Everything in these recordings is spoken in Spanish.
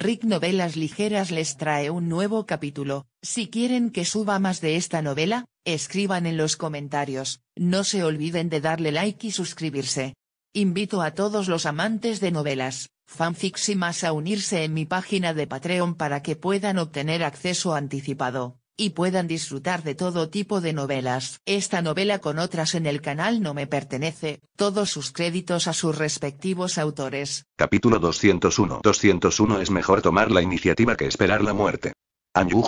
Rick Novelas Ligeras les trae un nuevo capítulo, si quieren que suba más de esta novela, escriban en los comentarios, no se olviden de darle like y suscribirse. Invito a todos los amantes de novelas, fanfics y más a unirse en mi página de Patreon para que puedan obtener acceso anticipado y puedan disfrutar de todo tipo de novelas. Esta novela con otras en el canal no me pertenece, todos sus créditos a sus respectivos autores. Capítulo 201 201 Es mejor tomar la iniciativa que esperar la muerte. Anju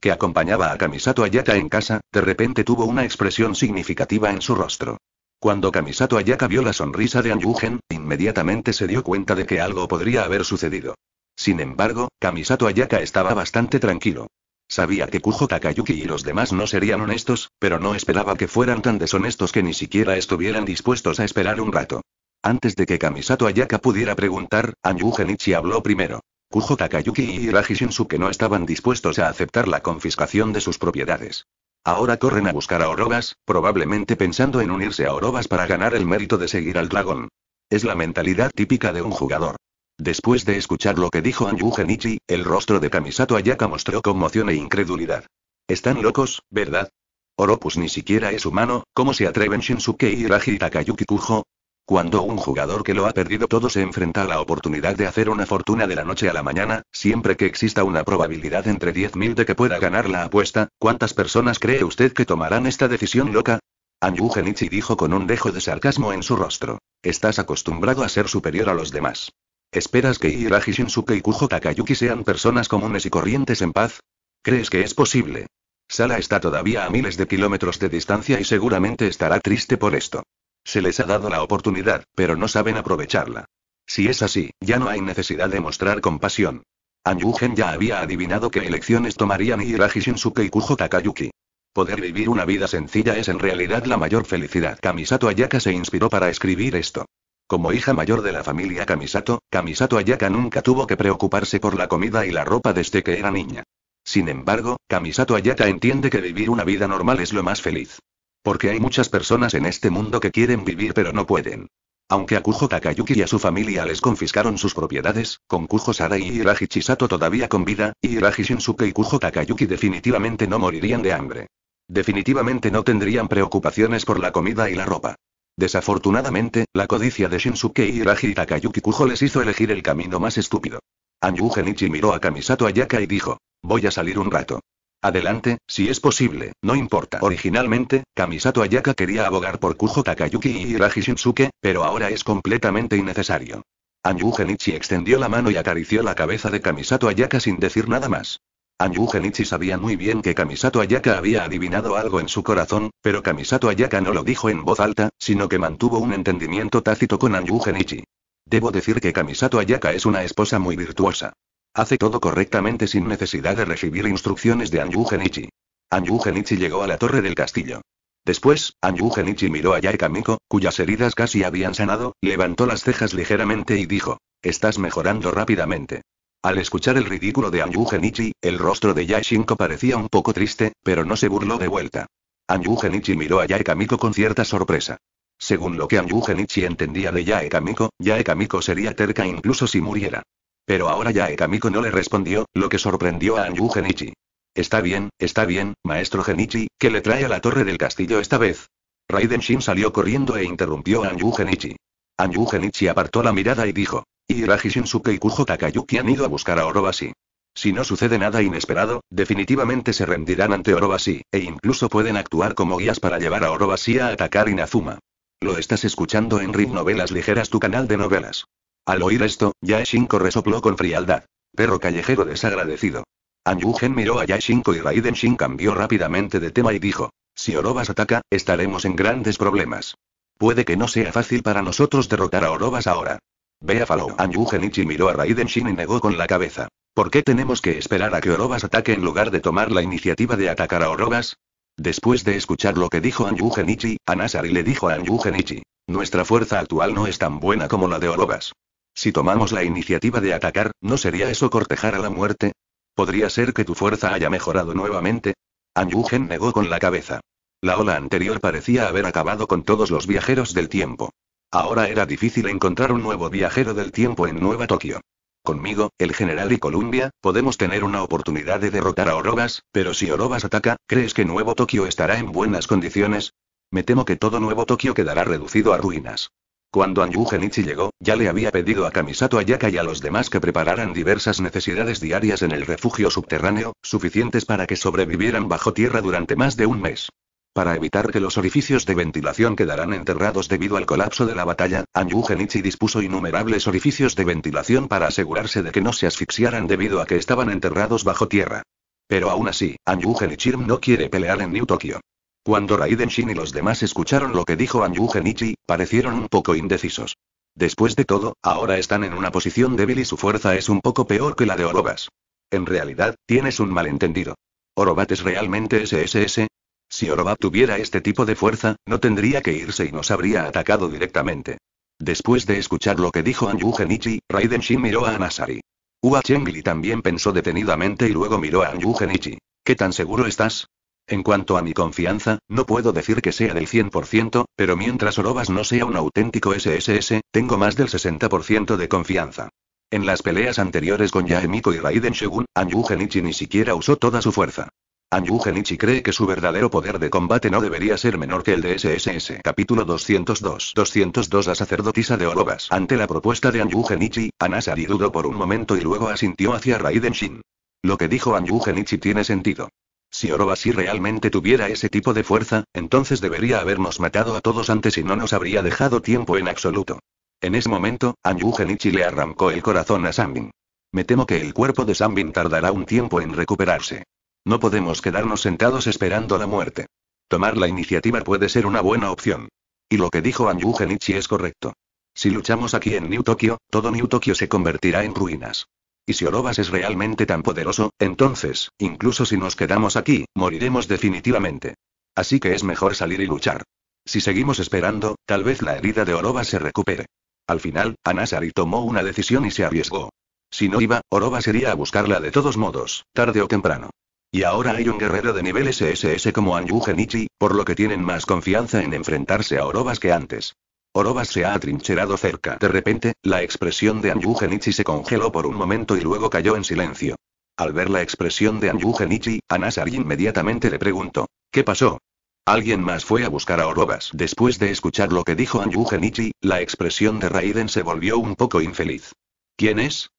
que acompañaba a Kamisato Ayaka en casa, de repente tuvo una expresión significativa en su rostro. Cuando Kamisato Ayaka vio la sonrisa de Anjugen, inmediatamente se dio cuenta de que algo podría haber sucedido. Sin embargo, Kamisato Ayaka estaba bastante tranquilo. Sabía que Kujo kakayuki y los demás no serían honestos, pero no esperaba que fueran tan deshonestos que ni siquiera estuvieran dispuestos a esperar un rato. Antes de que Kamisato Ayaka pudiera preguntar, Anyu Genichi habló primero. Kujo Kakayuki y Hiraji que no estaban dispuestos a aceptar la confiscación de sus propiedades. Ahora corren a buscar a Orobas, probablemente pensando en unirse a Orobas para ganar el mérito de seguir al dragón. Es la mentalidad típica de un jugador. Después de escuchar lo que dijo Anju Genichi, el rostro de Kamisato Ayaka mostró conmoción e incredulidad. Están locos, ¿verdad? Oropus ni siquiera es humano, ¿cómo se atreven Shinsuke y y Takayuki Kujo? Cuando un jugador que lo ha perdido todo se enfrenta a la oportunidad de hacer una fortuna de la noche a la mañana, siempre que exista una probabilidad entre 10.000 de que pueda ganar la apuesta, ¿cuántas personas cree usted que tomarán esta decisión loca? Anju Genichi dijo con un dejo de sarcasmo en su rostro. Estás acostumbrado a ser superior a los demás. ¿Esperas que Iiraji Shinsuke y Kujo Takayuki sean personas comunes y corrientes en paz? ¿Crees que es posible? Sala está todavía a miles de kilómetros de distancia y seguramente estará triste por esto. Se les ha dado la oportunidad, pero no saben aprovecharla. Si es así, ya no hay necesidad de mostrar compasión. Anyugen ya había adivinado qué elecciones tomarían Hiraji Shinsuke y Kujo Takayuki. Poder vivir una vida sencilla es en realidad la mayor felicidad. Kamisato Ayaka se inspiró para escribir esto. Como hija mayor de la familia Kamisato, Kamisato Ayaka nunca tuvo que preocuparse por la comida y la ropa desde que era niña. Sin embargo, Kamisato Ayaka entiende que vivir una vida normal es lo más feliz. Porque hay muchas personas en este mundo que quieren vivir pero no pueden. Aunque a Kujo Takayuki y a su familia les confiscaron sus propiedades, con Kujo Sara y Iraji Chisato todavía con vida, Iraji Shinsuke y Kujo Takayuki definitivamente no morirían de hambre. Definitivamente no tendrían preocupaciones por la comida y la ropa. Desafortunadamente, la codicia de Shinsuke y Takayuki Kujo les hizo elegir el camino más estúpido. Anju Genichi miró a Kamisato Ayaka y dijo, voy a salir un rato. Adelante, si es posible, no importa. Originalmente, Kamisato Ayaka quería abogar por Kujo Takayuki y Iraji Shinsuke, pero ahora es completamente innecesario. Anju Genichi extendió la mano y acarició la cabeza de Kamisato Ayaka sin decir nada más. Anju Genichi sabía muy bien que Kamisato Ayaka había adivinado algo en su corazón, pero Kamisato Ayaka no lo dijo en voz alta, sino que mantuvo un entendimiento tácito con Anju Genichi. Debo decir que Kamisato Ayaka es una esposa muy virtuosa. Hace todo correctamente sin necesidad de recibir instrucciones de Anju Genichi. Anju Genichi llegó a la torre del castillo. Después, Anju Genichi miró a Yaika Miko, cuyas heridas casi habían sanado, levantó las cejas ligeramente y dijo: Estás mejorando rápidamente. Al escuchar el ridículo de Anyu Genichi, el rostro de Yashinko parecía un poco triste, pero no se burló de vuelta. Anyu Genichi miró a Yae Kamiko con cierta sorpresa. Según lo que Anyu Genichi entendía de Yae Kamiko, Yae Kamiko sería terca incluso si muriera. Pero ahora Yae Kamiko no le respondió, lo que sorprendió a Anyu Genichi. Está bien, está bien, maestro Genichi, que le trae a la torre del castillo esta vez. Raiden Shin salió corriendo e interrumpió a Anyu Genichi. Anyu Genichi apartó la mirada y dijo. Y Shinsuke y Kujo Takayuki han ido a buscar a Orobashi. Si no sucede nada inesperado, definitivamente se rendirán ante Orobashi, e incluso pueden actuar como guías para llevar a Orobashi a atacar Inazuma. Lo estás escuchando en RIP Novelas Ligeras, tu canal de novelas. Al oír esto, Shinko resopló con frialdad. Perro callejero desagradecido. Anyugen miró a Shinko y Raiden Shin cambió rápidamente de tema y dijo: Si Orobas ataca, estaremos en grandes problemas. Puede que no sea fácil para nosotros derrotar a Orobas ahora. Vea Fallow Anju miró a Raiden Shin y negó con la cabeza. ¿Por qué tenemos que esperar a que Orobas ataque en lugar de tomar la iniciativa de atacar a Orobas? Después de escuchar lo que dijo Anju Genichi, Anasari le dijo a Anju Genichi, nuestra fuerza actual no es tan buena como la de Orobas. Si tomamos la iniciativa de atacar, ¿no sería eso cortejar a la muerte? ¿Podría ser que tu fuerza haya mejorado nuevamente? Anjugen negó con la cabeza. La ola anterior parecía haber acabado con todos los viajeros del tiempo. Ahora era difícil encontrar un nuevo viajero del tiempo en Nueva Tokio. Conmigo, el general y Columbia, podemos tener una oportunidad de derrotar a Orobas, pero si Orobas ataca, ¿crees que Nuevo Tokio estará en buenas condiciones? Me temo que todo Nuevo Tokio quedará reducido a ruinas. Cuando Anyu Genichi llegó, ya le había pedido a Kamisato Ayaka y a los demás que prepararan diversas necesidades diarias en el refugio subterráneo, suficientes para que sobrevivieran bajo tierra durante más de un mes. Para evitar que los orificios de ventilación quedaran enterrados debido al colapso de la batalla, Anju Genichi dispuso innumerables orificios de ventilación para asegurarse de que no se asfixiaran debido a que estaban enterrados bajo tierra. Pero aún así, Anju Genichi no quiere pelear en New Tokyo. Cuando Raiden Shin y los demás escucharon lo que dijo Anju Genichi, parecieron un poco indecisos. Después de todo, ahora están en una posición débil y su fuerza es un poco peor que la de Orobas. En realidad, tienes un malentendido. Orobat es realmente SSS? Si Oroba tuviera este tipo de fuerza, no tendría que irse y nos habría atacado directamente. Después de escuchar lo que dijo Anju Genichi, Raiden Shin miró a Anasari. Ua Chengli también pensó detenidamente y luego miró a Anju Genichi. ¿Qué tan seguro estás? En cuanto a mi confianza, no puedo decir que sea del 100%, pero mientras Orobas no sea un auténtico SSS, tengo más del 60% de confianza. En las peleas anteriores con Yaemiko y Raiden Shogun, Anju Genichi ni siquiera usó toda su fuerza. Anju Genichi cree que su verdadero poder de combate no debería ser menor que el de SSS. Capítulo 202 202 La sacerdotisa de Orobas Ante la propuesta de Anju Genichi, Anasari dudó por un momento y luego asintió hacia Raiden Shin. Lo que dijo Anju Genichi tiene sentido. Si Orobasi realmente tuviera ese tipo de fuerza, entonces debería habernos matado a todos antes y no nos habría dejado tiempo en absoluto. En ese momento, Anju Genichi le arrancó el corazón a Sambin. Me temo que el cuerpo de Sambin tardará un tiempo en recuperarse. No podemos quedarnos sentados esperando la muerte. Tomar la iniciativa puede ser una buena opción. Y lo que dijo Anyu Genichi es correcto. Si luchamos aquí en New Tokyo, todo New Tokyo se convertirá en ruinas. Y si Orobas es realmente tan poderoso, entonces, incluso si nos quedamos aquí, moriremos definitivamente. Así que es mejor salir y luchar. Si seguimos esperando, tal vez la herida de Orobas se recupere. Al final, Anasari tomó una decisión y se arriesgó. Si no iba, Orobas iría a buscarla de todos modos, tarde o temprano. Y ahora hay un guerrero de nivel SSS como Anju Genichi, por lo que tienen más confianza en enfrentarse a Orobas que antes. Orobas se ha atrincherado cerca. De repente, la expresión de Anju Genichi se congeló por un momento y luego cayó en silencio. Al ver la expresión de Anju Genichi, Anasari inmediatamente le preguntó: ¿Qué pasó? Alguien más fue a buscar a Orobas. Después de escuchar lo que dijo Anju Genichi, la expresión de Raiden se volvió un poco infeliz. ¿Quién es?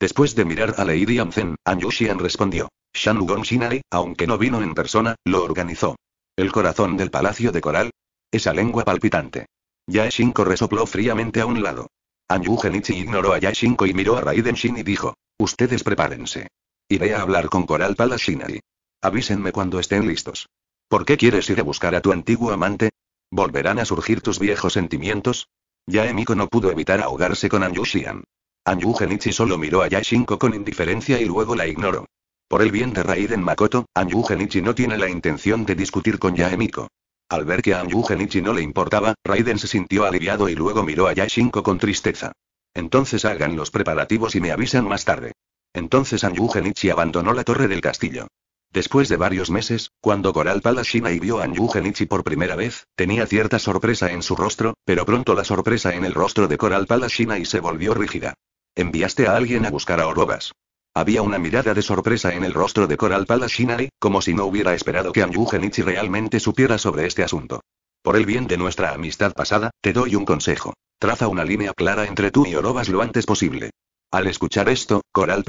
Después de mirar a Lady Amzen, Anju Xian respondió. Shan Wugong aunque no vino en persona, lo organizó. El corazón del palacio de coral. Esa lengua palpitante. Yae Shinko resopló fríamente a un lado. Anju Genichi ignoró a Yae y miró a Raiden Shin y dijo: Ustedes prepárense. Iré a hablar con Coral Palace Shinari. Avísenme cuando estén listos. ¿Por qué quieres ir a buscar a tu antiguo amante? ¿Volverán a surgir tus viejos sentimientos? Yae Miko no pudo evitar ahogarse con Anju Shian. Anju Genichi solo miró a Yae con indiferencia y luego la ignoró. Por el bien de Raiden Makoto, Anju Genichi no tiene la intención de discutir con Yaemiko. Al ver que a Anju Genichi no le importaba, Raiden se sintió aliviado y luego miró a Yashinko con tristeza. Entonces hagan los preparativos y me avisan más tarde. Entonces Anju Genichi abandonó la torre del castillo. Después de varios meses, cuando Coral Palashina y vio a Anju Genichi por primera vez, tenía cierta sorpresa en su rostro, pero pronto la sorpresa en el rostro de Coral Palashina y se volvió rígida. Enviaste a alguien a buscar a Orobas. Había una mirada de sorpresa en el rostro de Coral y, como si no hubiera esperado que Anju Genichi realmente supiera sobre este asunto. Por el bien de nuestra amistad pasada, te doy un consejo. Traza una línea clara entre tú y Orobas lo antes posible. Al escuchar esto, Coral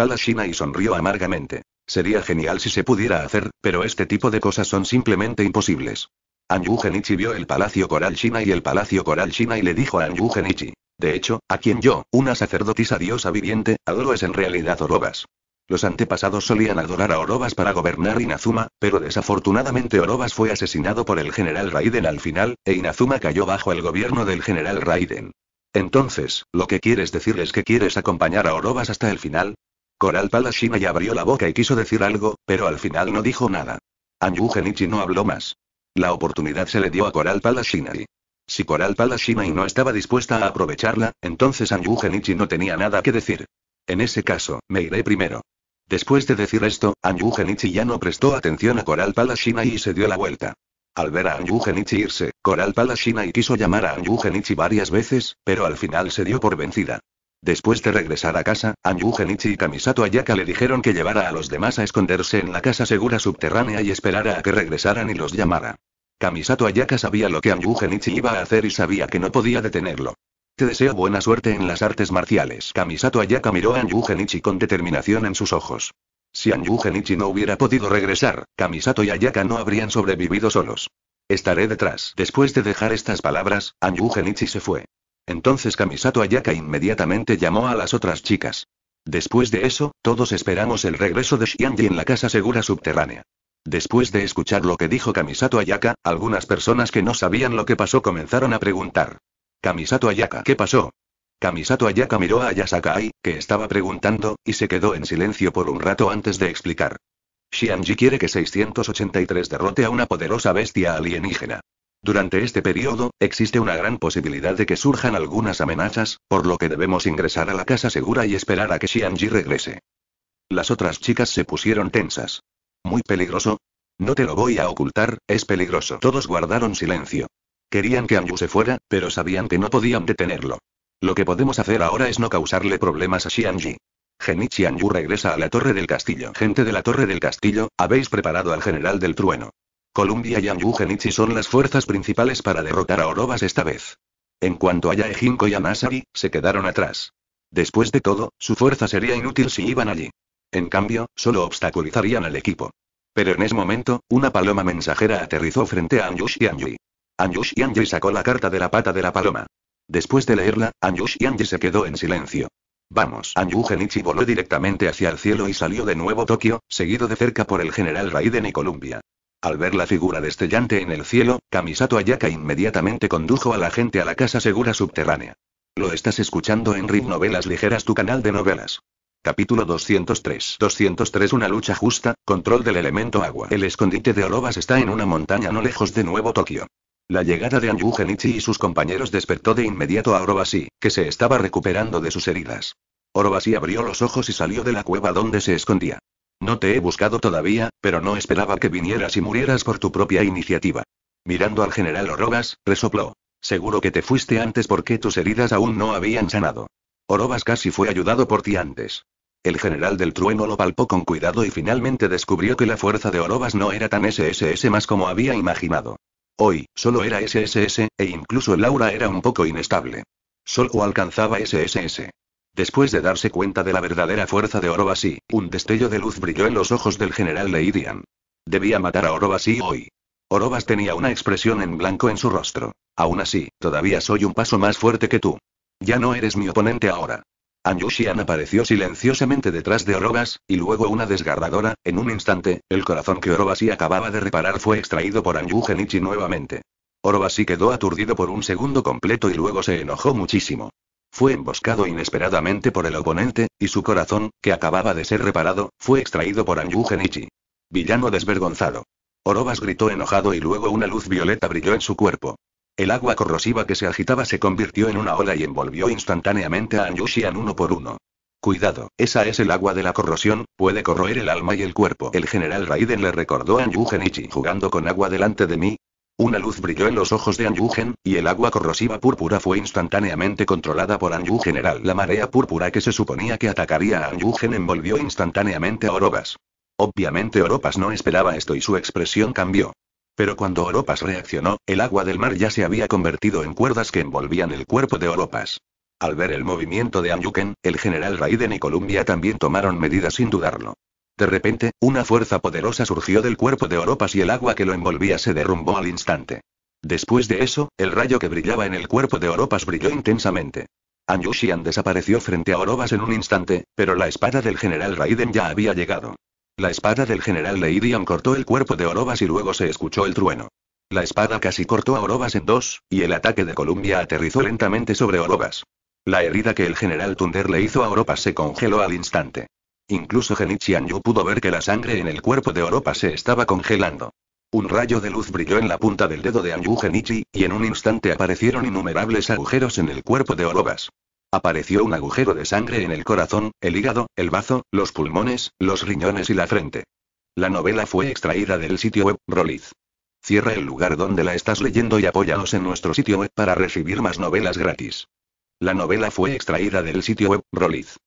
y sonrió amargamente. Sería genial si se pudiera hacer, pero este tipo de cosas son simplemente imposibles. Anju Genichi vio el Palacio Coral China y el Palacio Coral China y le dijo a Anju Genichi. De hecho, a quien yo, una sacerdotisa diosa viviente, adoro es en realidad Orobas. Los antepasados solían adorar a Orobas para gobernar Inazuma, pero desafortunadamente Orobas fue asesinado por el general Raiden al final, e Inazuma cayó bajo el gobierno del general Raiden. Entonces, ¿lo que quieres decir es que quieres acompañar a Orobas hasta el final? Coral Palashina ya abrió la boca y quiso decir algo, pero al final no dijo nada. Anju Genichi no habló más. La oportunidad se le dio a Coral Palashina y si Coral Palashina y no estaba dispuesta a aprovecharla, entonces Anyu Genichi no tenía nada que decir. En ese caso, me iré primero. Después de decir esto, Anyu Genichi ya no prestó atención a Coral Palashina y se dio la vuelta. Al ver a Anyu Genichi irse, Coral Palashina y quiso llamar a Anyu Genichi varias veces, pero al final se dio por vencida. Después de regresar a casa, Anyu Genichi y Kamisato Ayaka le dijeron que llevara a los demás a esconderse en la casa segura subterránea y esperara a que regresaran y los llamara. Kamisato Ayaka sabía lo que Anju Genichi iba a hacer y sabía que no podía detenerlo. Te deseo buena suerte en las artes marciales. Kamisato Ayaka miró a Anju Genichi con determinación en sus ojos. Si Anju Genichi no hubiera podido regresar, Kamisato y Ayaka no habrían sobrevivido solos. Estaré detrás. Después de dejar estas palabras, Anju Genichi se fue. Entonces Kamisato Ayaka inmediatamente llamó a las otras chicas. Después de eso, todos esperamos el regreso de Xianji en la casa segura subterránea. Después de escuchar lo que dijo Kamisato Ayaka, algunas personas que no sabían lo que pasó comenzaron a preguntar. Kamisato Ayaka, ¿qué pasó? Kamisato Ayaka miró a Yasakai, que estaba preguntando, y se quedó en silencio por un rato antes de explicar. Xianji quiere que 683 derrote a una poderosa bestia alienígena. Durante este periodo, existe una gran posibilidad de que surjan algunas amenazas, por lo que debemos ingresar a la casa segura y esperar a que Xianji regrese. Las otras chicas se pusieron tensas. Muy peligroso. No te lo voy a ocultar, es peligroso. Todos guardaron silencio. Querían que Anju se fuera, pero sabían que no podían detenerlo. Lo que podemos hacer ahora es no causarle problemas a Xianji. Genichi Anju regresa a la Torre del Castillo. Gente de la Torre del Castillo, habéis preparado al general del trueno. Columbia y Anju Genichi son las fuerzas principales para derrotar a Orobas esta vez. En cuanto a Yaejinko y a se quedaron atrás. Después de todo, su fuerza sería inútil si iban allí. En cambio, solo obstaculizarían al equipo. Pero en ese momento, una paloma mensajera aterrizó frente a Anyush y y sacó la carta de la pata de la paloma. Después de leerla, Anyush y se quedó en silencio. Vamos, Anju Genichi voló directamente hacia el cielo y salió de nuevo Tokio, seguido de cerca por el general Raiden y Columbia. Al ver la figura destellante en el cielo, Kamisato Ayaka inmediatamente condujo a la gente a la casa segura subterránea. Lo estás escuchando en Rit Novelas Ligeras, tu canal de novelas. Capítulo 203 203 Una lucha justa, control del elemento agua. El escondite de Orobas está en una montaña no lejos de Nuevo Tokio. La llegada de Anju Genichi y sus compañeros despertó de inmediato a Orobasi, que se estaba recuperando de sus heridas. Orobasi abrió los ojos y salió de la cueva donde se escondía. No te he buscado todavía, pero no esperaba que vinieras y murieras por tu propia iniciativa. Mirando al general Orobas, resopló. Seguro que te fuiste antes porque tus heridas aún no habían sanado. Orobas casi fue ayudado por ti antes. El general del trueno lo palpó con cuidado y finalmente descubrió que la fuerza de Orobas no era tan SSS más como había imaginado. Hoy, solo era SSS, e incluso el aura era un poco inestable. Solo alcanzaba SSS. Después de darse cuenta de la verdadera fuerza de y, un destello de luz brilló en los ojos del general Leidian. Debía matar a y hoy. Orobas tenía una expresión en blanco en su rostro. Aún así, todavía soy un paso más fuerte que tú. Ya no eres mi oponente ahora. Anyushian apareció silenciosamente detrás de Orobas, y luego una desgarradora, en un instante, el corazón que Orobas y acababa de reparar fue extraído por Anyu Genichi nuevamente. y quedó aturdido por un segundo completo y luego se enojó muchísimo. Fue emboscado inesperadamente por el oponente, y su corazón, que acababa de ser reparado, fue extraído por Anyu Genichi. Villano desvergonzado. Orobas gritó enojado y luego una luz violeta brilló en su cuerpo. El agua corrosiva que se agitaba se convirtió en una ola y envolvió instantáneamente a Anyushian uno por uno. Cuidado, esa es el agua de la corrosión, puede corroer el alma y el cuerpo. El general Raiden le recordó a y jugando con agua delante de mí. Una luz brilló en los ojos de Anyu y el agua corrosiva púrpura fue instantáneamente controlada por Anyu General. La marea púrpura que se suponía que atacaría a Anyu envolvió instantáneamente a Orobas. Obviamente Oropas no esperaba esto y su expresión cambió. Pero cuando Oropas reaccionó, el agua del mar ya se había convertido en cuerdas que envolvían el cuerpo de Oropas. Al ver el movimiento de Anyuken, el general Raiden y Columbia también tomaron medidas sin dudarlo. De repente, una fuerza poderosa surgió del cuerpo de Oropas y el agua que lo envolvía se derrumbó al instante. Después de eso, el rayo que brillaba en el cuerpo de Oropas brilló intensamente. Anyushian desapareció frente a Oropas en un instante, pero la espada del general Raiden ya había llegado. La espada del general Leidian cortó el cuerpo de Orobas y luego se escuchó el trueno. La espada casi cortó a Orobas en dos, y el ataque de Columbia aterrizó lentamente sobre Orobas. La herida que el general Tunder le hizo a Orobas se congeló al instante. Incluso Genichi Anju pudo ver que la sangre en el cuerpo de Orobas se estaba congelando. Un rayo de luz brilló en la punta del dedo de Anju Genichi, y en un instante aparecieron innumerables agujeros en el cuerpo de Orobas. Apareció un agujero de sangre en el corazón, el hígado, el bazo, los pulmones, los riñones y la frente. La novela fue extraída del sitio web Roliz. Cierra el lugar donde la estás leyendo y apóyanos en nuestro sitio web para recibir más novelas gratis. La novela fue extraída del sitio web Roliz.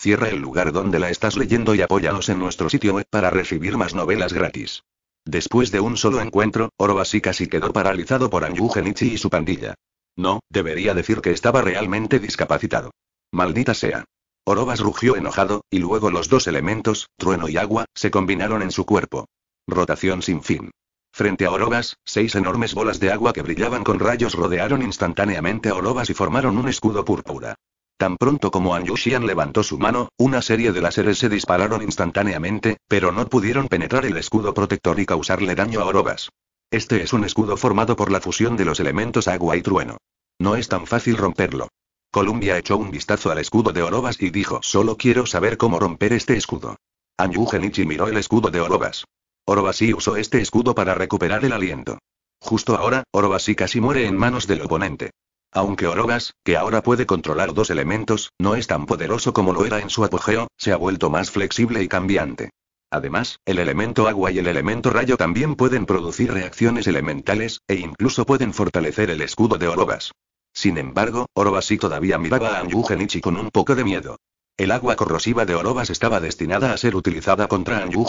Cierra el lugar donde la estás leyendo y apóyanos en nuestro sitio web para recibir más novelas gratis. Después de un solo encuentro, Orobasi casi quedó paralizado por Anju Genichi y su pandilla. No, debería decir que estaba realmente discapacitado. Maldita sea. Orobas rugió enojado, y luego los dos elementos, trueno y agua, se combinaron en su cuerpo. Rotación sin fin. Frente a Orobas, seis enormes bolas de agua que brillaban con rayos rodearon instantáneamente a Orobas y formaron un escudo púrpura. Tan pronto como Anyushian levantó su mano, una serie de láseres se dispararon instantáneamente, pero no pudieron penetrar el escudo protector y causarle daño a Orobas. Este es un escudo formado por la fusión de los elementos agua y trueno. No es tan fácil romperlo. Columbia echó un vistazo al escudo de Orobas y dijo, solo quiero saber cómo romper este escudo. Anyu miró el escudo de Orobas. Orobasi usó este escudo para recuperar el aliento. Justo ahora, sí casi muere en manos del oponente. Aunque Orobas, que ahora puede controlar dos elementos, no es tan poderoso como lo era en su apogeo, se ha vuelto más flexible y cambiante. Además, el elemento agua y el elemento rayo también pueden producir reacciones elementales, e incluso pueden fortalecer el escudo de Orobas. Sin embargo, Orobasi todavía miraba a Anju con un poco de miedo. El agua corrosiva de Orobas estaba destinada a ser utilizada contra Anju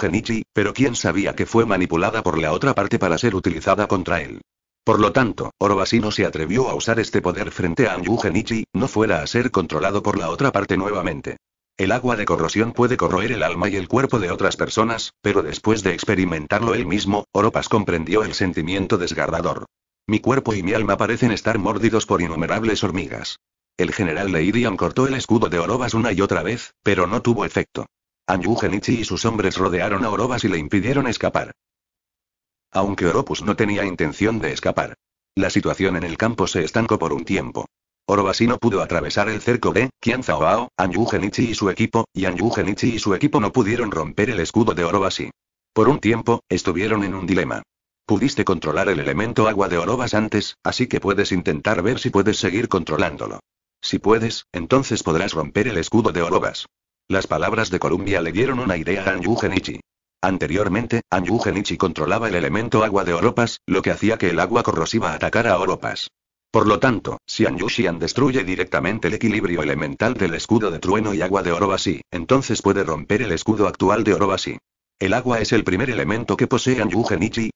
pero quién sabía que fue manipulada por la otra parte para ser utilizada contra él. Por lo tanto, Orobasi no se atrevió a usar este poder frente a Anju no fuera a ser controlado por la otra parte nuevamente. El agua de corrosión puede corroer el alma y el cuerpo de otras personas, pero después de experimentarlo él mismo, Oropas comprendió el sentimiento desgarrador. Mi cuerpo y mi alma parecen estar mordidos por innumerables hormigas. El general Leirian cortó el escudo de Orobas una y otra vez, pero no tuvo efecto. Anju Genichi y sus hombres rodearon a Orobas y le impidieron escapar. Aunque Oropus no tenía intención de escapar. La situación en el campo se estancó por un tiempo. Orobasi no pudo atravesar el cerco de Kianzaoao, Anyugenichi Genichi y su equipo, y Anju Genichi y su equipo no pudieron romper el escudo de Orobasi. Por un tiempo, estuvieron en un dilema. Pudiste controlar el elemento agua de Orobas antes, así que puedes intentar ver si puedes seguir controlándolo. Si puedes, entonces podrás romper el escudo de Orobas. Las palabras de Columbia le dieron una idea a Anju Genichi. Anteriormente, Anju Genichi controlaba el elemento agua de Oropas, lo que hacía que el agua corrosiva atacara a Oropas. Por lo tanto, si Anyushian destruye directamente el equilibrio elemental del escudo de trueno y agua de Orobasi, entonces puede romper el escudo actual de Orobasi. El agua es el primer elemento que posee Anyu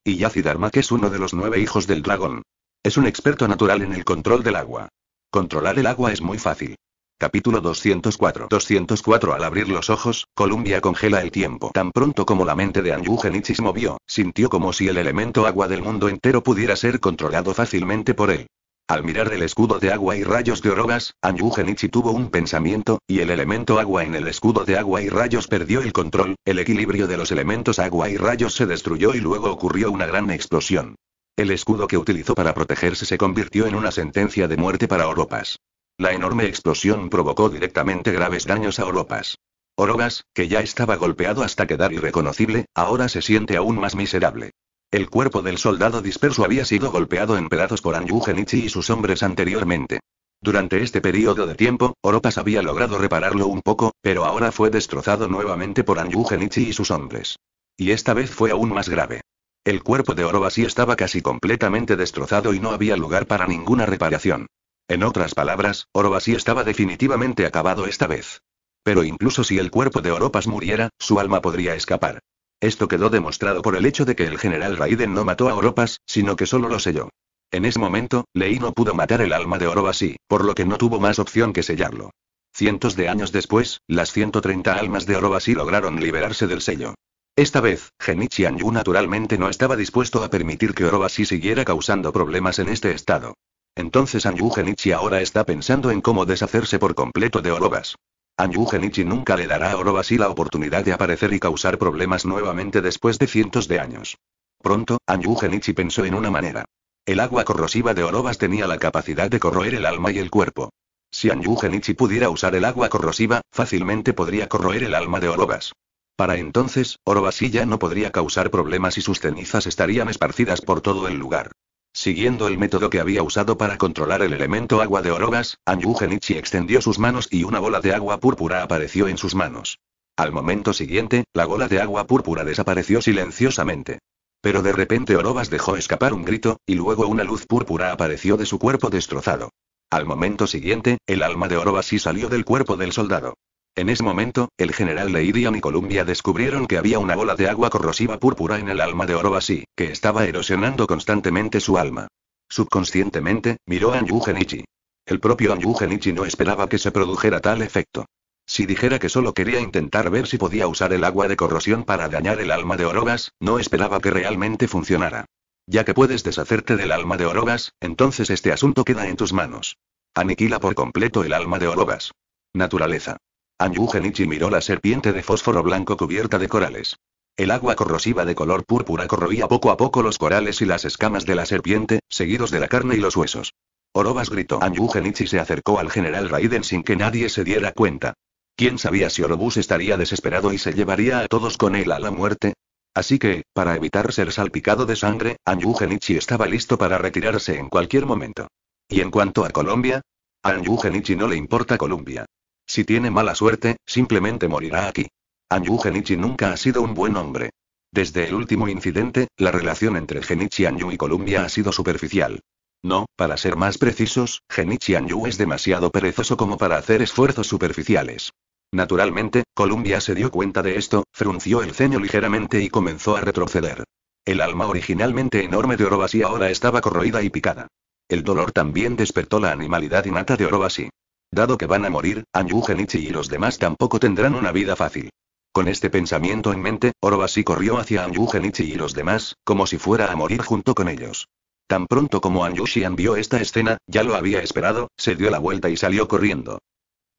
y Yacidarma que es uno de los nueve hijos del dragón. Es un experto natural en el control del agua. Controlar el agua es muy fácil. Capítulo 204 204 Al abrir los ojos, Columbia congela el tiempo. Tan pronto como la mente de Anyu se movió, sintió como si el elemento agua del mundo entero pudiera ser controlado fácilmente por él. Al mirar el escudo de agua y rayos de Orogas, Anju Genichi tuvo un pensamiento, y el elemento agua en el escudo de agua y rayos perdió el control, el equilibrio de los elementos agua y rayos se destruyó y luego ocurrió una gran explosión. El escudo que utilizó para protegerse se convirtió en una sentencia de muerte para Oropas. La enorme explosión provocó directamente graves daños a Oropas. Orogas, que ya estaba golpeado hasta quedar irreconocible, ahora se siente aún más miserable. El cuerpo del soldado disperso había sido golpeado en pedazos por Anju Genichi y sus hombres anteriormente. Durante este periodo de tiempo, Oropas había logrado repararlo un poco, pero ahora fue destrozado nuevamente por Anju Genichi y sus hombres. Y esta vez fue aún más grave. El cuerpo de Orobasi estaba casi completamente destrozado y no había lugar para ninguna reparación. En otras palabras, Orobasi estaba definitivamente acabado esta vez. Pero incluso si el cuerpo de Oropas muriera, su alma podría escapar. Esto quedó demostrado por el hecho de que el general Raiden no mató a Orobas, sino que solo lo selló. En ese momento, Lei no pudo matar el alma de Orobasi, por lo que no tuvo más opción que sellarlo. Cientos de años después, las 130 almas de Orobasi lograron liberarse del sello. Esta vez, Genichi Anyu naturalmente no estaba dispuesto a permitir que Orobasi siguiera causando problemas en este estado. Entonces Anju Genichi ahora está pensando en cómo deshacerse por completo de Orobas. Anju Genichi nunca le dará a Orobasilla la oportunidad de aparecer y causar problemas nuevamente después de cientos de años. Pronto, Anju Genichi pensó en una manera. El agua corrosiva de Orobas tenía la capacidad de corroer el alma y el cuerpo. Si Anju Genichi pudiera usar el agua corrosiva, fácilmente podría corroer el alma de Orobas. Para entonces, Orobasi ya no podría causar problemas y sus cenizas estarían esparcidas por todo el lugar. Siguiendo el método que había usado para controlar el elemento agua de Orobas, Anju Genichi extendió sus manos y una bola de agua púrpura apareció en sus manos. Al momento siguiente, la bola de agua púrpura desapareció silenciosamente. Pero de repente Orobas dejó escapar un grito, y luego una luz púrpura apareció de su cuerpo destrozado. Al momento siguiente, el alma de Orobas sí salió del cuerpo del soldado. En ese momento, el general Leidian y Columbia descubrieron que había una bola de agua corrosiva púrpura en el alma de Orobasi, que estaba erosionando constantemente su alma. Subconscientemente, miró a Anju Genichi. El propio Anju Genichi no esperaba que se produjera tal efecto. Si dijera que solo quería intentar ver si podía usar el agua de corrosión para dañar el alma de Orobas, no esperaba que realmente funcionara. Ya que puedes deshacerte del alma de Orobas, entonces este asunto queda en tus manos. Aniquila por completo el alma de Orobas. Naturaleza. Anju Genichi miró la serpiente de fósforo blanco cubierta de corales. El agua corrosiva de color púrpura corroía poco a poco los corales y las escamas de la serpiente, seguidos de la carne y los huesos. Orobas gritó. Anju Genichi se acercó al general Raiden sin que nadie se diera cuenta. ¿Quién sabía si Orobus estaría desesperado y se llevaría a todos con él a la muerte? Así que, para evitar ser salpicado de sangre, Anju Genichi estaba listo para retirarse en cualquier momento. ¿Y en cuanto a Colombia? A Genichi no le importa Colombia. Si tiene mala suerte, simplemente morirá aquí. Anju Genichi nunca ha sido un buen hombre. Desde el último incidente, la relación entre Genichi Anju y Columbia ha sido superficial. No, para ser más precisos, Genichi Anju es demasiado perezoso como para hacer esfuerzos superficiales. Naturalmente, Columbia se dio cuenta de esto, frunció el ceño ligeramente y comenzó a retroceder. El alma originalmente enorme de Orobasi ahora estaba corroída y picada. El dolor también despertó la animalidad innata de Orobasi. Dado que van a morir, Anju Genichi y los demás tampoco tendrán una vida fácil. Con este pensamiento en mente, Orobasi corrió hacia Anju Genichi y los demás, como si fuera a morir junto con ellos. Tan pronto como Anju Xian vio esta escena, ya lo había esperado, se dio la vuelta y salió corriendo.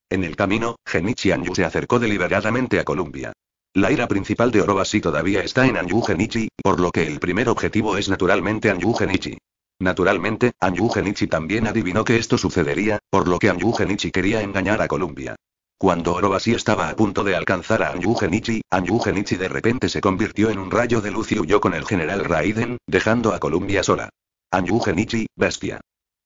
En el camino, Genichi Anju se acercó deliberadamente a Columbia. La ira principal de Orobasi todavía está en Anju Genichi, por lo que el primer objetivo es naturalmente Anju Genichi. Naturalmente, Anyu Genichi también adivinó que esto sucedería, por lo que Anyu Genichi quería engañar a Columbia. Cuando sí estaba a punto de alcanzar a Anyu Genichi, Anyu Genichi de repente se convirtió en un rayo de luz y huyó con el general Raiden, dejando a Columbia sola. Anyu Genichi, bestia.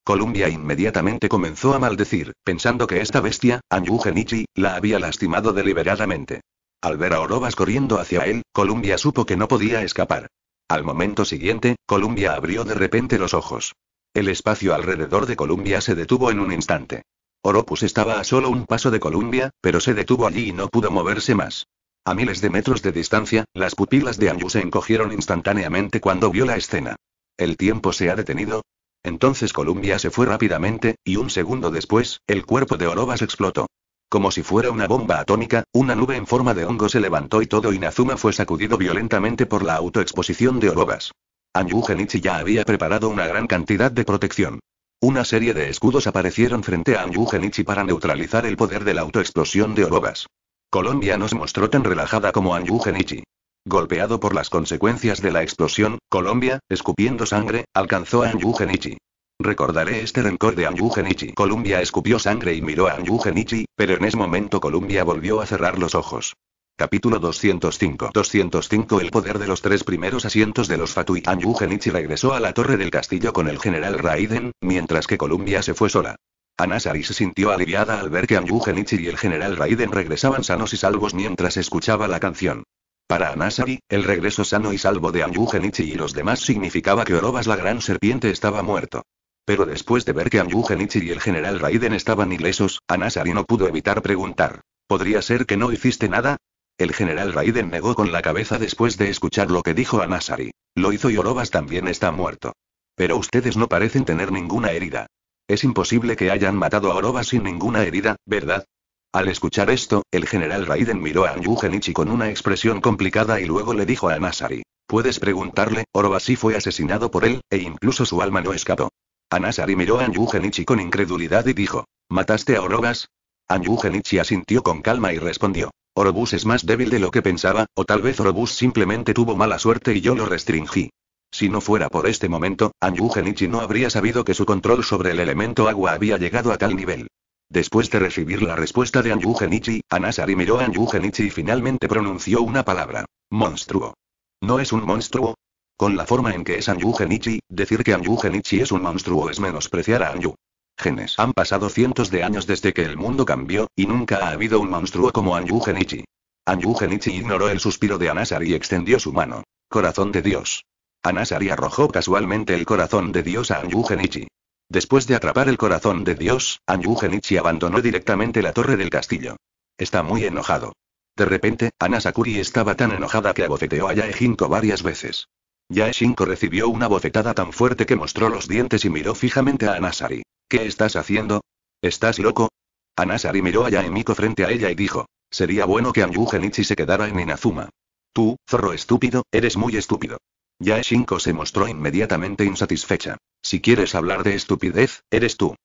Columbia inmediatamente comenzó a maldecir, pensando que esta bestia, Anyu Genichi, la había lastimado deliberadamente. Al ver a Orobas corriendo hacia él, Columbia supo que no podía escapar. Al momento siguiente, Columbia abrió de repente los ojos. El espacio alrededor de Columbia se detuvo en un instante. Oropus estaba a solo un paso de Columbia, pero se detuvo allí y no pudo moverse más. A miles de metros de distancia, las pupilas de Anju se encogieron instantáneamente cuando vio la escena. ¿El tiempo se ha detenido? Entonces Columbia se fue rápidamente, y un segundo después, el cuerpo de Orobas explotó. Como si fuera una bomba atómica, una nube en forma de hongo se levantó y todo Inazuma fue sacudido violentamente por la autoexposición de Orobas. Anyu Genichi ya había preparado una gran cantidad de protección. Una serie de escudos aparecieron frente a Anyu Genichi para neutralizar el poder de la autoexplosión de Orobas. Colombia no se mostró tan relajada como Anyu Genichi. Golpeado por las consecuencias de la explosión, Colombia, escupiendo sangre, alcanzó a Anyu Genichi. Recordaré este rencor de Anju Genichi. Columbia escupió sangre y miró a Anju Genichi, pero en ese momento Columbia volvió a cerrar los ojos. Capítulo 205 205 El poder de los tres primeros asientos de los Fatui Anju Genichi regresó a la torre del castillo con el general Raiden, mientras que Columbia se fue sola. Anasari se sintió aliviada al ver que Anju Genichi y el general Raiden regresaban sanos y salvos mientras escuchaba la canción. Para Anasari, el regreso sano y salvo de Anju Genichi y los demás significaba que Orobas la gran serpiente estaba muerto. Pero después de ver que Anju Genichi y el general Raiden estaban ilesos, Anasari no pudo evitar preguntar. ¿Podría ser que no hiciste nada? El general Raiden negó con la cabeza después de escuchar lo que dijo Anasari. Lo hizo y Orobas también está muerto. Pero ustedes no parecen tener ninguna herida. Es imposible que hayan matado a Orobas sin ninguna herida, ¿verdad? Al escuchar esto, el general Raiden miró a Anju Genichi con una expresión complicada y luego le dijo a Anasari. Puedes preguntarle, Orobas sí fue asesinado por él, e incluso su alma no escapó. Anasari miró a Anju con incredulidad y dijo: ¿Mataste a Orobas? Anju asintió con calma y respondió: Orobus es más débil de lo que pensaba, o tal vez Orobus simplemente tuvo mala suerte y yo lo restringí. Si no fuera por este momento, Anju no habría sabido que su control sobre el elemento agua había llegado a tal nivel. Después de recibir la respuesta de Anju Genichi, Anasari miró a Anju y finalmente pronunció una palabra. Monstruo. ¿No es un monstruo? Con la forma en que es Anju Genichi, decir que Anju Genichi es un monstruo es menospreciar a Anju. Genes. Han pasado cientos de años desde que el mundo cambió, y nunca ha habido un monstruo como Anju Genichi. Anju Genichi ignoró el suspiro de Anasari y extendió su mano. Corazón de Dios. Anasari arrojó casualmente el corazón de Dios a Anju Genichi. Después de atrapar el corazón de Dios, Anju Genichi abandonó directamente la torre del castillo. Está muy enojado. De repente, Anasakuri estaba tan enojada que abofeteó a Yaejinko varias veces. Yaeshinko recibió una bofetada tan fuerte que mostró los dientes y miró fijamente a Anasari. ¿Qué estás haciendo? ¿Estás loco? Anasari miró a Yaemiko frente a ella y dijo: Sería bueno que Anju se quedara en Inazuma. Tú, zorro estúpido, eres muy estúpido. Yaeshinko se mostró inmediatamente insatisfecha. Si quieres hablar de estupidez, eres tú.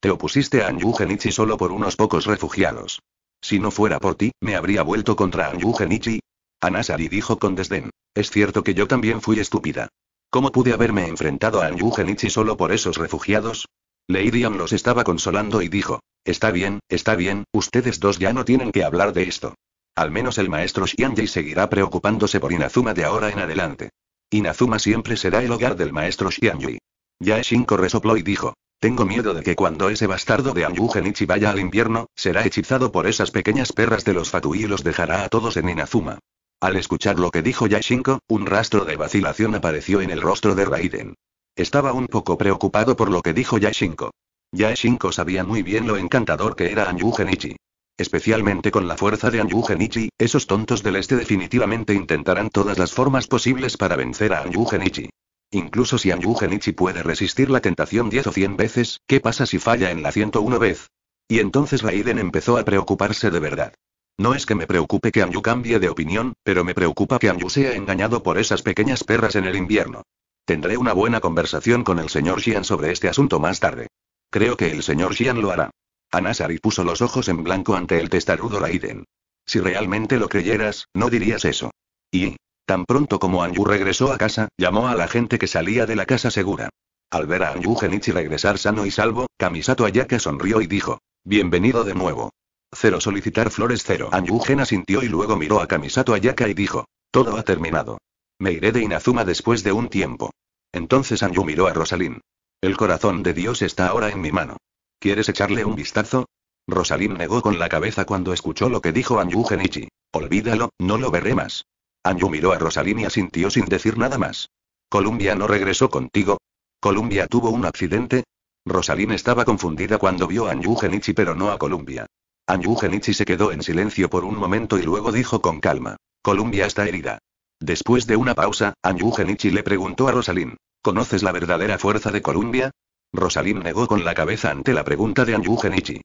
Te opusiste a Anju Genichi solo por unos pocos refugiados. Si no fuera por ti, me habría vuelto contra Anju Genichi. Anasari dijo con desdén. Es cierto que yo también fui estúpida. ¿Cómo pude haberme enfrentado a Anguhenichi solo por esos refugiados? Leidian los estaba consolando y dijo, Está bien, está bien, ustedes dos ya no tienen que hablar de esto. Al menos el maestro Xianji seguirá preocupándose por Inazuma de ahora en adelante. Inazuma siempre será el hogar del maestro Xianji. Ya Shinko resopló y dijo, tengo miedo de que cuando ese bastardo de Angu Genichi vaya al invierno, será hechizado por esas pequeñas perras de los Fatui y los dejará a todos en Inazuma. Al escuchar lo que dijo Yashinko, un rastro de vacilación apareció en el rostro de Raiden. Estaba un poco preocupado por lo que dijo Yashinko. Yashinko sabía muy bien lo encantador que era Anju Genichi. Especialmente con la fuerza de Anju Genichi, esos tontos del este definitivamente intentarán todas las formas posibles para vencer a Anju Genichi. Incluso si Anyu Genichi puede resistir la tentación 10 o 100 veces, ¿qué pasa si falla en la 101 vez? Y entonces Raiden empezó a preocuparse de verdad. No es que me preocupe que Anju cambie de opinión, pero me preocupa que Anju sea engañado por esas pequeñas perras en el invierno. Tendré una buena conversación con el señor Xian sobre este asunto más tarde. Creo que el señor Xian lo hará. Anasari puso los ojos en blanco ante el testarudo Raiden. Si realmente lo creyeras, no dirías eso. Y, tan pronto como Anju regresó a casa, llamó a la gente que salía de la casa segura. Al ver a Anju Genichi regresar sano y salvo, Kamisato Ayaka sonrió y dijo: Bienvenido de nuevo. Cero solicitar flores cero. Anyugen asintió y luego miró a Kamisato Ayaka y dijo. Todo ha terminado. Me iré de Inazuma después de un tiempo. Entonces Anyu miró a Rosalín. El corazón de Dios está ahora en mi mano. ¿Quieres echarle un vistazo? Rosalín negó con la cabeza cuando escuchó lo que dijo Anyu Genichi. Olvídalo, no lo veré más. Anyu miró a Rosalín y asintió sin decir nada más. Columbia no regresó contigo. Columbia tuvo un accidente. Rosalín estaba confundida cuando vio a Anyu Genichi pero no a Columbia. Anju Genichi se quedó en silencio por un momento y luego dijo con calma. Columbia está herida. Después de una pausa, Anju Genichi le preguntó a Rosalín. ¿Conoces la verdadera fuerza de Colombia?». Rosalín negó con la cabeza ante la pregunta de Anju Genichi.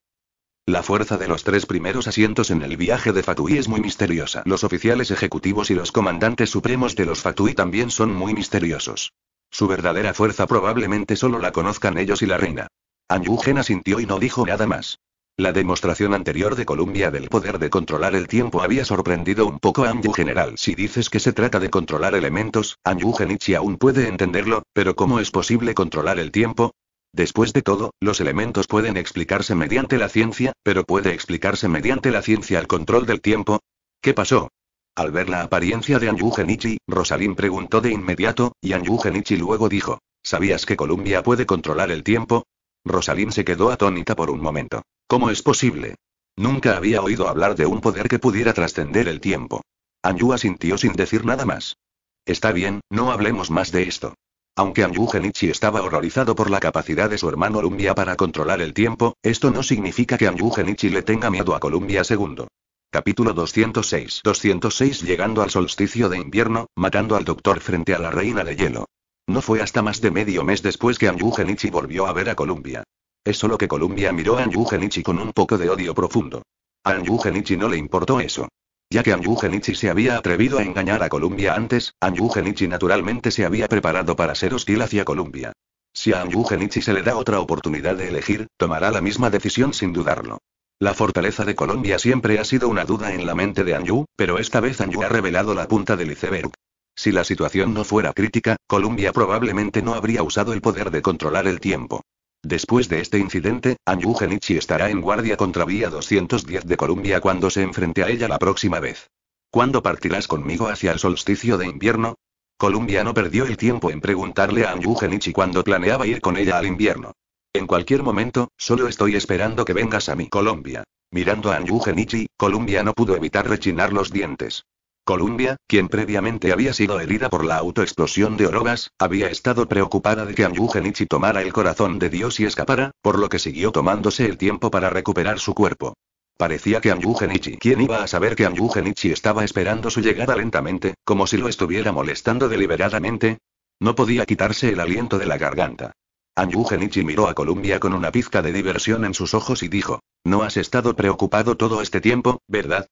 La fuerza de los tres primeros asientos en el viaje de Fatui es muy misteriosa. Los oficiales ejecutivos y los comandantes supremos de los Fatui también son muy misteriosos. Su verdadera fuerza probablemente solo la conozcan ellos y la reina. Anju Gen asintió y no dijo nada más. La demostración anterior de Columbia del poder de controlar el tiempo había sorprendido un poco a Anju General. Si dices que se trata de controlar elementos, Anju Genichi aún puede entenderlo, pero ¿cómo es posible controlar el tiempo? Después de todo, los elementos pueden explicarse mediante la ciencia, pero ¿puede explicarse mediante la ciencia el control del tiempo? ¿Qué pasó? Al ver la apariencia de Anju Genichi, Rosalind preguntó de inmediato, y Anju Genichi luego dijo, ¿sabías que Columbia puede controlar el tiempo? Rosalín se quedó atónita por un momento. ¿Cómo es posible? Nunca había oído hablar de un poder que pudiera trascender el tiempo. Anju asintió sin decir nada más. Está bien, no hablemos más de esto. Aunque Anju Genichi estaba horrorizado por la capacidad de su hermano Columbia para controlar el tiempo, esto no significa que Anju Genichi le tenga miedo a Columbia II. Capítulo 206 206 Llegando al solsticio de invierno, matando al doctor frente a la reina de hielo. No fue hasta más de medio mes después que Anyu Genichi volvió a ver a Columbia. Es solo que Columbia miró a Anyu Genichi con un poco de odio profundo. A Genichi no le importó eso. Ya que Anyu Genichi se había atrevido a engañar a Columbia antes, Anyu Genichi naturalmente se había preparado para ser hostil hacia Columbia. Si a Anyu Genichi se le da otra oportunidad de elegir, tomará la misma decisión sin dudarlo. La fortaleza de Colombia siempre ha sido una duda en la mente de Anju, pero esta vez Anyu ha revelado la punta del iceberg. Si la situación no fuera crítica, Colombia probablemente no habría usado el poder de controlar el tiempo. Después de este incidente, Anju Genichi estará en guardia contra Vía 210 de Colombia cuando se enfrente a ella la próxima vez. ¿Cuándo partirás conmigo hacia el solsticio de invierno? Colombia no perdió el tiempo en preguntarle a Anju Genichi cuando planeaba ir con ella al invierno. En cualquier momento, solo estoy esperando que vengas a mi Colombia. Mirando a Anju Genichi, Columbia no pudo evitar rechinar los dientes. Columbia, quien previamente había sido herida por la autoexplosión de Orobas, había estado preocupada de que Anyu tomara el corazón de Dios y escapara, por lo que siguió tomándose el tiempo para recuperar su cuerpo. Parecía que Anyu quien iba a saber que Anyu estaba esperando su llegada lentamente, como si lo estuviera molestando deliberadamente? No podía quitarse el aliento de la garganta. Anyu miró a Columbia con una pizca de diversión en sus ojos y dijo, No has estado preocupado todo este tiempo, ¿verdad?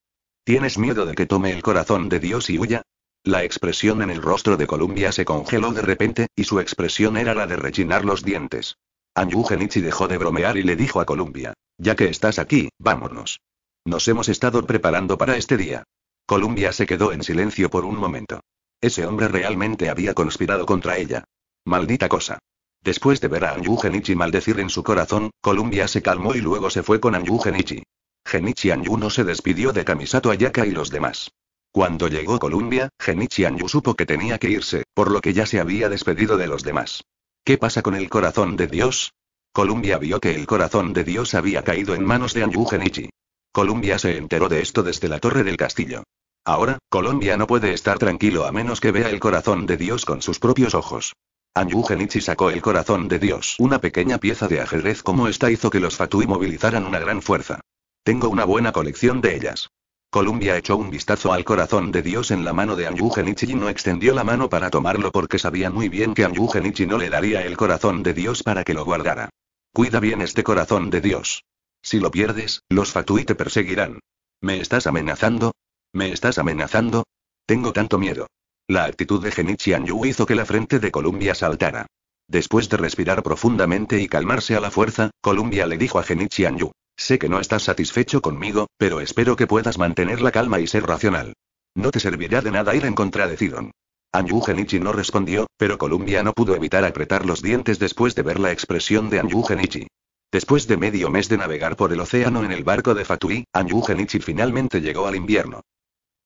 ¿Tienes miedo de que tome el corazón de Dios y huya? La expresión en el rostro de Columbia se congeló de repente, y su expresión era la de rechinar los dientes. Anju Genichi dejó de bromear y le dijo a Columbia, ya que estás aquí, vámonos. Nos hemos estado preparando para este día. Columbia se quedó en silencio por un momento. Ese hombre realmente había conspirado contra ella. Maldita cosa. Después de ver a Anju Genichi maldecir en su corazón, Columbia se calmó y luego se fue con Anju Genichi. Genichi no se despidió de Kamisato Ayaka y los demás. Cuando llegó Columbia, Genichi Anyu supo que tenía que irse, por lo que ya se había despedido de los demás. ¿Qué pasa con el corazón de Dios? Columbia vio que el corazón de Dios había caído en manos de Anyu Genichi. Columbia se enteró de esto desde la torre del castillo. Ahora, Colombia no puede estar tranquilo a menos que vea el corazón de Dios con sus propios ojos. Anju Genichi sacó el corazón de Dios. Una pequeña pieza de ajedrez como esta hizo que los Fatui movilizaran una gran fuerza. Tengo una buena colección de ellas. Columbia echó un vistazo al corazón de Dios en la mano de Anju Genichi y no extendió la mano para tomarlo porque sabía muy bien que Anju Genichi no le daría el corazón de Dios para que lo guardara. Cuida bien este corazón de Dios. Si lo pierdes, los Fatui te perseguirán. ¿Me estás amenazando? ¿Me estás amenazando? Tengo tanto miedo. La actitud de Genichi Anju hizo que la frente de Columbia saltara. Después de respirar profundamente y calmarse a la fuerza, Columbia le dijo a Genichi Anju. Sé que no estás satisfecho conmigo, pero espero que puedas mantener la calma y ser racional. No te servirá de nada ir en contra de Anju Genichi no respondió, pero Columbia no pudo evitar apretar los dientes después de ver la expresión de Anju Genichi. Después de medio mes de navegar por el océano en el barco de Fatui, Anju Genichi finalmente llegó al invierno.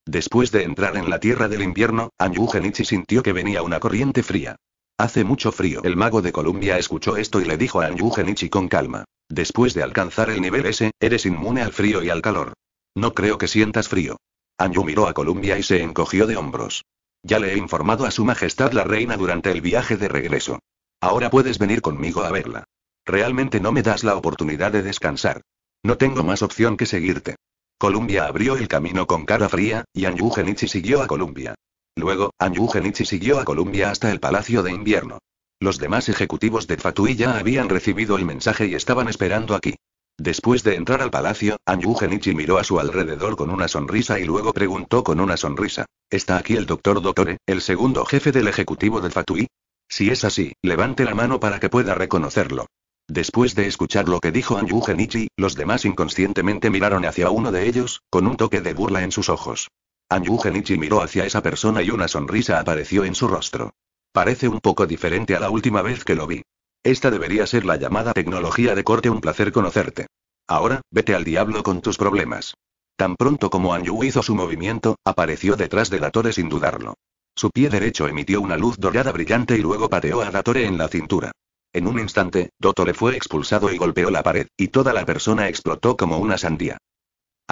Después de entrar en la tierra del invierno, Anju Genichi sintió que venía una corriente fría. Hace mucho frío. El mago de Columbia escuchó esto y le dijo a Anju Genichi con calma. Después de alcanzar el nivel S, eres inmune al frío y al calor. No creo que sientas frío. Anju miró a Columbia y se encogió de hombros. Ya le he informado a su majestad la reina durante el viaje de regreso. Ahora puedes venir conmigo a verla. Realmente no me das la oportunidad de descansar. No tengo más opción que seguirte. Columbia abrió el camino con cara fría, y Anju Genichi siguió a Columbia. Luego, Anju Genichi siguió a Columbia hasta el Palacio de Invierno. Los demás ejecutivos de Fatui ya habían recibido el mensaje y estaban esperando aquí. Después de entrar al palacio, Anyu Genichi miró a su alrededor con una sonrisa y luego preguntó con una sonrisa: ¿Está aquí el doctor Dottore, el segundo jefe del ejecutivo de Fatui? Si es así, levante la mano para que pueda reconocerlo. Después de escuchar lo que dijo Anyu Genichi, los demás inconscientemente miraron hacia uno de ellos, con un toque de burla en sus ojos. Anyu Genichi miró hacia esa persona y una sonrisa apareció en su rostro. Parece un poco diferente a la última vez que lo vi. Esta debería ser la llamada tecnología de corte, un placer conocerte. Ahora, vete al diablo con tus problemas. Tan pronto como Anju hizo su movimiento, apareció detrás de Datore sin dudarlo. Su pie derecho emitió una luz dorada brillante y luego pateó a Datore en la cintura. En un instante, Doto le fue expulsado y golpeó la pared, y toda la persona explotó como una sandía.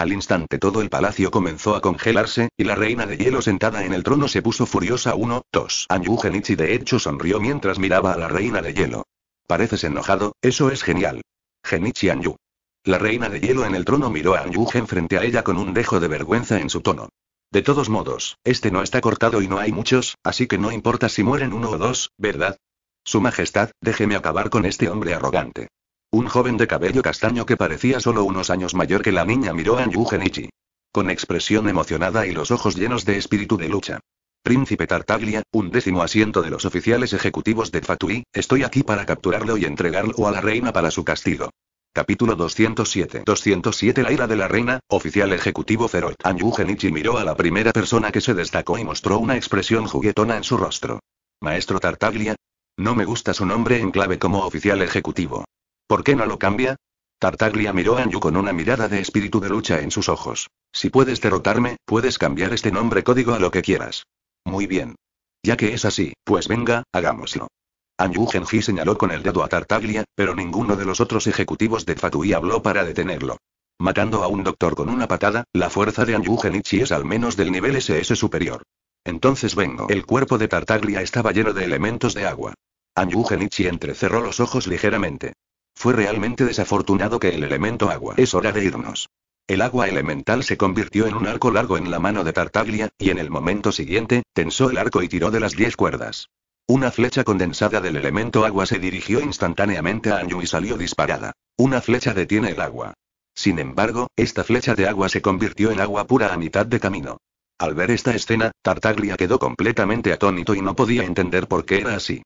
Al instante todo el palacio comenzó a congelarse, y la reina de hielo sentada en el trono se puso furiosa. uno, 2. Anyu Genichi de hecho sonrió mientras miraba a la reina de hielo. Pareces enojado, eso es genial. Genichi Anju. La reina de hielo en el trono miró a Anju Gen frente a ella con un dejo de vergüenza en su tono. De todos modos, este no está cortado y no hay muchos, así que no importa si mueren uno o dos, ¿verdad? Su Majestad, déjeme acabar con este hombre arrogante. Un joven de cabello castaño que parecía solo unos años mayor que la niña miró a Anju Con expresión emocionada y los ojos llenos de espíritu de lucha. Príncipe Tartaglia, un décimo asiento de los oficiales ejecutivos de Fatui, estoy aquí para capturarlo y entregarlo a la reina para su castigo. Capítulo 207 207 La ira de la reina, oficial ejecutivo feroz. Anju miró a la primera persona que se destacó y mostró una expresión juguetona en su rostro. Maestro Tartaglia. No me gusta su nombre en clave como oficial ejecutivo. ¿Por qué no lo cambia? Tartaglia miró a Anju con una mirada de espíritu de lucha en sus ojos. Si puedes derrotarme, puedes cambiar este nombre código a lo que quieras. Muy bien. Ya que es así, pues venga, hagámoslo. Anju Genji señaló con el dedo a Tartaglia, pero ninguno de los otros ejecutivos de Fatui habló para detenerlo. Matando a un doctor con una patada, la fuerza de Anju Genichi es al menos del nivel SS superior. Entonces vengo. El cuerpo de Tartaglia estaba lleno de elementos de agua. Anju Genichi entrecerró los ojos ligeramente. Fue realmente desafortunado que el elemento agua. Es hora de irnos. El agua elemental se convirtió en un arco largo en la mano de Tartaglia, y en el momento siguiente, tensó el arco y tiró de las diez cuerdas. Una flecha condensada del elemento agua se dirigió instantáneamente a Anju y salió disparada. Una flecha detiene el agua. Sin embargo, esta flecha de agua se convirtió en agua pura a mitad de camino. Al ver esta escena, Tartaglia quedó completamente atónito y no podía entender por qué era así.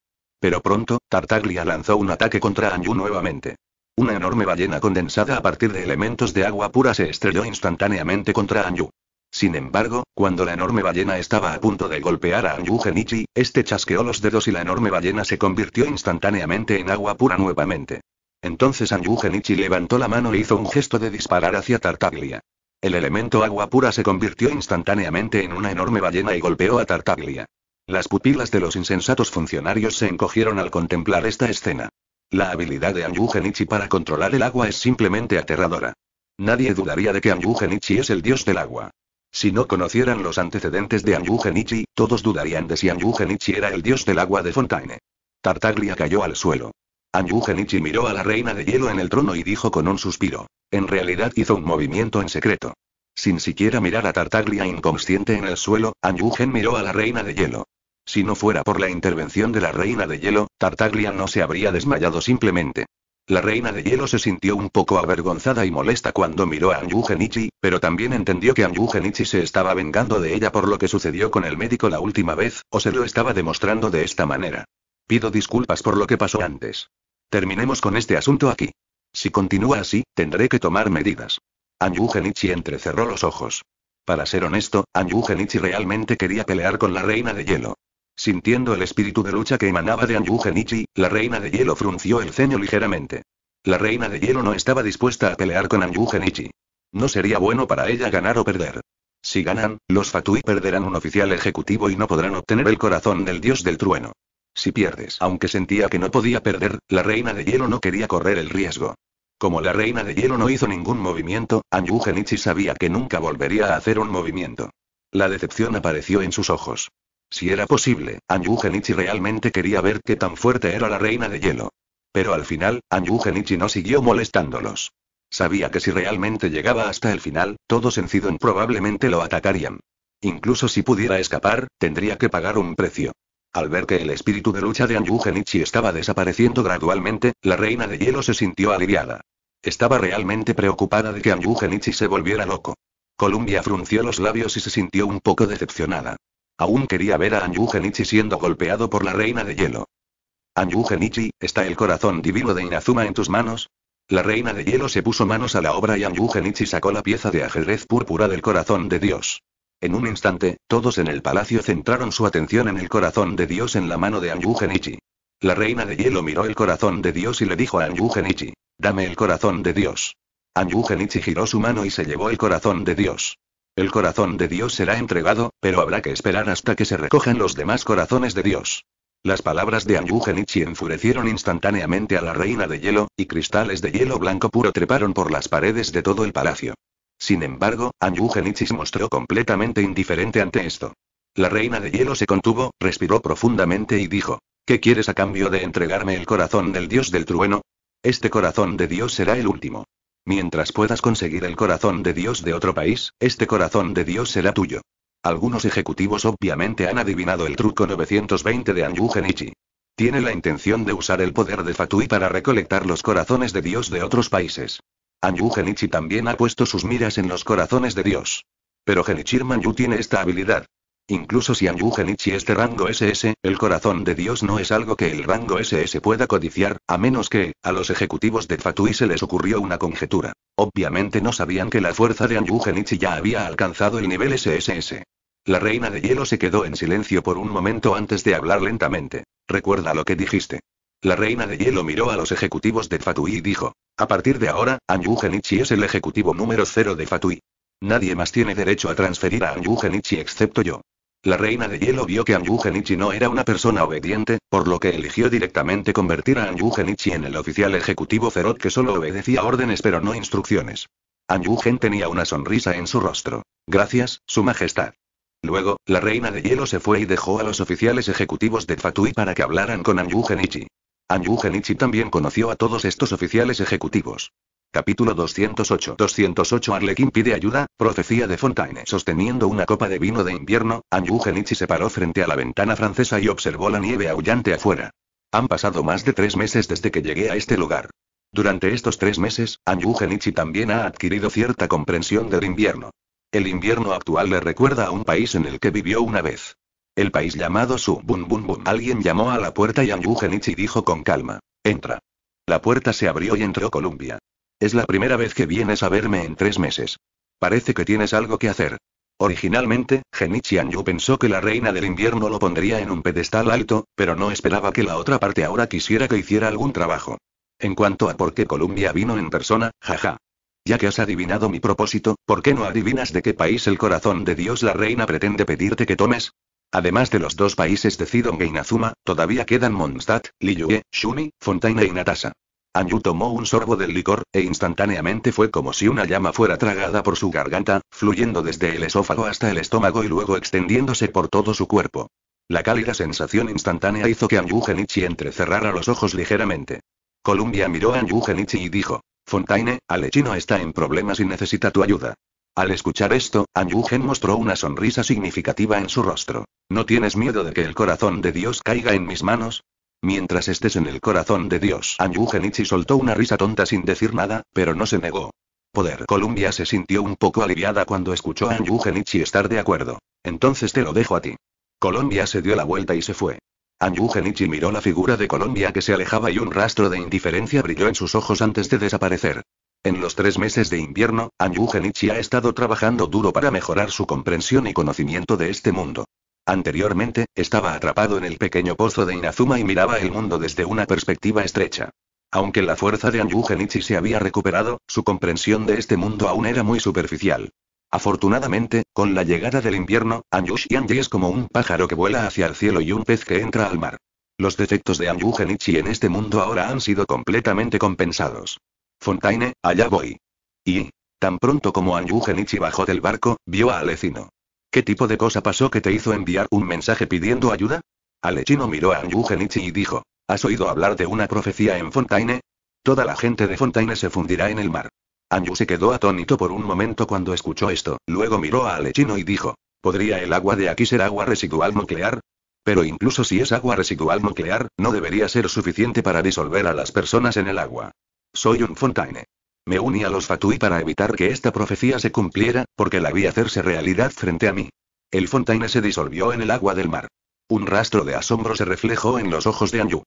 Pero pronto, Tartaglia lanzó un ataque contra Anju nuevamente. Una enorme ballena condensada a partir de elementos de agua pura se estrelló instantáneamente contra Anju. Sin embargo, cuando la enorme ballena estaba a punto de golpear a Anju Genichi, este chasqueó los dedos y la enorme ballena se convirtió instantáneamente en agua pura nuevamente. Entonces Anju Genichi levantó la mano e hizo un gesto de disparar hacia Tartaglia. El elemento agua pura se convirtió instantáneamente en una enorme ballena y golpeó a Tartaglia. Las pupilas de los insensatos funcionarios se encogieron al contemplar esta escena. La habilidad de Anju Genichi para controlar el agua es simplemente aterradora. Nadie dudaría de que Anju Genichi es el dios del agua. Si no conocieran los antecedentes de Anju Genichi, todos dudarían de si Anju Genichi era el dios del agua de Fontaine. Tartaglia cayó al suelo. Anju Genichi miró a la reina de hielo en el trono y dijo con un suspiro. En realidad hizo un movimiento en secreto. Sin siquiera mirar a Tartaglia inconsciente en el suelo, Gen miró a la reina de hielo. Si no fuera por la intervención de la reina de hielo, Tartaglia no se habría desmayado simplemente. La reina de hielo se sintió un poco avergonzada y molesta cuando miró a Anju Genichi, pero también entendió que Anju Genichi se estaba vengando de ella por lo que sucedió con el médico la última vez, o se lo estaba demostrando de esta manera. Pido disculpas por lo que pasó antes. Terminemos con este asunto aquí. Si continúa así, tendré que tomar medidas. Anju Genichi entrecerró los ojos. Para ser honesto, Anju Genichi realmente quería pelear con la reina de hielo. Sintiendo el espíritu de lucha que emanaba de Anyu Genichi, la reina de hielo frunció el ceño ligeramente. La reina de hielo no estaba dispuesta a pelear con Anyu Genichi. No sería bueno para ella ganar o perder. Si ganan, los Fatui perderán un oficial ejecutivo y no podrán obtener el corazón del dios del trueno. Si pierdes, aunque sentía que no podía perder, la reina de hielo no quería correr el riesgo. Como la reina de hielo no hizo ningún movimiento, Anyu Genichi sabía que nunca volvería a hacer un movimiento. La decepción apareció en sus ojos. Si era posible, Anju Genichi realmente quería ver qué tan fuerte era la reina de hielo. Pero al final, Anju Genichi no siguió molestándolos. Sabía que si realmente llegaba hasta el final, todos en Sidon probablemente lo atacarían. Incluso si pudiera escapar, tendría que pagar un precio. Al ver que el espíritu de lucha de Anju Genichi estaba desapareciendo gradualmente, la reina de hielo se sintió aliviada. Estaba realmente preocupada de que Anju Genichi se volviera loco. Columbia frunció los labios y se sintió un poco decepcionada. Aún quería ver a Anju Genichi siendo golpeado por la reina de hielo. Anju Genichi, ¿está el corazón divino de Inazuma en tus manos? La reina de hielo se puso manos a la obra y Anju Genichi sacó la pieza de ajedrez púrpura del corazón de Dios. En un instante, todos en el palacio centraron su atención en el corazón de Dios en la mano de Anju Genichi. La reina de hielo miró el corazón de Dios y le dijo a Anju Genichi, dame el corazón de Dios. Anjugenichi Genichi giró su mano y se llevó el corazón de Dios. El corazón de Dios será entregado, pero habrá que esperar hasta que se recojan los demás corazones de Dios. Las palabras de Anyu enfurecieron instantáneamente a la reina de hielo, y cristales de hielo blanco puro treparon por las paredes de todo el palacio. Sin embargo, Anyu se mostró completamente indiferente ante esto. La reina de hielo se contuvo, respiró profundamente y dijo, ¿qué quieres a cambio de entregarme el corazón del dios del trueno? Este corazón de dios será el último. Mientras puedas conseguir el corazón de Dios de otro país, este corazón de Dios será tuyo. Algunos ejecutivos obviamente han adivinado el truco 920 de Anju Genichi. Tiene la intención de usar el poder de Fatui para recolectar los corazones de Dios de otros países. Anju Genichi también ha puesto sus miras en los corazones de Dios. Pero Genichir Manju tiene esta habilidad. Incluso si Genichi es este rango SS, el corazón de Dios no es algo que el rango SS pueda codiciar, a menos que, a los ejecutivos de Fatui se les ocurrió una conjetura. Obviamente no sabían que la fuerza de Genichi ya había alcanzado el nivel SSS. La reina de hielo se quedó en silencio por un momento antes de hablar lentamente. Recuerda lo que dijiste. La reina de hielo miró a los ejecutivos de Fatui y dijo, a partir de ahora, Anjugenichi es el ejecutivo número cero de Fatui. Nadie más tiene derecho a transferir a Anjugenichi excepto yo. La reina de hielo vio que Anju Genichi no era una persona obediente, por lo que eligió directamente convertir a Anju Genichi en el oficial ejecutivo Ferot que solo obedecía órdenes pero no instrucciones. Anjugen tenía una sonrisa en su rostro. Gracias, Su Majestad. Luego, la reina de hielo se fue y dejó a los oficiales ejecutivos de Fatui para que hablaran con Anju Genichi. también conoció a todos estos oficiales ejecutivos. Capítulo 208 208 Arlequín pide ayuda, profecía de Fontaine Sosteniendo una copa de vino de invierno, Anju Genichi se paró frente a la ventana francesa y observó la nieve aullante afuera. Han pasado más de tres meses desde que llegué a este lugar. Durante estos tres meses, Anju Genichi también ha adquirido cierta comprensión del invierno. El invierno actual le recuerda a un país en el que vivió una vez. El país llamado Su Alguien llamó a la puerta y Anju Genichi dijo con calma. Entra. La puerta se abrió y entró Columbia. Es la primera vez que vienes a verme en tres meses. Parece que tienes algo que hacer. Originalmente, Genichian Yu pensó que la reina del invierno lo pondría en un pedestal alto, pero no esperaba que la otra parte ahora quisiera que hiciera algún trabajo. En cuanto a por qué Columbia vino en persona, jaja. Ya que has adivinado mi propósito, ¿por qué no adivinas de qué país el corazón de Dios la reina pretende pedirte que tomes? Además de los dos países de Zidong e todavía quedan Mondstadt, Liyue, Shumi, Fontaine y e Natasa. Anyu tomó un sorbo del licor, e instantáneamente fue como si una llama fuera tragada por su garganta, fluyendo desde el esófago hasta el estómago y luego extendiéndose por todo su cuerpo. La cálida sensación instantánea hizo que Anyu Genichi entrecerrara los ojos ligeramente. Columbia miró a Anyu Genichi y dijo, Fontaine, Alechino está en problemas y necesita tu ayuda. Al escuchar esto, Gen mostró una sonrisa significativa en su rostro. ¿No tienes miedo de que el corazón de Dios caiga en mis manos? Mientras estés en el corazón de Dios. Anyu Genichi soltó una risa tonta sin decir nada, pero no se negó. Poder. Colombia se sintió un poco aliviada cuando escuchó a Anyu Genichi estar de acuerdo. Entonces te lo dejo a ti. Colombia se dio la vuelta y se fue. Anyu Genichi miró la figura de Colombia que se alejaba y un rastro de indiferencia brilló en sus ojos antes de desaparecer. En los tres meses de invierno, Anyu Genichi ha estado trabajando duro para mejorar su comprensión y conocimiento de este mundo. Anteriormente, estaba atrapado en el pequeño pozo de Inazuma y miraba el mundo desde una perspectiva estrecha. Aunque la fuerza de Anju Genichi se había recuperado, su comprensión de este mundo aún era muy superficial. Afortunadamente, con la llegada del invierno, Anju y es como un pájaro que vuela hacia el cielo y un pez que entra al mar. Los defectos de Anju Genichi en este mundo ahora han sido completamente compensados. Fontaine, allá voy. Y, tan pronto como Anju Genichi bajó del barco, vio a Alecino. ¿Qué tipo de cosa pasó que te hizo enviar un mensaje pidiendo ayuda? Alechino miró a Anju Genichi y dijo, ¿has oído hablar de una profecía en Fontaine? Toda la gente de Fontaine se fundirá en el mar. Anju se quedó atónito por un momento cuando escuchó esto, luego miró a Alechino y dijo, ¿podría el agua de aquí ser agua residual nuclear? Pero incluso si es agua residual nuclear, no debería ser suficiente para disolver a las personas en el agua. Soy un Fontaine. Me uní a los Fatui para evitar que esta profecía se cumpliera, porque la vi hacerse realidad frente a mí. El Fontaine se disolvió en el agua del mar. Un rastro de asombro se reflejó en los ojos de Anyu.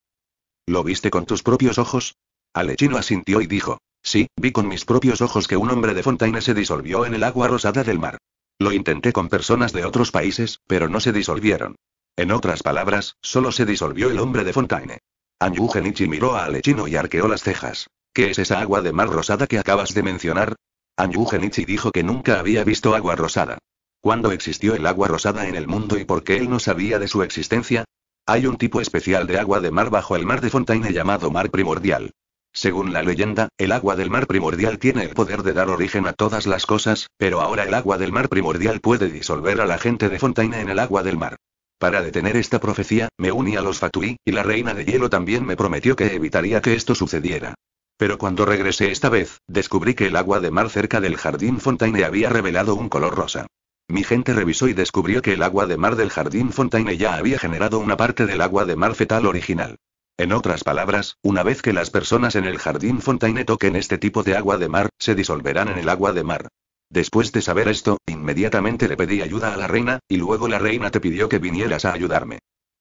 ¿Lo viste con tus propios ojos? Alechino asintió y dijo. Sí, vi con mis propios ojos que un hombre de Fontaine se disolvió en el agua rosada del mar. Lo intenté con personas de otros países, pero no se disolvieron. En otras palabras, solo se disolvió el hombre de Fontaine. Anju Genichi miró a Alechino y arqueó las cejas. ¿Qué es esa agua de mar rosada que acabas de mencionar? Anju Genichi dijo que nunca había visto agua rosada. ¿Cuándo existió el agua rosada en el mundo y por qué él no sabía de su existencia? Hay un tipo especial de agua de mar bajo el mar de Fontaine llamado mar primordial. Según la leyenda, el agua del mar primordial tiene el poder de dar origen a todas las cosas, pero ahora el agua del mar primordial puede disolver a la gente de Fontaine en el agua del mar. Para detener esta profecía, me uní a los Fatui, y la reina de hielo también me prometió que evitaría que esto sucediera. Pero cuando regresé esta vez, descubrí que el agua de mar cerca del jardín Fontaine había revelado un color rosa. Mi gente revisó y descubrió que el agua de mar del jardín Fontaine ya había generado una parte del agua de mar fetal original. En otras palabras, una vez que las personas en el jardín Fontaine toquen este tipo de agua de mar, se disolverán en el agua de mar. Después de saber esto, inmediatamente le pedí ayuda a la reina, y luego la reina te pidió que vinieras a ayudarme.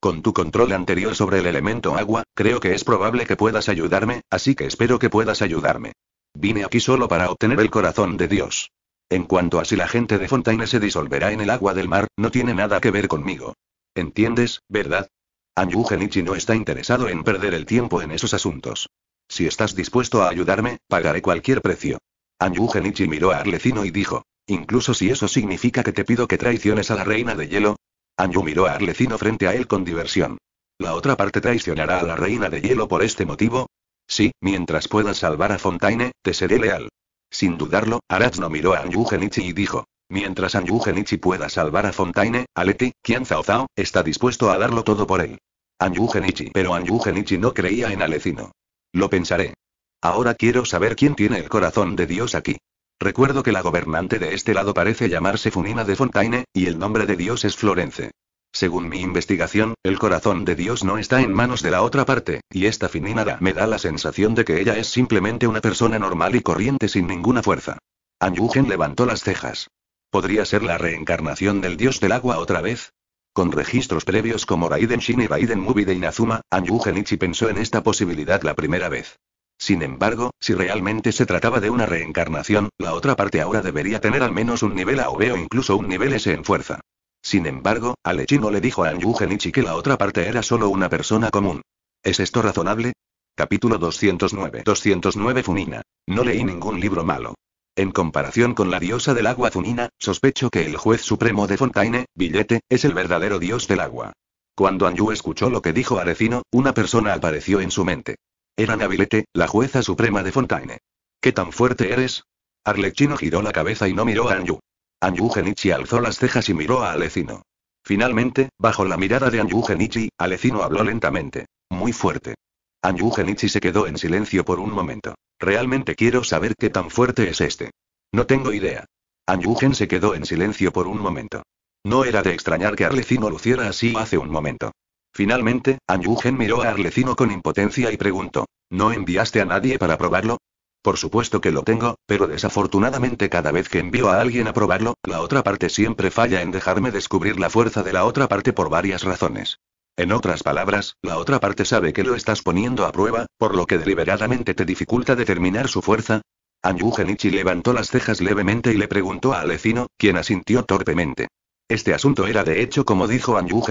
Con tu control anterior sobre el elemento agua, creo que es probable que puedas ayudarme, así que espero que puedas ayudarme. Vine aquí solo para obtener el corazón de Dios. En cuanto a si la gente de Fontaine se disolverá en el agua del mar, no tiene nada que ver conmigo. ¿Entiendes, verdad? Anyu Genichi no está interesado en perder el tiempo en esos asuntos. Si estás dispuesto a ayudarme, pagaré cualquier precio. Anyu Genichi miró a Arlecino y dijo. Incluso si eso significa que te pido que traiciones a la reina de hielo, Anju miró a Arlecino frente a él con diversión. ¿La otra parte traicionará a la reina de hielo por este motivo? Sí, mientras puedas salvar a Fontaine, te seré leal. Sin dudarlo, no miró a Anju Genichi y dijo. Mientras Anju Genichi pueda salvar a Fontaine, Aleti, quien Zao está dispuesto a darlo todo por él. Anju Genichi. Pero Anju Genichi no creía en Alecino. Lo pensaré. Ahora quiero saber quién tiene el corazón de Dios aquí. Recuerdo que la gobernante de este lado parece llamarse Funina de Fontaine, y el nombre de Dios es Florence. Según mi investigación, el corazón de Dios no está en manos de la otra parte, y esta Funina me da la sensación de que ella es simplemente una persona normal y corriente sin ninguna fuerza. Anyugen levantó las cejas. ¿Podría ser la reencarnación del dios del agua otra vez? Con registros previos como Raiden Shin y Raiden Mubi de Inazuma, Anyugen Ichi pensó en esta posibilidad la primera vez. Sin embargo, si realmente se trataba de una reencarnación, la otra parte ahora debería tener al menos un nivel A o B o incluso un nivel S en fuerza. Sin embargo, Alechino le dijo a Anju Genichi que la otra parte era solo una persona común. ¿Es esto razonable? Capítulo 209 209 Funina. No leí ningún libro malo. En comparación con la diosa del agua Funina, sospecho que el juez supremo de Fontaine, Billete, es el verdadero dios del agua. Cuando Anju escuchó lo que dijo Arecino, una persona apareció en su mente. Era Navilete, la jueza suprema de Fontaine. ¿Qué tan fuerte eres? Arlecchino giró la cabeza y no miró a Anju. Anju Genichi alzó las cejas y miró a Alecino. Finalmente, bajo la mirada de Anju Genichi, Alecino habló lentamente. Muy fuerte. Anju Genichi se quedó en silencio por un momento. Realmente quiero saber qué tan fuerte es este. No tengo idea. Gen se quedó en silencio por un momento. No era de extrañar que Arlecino luciera así hace un momento. Finalmente, Anyugen miró a Arlecino con impotencia y preguntó: ¿No enviaste a nadie para probarlo? Por supuesto que lo tengo, pero desafortunadamente cada vez que envío a alguien a probarlo, la otra parte siempre falla en dejarme descubrir la fuerza de la otra parte por varias razones. En otras palabras, la otra parte sabe que lo estás poniendo a prueba, por lo que deliberadamente te dificulta determinar su fuerza. Anyugenichi levantó las cejas levemente y le preguntó a Alecino, quien asintió torpemente. Este asunto era de hecho como dijo Anju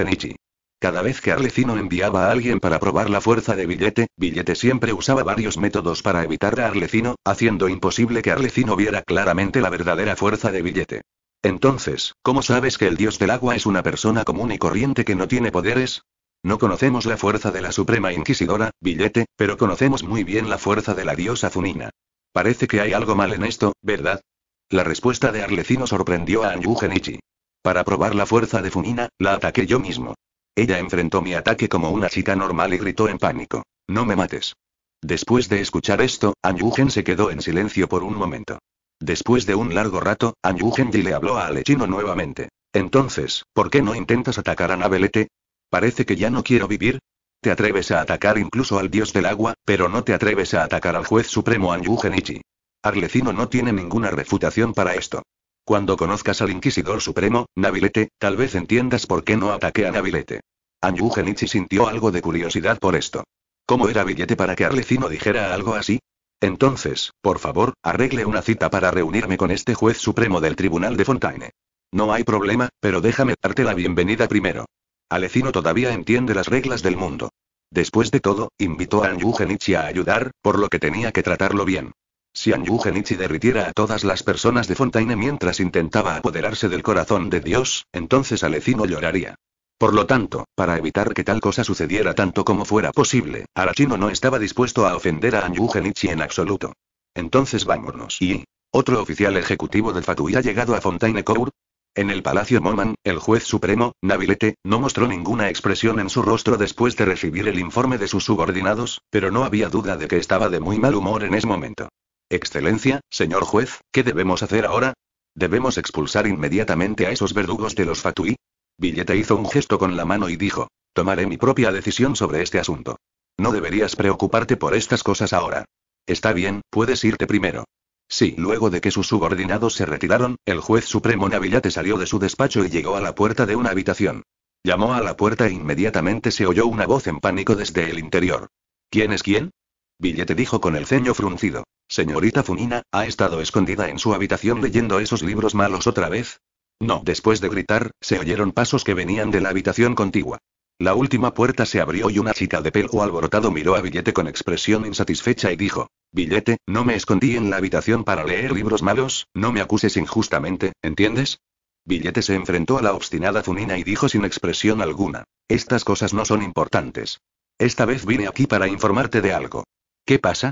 cada vez que Arlecino enviaba a alguien para probar la fuerza de Billete, Billete siempre usaba varios métodos para evitar a Arlecino, haciendo imposible que Arlecino viera claramente la verdadera fuerza de Billete. Entonces, ¿cómo sabes que el dios del agua es una persona común y corriente que no tiene poderes? No conocemos la fuerza de la Suprema Inquisidora, Billete, pero conocemos muy bien la fuerza de la diosa Funina. Parece que hay algo mal en esto, ¿verdad? La respuesta de Arlecino sorprendió a Angu Genichi. Para probar la fuerza de Funina, la ataqué yo mismo. Ella enfrentó mi ataque como una chica normal y gritó en pánico. No me mates. Después de escuchar esto, Anjugen se quedó en silencio por un momento. Después de un largo rato, Anyugen le habló a Alechino nuevamente. Entonces, ¿por qué no intentas atacar a Nabelete? Parece que ya no quiero vivir. Te atreves a atacar incluso al dios del agua, pero no te atreves a atacar al juez supremo Ichi. Arlecino no tiene ninguna refutación para esto. Cuando conozcas al Inquisidor Supremo, Nabilete, tal vez entiendas por qué no ataque a Nabilete. Anju Genichi sintió algo de curiosidad por esto. ¿Cómo era billete para que Arlecino dijera algo así? Entonces, por favor, arregle una cita para reunirme con este juez supremo del Tribunal de Fontaine. No hay problema, pero déjame darte la bienvenida primero. Alecino todavía entiende las reglas del mundo. Después de todo, invitó a Anju Genichi a ayudar, por lo que tenía que tratarlo bien. Si Anju Genichi derritiera a todas las personas de Fontaine mientras intentaba apoderarse del corazón de Dios, entonces Alecino lloraría. Por lo tanto, para evitar que tal cosa sucediera tanto como fuera posible, Arachino no estaba dispuesto a ofender a Anju Genichi en absoluto. Entonces vámonos. ¿Y otro oficial ejecutivo del Fatui ha llegado a Fontaine Court. En el Palacio Moman, el juez supremo, Nabilete, no mostró ninguna expresión en su rostro después de recibir el informe de sus subordinados, pero no había duda de que estaba de muy mal humor en ese momento. Excelencia, señor juez, ¿qué debemos hacer ahora? ¿Debemos expulsar inmediatamente a esos verdugos de los Fatui? Billete hizo un gesto con la mano y dijo, tomaré mi propia decisión sobre este asunto. No deberías preocuparte por estas cosas ahora. Está bien, puedes irte primero. Sí, luego de que sus subordinados se retiraron, el juez supremo Navillate salió de su despacho y llegó a la puerta de una habitación. Llamó a la puerta e inmediatamente se oyó una voz en pánico desde el interior. ¿Quién es quién? Billete dijo con el ceño fruncido. Señorita Funina, ¿ha estado escondida en su habitación leyendo esos libros malos otra vez? No, después de gritar, se oyeron pasos que venían de la habitación contigua. La última puerta se abrió y una chica de pelo alborotado miró a Billete con expresión insatisfecha y dijo, Billete, no me escondí en la habitación para leer libros malos, no me acuses injustamente, ¿entiendes? Billete se enfrentó a la obstinada Funina y dijo sin expresión alguna, estas cosas no son importantes. Esta vez vine aquí para informarte de algo. ¿Qué pasa?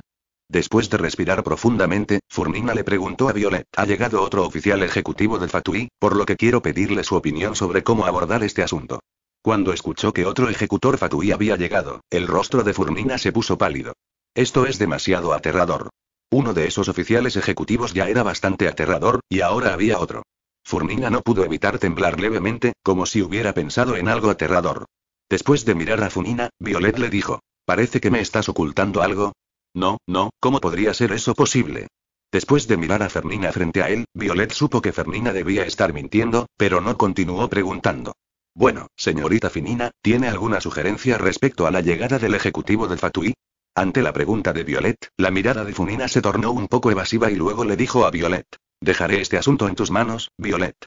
Después de respirar profundamente, Furnina le preguntó a Violet, ha llegado otro oficial ejecutivo de Fatui, por lo que quiero pedirle su opinión sobre cómo abordar este asunto. Cuando escuchó que otro ejecutor Fatui había llegado, el rostro de Furnina se puso pálido. Esto es demasiado aterrador. Uno de esos oficiales ejecutivos ya era bastante aterrador, y ahora había otro. Furnina no pudo evitar temblar levemente, como si hubiera pensado en algo aterrador. Después de mirar a Furnina, Violet le dijo, Parece que me estás ocultando algo, no, no, ¿cómo podría ser eso posible? Después de mirar a Fermina frente a él, Violet supo que Fermina debía estar mintiendo, pero no continuó preguntando. Bueno, señorita Finina, ¿tiene alguna sugerencia respecto a la llegada del ejecutivo de Fatui? Ante la pregunta de Violet, la mirada de Funina se tornó un poco evasiva y luego le dijo a Violet. Dejaré este asunto en tus manos, Violet.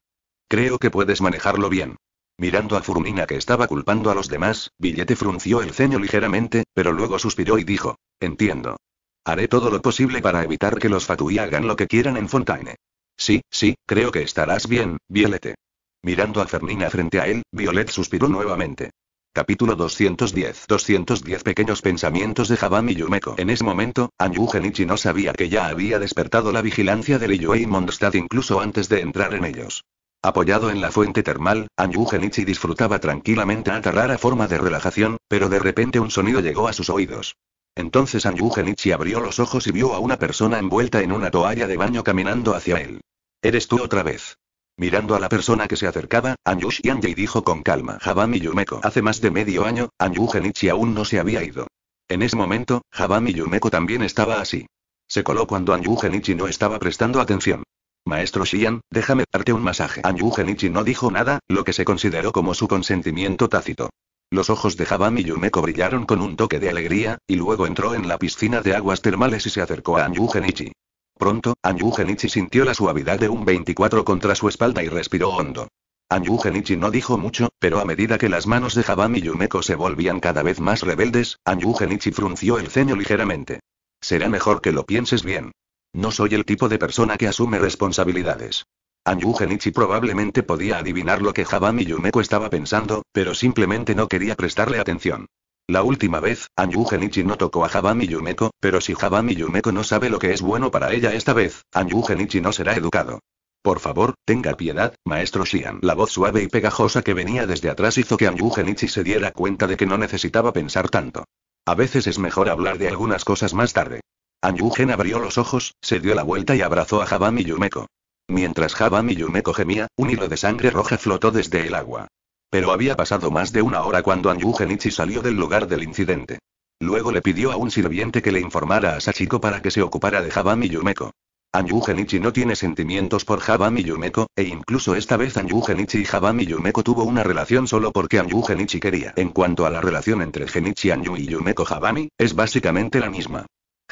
Creo que puedes manejarlo bien. Mirando a Furmina que estaba culpando a los demás, Billete frunció el ceño ligeramente, pero luego suspiró y dijo, entiendo. Haré todo lo posible para evitar que los Fatui hagan lo que quieran en Fontaine. Sí, sí, creo que estarás bien, Violete. Mirando a Fernina frente a él, Violet suspiró nuevamente. Capítulo 210 210 Pequeños pensamientos de Jabam y Yumeko En ese momento, Anyu Genichi no sabía que ya había despertado la vigilancia del Iyuei y Mondstadt incluso antes de entrar en ellos. Apoyado en la fuente termal, Anju Genichi disfrutaba tranquilamente una rara forma de relajación, pero de repente un sonido llegó a sus oídos. Entonces Anju Genichi abrió los ojos y vio a una persona envuelta en una toalla de baño caminando hacia él. ¿Eres tú otra vez? Mirando a la persona que se acercaba, Anju dijo con calma Habami Yumeko. Hace más de medio año, Anju Genichi aún no se había ido. En ese momento, Habami Yumeko también estaba así. Se coló cuando Anju Genichi no estaba prestando atención. Maestro Xian, déjame darte un masaje. Anju Genichi no dijo nada, lo que se consideró como su consentimiento tácito. Los ojos de Habami Yumeko brillaron con un toque de alegría, y luego entró en la piscina de aguas termales y se acercó a Anju Genichi. Pronto, Anju Genichi sintió la suavidad de un 24 contra su espalda y respiró hondo. Anju Genichi no dijo mucho, pero a medida que las manos de Habami Yumeko se volvían cada vez más rebeldes, Anju Genichi frunció el ceño ligeramente. Será mejor que lo pienses bien. No soy el tipo de persona que asume responsabilidades. Anju Genichi probablemente podía adivinar lo que Jabami Yumeko estaba pensando, pero simplemente no quería prestarle atención. La última vez, Anju Genichi no tocó a Habami Yumeko, pero si Habami Yumeko no sabe lo que es bueno para ella esta vez, Anju Genichi no será educado. Por favor, tenga piedad, maestro Shian. La voz suave y pegajosa que venía desde atrás hizo que Anju Genichi se diera cuenta de que no necesitaba pensar tanto. A veces es mejor hablar de algunas cosas más tarde. Anyugen abrió los ojos, se dio la vuelta y abrazó a Jabami Yumeko. Mientras Jabami Yumeko gemía, un hilo de sangre roja flotó desde el agua. Pero había pasado más de una hora cuando Anyugen salió del lugar del incidente. Luego le pidió a un sirviente que le informara a Sachiko para que se ocupara de Jabami Yumeko. Anyu no tiene sentimientos por Jabami Yumeko, e incluso esta vez Anyu y Jabami Yumeko tuvo una relación solo porque Anyu quería. En cuanto a la relación entre Genichi Anyu y Yumeko Jabami, es básicamente la misma.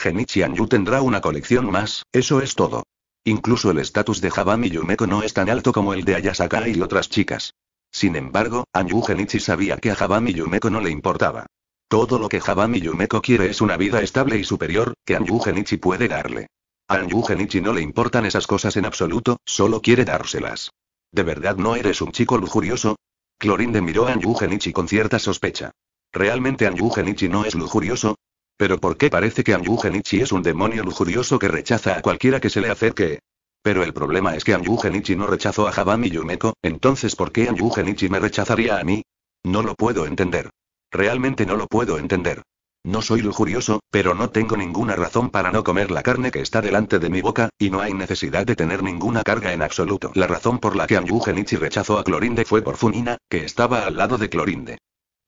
Genichi Anyu tendrá una colección más, eso es todo. Incluso el estatus de Habami Yumeko no es tan alto como el de Ayasaka y otras chicas. Sin embargo, Anju Genichi sabía que a Habami Yumeko no le importaba. Todo lo que Habami Yumeko quiere es una vida estable y superior, que Anju Genichi puede darle. A Anju Genichi no le importan esas cosas en absoluto, solo quiere dárselas. ¿De verdad no eres un chico lujurioso? Clorinde miró a Anju Genichi con cierta sospecha. ¿Realmente Anju Genichi no es lujurioso? Pero ¿por qué parece que Anju es un demonio lujurioso que rechaza a cualquiera que se le acerque? Pero el problema es que Anju no rechazó a Habami Yumeko, entonces ¿por qué Anju me rechazaría a mí? No lo puedo entender. Realmente no lo puedo entender. No soy lujurioso, pero no tengo ninguna razón para no comer la carne que está delante de mi boca, y no hay necesidad de tener ninguna carga en absoluto. La razón por la que Anju rechazó a Clorinde fue por Funina, que estaba al lado de Clorinde.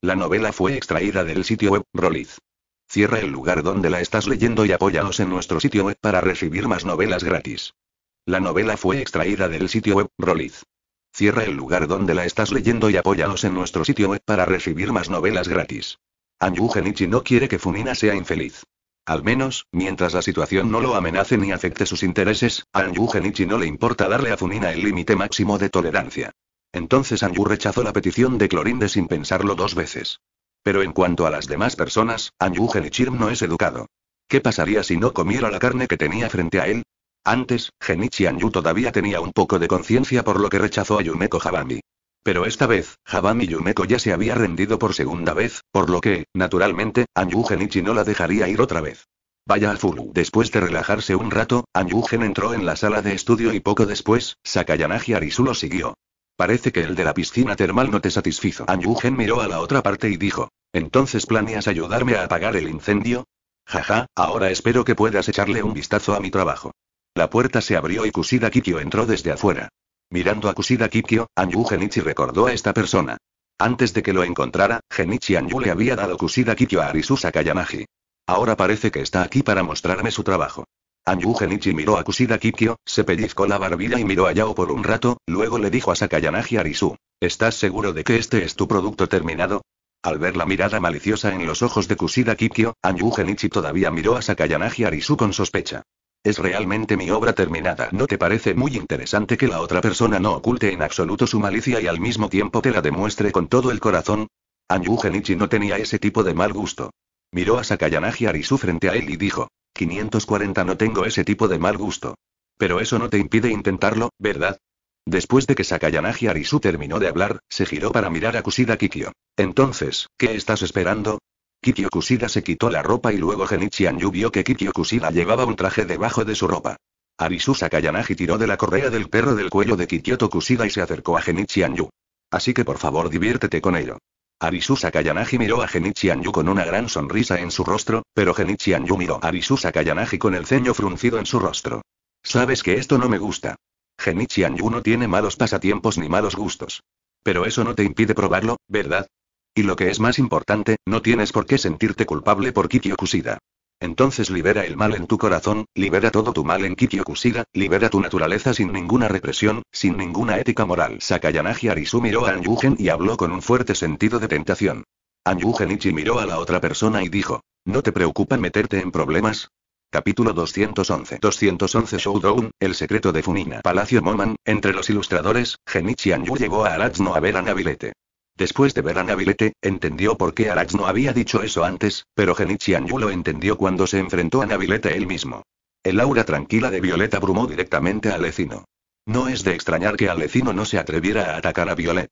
La novela fue extraída del sitio web Roliz. Cierra el lugar donde la estás leyendo y apóyanos en nuestro sitio web para recibir más novelas gratis. La novela fue extraída del sitio web Roliz. Cierra el lugar donde la estás leyendo y apóyanos en nuestro sitio web para recibir más novelas gratis. Anju Genichi no quiere que Funina sea infeliz. Al menos, mientras la situación no lo amenace ni afecte sus intereses, a Anju Genichi no le importa darle a Funina el límite máximo de tolerancia. Entonces Anju rechazó la petición de Clorinde sin pensarlo dos veces. Pero en cuanto a las demás personas, Anyu Genichirm no es educado. ¿Qué pasaría si no comiera la carne que tenía frente a él? Antes, Genichi Anyu todavía tenía un poco de conciencia por lo que rechazó a Yumeko Habami. Pero esta vez, Jabami Yumeko ya se había rendido por segunda vez, por lo que, naturalmente, Anyu Genichi no la dejaría ir otra vez. Vaya al Fulu. Después de relajarse un rato, Gen entró en la sala de estudio y poco después, Sakayanagi Arisu lo siguió. Parece que el de la piscina termal no te satisfizo. Gen miró a la otra parte y dijo. ¿Entonces planeas ayudarme a apagar el incendio? Jaja, ahora espero que puedas echarle un vistazo a mi trabajo. La puerta se abrió y Kusida Kikyo entró desde afuera. Mirando a Kusida Kikyo, Anju Genichi recordó a esta persona. Antes de que lo encontrara, Genichi Anju le había dado Kusida Kikyo a Arisusa Kayamagi. Ahora parece que está aquí para mostrarme su trabajo. Anyu Genichi miró a Kusida Kikyo, se pellizcó la barbilla y miró a Yao por un rato, luego le dijo a Sakayanagi Arisu. ¿Estás seguro de que este es tu producto terminado? Al ver la mirada maliciosa en los ojos de Kusida Kikyo, Anyu Genichi todavía miró a Sakayanagi Arisu con sospecha. Es realmente mi obra terminada. ¿No te parece muy interesante que la otra persona no oculte en absoluto su malicia y al mismo tiempo te la demuestre con todo el corazón? Anyu Genichi no tenía ese tipo de mal gusto. Miró a Sakayanagi Arisu frente a él y dijo. 540 No tengo ese tipo de mal gusto. Pero eso no te impide intentarlo, ¿verdad? Después de que Sakayanagi Arisu terminó de hablar, se giró para mirar a Kusida Kikyo. Entonces, ¿qué estás esperando? Kikyo Kusida se quitó la ropa y luego Genichi Anyu vio que Kikyo Kusida llevaba un traje debajo de su ropa. Arisu Sakayanagi tiró de la correa del perro del cuello de Kikyoto Kusida y se acercó a Genichi Anyu. Así que por favor diviértete con ello. Arisusa Kayanagi miró a Genichi Anju con una gran sonrisa en su rostro, pero Genichi Anju miró a Arisusa Kayanagi con el ceño fruncido en su rostro. Sabes que esto no me gusta. Genichi Anju no tiene malos pasatiempos ni malos gustos. Pero eso no te impide probarlo, ¿verdad? Y lo que es más importante, no tienes por qué sentirte culpable por Kikyo Okusida. Entonces libera el mal en tu corazón, libera todo tu mal en Kikyokusira, libera tu naturaleza sin ninguna represión, sin ninguna ética moral. Sakayanagi Arisu miró a Anyugen y habló con un fuerte sentido de tentación. Anyugenichi miró a la otra persona y dijo, ¿no te preocupa meterte en problemas? Capítulo 211 211 Showdown, el secreto de Funina Palacio Moman, entre los ilustradores, Genichi Anyu llegó a no a ver a Nabilete. Después de ver a Nabilete, entendió por qué Arax no había dicho eso antes, pero Genichi Anju lo entendió cuando se enfrentó a Nabilete él mismo. El aura tranquila de Violeta brumó directamente a Alecino. No es de extrañar que Alecino no se atreviera a atacar a Violet.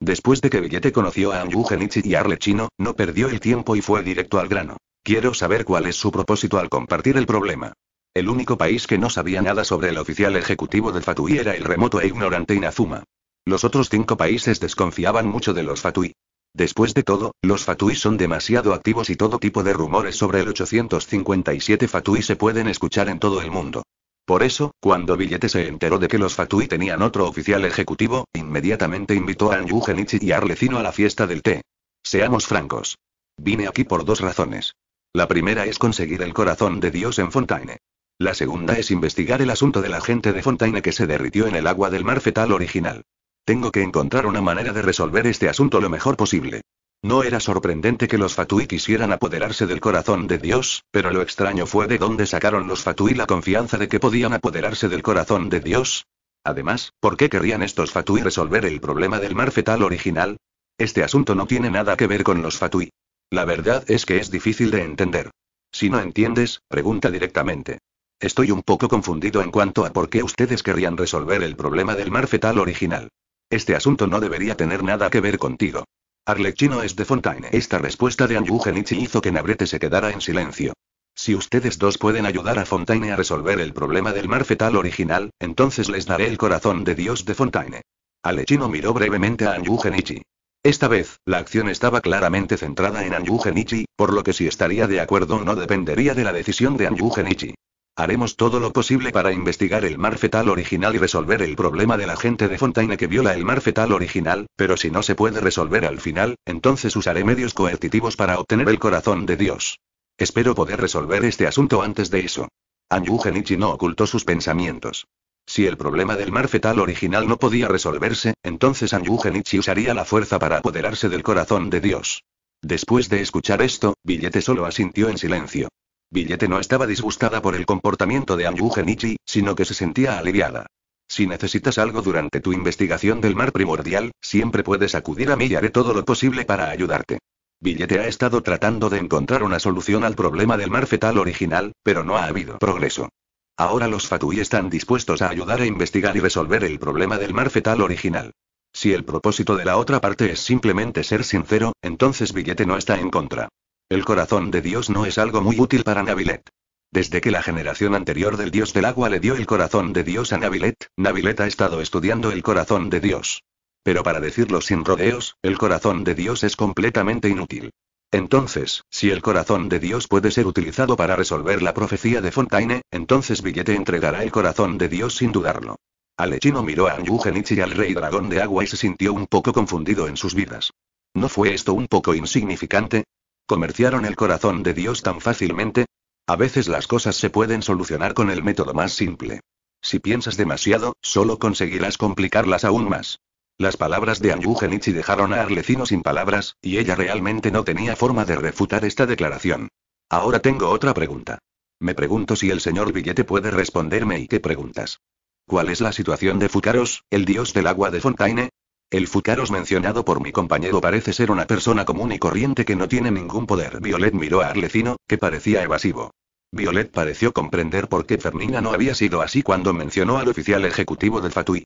Después de que Billete conoció a Anju Genichi y Arlechino, no perdió el tiempo y fue directo al grano. Quiero saber cuál es su propósito al compartir el problema. El único país que no sabía nada sobre el oficial ejecutivo del Fatui era el remoto e ignorante Inazuma. Los otros cinco países desconfiaban mucho de los Fatui. Después de todo, los Fatui son demasiado activos y todo tipo de rumores sobre el 857 Fatui se pueden escuchar en todo el mundo. Por eso, cuando Billete se enteró de que los Fatui tenían otro oficial ejecutivo, inmediatamente invitó a Anju Genichi y Arlecino a la fiesta del té. Seamos francos. Vine aquí por dos razones. La primera es conseguir el corazón de Dios en Fontaine. La segunda es investigar el asunto de la gente de Fontaine que se derritió en el agua del mar fetal original. Tengo que encontrar una manera de resolver este asunto lo mejor posible. No era sorprendente que los Fatui quisieran apoderarse del corazón de Dios, pero lo extraño fue de dónde sacaron los Fatui la confianza de que podían apoderarse del corazón de Dios. Además, ¿por qué querrían estos Fatui resolver el problema del mar fetal original? Este asunto no tiene nada que ver con los Fatui. La verdad es que es difícil de entender. Si no entiendes, pregunta directamente. Estoy un poco confundido en cuanto a por qué ustedes querrían resolver el problema del mar fetal original. Este asunto no debería tener nada que ver contigo. Arlechino es de Fontaine. Esta respuesta de Anju Genichi hizo que Nabrete se quedara en silencio. Si ustedes dos pueden ayudar a Fontaine a resolver el problema del mar fetal original, entonces les daré el corazón de Dios de Fontaine. Alechino miró brevemente a Anju Genichi. Esta vez, la acción estaba claramente centrada en Anju Genichi, por lo que si estaría de acuerdo o no dependería de la decisión de Anju Genichi. Haremos todo lo posible para investigar el mar fetal original y resolver el problema de la gente de Fontaine que viola el mar fetal original, pero si no se puede resolver al final, entonces usaré medios coercitivos para obtener el corazón de Dios. Espero poder resolver este asunto antes de eso. Anju Genichi no ocultó sus pensamientos. Si el problema del mar fetal original no podía resolverse, entonces Anju Genichi usaría la fuerza para apoderarse del corazón de Dios. Después de escuchar esto, Billete solo asintió en silencio. Billete no estaba disgustada por el comportamiento de Anju Genichi, sino que se sentía aliviada. Si necesitas algo durante tu investigación del mar primordial, siempre puedes acudir a mí y haré todo lo posible para ayudarte. Billete ha estado tratando de encontrar una solución al problema del mar fetal original, pero no ha habido progreso. Ahora los Fatui están dispuestos a ayudar a investigar y resolver el problema del mar fetal original. Si el propósito de la otra parte es simplemente ser sincero, entonces Billete no está en contra. El corazón de Dios no es algo muy útil para Navilet. Desde que la generación anterior del dios del agua le dio el corazón de Dios a Navilet, Navilet ha estado estudiando el corazón de Dios. Pero para decirlo sin rodeos, el corazón de Dios es completamente inútil. Entonces, si el corazón de Dios puede ser utilizado para resolver la profecía de Fontaine, entonces Billete entregará el corazón de Dios sin dudarlo. Alechino miró a Anjugenich y al rey dragón de agua y se sintió un poco confundido en sus vidas. ¿No fue esto un poco insignificante? comerciaron el corazón de Dios tan fácilmente? A veces las cosas se pueden solucionar con el método más simple. Si piensas demasiado, solo conseguirás complicarlas aún más. Las palabras de anjou Genichi dejaron a Arlecino sin palabras, y ella realmente no tenía forma de refutar esta declaración. Ahora tengo otra pregunta. Me pregunto si el señor Billete puede responderme y qué preguntas. ¿Cuál es la situación de Fucaros, el dios del agua de Fontaine? El Fucaros mencionado por mi compañero parece ser una persona común y corriente que no tiene ningún poder. Violet miró a Arlecino, que parecía evasivo. Violet pareció comprender por qué Fernina no había sido así cuando mencionó al oficial ejecutivo de Fatui.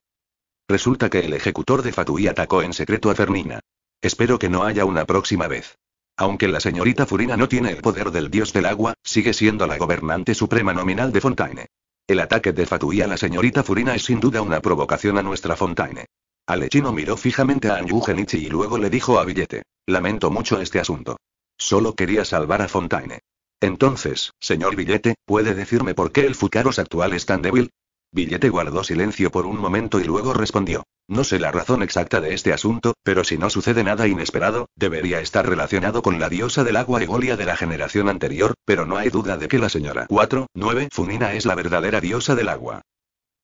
Resulta que el ejecutor de Fatui atacó en secreto a Fernina. Espero que no haya una próxima vez. Aunque la señorita Furina no tiene el poder del dios del agua, sigue siendo la gobernante suprema nominal de Fontaine. El ataque de Fatui a la señorita Furina es sin duda una provocación a nuestra Fontaine. Alechino miró fijamente a Anju y luego le dijo a Billete. Lamento mucho este asunto. Solo quería salvar a Fontaine. Entonces, señor Billete, ¿puede decirme por qué el Fucaros actual es tan débil? Billete guardó silencio por un momento y luego respondió. No sé la razón exacta de este asunto, pero si no sucede nada inesperado, debería estar relacionado con la diosa del agua Egolia de la generación anterior, pero no hay duda de que la señora 4, 9 Funina es la verdadera diosa del agua.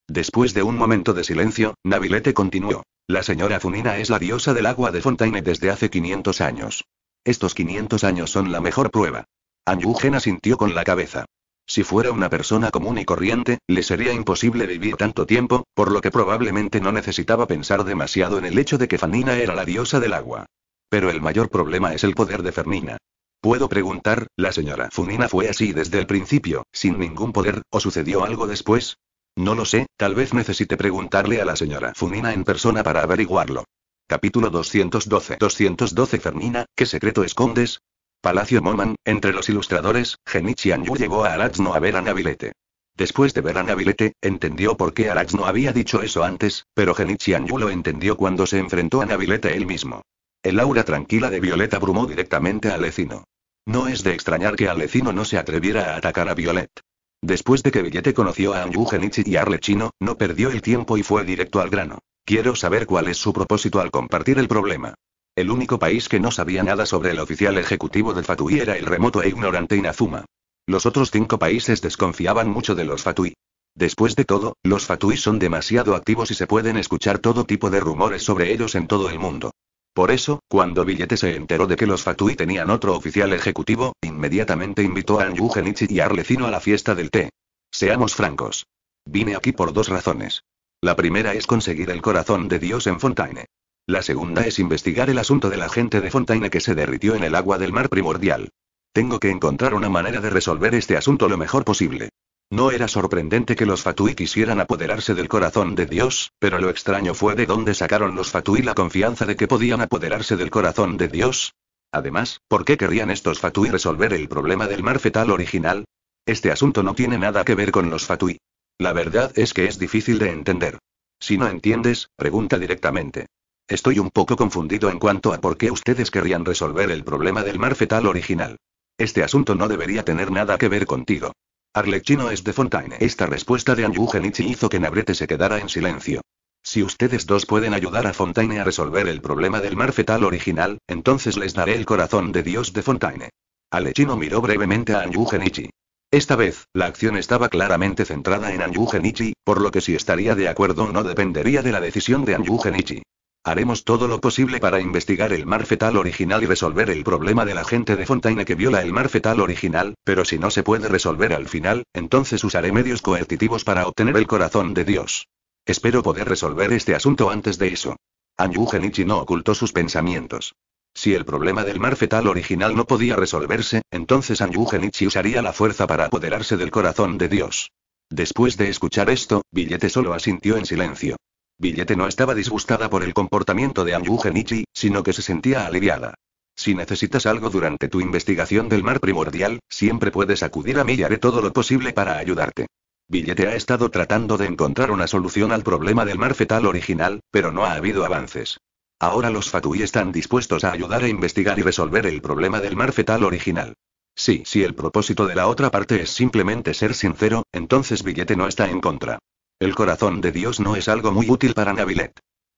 Después de un momento de silencio, Navilete continuó. La señora Funina es la diosa del agua de Fontaine desde hace 500 años. Estos 500 años son la mejor prueba. Anjugen asintió con la cabeza. Si fuera una persona común y corriente, le sería imposible vivir tanto tiempo, por lo que probablemente no necesitaba pensar demasiado en el hecho de que Fanina era la diosa del agua. Pero el mayor problema es el poder de Fernina. Puedo preguntar, ¿la señora Funina fue así desde el principio, sin ningún poder, o sucedió algo después? No lo sé, tal vez necesite preguntarle a la señora Funina en persona para averiguarlo. Capítulo 212. 212 Fernina, ¿qué secreto escondes? Palacio Moman, entre los ilustradores, Genichi Anju llegó a Araxno a ver a Nabilete. Después de ver a Nabilete, entendió por qué Araxno había dicho eso antes, pero Genichi Anju lo entendió cuando se enfrentó a Nabilete él mismo. El aura tranquila de Violeta brumó directamente a Lecino. No es de extrañar que Alecino no se atreviera a atacar a Violet. Después de que Billete conoció a Anju Genichi y Arlechino, no perdió el tiempo y fue directo al grano. Quiero saber cuál es su propósito al compartir el problema. El único país que no sabía nada sobre el oficial ejecutivo del Fatui era el remoto e ignorante Inazuma. Los otros cinco países desconfiaban mucho de los Fatui. Después de todo, los Fatui son demasiado activos y se pueden escuchar todo tipo de rumores sobre ellos en todo el mundo. Por eso, cuando Billete se enteró de que los Fatui tenían otro oficial ejecutivo, inmediatamente invitó a Anju y Arlecino a la fiesta del té. Seamos francos. Vine aquí por dos razones. La primera es conseguir el corazón de Dios en Fontaine. La segunda es investigar el asunto de la gente de Fontaine que se derritió en el agua del mar primordial. Tengo que encontrar una manera de resolver este asunto lo mejor posible. No era sorprendente que los Fatui quisieran apoderarse del corazón de Dios, pero lo extraño fue de dónde sacaron los Fatui la confianza de que podían apoderarse del corazón de Dios. Además, ¿por qué querrían estos Fatui resolver el problema del mar fetal original? Este asunto no tiene nada que ver con los Fatui. La verdad es que es difícil de entender. Si no entiendes, pregunta directamente. Estoy un poco confundido en cuanto a por qué ustedes querrían resolver el problema del mar fetal original. Este asunto no debería tener nada que ver contigo. Arlecchino es de Fontaine. Esta respuesta de Anju hizo que Nabrete se quedara en silencio. Si ustedes dos pueden ayudar a Fontaine a resolver el problema del mar fetal original, entonces les daré el corazón de Dios de Fontaine. Alechino miró brevemente a Anju Esta vez, la acción estaba claramente centrada en Anju por lo que si estaría de acuerdo o no dependería de la decisión de Anju Haremos todo lo posible para investigar el mar fetal original y resolver el problema de la gente de Fontaine que viola el mar fetal original, pero si no se puede resolver al final, entonces usaré medios coercitivos para obtener el corazón de Dios. Espero poder resolver este asunto antes de eso. Anju Genichi no ocultó sus pensamientos. Si el problema del mar fetal original no podía resolverse, entonces Anju Genichi usaría la fuerza para apoderarse del corazón de Dios. Después de escuchar esto, Billete solo asintió en silencio. Billete no estaba disgustada por el comportamiento de Anju Genichi, sino que se sentía aliviada. Si necesitas algo durante tu investigación del mar primordial, siempre puedes acudir a mí y haré todo lo posible para ayudarte. Billete ha estado tratando de encontrar una solución al problema del mar fetal original, pero no ha habido avances. Ahora los Fatui están dispuestos a ayudar a investigar y resolver el problema del mar fetal original. Sí, si el propósito de la otra parte es simplemente ser sincero, entonces Billete no está en contra. El corazón de Dios no es algo muy útil para Navilet.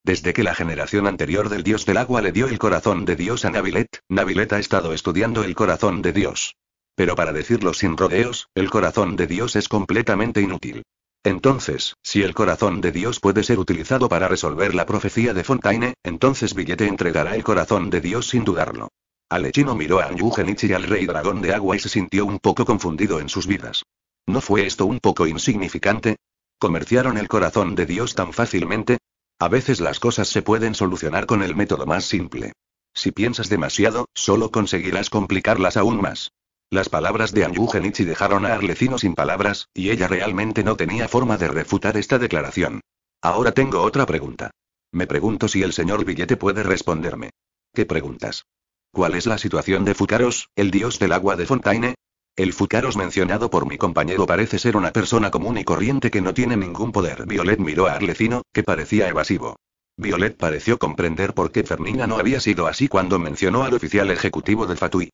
Desde que la generación anterior del dios del agua le dio el corazón de Dios a Navilet, Navilet ha estado estudiando el corazón de Dios. Pero para decirlo sin rodeos, el corazón de Dios es completamente inútil. Entonces, si el corazón de Dios puede ser utilizado para resolver la profecía de Fontaine, entonces Billete entregará el corazón de Dios sin dudarlo. Alechino miró a Anjugenichi y al rey dragón de agua y se sintió un poco confundido en sus vidas. ¿No fue esto un poco insignificante? comerciaron el corazón de Dios tan fácilmente? A veces las cosas se pueden solucionar con el método más simple. Si piensas demasiado, solo conseguirás complicarlas aún más. Las palabras de anjou Genichi dejaron a Arlecino sin palabras, y ella realmente no tenía forma de refutar esta declaración. Ahora tengo otra pregunta. Me pregunto si el señor Billete puede responderme. ¿Qué preguntas? ¿Cuál es la situación de Fucaros, el dios del agua de Fontaine? El Fucaros mencionado por mi compañero parece ser una persona común y corriente que no tiene ningún poder. Violet miró a Arlecino, que parecía evasivo. Violet pareció comprender por qué Fernina no había sido así cuando mencionó al oficial ejecutivo de Fatui.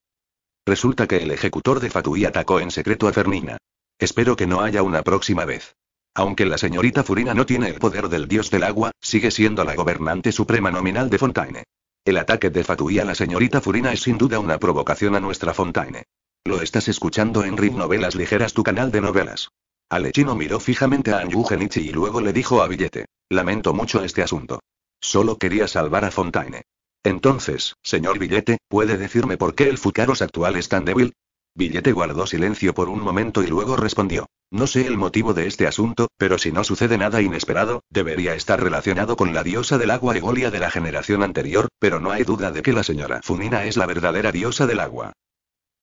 Resulta que el ejecutor de Fatui atacó en secreto a Fernina. Espero que no haya una próxima vez. Aunque la señorita Furina no tiene el poder del dios del agua, sigue siendo la gobernante suprema nominal de Fontaine. El ataque de Fatui a la señorita Furina es sin duda una provocación a nuestra Fontaine. Lo estás escuchando en Rit Novelas Ligeras, tu canal de novelas. Alechino miró fijamente a Anju Genichi y luego le dijo a Billete: Lamento mucho este asunto. Solo quería salvar a Fontaine. Entonces, señor Billete, ¿puede decirme por qué el Fucaros actual es tan débil? Billete guardó silencio por un momento y luego respondió. No sé el motivo de este asunto, pero si no sucede nada inesperado, debería estar relacionado con la diosa del agua Egolia de la generación anterior, pero no hay duda de que la señora Funina es la verdadera diosa del agua.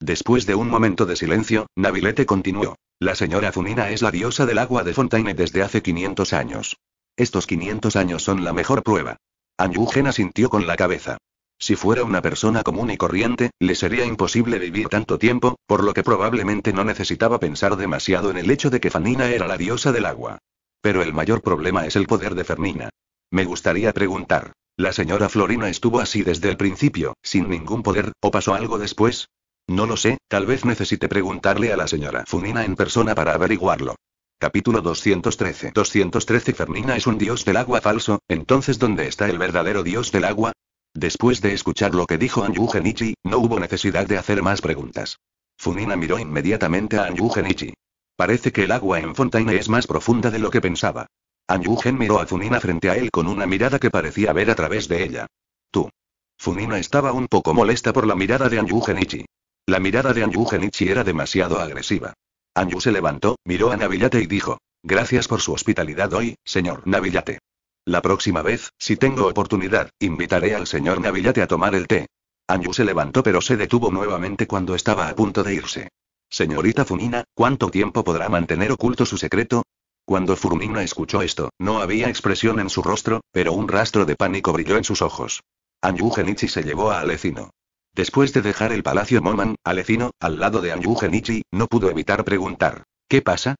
Después de un momento de silencio, Navilete continuó. La señora Funina es la diosa del agua de Fontaine desde hace 500 años. Estos 500 años son la mejor prueba. Anyugen asintió con la cabeza. Si fuera una persona común y corriente, le sería imposible vivir tanto tiempo, por lo que probablemente no necesitaba pensar demasiado en el hecho de que Fanina era la diosa del agua. Pero el mayor problema es el poder de Fernina. Me gustaría preguntar, ¿la señora Florina estuvo así desde el principio, sin ningún poder, o pasó algo después? No lo sé, tal vez necesite preguntarle a la señora Funina en persona para averiguarlo. Capítulo 213. 213 Fernina es un dios del agua falso, entonces ¿dónde está el verdadero dios del agua? Después de escuchar lo que dijo Anju Genichi, no hubo necesidad de hacer más preguntas. Funina miró inmediatamente a Anju Genichi. Parece que el agua en Fontaine es más profunda de lo que pensaba. Anju Gen miró a Funina frente a él con una mirada que parecía ver a través de ella. Tú. Funina estaba un poco molesta por la mirada de Anju Genichi. La mirada de Anju Genichi era demasiado agresiva. Anyu se levantó, miró a Navillate y dijo: Gracias por su hospitalidad hoy, señor Navillate. La próxima vez, si tengo oportunidad, invitaré al señor Navillate a tomar el té. Anyu se levantó pero se detuvo nuevamente cuando estaba a punto de irse. Señorita Funina, ¿cuánto tiempo podrá mantener oculto su secreto? Cuando Furunina escuchó esto, no había expresión en su rostro, pero un rastro de pánico brilló en sus ojos. Anju Genichi se llevó a Alecino. Después de dejar el palacio Moman, Alecino, al lado de Anju Genichi, no pudo evitar preguntar. ¿Qué pasa?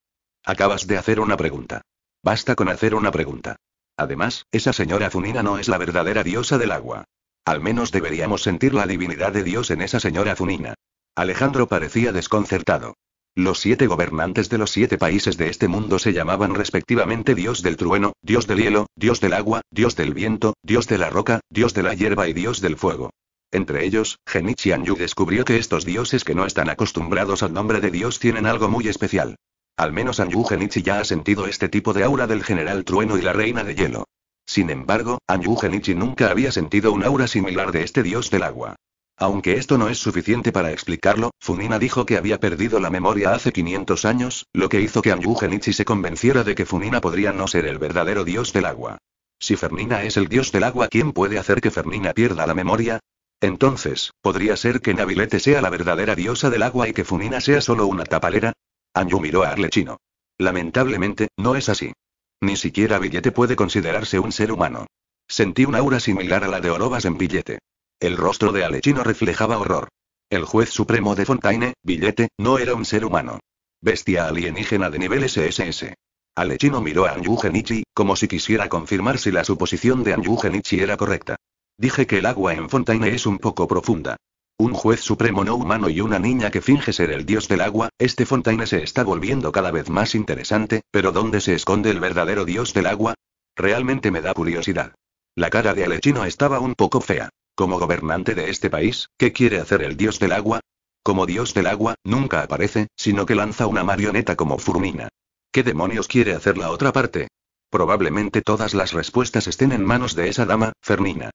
Acabas de hacer una pregunta. Basta con hacer una pregunta. Además, esa señora Zunina no es la verdadera diosa del agua. Al menos deberíamos sentir la divinidad de Dios en esa señora Zunina. Alejandro parecía desconcertado. Los siete gobernantes de los siete países de este mundo se llamaban respectivamente Dios del trueno, Dios del hielo, Dios del agua, Dios del viento, Dios de la roca, Dios de la hierba y Dios del fuego. Entre ellos, Genichi Anyu descubrió que estos dioses que no están acostumbrados al nombre de Dios tienen algo muy especial. Al menos Anyu Genichi ya ha sentido este tipo de aura del general Trueno y la reina de hielo. Sin embargo, Anyu Genichi nunca había sentido un aura similar de este dios del agua. Aunque esto no es suficiente para explicarlo, Funina dijo que había perdido la memoria hace 500 años, lo que hizo que Anyu Genichi se convenciera de que Funina podría no ser el verdadero dios del agua. Si Fernina es el dios del agua, ¿quién puede hacer que Fernina pierda la memoria? Entonces, ¿podría ser que Nabilete sea la verdadera diosa del agua y que Funina sea solo una tapalera? Anyu miró a Arlechino. Lamentablemente, no es así. Ni siquiera Billete puede considerarse un ser humano. Sentí una aura similar a la de Orobas en Billete. El rostro de Alechino reflejaba horror. El juez supremo de Fontaine, Billete, no era un ser humano. Bestia alienígena de nivel SSS. Alechino miró a Anju Genichi, como si quisiera confirmar si la suposición de Anju Genichi era correcta. Dije que el agua en Fontaine es un poco profunda. Un juez supremo no humano y una niña que finge ser el dios del agua, este Fontaine se está volviendo cada vez más interesante, pero ¿dónde se esconde el verdadero dios del agua? Realmente me da curiosidad. La cara de Alechino estaba un poco fea. Como gobernante de este país, ¿qué quiere hacer el dios del agua? Como dios del agua, nunca aparece, sino que lanza una marioneta como Furmina. ¿Qué demonios quiere hacer la otra parte? Probablemente todas las respuestas estén en manos de esa dama, Fermina.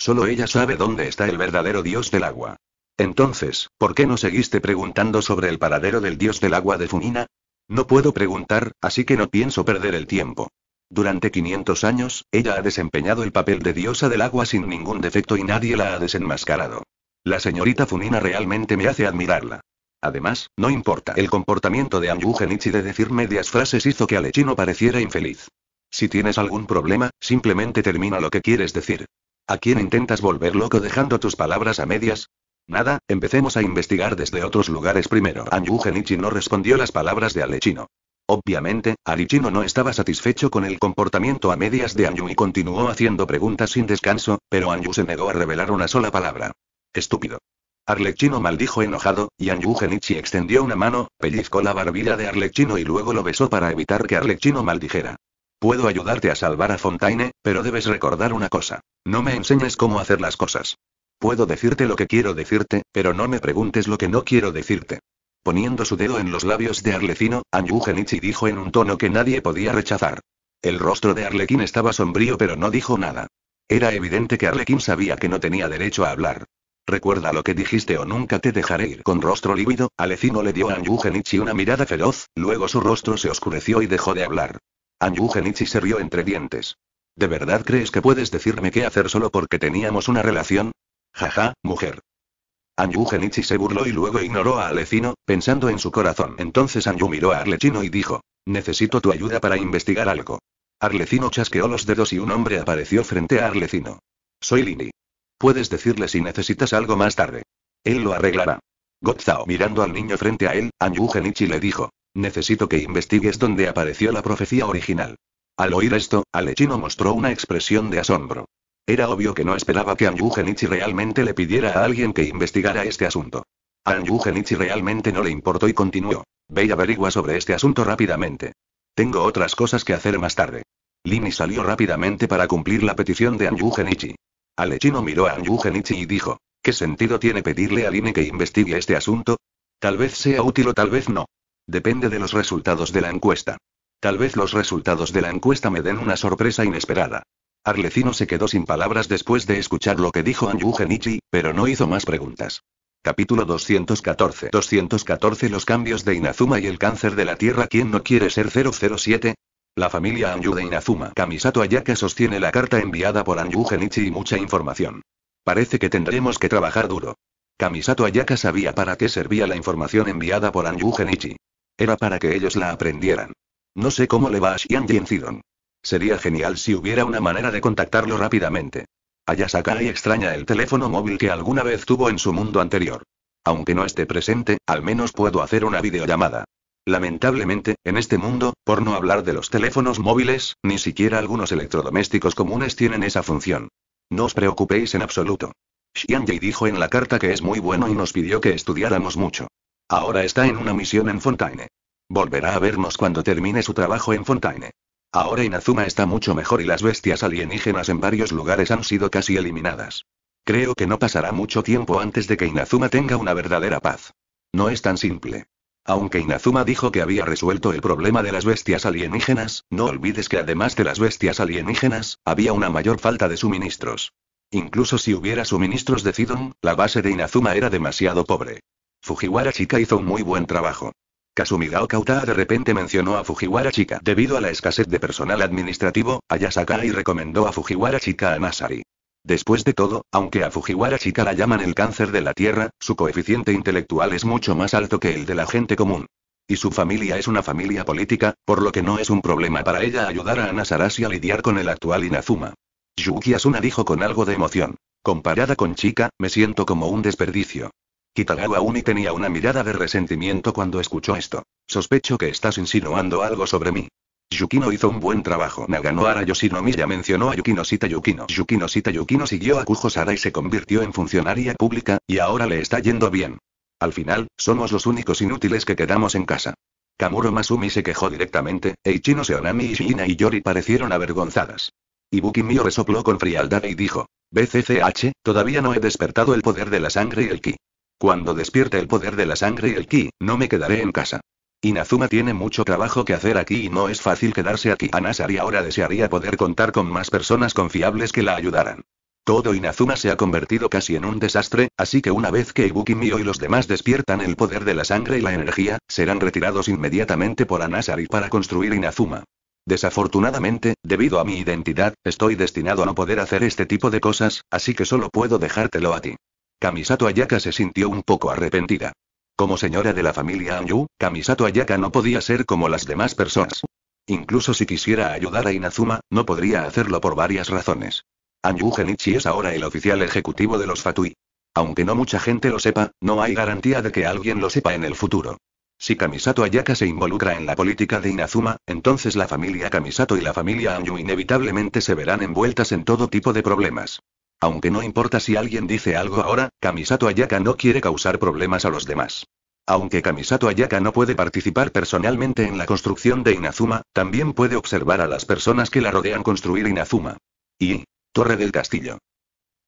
Solo ella sabe dónde está el verdadero dios del agua. Entonces, ¿por qué no seguiste preguntando sobre el paradero del dios del agua de Funina? No puedo preguntar, así que no pienso perder el tiempo. Durante 500 años, ella ha desempeñado el papel de diosa del agua sin ningún defecto y nadie la ha desenmascarado. La señorita Funina realmente me hace admirarla. Además, no importa el comportamiento de Anju Genichi de decir medias frases hizo que Alechino pareciera infeliz. Si tienes algún problema, simplemente termina lo que quieres decir. ¿A quién intentas volver loco dejando tus palabras a medias? Nada, empecemos a investigar desde otros lugares primero. Anju Genichi no respondió las palabras de Alechino. Obviamente, Arlechino no estaba satisfecho con el comportamiento a medias de Anju y continuó haciendo preguntas sin descanso, pero Anju se negó a revelar una sola palabra. Estúpido. Arlechino maldijo enojado, y Anju Genichi extendió una mano, pellizcó la barbilla de Arlechino y luego lo besó para evitar que Arlechino maldijera. Puedo ayudarte a salvar a Fontaine, pero debes recordar una cosa. No me enseñes cómo hacer las cosas. Puedo decirte lo que quiero decirte, pero no me preguntes lo que no quiero decirte. Poniendo su dedo en los labios de Arlecino, Anju Genichi dijo en un tono que nadie podía rechazar. El rostro de Arlequín estaba sombrío pero no dijo nada. Era evidente que Arlequín sabía que no tenía derecho a hablar. Recuerda lo que dijiste o nunca te dejaré ir. Con rostro lívido, Alecino le dio a Anju Genichi una mirada feroz, luego su rostro se oscureció y dejó de hablar. Anju Genichi se rió entre dientes. ¿De verdad crees que puedes decirme qué hacer solo porque teníamos una relación? Jaja, mujer. Anju Genichi se burló y luego ignoró a Alecino, pensando en su corazón. Entonces Anju miró a Arlecino y dijo, necesito tu ayuda para investigar algo. Arlecino chasqueó los dedos y un hombre apareció frente a Arlecino. Soy Lini. Puedes decirle si necesitas algo más tarde. Él lo arreglará. Gotzao mirando al niño frente a él, Anju Genichi le dijo, Necesito que investigues dónde apareció la profecía original. Al oír esto, Alechino mostró una expresión de asombro. Era obvio que no esperaba que Anju Genichi realmente le pidiera a alguien que investigara este asunto. A Anju Genichi realmente no le importó y continuó. Ve y averigua sobre este asunto rápidamente. Tengo otras cosas que hacer más tarde. Lini salió rápidamente para cumplir la petición de Anju Genichi. Alechino miró a Anju Genichi y dijo, ¿qué sentido tiene pedirle a Lini que investigue este asunto? Tal vez sea útil o tal vez no. Depende de los resultados de la encuesta. Tal vez los resultados de la encuesta me den una sorpresa inesperada. Arlecino se quedó sin palabras después de escuchar lo que dijo Anju Genichi, pero no hizo más preguntas. Capítulo 214 214 Los cambios de Inazuma y el cáncer de la Tierra ¿Quién no quiere ser 007? La familia Anju de Inazuma Kamisato Ayaka sostiene la carta enviada por Anju Genichi y mucha información. Parece que tendremos que trabajar duro. Kamisato Ayaka sabía para qué servía la información enviada por Anju Genichi. Era para que ellos la aprendieran. No sé cómo le va a Xiang Zidong. Sería genial si hubiera una manera de contactarlo rápidamente. Ayasaka y extraña el teléfono móvil que alguna vez tuvo en su mundo anterior. Aunque no esté presente, al menos puedo hacer una videollamada. Lamentablemente, en este mundo, por no hablar de los teléfonos móviles, ni siquiera algunos electrodomésticos comunes tienen esa función. No os preocupéis en absoluto. Y dijo en la carta que es muy bueno y nos pidió que estudiáramos mucho. Ahora está en una misión en Fontaine. Volverá a vernos cuando termine su trabajo en Fontaine. Ahora Inazuma está mucho mejor y las bestias alienígenas en varios lugares han sido casi eliminadas. Creo que no pasará mucho tiempo antes de que Inazuma tenga una verdadera paz. No es tan simple. Aunque Inazuma dijo que había resuelto el problema de las bestias alienígenas, no olvides que además de las bestias alienígenas, había una mayor falta de suministros. Incluso si hubiera suministros de Sidon, la base de Inazuma era demasiado pobre. Fujiwara Chica hizo un muy buen trabajo. Kazumigao Kauta de repente mencionó a Fujiwara Chika Debido a la escasez de personal administrativo, y recomendó a Fujiwara Chika a Masari. Después de todo, aunque a Fujiwara Chica la llaman el cáncer de la Tierra, su coeficiente intelectual es mucho más alto que el de la gente común. Y su familia es una familia política, por lo que no es un problema para ella ayudar a Anasarasi a lidiar con el actual Inazuma. Yuki Asuna dijo con algo de emoción. Comparada con Chika, me siento como un desperdicio. Kitagawa Uni tenía una mirada de resentimiento cuando escuchó esto. Sospecho que estás insinuando algo sobre mí. Yukino hizo un buen trabajo. Naganoara Yoshinomi ya mencionó a Yukino Sita Yukino. Yukino Sita Yukino siguió a Kujosara y se convirtió en funcionaria pública, y ahora le está yendo bien. Al final, somos los únicos inútiles que quedamos en casa. Kamuro Masumi se quejó directamente, Eichino Seonami Ishina y Yori parecieron avergonzadas. Ibuki Mio resopló con frialdad y dijo. BCCH, todavía no he despertado el poder de la sangre y el ki. Cuando despierte el poder de la sangre y el ki, no me quedaré en casa. Inazuma tiene mucho trabajo que hacer aquí y no es fácil quedarse aquí. Anasari ahora desearía poder contar con más personas confiables que la ayudaran. Todo Inazuma se ha convertido casi en un desastre, así que una vez que Ibuki Mio y los demás despiertan el poder de la sangre y la energía, serán retirados inmediatamente por Anasari para construir Inazuma. Desafortunadamente, debido a mi identidad, estoy destinado a no poder hacer este tipo de cosas, así que solo puedo dejártelo a ti. Kamisato Ayaka se sintió un poco arrepentida. Como señora de la familia Anyu, Kamisato Ayaka no podía ser como las demás personas. Incluso si quisiera ayudar a Inazuma, no podría hacerlo por varias razones. Anyu Genichi es ahora el oficial ejecutivo de los Fatui. Aunque no mucha gente lo sepa, no hay garantía de que alguien lo sepa en el futuro. Si Kamisato Ayaka se involucra en la política de Inazuma, entonces la familia Kamisato y la familia Anyu inevitablemente se verán envueltas en todo tipo de problemas. Aunque no importa si alguien dice algo ahora, Kamisato Ayaka no quiere causar problemas a los demás. Aunque Kamisato Ayaka no puede participar personalmente en la construcción de Inazuma, también puede observar a las personas que la rodean construir Inazuma. Y... Torre del Castillo.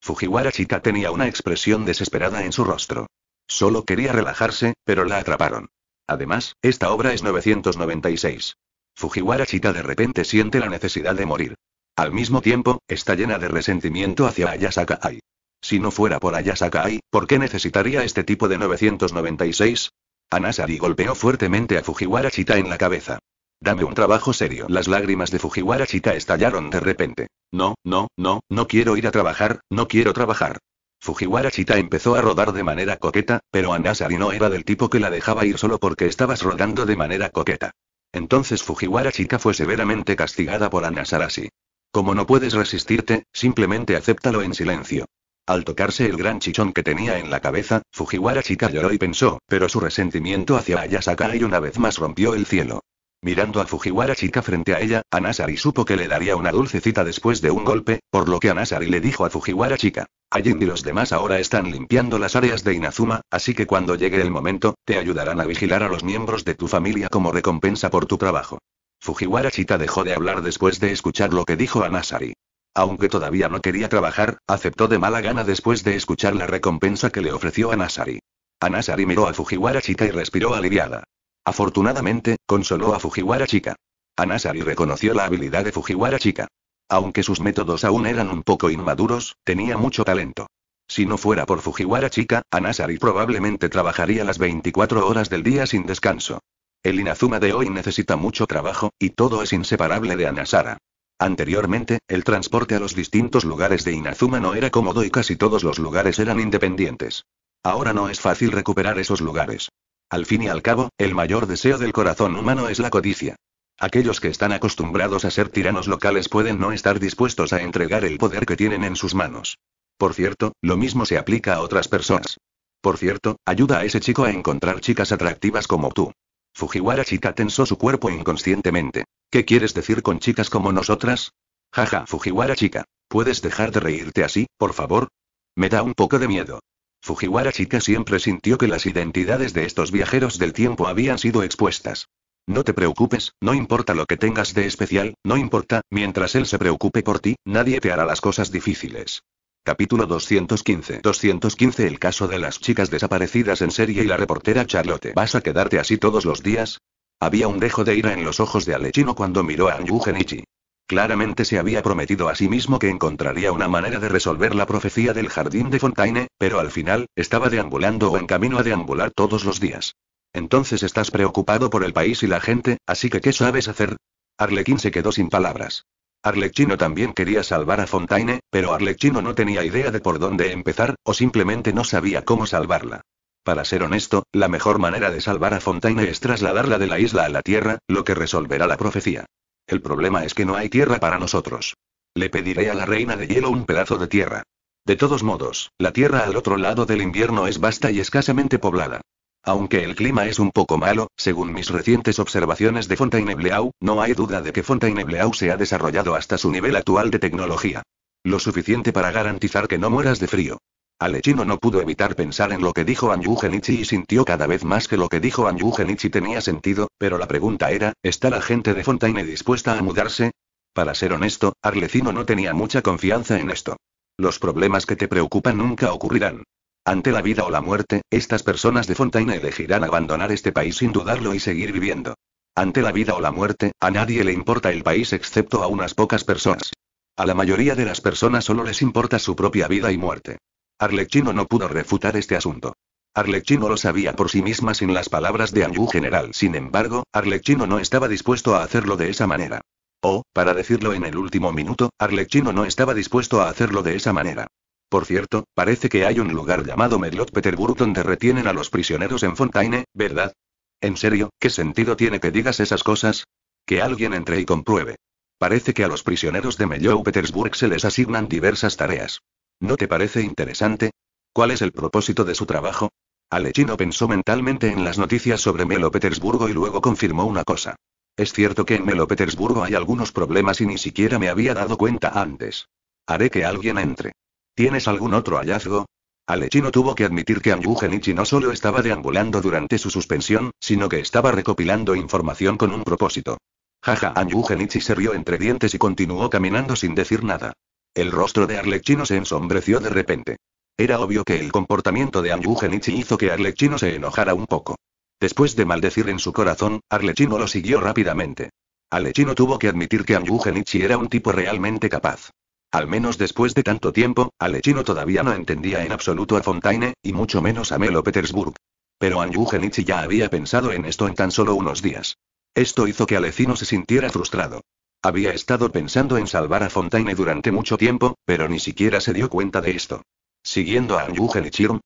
Fujiwara Chica tenía una expresión desesperada en su rostro. Solo quería relajarse, pero la atraparon. Además, esta obra es 996. Fujiwara Chita de repente siente la necesidad de morir. Al mismo tiempo, está llena de resentimiento hacia Ayasaka Ai. Si no fuera por Ayasaka Ai, ¿por qué necesitaría este tipo de 996? Anasari golpeó fuertemente a Fujiwara Chita en la cabeza. Dame un trabajo serio. Las lágrimas de Fujiwara Chita estallaron de repente. No, no, no, no quiero ir a trabajar, no quiero trabajar. Fujiwara Chita empezó a rodar de manera coqueta, pero Anasari no era del tipo que la dejaba ir solo porque estabas rodando de manera coqueta. Entonces Fujiwara Chita fue severamente castigada por Anasarasi. Como no puedes resistirte, simplemente acéptalo en silencio. Al tocarse el gran chichón que tenía en la cabeza, Fujiwara Chica lloró y pensó, pero su resentimiento hacia Ayasaka y una vez más rompió el cielo. Mirando a Fujiwara Chica frente a ella, Anasari supo que le daría una dulcecita después de un golpe, por lo que Anasari le dijo a Fujiwara Chica, Allí y los demás ahora están limpiando las áreas de Inazuma, así que cuando llegue el momento, te ayudarán a vigilar a los miembros de tu familia como recompensa por tu trabajo. Fujiwara Chita dejó de hablar después de escuchar lo que dijo Anasari. Aunque todavía no quería trabajar, aceptó de mala gana después de escuchar la recompensa que le ofreció Anasari. Anasari miró a Fujiwara Chita y respiró aliviada. Afortunadamente, consoló a Fujiwara Chica. Anasari reconoció la habilidad de Fujiwara Chica. Aunque sus métodos aún eran un poco inmaduros, tenía mucho talento. Si no fuera por Fujiwara Chica, Anasari probablemente trabajaría las 24 horas del día sin descanso. El Inazuma de hoy necesita mucho trabajo, y todo es inseparable de Anasara. Anteriormente, el transporte a los distintos lugares de Inazuma no era cómodo y casi todos los lugares eran independientes. Ahora no es fácil recuperar esos lugares. Al fin y al cabo, el mayor deseo del corazón humano es la codicia. Aquellos que están acostumbrados a ser tiranos locales pueden no estar dispuestos a entregar el poder que tienen en sus manos. Por cierto, lo mismo se aplica a otras personas. Por cierto, ayuda a ese chico a encontrar chicas atractivas como tú. Fujiwara Chica tensó su cuerpo inconscientemente. ¿Qué quieres decir con chicas como nosotras? Jaja, Fujiwara Chica. ¿Puedes dejar de reírte así, por favor? Me da un poco de miedo. Fujiwara Chica siempre sintió que las identidades de estos viajeros del tiempo habían sido expuestas. No te preocupes, no importa lo que tengas de especial, no importa, mientras él se preocupe por ti, nadie te hará las cosas difíciles. Capítulo 215 215 El caso de las chicas desaparecidas en serie y la reportera Charlotte. ¿Vas a quedarte así todos los días? Había un dejo de ira en los ojos de Alechino cuando miró a Anju Genichi. Claramente se había prometido a sí mismo que encontraría una manera de resolver la profecía del jardín de Fontaine, pero al final, estaba deambulando o en camino a deambular todos los días. Entonces estás preocupado por el país y la gente, así que ¿qué sabes hacer? Arlequín se quedó sin palabras. Arlecchino también quería salvar a Fontaine, pero Arlecchino no tenía idea de por dónde empezar, o simplemente no sabía cómo salvarla. Para ser honesto, la mejor manera de salvar a Fontaine es trasladarla de la isla a la Tierra, lo que resolverá la profecía. El problema es que no hay tierra para nosotros. Le pediré a la reina de hielo un pedazo de tierra. De todos modos, la tierra al otro lado del invierno es vasta y escasamente poblada. Aunque el clima es un poco malo, según mis recientes observaciones de Fontainebleau, no hay duda de que Fontainebleau se ha desarrollado hasta su nivel actual de tecnología. Lo suficiente para garantizar que no mueras de frío. Alechino no pudo evitar pensar en lo que dijo Anju Genichi y sintió cada vez más que lo que dijo Anju Genichi tenía sentido, pero la pregunta era, ¿está la gente de Fontaine dispuesta a mudarse? Para ser honesto, Arlecino no tenía mucha confianza en esto. Los problemas que te preocupan nunca ocurrirán. Ante la vida o la muerte, estas personas de Fontaine elegirán abandonar este país sin dudarlo y seguir viviendo. Ante la vida o la muerte, a nadie le importa el país excepto a unas pocas personas. A la mayoría de las personas solo les importa su propia vida y muerte. Arlecchino no pudo refutar este asunto. Arlecchino lo sabía por sí misma sin las palabras de Anju General. Sin embargo, Arlecchino no estaba dispuesto a hacerlo de esa manera. O, para decirlo en el último minuto, Arlecchino no estaba dispuesto a hacerlo de esa manera. Por cierto, parece que hay un lugar llamado Merlot petersburg donde retienen a los prisioneros en Fontaine, ¿verdad? En serio, ¿qué sentido tiene que digas esas cosas? Que alguien entre y compruebe. Parece que a los prisioneros de Melo Petersburg se les asignan diversas tareas. ¿No te parece interesante? ¿Cuál es el propósito de su trabajo? Alechino pensó mentalmente en las noticias sobre Melo Petersburgo y luego confirmó una cosa. Es cierto que en Melo Petersburgo hay algunos problemas y ni siquiera me había dado cuenta antes. Haré que alguien entre. ¿Tienes algún otro hallazgo? Alechino tuvo que admitir que Anju no solo estaba deambulando durante su suspensión, sino que estaba recopilando información con un propósito. Jaja, Anju se rió entre dientes y continuó caminando sin decir nada. El rostro de Arlechino se ensombreció de repente. Era obvio que el comportamiento de Anju hizo que Arlechino se enojara un poco. Después de maldecir en su corazón, Arlechino lo siguió rápidamente. Alechino tuvo que admitir que Anju era un tipo realmente capaz. Al menos después de tanto tiempo, Alechino todavía no entendía en absoluto a Fontaine, y mucho menos a Melo Petersburg. Pero Anju ya había pensado en esto en tan solo unos días. Esto hizo que Alecino se sintiera frustrado. Había estado pensando en salvar a Fontaine durante mucho tiempo, pero ni siquiera se dio cuenta de esto. Siguiendo a Anju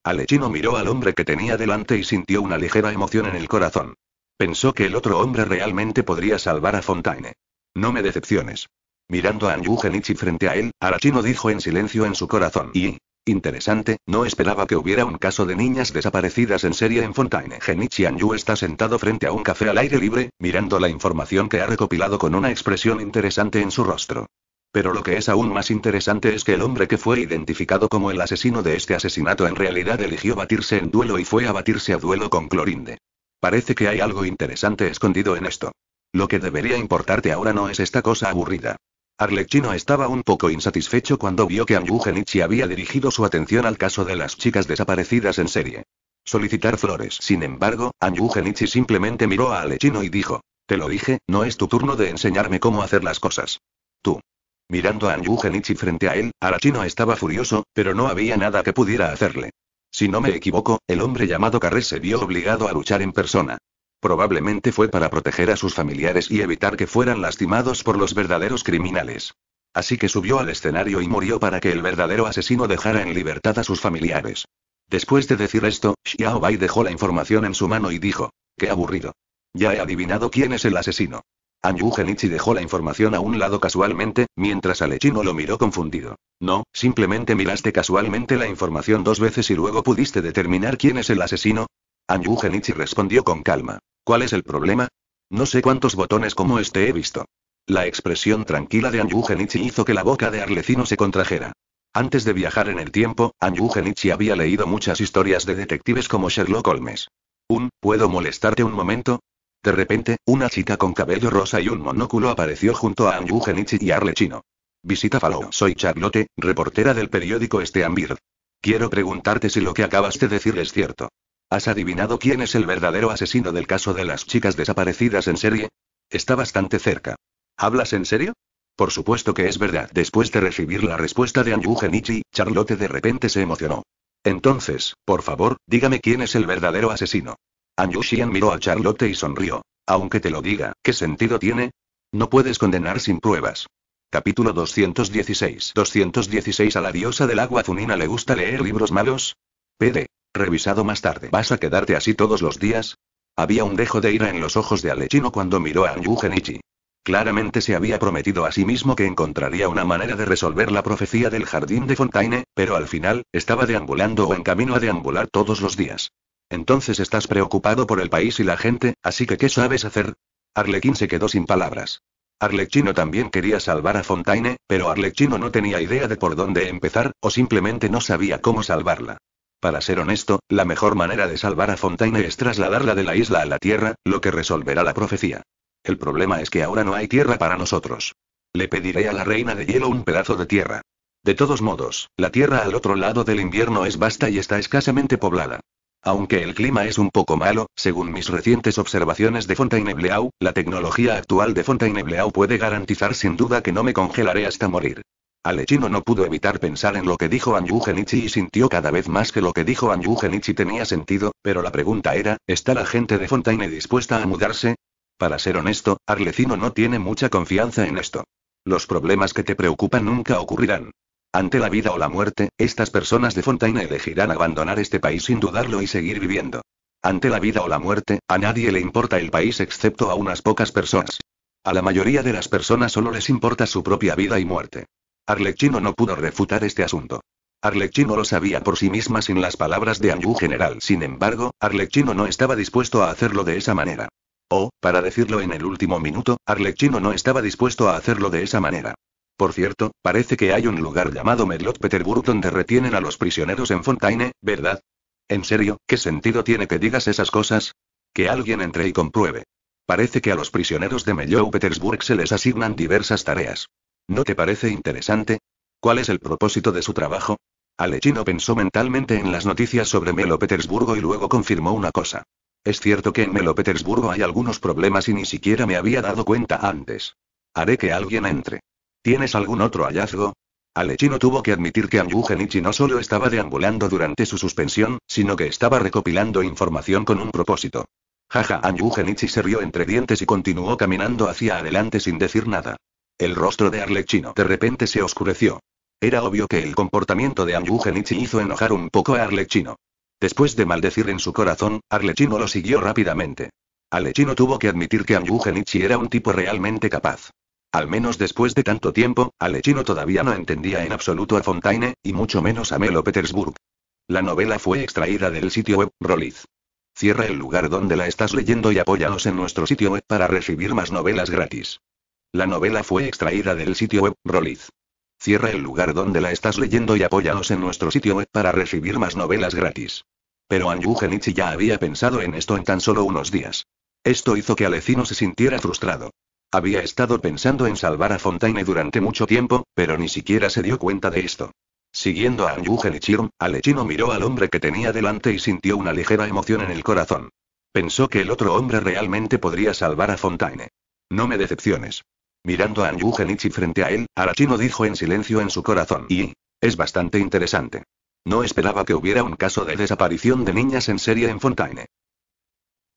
Alechino miró al hombre que tenía delante y sintió una ligera emoción en el corazón. Pensó que el otro hombre realmente podría salvar a Fontaine. No me decepciones. Mirando a Anju Genichi frente a él, Arachino dijo en silencio en su corazón. Y... Interesante, no esperaba que hubiera un caso de niñas desaparecidas en serie en Fontaine. Genichi Anju está sentado frente a un café al aire libre, mirando la información que ha recopilado con una expresión interesante en su rostro. Pero lo que es aún más interesante es que el hombre que fue identificado como el asesino de este asesinato en realidad eligió batirse en duelo y fue a batirse a duelo con Clorinde. Parece que hay algo interesante escondido en esto. Lo que debería importarte ahora no es esta cosa aburrida. Arlechino estaba un poco insatisfecho cuando vio que Anyu había dirigido su atención al caso de las chicas desaparecidas en serie. Solicitar flores. Sin embargo, Anyu simplemente miró a Arlechino y dijo: Te lo dije, no es tu turno de enseñarme cómo hacer las cosas. Tú. Mirando a Anyu frente a él, Arachino estaba furioso, pero no había nada que pudiera hacerle. Si no me equivoco, el hombre llamado Carré se vio obligado a luchar en persona. Probablemente fue para proteger a sus familiares y evitar que fueran lastimados por los verdaderos criminales. Así que subió al escenario y murió para que el verdadero asesino dejara en libertad a sus familiares. Después de decir esto, Xiao Bai dejó la información en su mano y dijo, qué aburrido. Ya he adivinado quién es el asesino. Anju Genichi dejó la información a un lado casualmente, mientras Alechino lo miró confundido. No, simplemente miraste casualmente la información dos veces y luego pudiste determinar quién es el asesino. Anju Genichi respondió con calma. ¿Cuál es el problema? No sé cuántos botones como este he visto. La expresión tranquila de Anjugenichi Genichi hizo que la boca de Arlecino se contrajera. Antes de viajar en el tiempo, Anju Genichi había leído muchas historias de detectives como Sherlock Holmes. Un, ¿puedo molestarte un momento? De repente, una chica con cabello rosa y un monóculo apareció junto a Anju Genichi y Arlecino. Visita Fallow. Soy Charlotte, reportera del periódico Steambird. Quiero preguntarte si lo que acabas de decir es cierto. ¿Has adivinado quién es el verdadero asesino del caso de las chicas desaparecidas en serie? Está bastante cerca. ¿Hablas en serio? Por supuesto que es verdad. Después de recibir la respuesta de Anyu Genichi, Charlotte de repente se emocionó. Entonces, por favor, dígame quién es el verdadero asesino. Anyu miró a Charlotte y sonrió. Aunque te lo diga, ¿qué sentido tiene? No puedes condenar sin pruebas. Capítulo 216. 216 A la diosa del agua Funina le gusta leer libros malos. PD. Revisado más tarde. ¿Vas a quedarte así todos los días? Había un dejo de ira en los ojos de Alechino cuando miró a Yu Genichi. Claramente se había prometido a sí mismo que encontraría una manera de resolver la profecía del jardín de Fontaine, pero al final, estaba deambulando o en camino a deambular todos los días. Entonces estás preocupado por el país y la gente, así que ¿qué sabes hacer? Arlequín se quedó sin palabras. Arlecchino también quería salvar a Fontaine, pero Arlecchino no tenía idea de por dónde empezar, o simplemente no sabía cómo salvarla. Para ser honesto, la mejor manera de salvar a Fontaine es trasladarla de la isla a la Tierra, lo que resolverá la profecía. El problema es que ahora no hay tierra para nosotros. Le pediré a la reina de hielo un pedazo de tierra. De todos modos, la tierra al otro lado del invierno es vasta y está escasamente poblada. Aunque el clima es un poco malo, según mis recientes observaciones de Fontainebleau, la tecnología actual de Fontainebleau puede garantizar sin duda que no me congelaré hasta morir. Alechino no pudo evitar pensar en lo que dijo Anju Genichi y sintió cada vez más que lo que dijo Anju Genichi tenía sentido, pero la pregunta era, ¿está la gente de Fontaine dispuesta a mudarse? Para ser honesto, Arlecino no tiene mucha confianza en esto. Los problemas que te preocupan nunca ocurrirán. Ante la vida o la muerte, estas personas de Fontaine elegirán abandonar este país sin dudarlo y seguir viviendo. Ante la vida o la muerte, a nadie le importa el país excepto a unas pocas personas. A la mayoría de las personas solo les importa su propia vida y muerte. Arlecchino no pudo refutar este asunto. Arlecchino lo sabía por sí misma sin las palabras de Anju General. Sin embargo, Arlecchino no estaba dispuesto a hacerlo de esa manera. O, para decirlo en el último minuto, Arlecchino no estaba dispuesto a hacerlo de esa manera. Por cierto, parece que hay un lugar llamado Merlot Peterburg donde retienen a los prisioneros en Fontaine, ¿verdad? En serio, ¿qué sentido tiene que digas esas cosas? Que alguien entre y compruebe. Parece que a los prisioneros de Melot Petersburg se les asignan diversas tareas. ¿No te parece interesante? ¿Cuál es el propósito de su trabajo? Alechino pensó mentalmente en las noticias sobre Melo Petersburgo y luego confirmó una cosa. Es cierto que en Melo Petersburgo hay algunos problemas y ni siquiera me había dado cuenta antes. Haré que alguien entre. ¿Tienes algún otro hallazgo? Alechino tuvo que admitir que Anju no solo estaba deambulando durante su suspensión, sino que estaba recopilando información con un propósito. Jaja, Anju se rió entre dientes y continuó caminando hacia adelante sin decir nada. El rostro de Arlecchino de repente se oscureció. Era obvio que el comportamiento de Anju Genichi hizo enojar un poco a Arlecchino. Después de maldecir en su corazón, Arlecchino lo siguió rápidamente. Arlecchino tuvo que admitir que Anju Genichi era un tipo realmente capaz. Al menos después de tanto tiempo, Alechino todavía no entendía en absoluto a Fontaine, y mucho menos a Melo Petersburg. La novela fue extraída del sitio web Roliz. Cierra el lugar donde la estás leyendo y apóyanos en nuestro sitio web para recibir más novelas gratis. La novela fue extraída del sitio web Roliz. Cierra el lugar donde la estás leyendo y apóyanos en nuestro sitio web para recibir más novelas gratis. Pero Anju Genichi ya había pensado en esto en tan solo unos días. Esto hizo que Alecino se sintiera frustrado. Había estado pensando en salvar a Fontaine durante mucho tiempo, pero ni siquiera se dio cuenta de esto. Siguiendo a Anju Genichirum, Alecino miró al hombre que tenía delante y sintió una ligera emoción en el corazón. Pensó que el otro hombre realmente podría salvar a Fontaine. No me decepciones. Mirando a Anju Genichi frente a él, Arachino dijo en silencio en su corazón y... Es bastante interesante. No esperaba que hubiera un caso de desaparición de niñas en serie en Fontaine.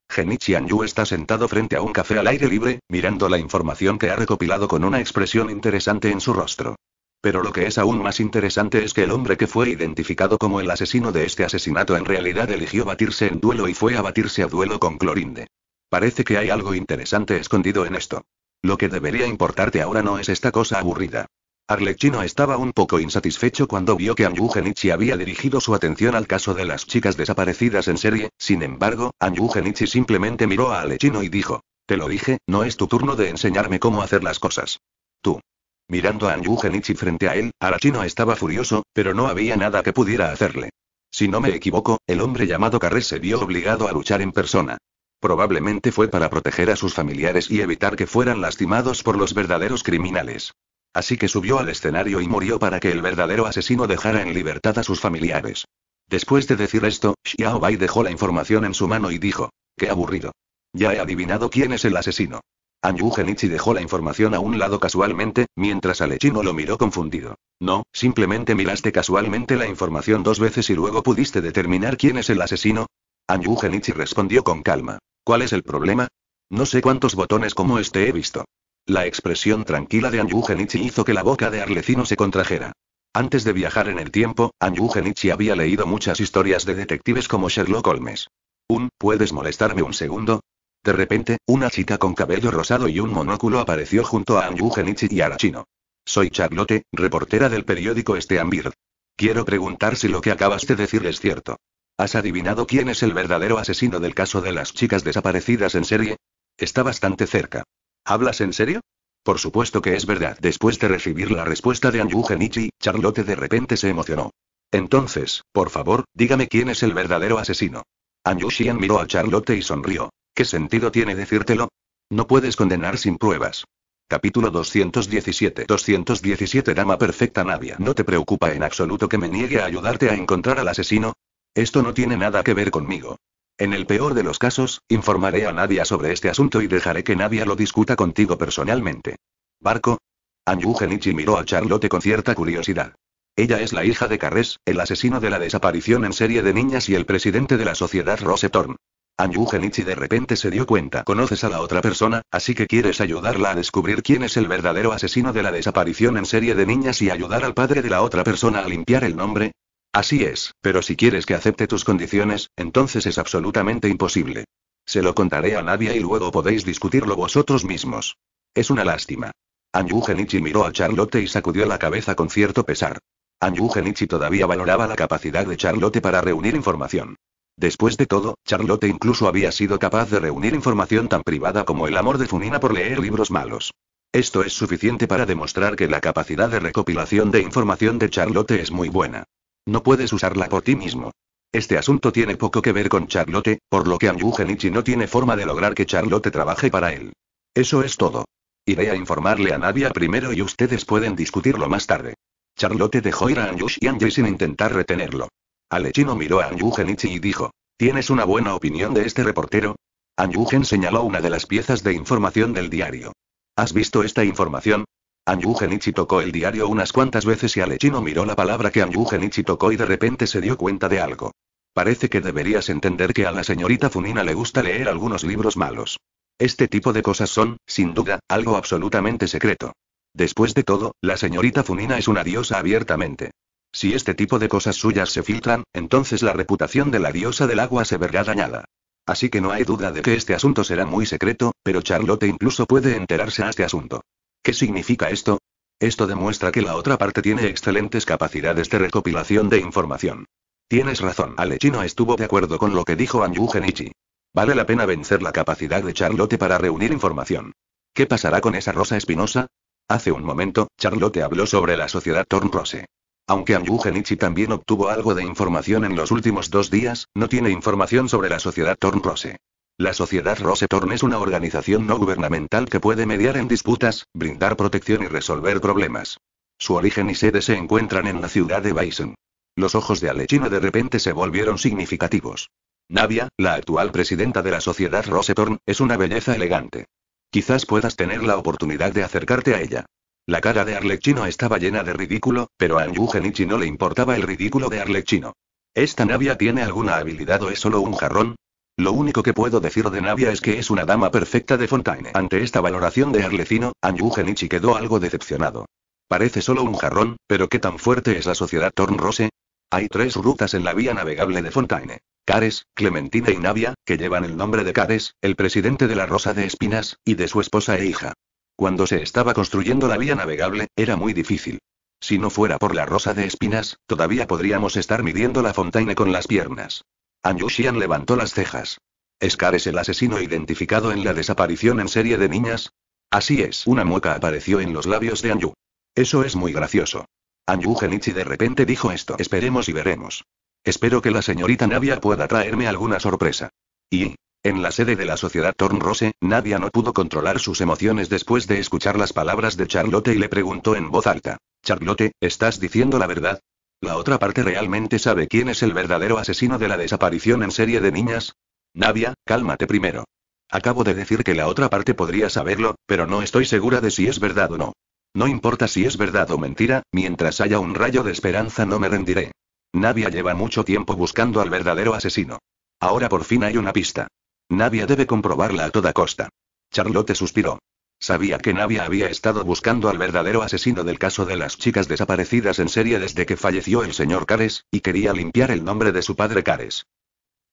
Genichi Anju está sentado frente a un café al aire libre, mirando la información que ha recopilado con una expresión interesante en su rostro. Pero lo que es aún más interesante es que el hombre que fue identificado como el asesino de este asesinato en realidad eligió batirse en duelo y fue a batirse a duelo con Clorinde. Parece que hay algo interesante escondido en esto. Lo que debería importarte ahora no es esta cosa aburrida. Arlechino estaba un poco insatisfecho cuando vio que Anju Genichi había dirigido su atención al caso de las chicas desaparecidas en serie, sin embargo, Anju Genichi simplemente miró a Arlechino y dijo, te lo dije, no es tu turno de enseñarme cómo hacer las cosas. Tú. Mirando a Anju Genichi frente a él, Arlechino estaba furioso, pero no había nada que pudiera hacerle. Si no me equivoco, el hombre llamado Carré se vio obligado a luchar en persona. Probablemente fue para proteger a sus familiares y evitar que fueran lastimados por los verdaderos criminales. Así que subió al escenario y murió para que el verdadero asesino dejara en libertad a sus familiares. Después de decir esto, Xiao Bai dejó la información en su mano y dijo, qué aburrido. Ya he adivinado quién es el asesino. Anju Genichi dejó la información a un lado casualmente, mientras Alechino lo miró confundido. No, simplemente miraste casualmente la información dos veces y luego pudiste determinar quién es el asesino. Anju Genichi respondió con calma. ¿Cuál es el problema? No sé cuántos botones como este he visto. La expresión tranquila de Anju Genichi hizo que la boca de Arlecino se contrajera. Antes de viajar en el tiempo, Anju Genichi había leído muchas historias de detectives como Sherlock Holmes. Un, ¿puedes molestarme un segundo? De repente, una chica con cabello rosado y un monóculo apareció junto a Anju Genichi y Arachino. Soy Charlotte, reportera del periódico Este Ambir. Quiero preguntar si lo que acabas de decir es cierto. ¿Has adivinado quién es el verdadero asesino del caso de las chicas desaparecidas en serie? Está bastante cerca. ¿Hablas en serio? Por supuesto que es verdad. Después de recibir la respuesta de Anyu Genichi, Charlotte de repente se emocionó. Entonces, por favor, dígame quién es el verdadero asesino. Anyu miró a Charlotte y sonrió. ¿Qué sentido tiene decírtelo? No puedes condenar sin pruebas. Capítulo 217 217 Dama Perfecta Navia No te preocupa en absoluto que me niegue a ayudarte a encontrar al asesino, esto no tiene nada que ver conmigo. En el peor de los casos, informaré a Nadia sobre este asunto y dejaré que Nadia lo discuta contigo personalmente. ¿Barco? Anju Genichi miró a Charlotte con cierta curiosidad. Ella es la hija de Carres, el asesino de la desaparición en serie de niñas y el presidente de la sociedad Rosetorn. Anju Genichi de repente se dio cuenta. Conoces a la otra persona, así que quieres ayudarla a descubrir quién es el verdadero asesino de la desaparición en serie de niñas y ayudar al padre de la otra persona a limpiar el nombre. Así es, pero si quieres que acepte tus condiciones, entonces es absolutamente imposible. Se lo contaré a Nadia y luego podéis discutirlo vosotros mismos. Es una lástima. Anju miró a Charlotte y sacudió la cabeza con cierto pesar. Anju todavía valoraba la capacidad de Charlotte para reunir información. Después de todo, Charlotte incluso había sido capaz de reunir información tan privada como el amor de Funina por leer libros malos. Esto es suficiente para demostrar que la capacidad de recopilación de información de Charlotte es muy buena. No puedes usarla por ti mismo. Este asunto tiene poco que ver con Charlotte, por lo que Anyu Genichi no tiene forma de lograr que Charlotte trabaje para él. Eso es todo. Iré a informarle a Nadia primero y ustedes pueden discutirlo más tarde. Charlotte dejó ir a y sin intentar retenerlo. Alechino miró a Anyu y dijo: ¿Tienes una buena opinión de este reportero? Anjugen señaló una de las piezas de información del diario. ¿Has visto esta información? Anju Genichi tocó el diario unas cuantas veces y Alechino miró la palabra que Anju Genichi tocó y de repente se dio cuenta de algo. Parece que deberías entender que a la señorita Funina le gusta leer algunos libros malos. Este tipo de cosas son, sin duda, algo absolutamente secreto. Después de todo, la señorita Funina es una diosa abiertamente. Si este tipo de cosas suyas se filtran, entonces la reputación de la diosa del agua se verá dañada. Así que no hay duda de que este asunto será muy secreto, pero Charlotte incluso puede enterarse a este asunto. ¿Qué significa esto? Esto demuestra que la otra parte tiene excelentes capacidades de recopilación de información. Tienes razón, Alechino estuvo de acuerdo con lo que dijo Anju Genichi. Vale la pena vencer la capacidad de Charlotte para reunir información. ¿Qué pasará con esa rosa espinosa? Hace un momento, Charlotte habló sobre la sociedad Tornrose. Aunque Anju Genichi también obtuvo algo de información en los últimos dos días, no tiene información sobre la sociedad Tornrose. La Sociedad Rosetorn es una organización no gubernamental que puede mediar en disputas, brindar protección y resolver problemas. Su origen y sede se encuentran en la ciudad de Bison. Los ojos de Arlechino de repente se volvieron significativos. Navia, la actual presidenta de la Sociedad Rosetorn, es una belleza elegante. Quizás puedas tener la oportunidad de acercarte a ella. La cara de Arlecchino estaba llena de ridículo, pero a Genichi no le importaba el ridículo de Arlecchino. ¿Esta Navia tiene alguna habilidad o es solo un jarrón? Lo único que puedo decir de Navia es que es una dama perfecta de Fontaine. Ante esta valoración de Arlecino, Añu Genichi quedó algo decepcionado. Parece solo un jarrón, pero ¿qué tan fuerte es la sociedad Rose. Hay tres rutas en la vía navegable de Fontaine. Cares, Clementina y Navia, que llevan el nombre de Cares, el presidente de la Rosa de Espinas, y de su esposa e hija. Cuando se estaba construyendo la vía navegable, era muy difícil. Si no fuera por la Rosa de Espinas, todavía podríamos estar midiendo la Fontaine con las piernas. Xian levantó las cejas. ¿Scar es el asesino identificado en la desaparición en serie de niñas? Así es, una mueca apareció en los labios de Anju. Eso es muy gracioso. Anju Genichi de repente dijo esto. Esperemos y veremos. Espero que la señorita Nadia pueda traerme alguna sorpresa. Y, en la sede de la sociedad Rose, Nadia no pudo controlar sus emociones después de escuchar las palabras de Charlotte y le preguntó en voz alta. Charlotte, ¿estás diciendo la verdad? ¿La otra parte realmente sabe quién es el verdadero asesino de la desaparición en serie de niñas? Nadia, cálmate primero. Acabo de decir que la otra parte podría saberlo, pero no estoy segura de si es verdad o no. No importa si es verdad o mentira, mientras haya un rayo de esperanza no me rendiré. Navia lleva mucho tiempo buscando al verdadero asesino. Ahora por fin hay una pista. Navia debe comprobarla a toda costa. Charlotte suspiró. Sabía que Navia había estado buscando al verdadero asesino del caso de las chicas desaparecidas en serie desde que falleció el señor Kares, y quería limpiar el nombre de su padre Kares.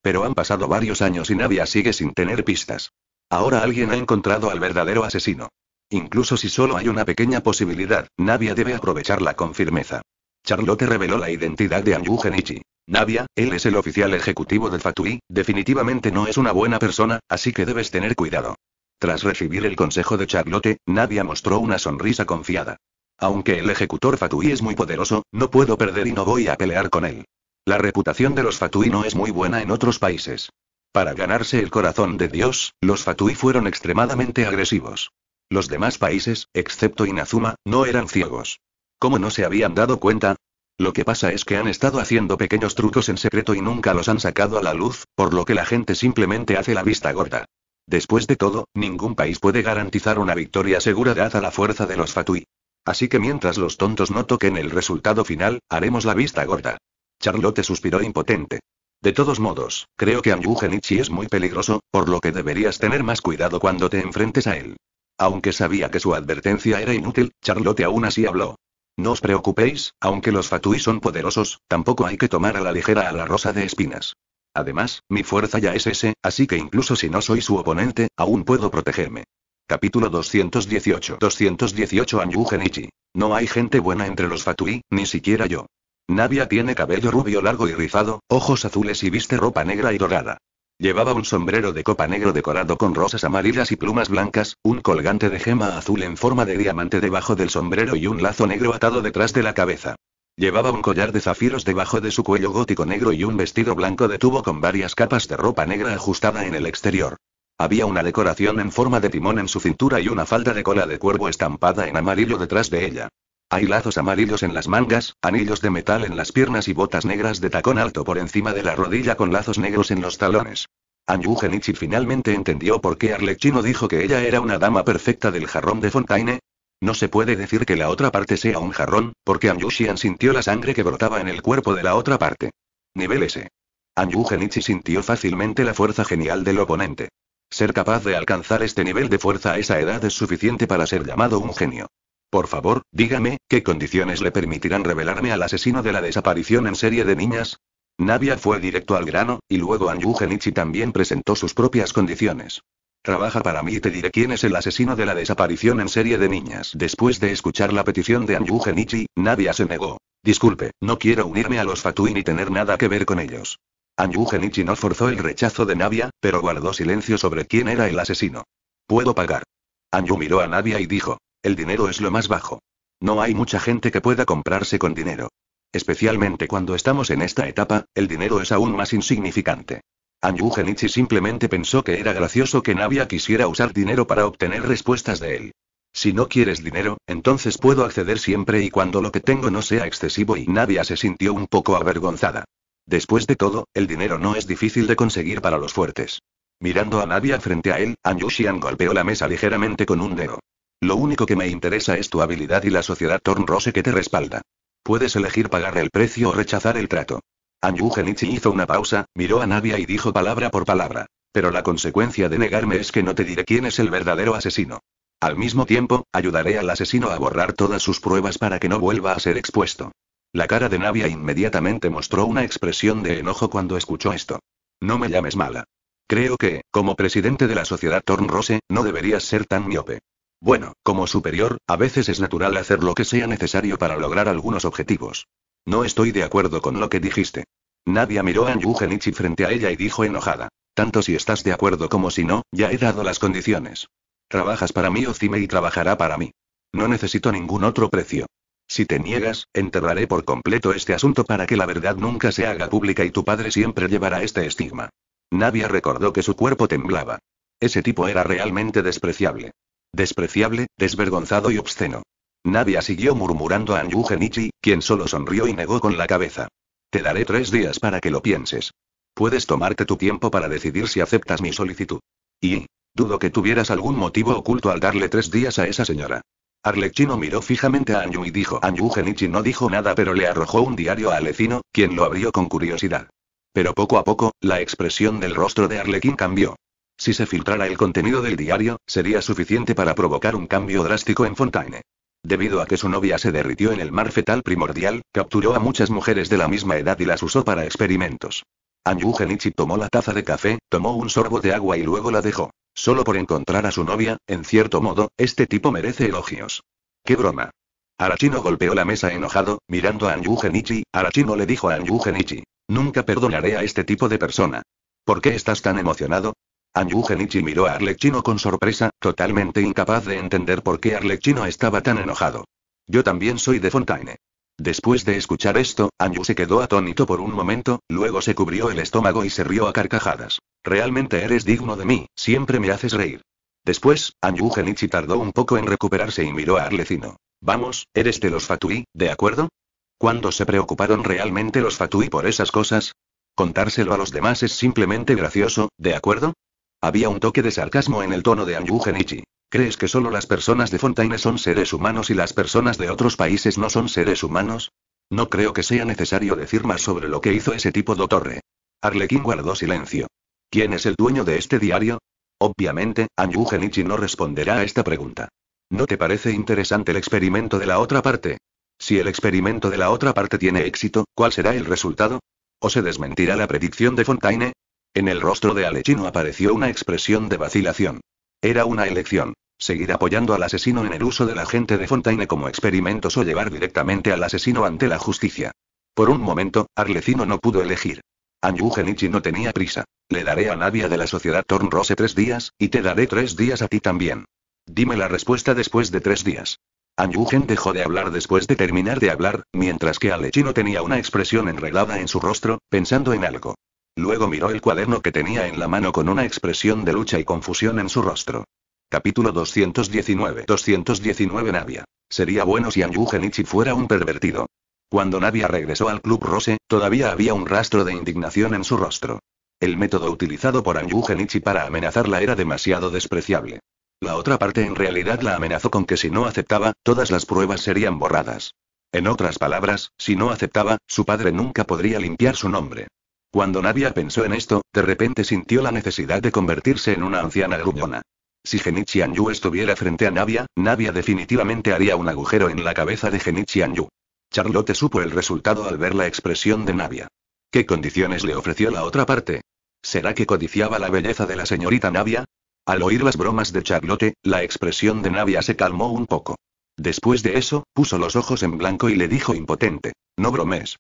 Pero han pasado varios años y Navia sigue sin tener pistas. Ahora alguien ha encontrado al verdadero asesino. Incluso si solo hay una pequeña posibilidad, Navia debe aprovecharla con firmeza. Charlotte reveló la identidad de Anju Genichi. Navia, él es el oficial ejecutivo del Fatui, definitivamente no es una buena persona, así que debes tener cuidado. Tras recibir el consejo de Charlotte, Nadia mostró una sonrisa confiada. Aunque el ejecutor Fatui es muy poderoso, no puedo perder y no voy a pelear con él. La reputación de los Fatui no es muy buena en otros países. Para ganarse el corazón de Dios, los Fatui fueron extremadamente agresivos. Los demás países, excepto Inazuma, no eran ciegos. ¿Cómo no se habían dado cuenta? Lo que pasa es que han estado haciendo pequeños trucos en secreto y nunca los han sacado a la luz, por lo que la gente simplemente hace la vista gorda. Después de todo, ningún país puede garantizar una victoria segura a la fuerza de los Fatui. Así que mientras los tontos no toquen el resultado final, haremos la vista gorda. Charlotte suspiró impotente. De todos modos, creo que Anju es muy peligroso, por lo que deberías tener más cuidado cuando te enfrentes a él. Aunque sabía que su advertencia era inútil, Charlotte aún así habló. No os preocupéis, aunque los Fatui son poderosos, tampoco hay que tomar a la ligera a la rosa de espinas. Además, mi fuerza ya es ese, así que incluso si no soy su oponente, aún puedo protegerme. Capítulo 218 218 Anju Genichi. No hay gente buena entre los Fatui, ni siquiera yo. Navia tiene cabello rubio largo y rizado, ojos azules y viste ropa negra y dorada. Llevaba un sombrero de copa negro decorado con rosas amarillas y plumas blancas, un colgante de gema azul en forma de diamante debajo del sombrero y un lazo negro atado detrás de la cabeza. Llevaba un collar de zafiros debajo de su cuello gótico negro y un vestido blanco de tubo con varias capas de ropa negra ajustada en el exterior. Había una decoración en forma de timón en su cintura y una falda de cola de cuervo estampada en amarillo detrás de ella. Hay lazos amarillos en las mangas, anillos de metal en las piernas y botas negras de tacón alto por encima de la rodilla con lazos negros en los talones. Anyu Genichi finalmente entendió por qué Arlecchino dijo que ella era una dama perfecta del jarrón de Fontaine, no se puede decir que la otra parte sea un jarrón, porque Anyushian sintió la sangre que brotaba en el cuerpo de la otra parte. Nivel S. Anyu Genichi sintió fácilmente la fuerza genial del oponente. Ser capaz de alcanzar este nivel de fuerza a esa edad es suficiente para ser llamado un genio. Por favor, dígame, ¿qué condiciones le permitirán revelarme al asesino de la desaparición en serie de niñas? Navia fue directo al grano, y luego Anyu Genichi también presentó sus propias condiciones. Trabaja para mí y te diré quién es el asesino de la desaparición en serie de niñas. Después de escuchar la petición de Anju Genichi, Nadia se negó. Disculpe, no quiero unirme a los Fatui ni tener nada que ver con ellos. Anju Genichi no forzó el rechazo de Nadia, pero guardó silencio sobre quién era el asesino. Puedo pagar. Anju miró a Nadia y dijo, el dinero es lo más bajo. No hay mucha gente que pueda comprarse con dinero. Especialmente cuando estamos en esta etapa, el dinero es aún más insignificante. Anju Genichi simplemente pensó que era gracioso que Navia quisiera usar dinero para obtener respuestas de él. Si no quieres dinero, entonces puedo acceder siempre y cuando lo que tengo no sea excesivo y Navia se sintió un poco avergonzada. Después de todo, el dinero no es difícil de conseguir para los fuertes. Mirando a Navia frente a él, Xian golpeó la mesa ligeramente con un dedo. Lo único que me interesa es tu habilidad y la sociedad Torn Rose que te respalda. Puedes elegir pagar el precio o rechazar el trato. Anju Genichi hizo una pausa, miró a Navia y dijo palabra por palabra. Pero la consecuencia de negarme es que no te diré quién es el verdadero asesino. Al mismo tiempo, ayudaré al asesino a borrar todas sus pruebas para que no vuelva a ser expuesto. La cara de Navia inmediatamente mostró una expresión de enojo cuando escuchó esto. No me llames mala. Creo que, como presidente de la sociedad Rose, no deberías ser tan miope. Bueno, como superior, a veces es natural hacer lo que sea necesario para lograr algunos objetivos. No estoy de acuerdo con lo que dijiste. Nadia miró a Yu frente a ella y dijo enojada. Tanto si estás de acuerdo como si no, ya he dado las condiciones. Trabajas para mí cime y trabajará para mí. No necesito ningún otro precio. Si te niegas, enterraré por completo este asunto para que la verdad nunca se haga pública y tu padre siempre llevará este estigma. Nadia recordó que su cuerpo temblaba. Ese tipo era realmente despreciable despreciable, desvergonzado y obsceno. Nadia siguió murmurando a Anyu Genichi, quien solo sonrió y negó con la cabeza. Te daré tres días para que lo pienses. Puedes tomarte tu tiempo para decidir si aceptas mi solicitud. Y, dudo que tuvieras algún motivo oculto al darle tres días a esa señora. Arlechino miró fijamente a Anyu y dijo: Anyu Genichi no dijo nada, pero le arrojó un diario a Alecino, quien lo abrió con curiosidad. Pero poco a poco, la expresión del rostro de Arlequín cambió. Si se filtrara el contenido del diario, sería suficiente para provocar un cambio drástico en Fontaine. Debido a que su novia se derritió en el mar fetal primordial, capturó a muchas mujeres de la misma edad y las usó para experimentos. Anju Genichi tomó la taza de café, tomó un sorbo de agua y luego la dejó. Solo por encontrar a su novia, en cierto modo, este tipo merece elogios. ¡Qué broma! Arachino golpeó la mesa enojado, mirando a Anju Genichi. Arachino le dijo a Anju Genichi: Nunca perdonaré a este tipo de persona. ¿Por qué estás tan emocionado? Anyu Genichi miró a Arlecchino con sorpresa, totalmente incapaz de entender por qué Arlecchino estaba tan enojado. Yo también soy de Fontaine. Después de escuchar esto, Anyu se quedó atónito por un momento, luego se cubrió el estómago y se rió a carcajadas. Realmente eres digno de mí, siempre me haces reír. Después, Anyu Genichi tardó un poco en recuperarse y miró a Arlecino. Vamos, eres de los Fatui, ¿de acuerdo? ¿Cuándo se preocuparon realmente los Fatui por esas cosas? Contárselo a los demás es simplemente gracioso, ¿de acuerdo? Había un toque de sarcasmo en el tono de Anyu Genichi. ¿Crees que solo las personas de Fontaine son seres humanos y las personas de otros países no son seres humanos? No creo que sea necesario decir más sobre lo que hizo ese tipo de torre. Arlequín guardó silencio. ¿Quién es el dueño de este diario? Obviamente, Anyu Genichi no responderá a esta pregunta. ¿No te parece interesante el experimento de la otra parte? Si el experimento de la otra parte tiene éxito, ¿cuál será el resultado? ¿O se desmentirá la predicción de Fontaine? En el rostro de Alechino apareció una expresión de vacilación. Era una elección. Seguir apoyando al asesino en el uso de la gente de Fontaine como experimentos o llevar directamente al asesino ante la justicia. Por un momento, Arlecino no pudo elegir. Anju no tenía prisa. Le daré a nadie de la sociedad Tornrose tres días, y te daré tres días a ti también. Dime la respuesta después de tres días. Anjugen dejó de hablar después de terminar de hablar, mientras que Alechino tenía una expresión enredada en su rostro, pensando en algo. Luego miró el cuaderno que tenía en la mano con una expresión de lucha y confusión en su rostro. Capítulo 219 219 Navia. Sería bueno si Anju Genichi fuera un pervertido. Cuando Navia regresó al Club Rose, todavía había un rastro de indignación en su rostro. El método utilizado por Anju Genichi para amenazarla era demasiado despreciable. La otra parte en realidad la amenazó con que si no aceptaba, todas las pruebas serían borradas. En otras palabras, si no aceptaba, su padre nunca podría limpiar su nombre. Cuando Navia pensó en esto, de repente sintió la necesidad de convertirse en una anciana gruñona. Si Genichi Anju estuviera frente a Navia, Navia definitivamente haría un agujero en la cabeza de Genichi Anju. Charlotte supo el resultado al ver la expresión de Navia. ¿Qué condiciones le ofreció la otra parte? ¿Será que codiciaba la belleza de la señorita Navia? Al oír las bromas de Charlotte, la expresión de Navia se calmó un poco. Después de eso, puso los ojos en blanco y le dijo impotente, no bromes.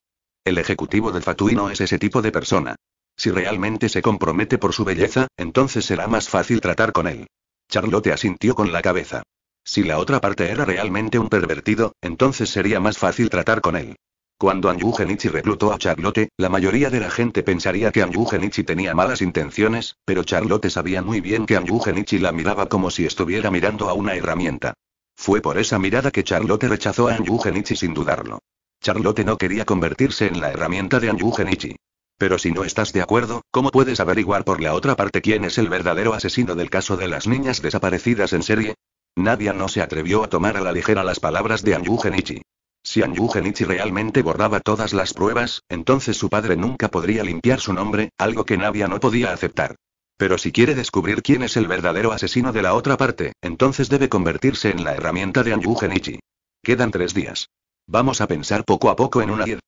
El ejecutivo del Fatui no es ese tipo de persona. Si realmente se compromete por su belleza, entonces será más fácil tratar con él. Charlotte asintió con la cabeza. Si la otra parte era realmente un pervertido, entonces sería más fácil tratar con él. Cuando Anju reclutó a Charlotte, la mayoría de la gente pensaría que Anju tenía malas intenciones, pero Charlotte sabía muy bien que Anju la miraba como si estuviera mirando a una herramienta. Fue por esa mirada que Charlotte rechazó a Anju sin dudarlo. Charlotte no quería convertirse en la herramienta de Anju Genichi. Pero si no estás de acuerdo, ¿cómo puedes averiguar por la otra parte quién es el verdadero asesino del caso de las niñas desaparecidas en serie? Nadia no se atrevió a tomar a la ligera las palabras de Anju Genichi. Si Anju Genichi realmente borraba todas las pruebas, entonces su padre nunca podría limpiar su nombre, algo que Nadia no podía aceptar. Pero si quiere descubrir quién es el verdadero asesino de la otra parte, entonces debe convertirse en la herramienta de Anju Genichi. Quedan tres días. Vamos a pensar poco a poco en una idea.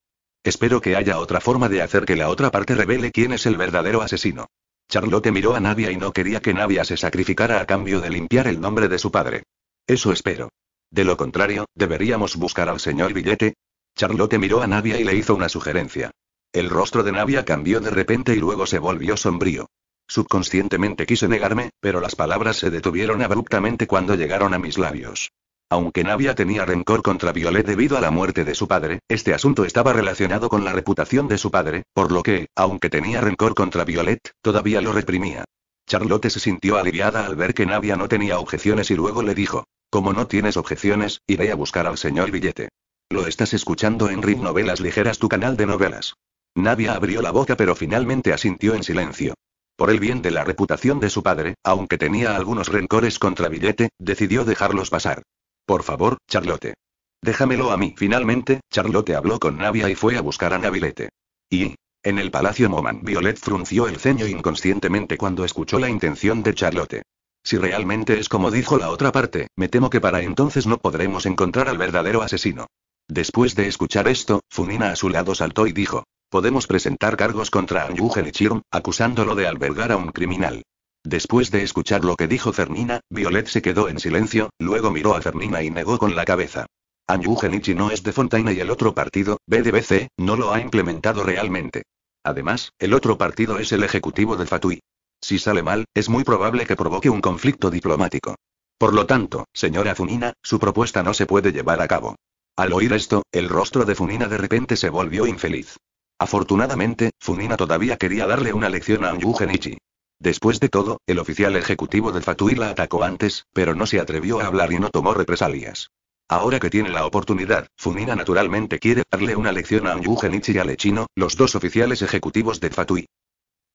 Espero que haya otra forma de hacer que la otra parte revele quién es el verdadero asesino. Charlotte miró a Navia y no quería que Navia se sacrificara a cambio de limpiar el nombre de su padre. Eso espero. De lo contrario, deberíamos buscar al señor Billete. Charlotte miró a Navia y le hizo una sugerencia. El rostro de Navia cambió de repente y luego se volvió sombrío. Subconscientemente quise negarme, pero las palabras se detuvieron abruptamente cuando llegaron a mis labios. Aunque Navia tenía rencor contra Violet debido a la muerte de su padre, este asunto estaba relacionado con la reputación de su padre, por lo que, aunque tenía rencor contra Violet, todavía lo reprimía. Charlotte se sintió aliviada al ver que Navia no tenía objeciones y luego le dijo, como no tienes objeciones, iré a buscar al señor Billete. Lo estás escuchando en RIP Novelas Ligeras, tu canal de novelas. Navia abrió la boca pero finalmente asintió en silencio. Por el bien de la reputación de su padre, aunque tenía algunos rencores contra Billete, decidió dejarlos pasar. Por favor, Charlotte. Déjamelo a mí. Finalmente, Charlotte habló con Navia y fue a buscar a Navilete. Y, en el Palacio Moman, Violet frunció el ceño inconscientemente cuando escuchó la intención de Charlotte. Si realmente es como dijo la otra parte, me temo que para entonces no podremos encontrar al verdadero asesino. Después de escuchar esto, Funina a su lado saltó y dijo, podemos presentar cargos contra y acusándolo de albergar a un criminal. Después de escuchar lo que dijo Fernina, Violet se quedó en silencio, luego miró a Fernina y negó con la cabeza. Anyu Genichi no es de Fontaine y el otro partido, BDBC, no lo ha implementado realmente. Además, el otro partido es el ejecutivo de Fatui. Si sale mal, es muy probable que provoque un conflicto diplomático. Por lo tanto, señora Funina, su propuesta no se puede llevar a cabo. Al oír esto, el rostro de Funina de repente se volvió infeliz. Afortunadamente, Funina todavía quería darle una lección a Anyu Genichi. Después de todo, el oficial ejecutivo de Fatui la atacó antes, pero no se atrevió a hablar y no tomó represalias. Ahora que tiene la oportunidad, Funina naturalmente quiere darle una lección a Anju Genichi y a Lechino, los dos oficiales ejecutivos de Fatui.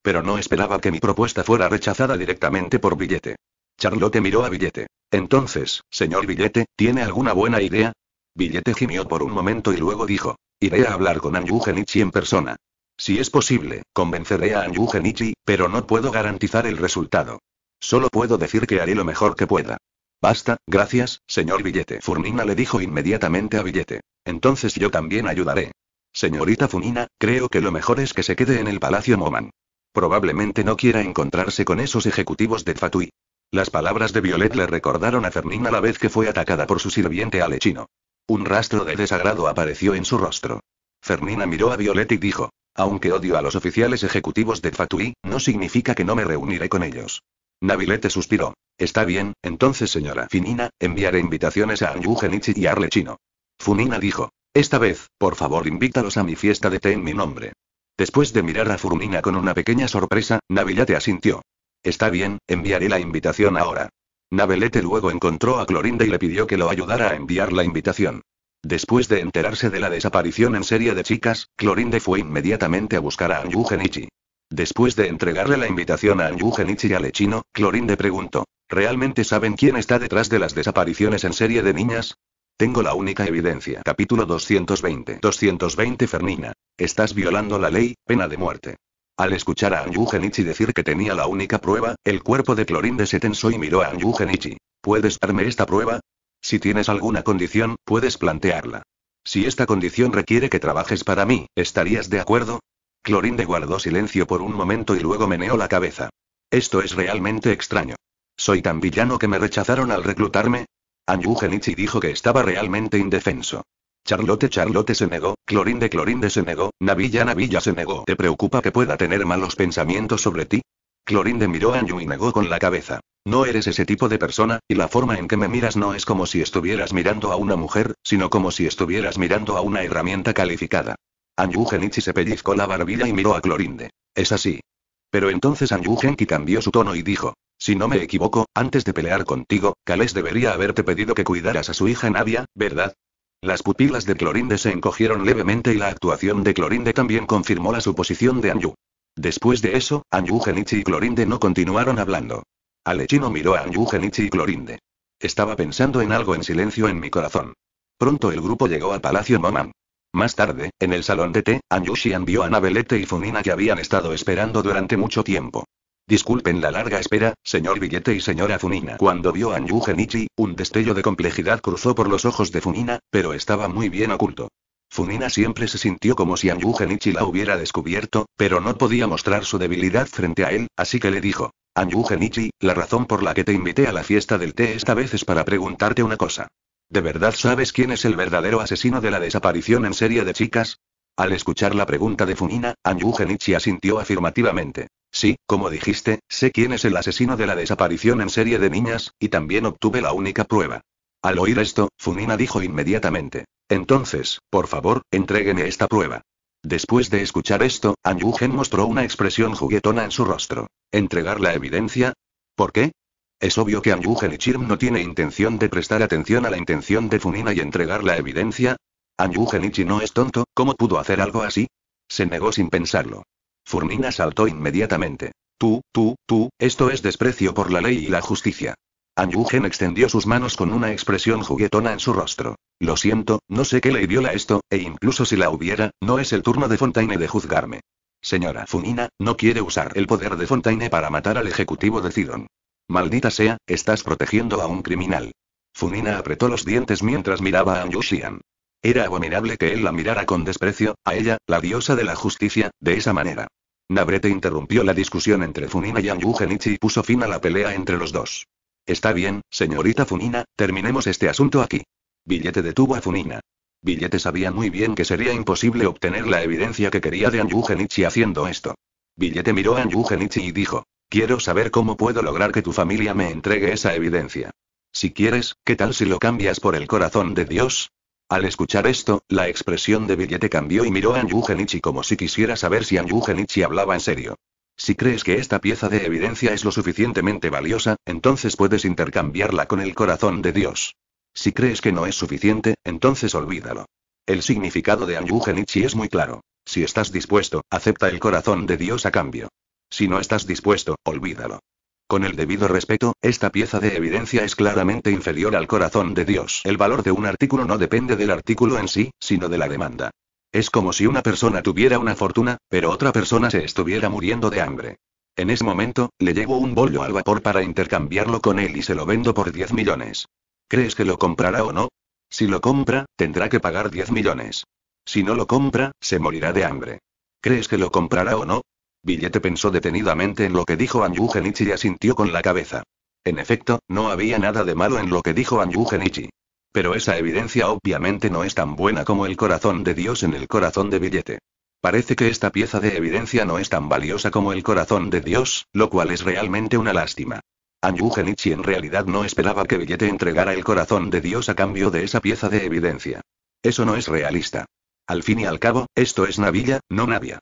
Pero no esperaba que mi propuesta fuera rechazada directamente por Billete. Charlotte miró a Billete. Entonces, señor Billete, ¿tiene alguna buena idea? Billete gimió por un momento y luego dijo. Iré a hablar con Anjugenichi en persona. Si es posible, convenceré a Anju Genichi, pero no puedo garantizar el resultado. Solo puedo decir que haré lo mejor que pueda. Basta, gracias, señor Billete. Furnina le dijo inmediatamente a Billete. Entonces yo también ayudaré. Señorita Furnina, creo que lo mejor es que se quede en el Palacio Moman. Probablemente no quiera encontrarse con esos ejecutivos de Fatui. Las palabras de Violet le recordaron a Fernina la vez que fue atacada por su sirviente alechino. Un rastro de desagrado apareció en su rostro. Fernina miró a Violet y dijo, aunque odio a los oficiales ejecutivos de Fatui, no significa que no me reuniré con ellos. Nabilete suspiró. Está bien, entonces señora Finina, enviaré invitaciones a Anju Genichi y Arlechino. Funina dijo. Esta vez, por favor invítalos a mi fiesta de té en mi nombre. Después de mirar a Funina con una pequeña sorpresa, Nabilete asintió. Está bien, enviaré la invitación ahora. Nabilete luego encontró a Clorinda y le pidió que lo ayudara a enviar la invitación. Después de enterarse de la desaparición en serie de chicas, Clorinde fue inmediatamente a buscar a Anju Genichi. Después de entregarle la invitación a Anju Genichi y a Lechino, Clorinde preguntó: ¿Realmente saben quién está detrás de las desapariciones en serie de niñas? Tengo la única evidencia. Capítulo 220. 220 Fernina. Estás violando la ley, pena de muerte. Al escuchar a Anju Genichi decir que tenía la única prueba, el cuerpo de Clorinde se tensó y miró a Anju Genichi. ¿Puedes darme esta prueba? Si tienes alguna condición, puedes plantearla. Si esta condición requiere que trabajes para mí, ¿estarías de acuerdo? Clorinde guardó silencio por un momento y luego meneó la cabeza. Esto es realmente extraño. ¿Soy tan villano que me rechazaron al reclutarme? Anju dijo que estaba realmente indefenso. Charlotte Charlotte se negó, Clorinde Clorinde se negó, Navilla Navilla se negó. ¿Te preocupa que pueda tener malos pensamientos sobre ti? Clorinde miró a Anju y negó con la cabeza. No eres ese tipo de persona, y la forma en que me miras no es como si estuvieras mirando a una mujer, sino como si estuvieras mirando a una herramienta calificada. Anju Genichi se pellizcó la barbilla y miró a Clorinde. Es así. Pero entonces Anju Genki cambió su tono y dijo, si no me equivoco, antes de pelear contigo, Kales debería haberte pedido que cuidaras a su hija Nadia, ¿verdad? Las pupilas de Clorinde se encogieron levemente y la actuación de Clorinde también confirmó la suposición de Anju. Después de eso, Anju Genichi y Clorinde no continuaron hablando. Alechino miró a Anju Genichi y Clorinde. Estaba pensando en algo en silencio en mi corazón. Pronto el grupo llegó al Palacio Momam. Más tarde, en el salón de té, Anyushi envió a Nabelete y Funina que habían estado esperando durante mucho tiempo. Disculpen la larga espera, señor Billete y señora Funina. Cuando vio a Anju Genichi, un destello de complejidad cruzó por los ojos de Funina, pero estaba muy bien oculto. Funina siempre se sintió como si Anyu Genichi la hubiera descubierto, pero no podía mostrar su debilidad frente a él, así que le dijo. Anyu Genichi, la razón por la que te invité a la fiesta del té esta vez es para preguntarte una cosa. ¿De verdad sabes quién es el verdadero asesino de la desaparición en serie de chicas? Al escuchar la pregunta de Funina, Anyu Genichi asintió afirmativamente. Sí, como dijiste, sé quién es el asesino de la desaparición en serie de niñas, y también obtuve la única prueba. Al oír esto, Funina dijo inmediatamente. Entonces, por favor, entrégueme esta prueba. Después de escuchar esto, Anjugen mostró una expresión juguetona en su rostro. ¿Entregar la evidencia? ¿Por qué? Es obvio que y Chirm no tiene intención de prestar atención a la intención de Funina y entregar la evidencia. y Ichi no es tonto, ¿cómo pudo hacer algo así? Se negó sin pensarlo. Furnina saltó inmediatamente. Tú, tú, tú, esto es desprecio por la ley y la justicia. Anjugen extendió sus manos con una expresión juguetona en su rostro. Lo siento, no sé qué le viola esto, e incluso si la hubiera, no es el turno de Fontaine de juzgarme. Señora Funina, no quiere usar el poder de Fontaine para matar al ejecutivo de Cidon. Maldita sea, estás protegiendo a un criminal. Funina apretó los dientes mientras miraba a Yushian. Era abominable que él la mirara con desprecio, a ella, la diosa de la justicia, de esa manera. Nabrete interrumpió la discusión entre Funina y Anyu Genichi y puso fin a la pelea entre los dos. Está bien, señorita Funina, terminemos este asunto aquí. Billete detuvo a Funina. Billete sabía muy bien que sería imposible obtener la evidencia que quería de Anju haciendo esto. Billete miró a Anju y dijo, quiero saber cómo puedo lograr que tu familia me entregue esa evidencia. Si quieres, ¿qué tal si lo cambias por el corazón de Dios? Al escuchar esto, la expresión de Billete cambió y miró a Anju como si quisiera saber si Anju hablaba en serio. Si crees que esta pieza de evidencia es lo suficientemente valiosa, entonces puedes intercambiarla con el corazón de Dios. Si crees que no es suficiente, entonces olvídalo. El significado de Anju es muy claro. Si estás dispuesto, acepta el corazón de Dios a cambio. Si no estás dispuesto, olvídalo. Con el debido respeto, esta pieza de evidencia es claramente inferior al corazón de Dios. El valor de un artículo no depende del artículo en sí, sino de la demanda. Es como si una persona tuviera una fortuna, pero otra persona se estuviera muriendo de hambre. En ese momento, le llevo un bollo al vapor para intercambiarlo con él y se lo vendo por 10 millones. ¿Crees que lo comprará o no? Si lo compra, tendrá que pagar 10 millones. Si no lo compra, se morirá de hambre. ¿Crees que lo comprará o no? Billete pensó detenidamente en lo que dijo Anju Genichi y asintió con la cabeza. En efecto, no había nada de malo en lo que dijo Anju Genichi. Pero esa evidencia obviamente no es tan buena como el corazón de Dios en el corazón de Billete. Parece que esta pieza de evidencia no es tan valiosa como el corazón de Dios, lo cual es realmente una lástima. Anju en realidad no esperaba que Billete entregara el corazón de Dios a cambio de esa pieza de evidencia. Eso no es realista. Al fin y al cabo, esto es Navilla, no Navia.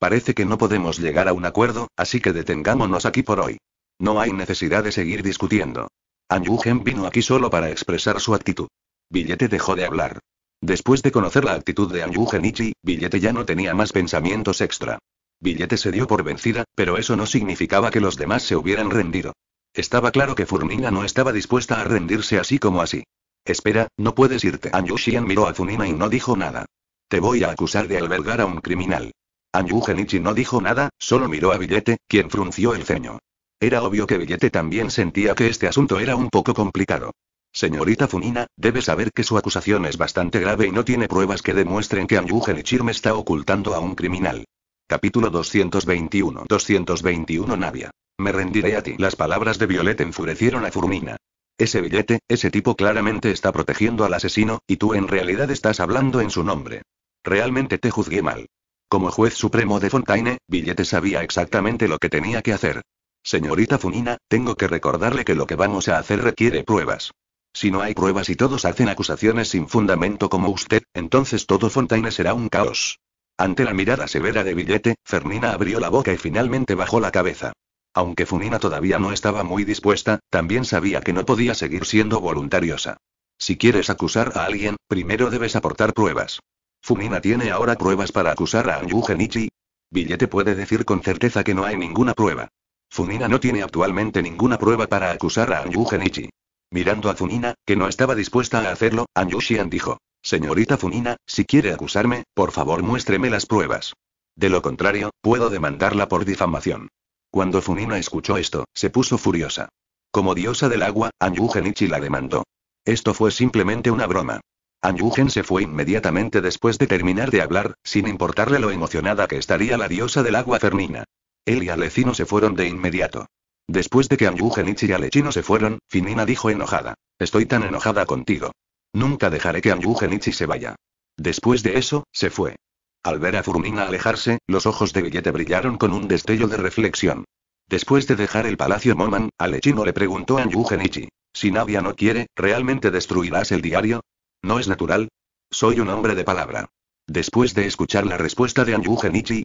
Parece que no podemos llegar a un acuerdo, así que detengámonos aquí por hoy. No hay necesidad de seguir discutiendo. Anju Gen vino aquí solo para expresar su actitud. Billete dejó de hablar. Después de conocer la actitud de Anju Genichi, Billete ya no tenía más pensamientos extra. Billete se dio por vencida, pero eso no significaba que los demás se hubieran rendido. Estaba claro que Furnina no estaba dispuesta a rendirse así como así. Espera, no puedes irte. Anyushian miró a Funina y no dijo nada. Te voy a acusar de albergar a un criminal. Anyu Genichi no dijo nada, solo miró a Billete, quien frunció el ceño. Era obvio que Billete también sentía que este asunto era un poco complicado. Señorita Funina, debe saber que su acusación es bastante grave y no tiene pruebas que demuestren que Anyu Genichi me está ocultando a un criminal. Capítulo 221 221 Navia. Me rendiré a ti. Las palabras de Violet enfurecieron a Furmina. Ese billete, ese tipo claramente está protegiendo al asesino, y tú en realidad estás hablando en su nombre. Realmente te juzgué mal. Como juez supremo de Fontaine, Billete sabía exactamente lo que tenía que hacer. Señorita Funina, tengo que recordarle que lo que vamos a hacer requiere pruebas. Si no hay pruebas y todos hacen acusaciones sin fundamento como usted, entonces todo Fontaine será un caos. Ante la mirada severa de Billete, Fernina abrió la boca y finalmente bajó la cabeza. Aunque Funina todavía no estaba muy dispuesta, también sabía que no podía seguir siendo voluntariosa. Si quieres acusar a alguien, primero debes aportar pruebas. Funina tiene ahora pruebas para acusar a Anju Genichi. Billete puede decir con certeza que no hay ninguna prueba. Funina no tiene actualmente ninguna prueba para acusar a Anju Genichi. Mirando a Funina, que no estaba dispuesta a hacerlo, Anju Xian dijo: Señorita Funina, si quiere acusarme, por favor muéstreme las pruebas. De lo contrario, puedo demandarla por difamación. Cuando Funina escuchó esto, se puso furiosa. Como diosa del agua, Anjugenichi la demandó. Esto fue simplemente una broma. Anjugen se fue inmediatamente después de terminar de hablar, sin importarle lo emocionada que estaría la diosa del agua Fernina. Él y Alecino se fueron de inmediato. Después de que Anjugenichi y Alecino se fueron, Finina dijo enojada. Estoy tan enojada contigo. Nunca dejaré que Anjugenichi se vaya. Después de eso, se fue. Al ver a Furmina alejarse, los ojos de Billete brillaron con un destello de reflexión. Después de dejar el palacio Moman, Alechino le preguntó a Yu Genichi: Si Navia no quiere, ¿realmente destruirás el diario? ¿No es natural? Soy un hombre de palabra. Después de escuchar la respuesta de Anju Genichi,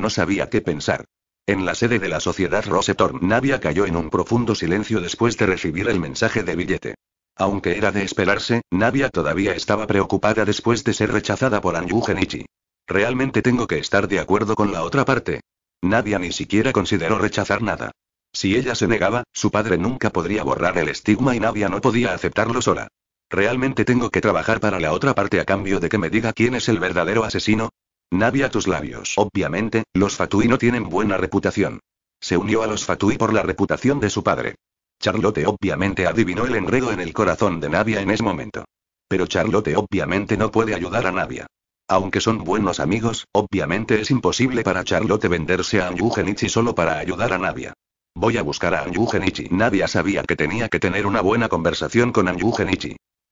no sabía qué pensar. En la sede de la sociedad Rosetorn, Navia cayó en un profundo silencio después de recibir el mensaje de billete. Aunque era de esperarse, Navia todavía estaba preocupada después de ser rechazada por Anju Genichi. Realmente tengo que estar de acuerdo con la otra parte. Nadia ni siquiera consideró rechazar nada. Si ella se negaba, su padre nunca podría borrar el estigma y Nadia no podía aceptarlo sola. ¿Realmente tengo que trabajar para la otra parte a cambio de que me diga quién es el verdadero asesino? Nadia, tus labios. Obviamente, los Fatui no tienen buena reputación. Se unió a los Fatui por la reputación de su padre. Charlotte obviamente adivinó el enredo en el corazón de Nadia en ese momento. Pero Charlotte obviamente no puede ayudar a Nadia. Aunque son buenos amigos, obviamente es imposible para Charlotte venderse a Anju solo para ayudar a Nadia. Voy a buscar a Anju Nadia sabía que tenía que tener una buena conversación con Anju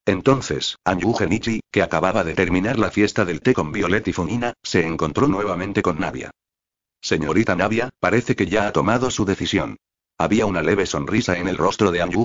Entonces, Anju que acababa de terminar la fiesta del té con Violet y Funina, se encontró nuevamente con Nadia. Señorita Nadia, parece que ya ha tomado su decisión. Había una leve sonrisa en el rostro de Anju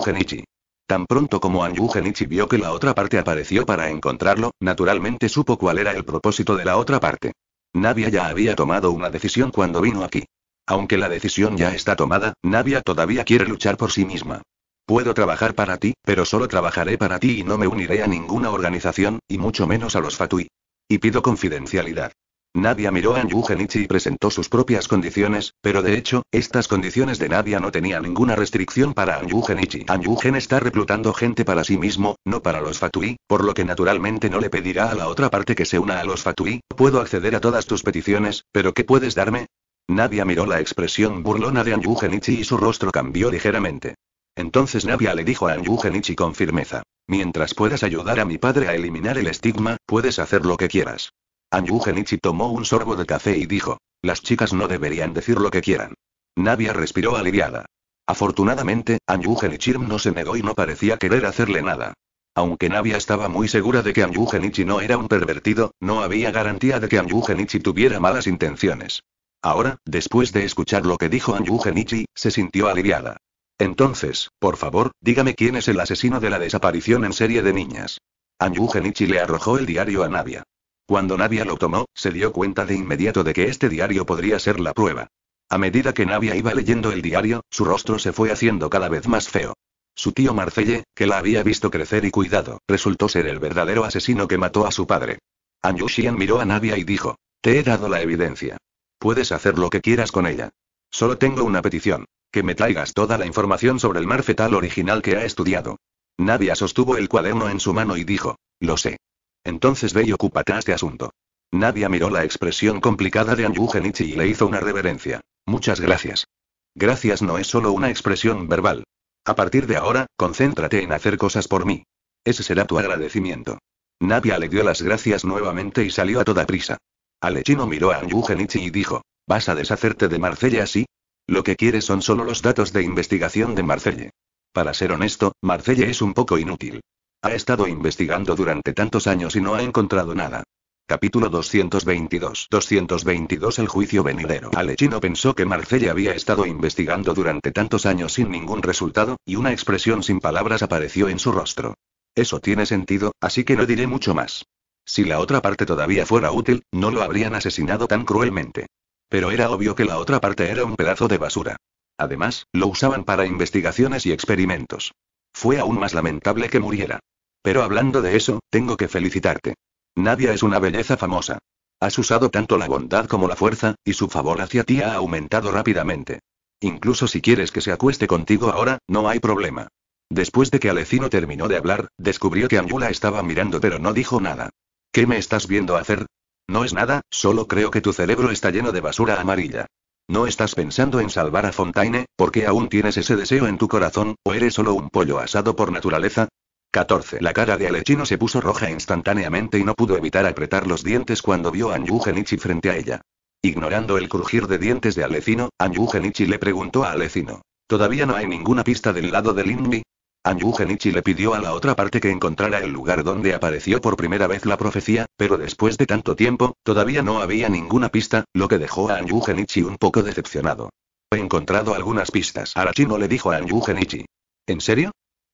Tan pronto como Anju Genichi vio que la otra parte apareció para encontrarlo, naturalmente supo cuál era el propósito de la otra parte. Navia ya había tomado una decisión cuando vino aquí. Aunque la decisión ya está tomada, Nadia todavía quiere luchar por sí misma. Puedo trabajar para ti, pero solo trabajaré para ti y no me uniré a ninguna organización, y mucho menos a los Fatui. Y pido confidencialidad. Nadia miró a Yugenichi y presentó sus propias condiciones, pero de hecho, estas condiciones de Nadia no tenían ninguna restricción para Yugenichi. Yugen está reclutando gente para sí mismo, no para los Fatui, por lo que naturalmente no le pedirá a la otra parte que se una a los Fatui. Puedo acceder a todas tus peticiones, pero ¿qué puedes darme? Nadia miró la expresión burlona de Genichi y su rostro cambió ligeramente. Entonces Nadia le dijo a Genichi con firmeza. Mientras puedas ayudar a mi padre a eliminar el estigma, puedes hacer lo que quieras. Anju Genichi tomó un sorbo de café y dijo. Las chicas no deberían decir lo que quieran. Navia respiró aliviada. Afortunadamente, Anju no se negó y no parecía querer hacerle nada. Aunque Navia estaba muy segura de que Anju Genichi no era un pervertido, no había garantía de que Anju Genichi tuviera malas intenciones. Ahora, después de escuchar lo que dijo Anju Genichi, se sintió aliviada. Entonces, por favor, dígame quién es el asesino de la desaparición en serie de niñas. Anju Genichi le arrojó el diario a Navia. Cuando Nadia lo tomó, se dio cuenta de inmediato de que este diario podría ser la prueba. A medida que Nadia iba leyendo el diario, su rostro se fue haciendo cada vez más feo. Su tío Marcelle, que la había visto crecer y cuidado, resultó ser el verdadero asesino que mató a su padre. Anyushian miró a Nadia y dijo: Te he dado la evidencia. Puedes hacer lo que quieras con ella. Solo tengo una petición: que me traigas toda la información sobre el mar fetal original que ha estudiado. Nadia sostuvo el cuaderno en su mano y dijo: Lo sé. Entonces ve y ocúpate a este asunto. Nadia miró la expresión complicada de Anju Genichi y le hizo una reverencia. Muchas gracias. Gracias no es solo una expresión verbal. A partir de ahora, concéntrate en hacer cosas por mí. Ese será tu agradecimiento. Nadia le dio las gracias nuevamente y salió a toda prisa. Alechino miró a Anju Genichi y dijo, ¿vas a deshacerte de Marcella así? Lo que quieres son solo los datos de investigación de Marcelle. Para ser honesto, Marcelle es un poco inútil. Ha estado investigando durante tantos años y no ha encontrado nada. Capítulo 222. 222 El juicio venidero. Alechino pensó que Marcella había estado investigando durante tantos años sin ningún resultado, y una expresión sin palabras apareció en su rostro. Eso tiene sentido, así que no diré mucho más. Si la otra parte todavía fuera útil, no lo habrían asesinado tan cruelmente. Pero era obvio que la otra parte era un pedazo de basura. Además, lo usaban para investigaciones y experimentos. Fue aún más lamentable que muriera. Pero hablando de eso, tengo que felicitarte. Nadia es una belleza famosa. Has usado tanto la bondad como la fuerza, y su favor hacia ti ha aumentado rápidamente. Incluso si quieres que se acueste contigo ahora, no hay problema. Después de que Alecino terminó de hablar, descubrió que Angula estaba mirando pero no dijo nada. ¿Qué me estás viendo hacer? No es nada, solo creo que tu cerebro está lleno de basura amarilla. No estás pensando en salvar a Fontaine, porque aún tienes ese deseo en tu corazón, o eres solo un pollo asado por naturaleza. 14. La cara de Alecino se puso roja instantáneamente y no pudo evitar apretar los dientes cuando vio a Anju Genichi frente a ella. Ignorando el crujir de dientes de Alecino, Anju Genichi le preguntó a Alecino. ¿Todavía no hay ninguna pista del lado del Inmi? Anju Genichi le pidió a la otra parte que encontrara el lugar donde apareció por primera vez la profecía, pero después de tanto tiempo, todavía no había ninguna pista, lo que dejó a Anju Genichi un poco decepcionado. He encontrado algunas pistas. Arachino le dijo a Anju Genichi. ¿En serio?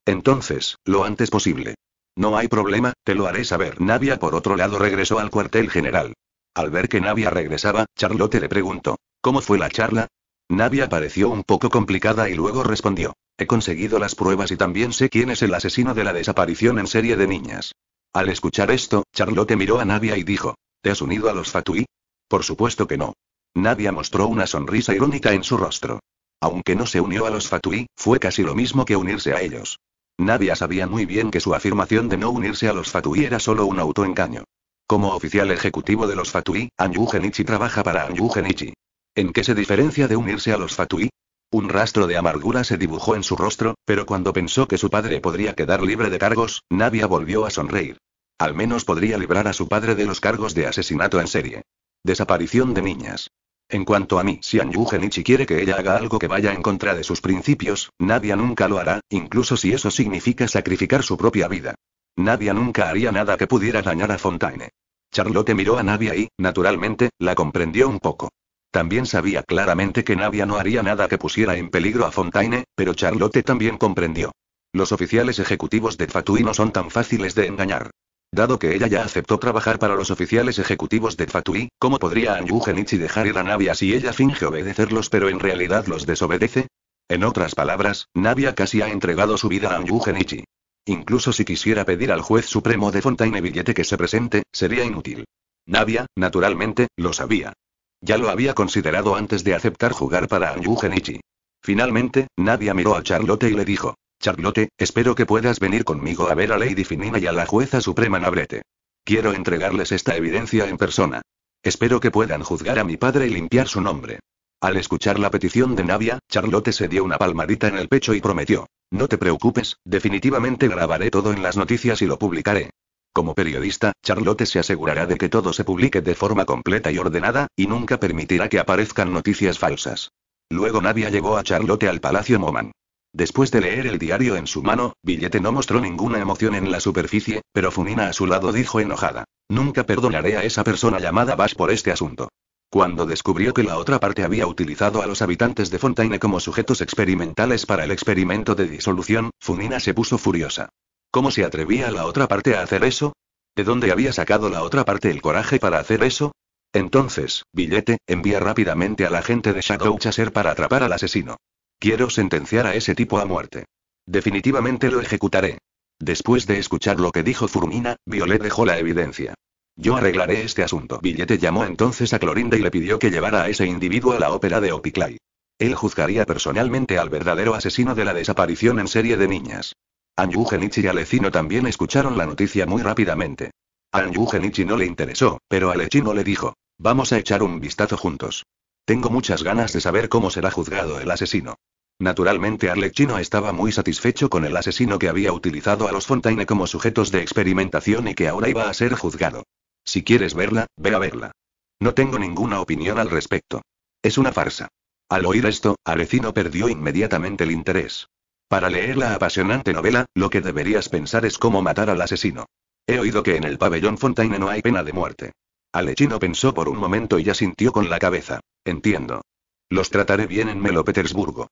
Entonces, lo antes posible. No hay problema, te lo haré saber. Navia por otro lado regresó al cuartel general. Al ver que Navia regresaba, Charlotte le preguntó, ¿cómo fue la charla? Navia pareció un poco complicada y luego respondió, he conseguido las pruebas y también sé quién es el asesino de la desaparición en serie de niñas. Al escuchar esto, Charlotte miró a Navia y dijo, ¿te has unido a los Fatui? Por supuesto que no. Navia mostró una sonrisa irónica en su rostro. Aunque no se unió a los Fatui, fue casi lo mismo que unirse a ellos. Nadia sabía muy bien que su afirmación de no unirse a los Fatui era solo un autoengaño. Como oficial ejecutivo de los Fatui, Anju Genichi trabaja para Anju Genichi. ¿En qué se diferencia de unirse a los Fatui? Un rastro de amargura se dibujó en su rostro, pero cuando pensó que su padre podría quedar libre de cargos, Nadia volvió a sonreír. Al menos podría librar a su padre de los cargos de asesinato en serie. Desaparición de niñas. En cuanto a mí, si Anju Genichi quiere que ella haga algo que vaya en contra de sus principios, nadie nunca lo hará, incluso si eso significa sacrificar su propia vida. Nadie nunca haría nada que pudiera dañar a Fontaine. Charlotte miró a Nadia y, naturalmente, la comprendió un poco. También sabía claramente que Nadia no haría nada que pusiera en peligro a Fontaine, pero Charlotte también comprendió. Los oficiales ejecutivos de Fatui no son tan fáciles de engañar. Dado que ella ya aceptó trabajar para los oficiales ejecutivos de Fatui, ¿cómo podría Anju Genichi dejar ir a Navia si ella finge obedecerlos pero en realidad los desobedece? En otras palabras, Navia casi ha entregado su vida a Anju Genichi. Incluso si quisiera pedir al juez supremo de Fontaine billete que se presente, sería inútil. Navia, naturalmente, lo sabía. Ya lo había considerado antes de aceptar jugar para Anju Genichi. Finalmente, Navia miró a Charlotte y le dijo. Charlotte, espero que puedas venir conmigo a ver a Lady Finina y a la jueza suprema Nabrete. Quiero entregarles esta evidencia en persona. Espero que puedan juzgar a mi padre y limpiar su nombre. Al escuchar la petición de Navia, Charlotte se dio una palmadita en el pecho y prometió. No te preocupes, definitivamente grabaré todo en las noticias y lo publicaré. Como periodista, Charlotte se asegurará de que todo se publique de forma completa y ordenada, y nunca permitirá que aparezcan noticias falsas. Luego Navia llevó a Charlotte al Palacio Moman. Después de leer el diario en su mano, Billete no mostró ninguna emoción en la superficie, pero Funina a su lado dijo enojada. Nunca perdonaré a esa persona llamada Bash por este asunto. Cuando descubrió que la otra parte había utilizado a los habitantes de Fontaine como sujetos experimentales para el experimento de disolución, Funina se puso furiosa. ¿Cómo se atrevía la otra parte a hacer eso? ¿De dónde había sacado la otra parte el coraje para hacer eso? Entonces, Billete, envía rápidamente a la gente de Shadow Chaser para atrapar al asesino. Quiero sentenciar a ese tipo a muerte. Definitivamente lo ejecutaré. Después de escuchar lo que dijo Furmina, Violet dejó la evidencia. Yo arreglaré este asunto. Billete llamó entonces a Clorinda y le pidió que llevara a ese individuo a la ópera de Opiclay. Él juzgaría personalmente al verdadero asesino de la desaparición en serie de niñas. Anju Genichi y Alecino también escucharon la noticia muy rápidamente. A Genichi no le interesó, pero Alecino le dijo, vamos a echar un vistazo juntos. Tengo muchas ganas de saber cómo será juzgado el asesino. Naturalmente Arlecchino estaba muy satisfecho con el asesino que había utilizado a los Fontaine como sujetos de experimentación y que ahora iba a ser juzgado. Si quieres verla, ve a verla. No tengo ninguna opinión al respecto. Es una farsa. Al oír esto, Arecino perdió inmediatamente el interés. Para leer la apasionante novela, lo que deberías pensar es cómo matar al asesino. He oído que en el pabellón Fontaine no hay pena de muerte. Alechino pensó por un momento y asintió con la cabeza. Entiendo. Los trataré bien en Melo Petersburgo.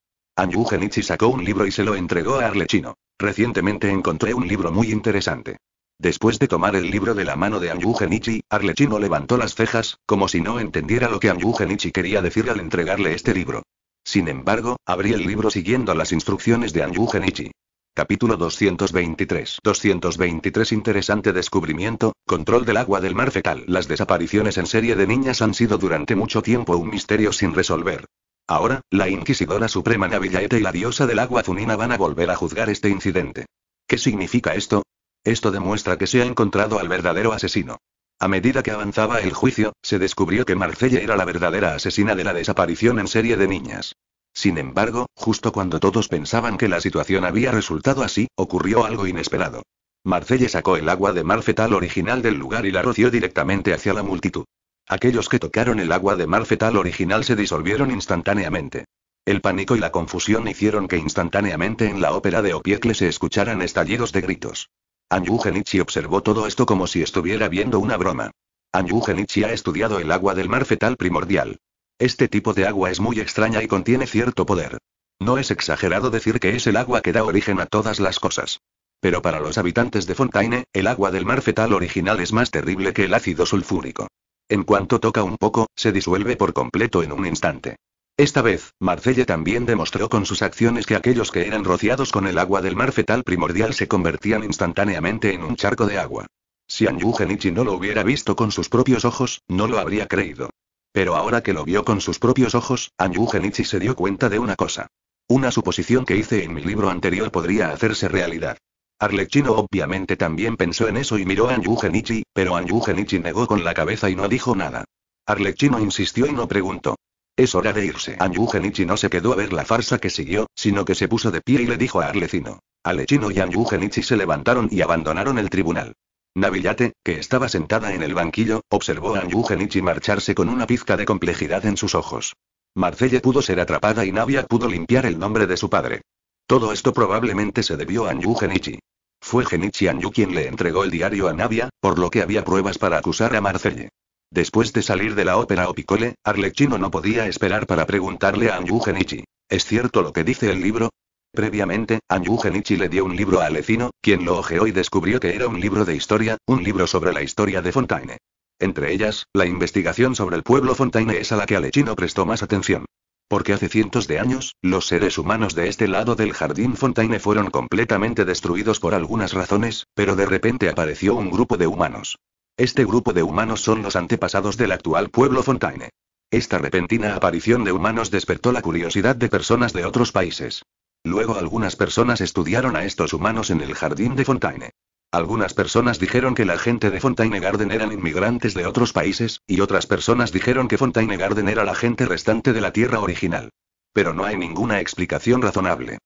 sacó un libro y se lo entregó a Arlechino. Recientemente encontré un libro muy interesante. Después de tomar el libro de la mano de Anjugenichi, Arlechino levantó las cejas, como si no entendiera lo que Anjugenichi quería decir al entregarle este libro. Sin embargo, abrí el libro siguiendo las instrucciones de Anjugenichi. Capítulo 223. 223 Interesante descubrimiento, control del agua del mar fetal. Las desapariciones en serie de niñas han sido durante mucho tiempo un misterio sin resolver. Ahora, la Inquisidora Suprema Navillaete y la diosa del agua Zunina van a volver a juzgar este incidente. ¿Qué significa esto? Esto demuestra que se ha encontrado al verdadero asesino. A medida que avanzaba el juicio, se descubrió que Marcella era la verdadera asesina de la desaparición en serie de niñas. Sin embargo, justo cuando todos pensaban que la situación había resultado así, ocurrió algo inesperado. Marcelle sacó el agua de mar fetal original del lugar y la roció directamente hacia la multitud. Aquellos que tocaron el agua de mar fetal original se disolvieron instantáneamente. El pánico y la confusión hicieron que instantáneamente en la ópera de Opiecle se escucharan estallidos de gritos. Anju Genichi observó todo esto como si estuviera viendo una broma. Anju Genichi ha estudiado el agua del mar fetal primordial. Este tipo de agua es muy extraña y contiene cierto poder. No es exagerado decir que es el agua que da origen a todas las cosas. Pero para los habitantes de Fontaine, el agua del mar fetal original es más terrible que el ácido sulfúrico. En cuanto toca un poco, se disuelve por completo en un instante. Esta vez, Marcelle también demostró con sus acciones que aquellos que eran rociados con el agua del mar fetal primordial se convertían instantáneamente en un charco de agua. Si Anyu Genichi no lo hubiera visto con sus propios ojos, no lo habría creído. Pero ahora que lo vio con sus propios ojos, Anju Genichi se dio cuenta de una cosa. Una suposición que hice en mi libro anterior podría hacerse realidad. Arlechino obviamente también pensó en eso y miró a Anju Genichi, pero Anju Genichi negó con la cabeza y no dijo nada. Arlechino insistió y no preguntó. Es hora de irse. Anju Genichi no se quedó a ver la farsa que siguió, sino que se puso de pie y le dijo a Arlecino. Alechino y Anju Genichi se levantaron y abandonaron el tribunal. Navillate, que estaba sentada en el banquillo, observó a Anju marcharse con una pizca de complejidad en sus ojos. Marcelle pudo ser atrapada y Navia pudo limpiar el nombre de su padre. Todo esto probablemente se debió a Anju Genichi. Fue Genichi Anju quien le entregó el diario a Navia, por lo que había pruebas para acusar a Marcelle. Después de salir de la ópera Opicole, Arlecchino no podía esperar para preguntarle a Anju Genichi. ¿Es cierto lo que dice el libro? Previamente, Anju Genichi le dio un libro a Alecino, quien lo ojeó y descubrió que era un libro de historia, un libro sobre la historia de Fontaine. Entre ellas, la investigación sobre el pueblo Fontaine es a la que Alecino prestó más atención. Porque hace cientos de años, los seres humanos de este lado del jardín Fontaine fueron completamente destruidos por algunas razones, pero de repente apareció un grupo de humanos. Este grupo de humanos son los antepasados del actual pueblo Fontaine. Esta repentina aparición de humanos despertó la curiosidad de personas de otros países. Luego algunas personas estudiaron a estos humanos en el jardín de Fontaine. Algunas personas dijeron que la gente de Fontaine Garden eran inmigrantes de otros países, y otras personas dijeron que Fontaine Garden era la gente restante de la tierra original. Pero no hay ninguna explicación razonable.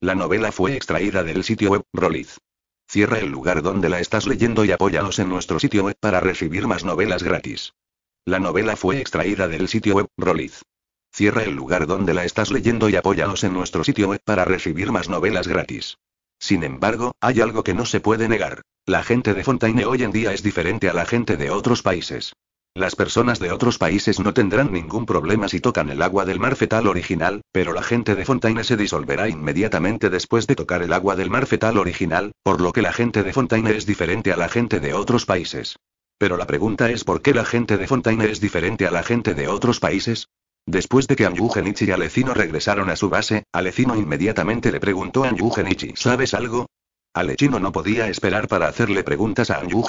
La novela fue extraída del sitio web Roliz. Cierra el lugar donde la estás leyendo y apóyanos en nuestro sitio web para recibir más novelas gratis. La novela fue extraída del sitio web Roliz. Cierra el lugar donde la estás leyendo y apóyanos en nuestro sitio web para recibir más novelas gratis. Sin embargo, hay algo que no se puede negar. La gente de Fontaine hoy en día es diferente a la gente de otros países. Las personas de otros países no tendrán ningún problema si tocan el agua del mar fetal original, pero la gente de Fontaine se disolverá inmediatamente después de tocar el agua del mar fetal original, por lo que la gente de Fontaine es diferente a la gente de otros países. Pero la pregunta es por qué la gente de Fontaine es diferente a la gente de otros países. Después de que Anjugenichi y Alecino regresaron a su base, Alecino inmediatamente le preguntó a Anyu ¿Sabes algo? Alecino no podía esperar para hacerle preguntas a Anyu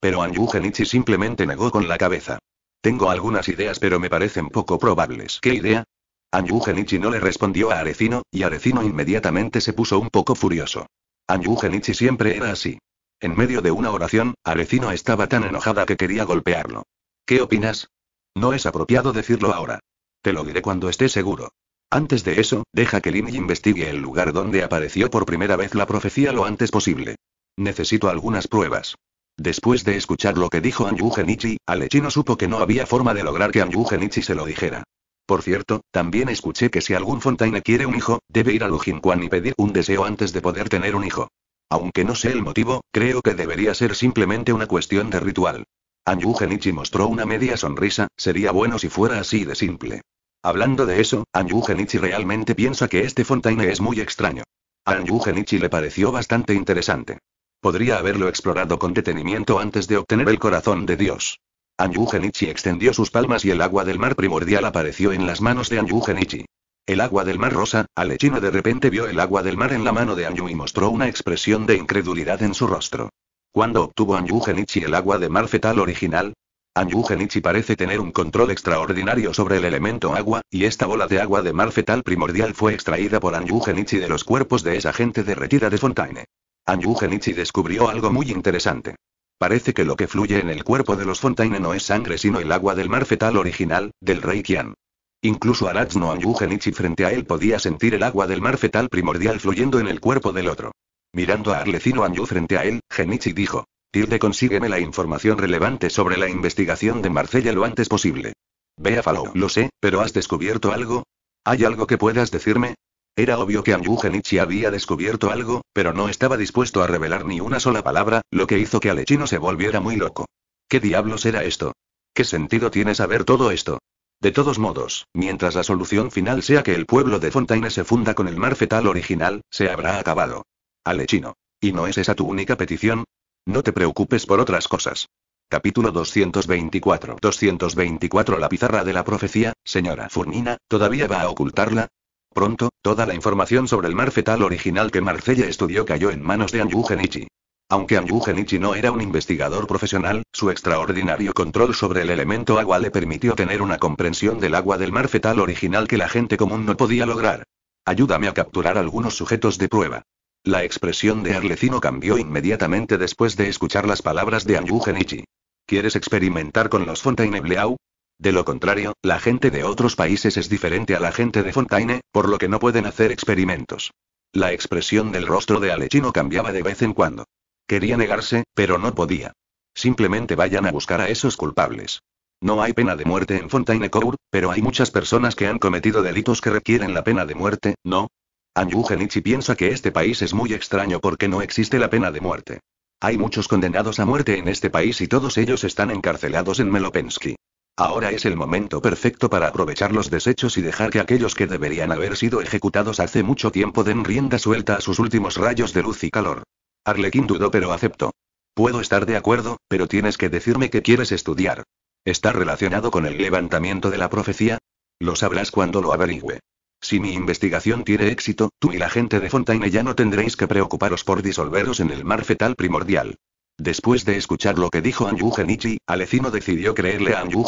pero Anyu simplemente negó con la cabeza. Tengo algunas ideas pero me parecen poco probables. ¿Qué idea? anyugenichi no le respondió a Arecino, y Arecino inmediatamente se puso un poco furioso. Anyu siempre era así. En medio de una oración, Arecino estaba tan enojada que quería golpearlo. ¿Qué opinas? No es apropiado decirlo ahora. Te lo diré cuando esté seguro. Antes de eso, deja que Lini investigue el lugar donde apareció por primera vez la profecía lo antes posible. Necesito algunas pruebas. Después de escuchar lo que dijo Anju Genichi, Alechino supo que no había forma de lograr que Anju Genichi se lo dijera. Por cierto, también escuché que si algún Fontaine quiere un hijo, debe ir a Lujinquan y pedir un deseo antes de poder tener un hijo. Aunque no sé el motivo, creo que debería ser simplemente una cuestión de ritual. Anju Genichi mostró una media sonrisa, sería bueno si fuera así de simple. Hablando de eso, Anju Genichi realmente piensa que este Fontaine es muy extraño. A Anju Genichi le pareció bastante interesante. Podría haberlo explorado con detenimiento antes de obtener el corazón de Dios. Anju Genichi extendió sus palmas y el agua del mar primordial apareció en las manos de Anju Genichi. El agua del mar rosa, Alechina de repente vio el agua del mar en la mano de Anyu y mostró una expresión de incredulidad en su rostro. Cuando obtuvo Anju Genichi el agua de mar fetal original? Anju Genichi parece tener un control extraordinario sobre el elemento agua, y esta bola de agua de mar fetal primordial fue extraída por Anju Genichi de los cuerpos de esa gente derretida de Fontaine. Anju Genichi descubrió algo muy interesante. Parece que lo que fluye en el cuerpo de los Fontaine no es sangre sino el agua del mar fetal original, del rey Qian. Incluso Arachno Anju Genichi frente a él podía sentir el agua del mar fetal primordial fluyendo en el cuerpo del otro. Mirando a Arlecino Anju frente a él, Genichi dijo. Tilde consígueme la información relevante sobre la investigación de Marcella lo antes posible. Vea, a Falou, lo sé, pero ¿has descubierto algo? ¿Hay algo que puedas decirme? Era obvio que Anjugenichi había descubierto algo, pero no estaba dispuesto a revelar ni una sola palabra, lo que hizo que Alechino se volviera muy loco. ¿Qué diablos era esto? ¿Qué sentido tiene saber todo esto? De todos modos, mientras la solución final sea que el pueblo de Fontaine se funda con el mar fetal original, se habrá acabado. Alechino. ¿Y no es esa tu única petición? No te preocupes por otras cosas. Capítulo 224. 224 La pizarra de la profecía, señora Furnina, ¿todavía va a ocultarla? Pronto, toda la información sobre el mar fetal original que Marcella estudió cayó en manos de Anju Genichi. Aunque Anju Genichi no era un investigador profesional, su extraordinario control sobre el elemento agua le permitió tener una comprensión del agua del mar fetal original que la gente común no podía lograr. Ayúdame a capturar algunos sujetos de prueba. La expresión de Arlecino cambió inmediatamente después de escuchar las palabras de Anju Genichi. ¿Quieres experimentar con los Fontainebleau? De lo contrario, la gente de otros países es diferente a la gente de Fontaine, por lo que no pueden hacer experimentos. La expresión del rostro de Alechino cambiaba de vez en cuando. Quería negarse, pero no podía. Simplemente vayan a buscar a esos culpables. No hay pena de muerte en Fontaine pero hay muchas personas que han cometido delitos que requieren la pena de muerte, ¿no? Anju piensa que este país es muy extraño porque no existe la pena de muerte. Hay muchos condenados a muerte en este país y todos ellos están encarcelados en Melopensky. Ahora es el momento perfecto para aprovechar los desechos y dejar que aquellos que deberían haber sido ejecutados hace mucho tiempo den rienda suelta a sus últimos rayos de luz y calor. Arlequín dudó pero aceptó. Puedo estar de acuerdo, pero tienes que decirme que quieres estudiar. ¿Está relacionado con el levantamiento de la profecía? Lo sabrás cuando lo averigüe. Si mi investigación tiene éxito, tú y la gente de Fontaine ya no tendréis que preocuparos por disolveros en el mar fetal primordial. Después de escuchar lo que dijo Anju Genichi, Alecino decidió creerle a Anju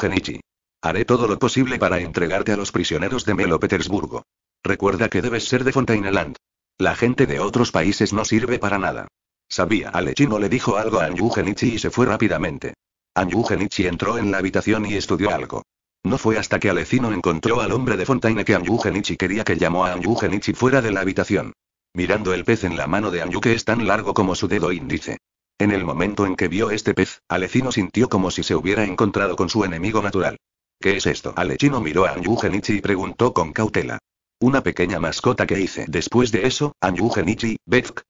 Haré todo lo posible para entregarte a los prisioneros de Melo Petersburgo. Recuerda que debes ser de Fontaineland. La gente de otros países no sirve para nada. Sabía, Alecino le dijo algo a Anju y se fue rápidamente. Anju entró en la habitación y estudió algo. No fue hasta que Alecino encontró al hombre de Fontaine que Anyu Genichi quería que llamó a Anyu Genichi fuera de la habitación. Mirando el pez en la mano de Anyu que es tan largo como su dedo índice. En el momento en que vio este pez, Alecino sintió como si se hubiera encontrado con su enemigo natural. ¿Qué es esto? Alecino miró a Anyu Genichi y preguntó con cautela. Una pequeña mascota que hice. Después de eso, Anyu Genichi,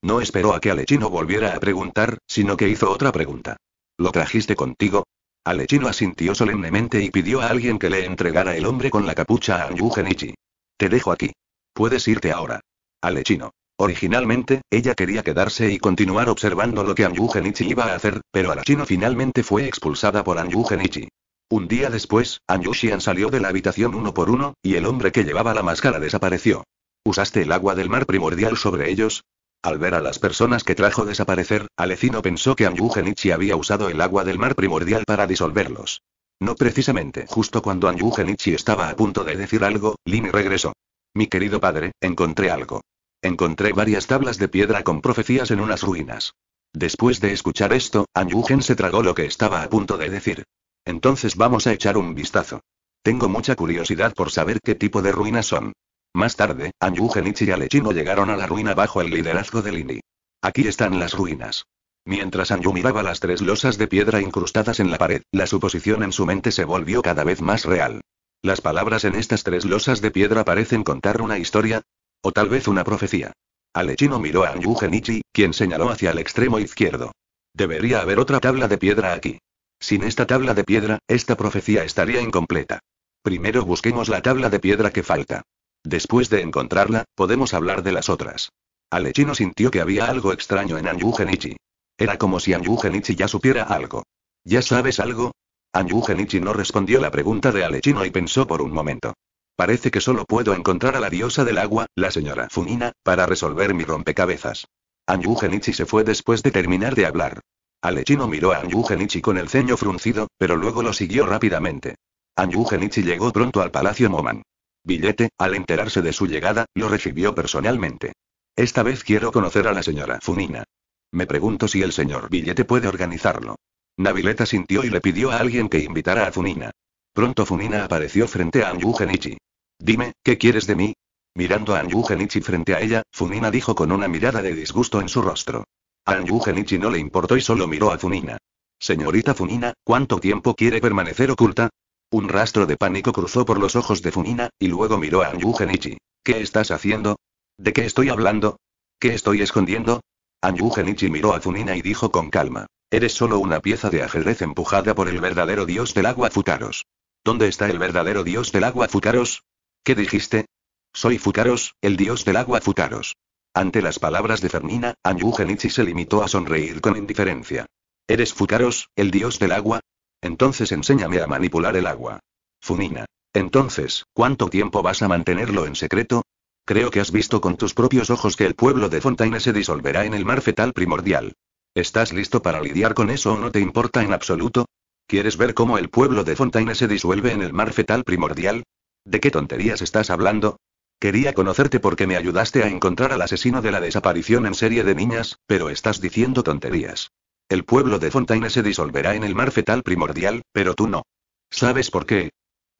no esperó a que Alecino volviera a preguntar, sino que hizo otra pregunta. ¿Lo trajiste contigo? Alechino asintió solemnemente y pidió a alguien que le entregara el hombre con la capucha a Anju Genichi. Te dejo aquí. Puedes irte ahora. Alechino. Originalmente, ella quería quedarse y continuar observando lo que Anju Genichi iba a hacer, pero Alechino finalmente fue expulsada por Anju Genichi. Un día después, Anju salió de la habitación uno por uno, y el hombre que llevaba la máscara desapareció. ¿Usaste el agua del mar primordial sobre ellos? Al ver a las personas que trajo desaparecer, Alecino pensó que Anju había usado el agua del mar primordial para disolverlos. No precisamente. Justo cuando Anju estaba a punto de decir algo, Lini regresó. Mi querido padre, encontré algo. Encontré varias tablas de piedra con profecías en unas ruinas. Después de escuchar esto, Anjugen se tragó lo que estaba a punto de decir. Entonces vamos a echar un vistazo. Tengo mucha curiosidad por saber qué tipo de ruinas son. Más tarde, Genichi y Alechino llegaron a la ruina bajo el liderazgo de Lini. Aquí están las ruinas. Mientras Anju miraba las tres losas de piedra incrustadas en la pared, la suposición en su mente se volvió cada vez más real. Las palabras en estas tres losas de piedra parecen contar una historia, o tal vez una profecía. Alechino miró a Anju Genichi, quien señaló hacia el extremo izquierdo. Debería haber otra tabla de piedra aquí. Sin esta tabla de piedra, esta profecía estaría incompleta. Primero busquemos la tabla de piedra que falta. Después de encontrarla, podemos hablar de las otras. Alechino sintió que había algo extraño en Anyu Genichi. Era como si Anyugenichi Genichi ya supiera algo. ¿Ya sabes algo? Anyu Genichi no respondió la pregunta de Alechino y pensó por un momento. Parece que solo puedo encontrar a la diosa del agua, la señora Funina, para resolver mi rompecabezas. Anyu Genichi se fue después de terminar de hablar. Alechino miró a Anyu Genichi con el ceño fruncido, pero luego lo siguió rápidamente. Anyu Genichi llegó pronto al Palacio Moman. Billete, al enterarse de su llegada, lo recibió personalmente. Esta vez quiero conocer a la señora Funina. Me pregunto si el señor Billete puede organizarlo. Navileta sintió y le pidió a alguien que invitara a Funina. Pronto Funina apareció frente a Anju Genichi. Dime, ¿qué quieres de mí? Mirando a Anju Genichi frente a ella, Funina dijo con una mirada de disgusto en su rostro. A Anju Genichi no le importó y solo miró a Funina. Señorita Funina, ¿cuánto tiempo quiere permanecer oculta? Un rastro de pánico cruzó por los ojos de Funina, y luego miró a Anyu Genichi. ¿Qué estás haciendo? ¿De qué estoy hablando? ¿Qué estoy escondiendo? Anyu Genichi miró a Funina y dijo con calma. Eres solo una pieza de ajedrez empujada por el verdadero dios del agua futaros ¿Dónde está el verdadero dios del agua futaros ¿Qué dijiste? Soy futaros el dios del agua futaros Ante las palabras de Fernina, Anyu Genichi se limitó a sonreír con indiferencia. ¿Eres futaros el dios del agua? Entonces enséñame a manipular el agua. Funina. Entonces, ¿cuánto tiempo vas a mantenerlo en secreto? Creo que has visto con tus propios ojos que el pueblo de Fontaine se disolverá en el mar fetal primordial. ¿Estás listo para lidiar con eso o no te importa en absoluto? ¿Quieres ver cómo el pueblo de Fontaine se disuelve en el mar fetal primordial? ¿De qué tonterías estás hablando? Quería conocerte porque me ayudaste a encontrar al asesino de la desaparición en serie de niñas, pero estás diciendo tonterías. El pueblo de Fontaine se disolverá en el mar fetal primordial, pero tú no. ¿Sabes por qué?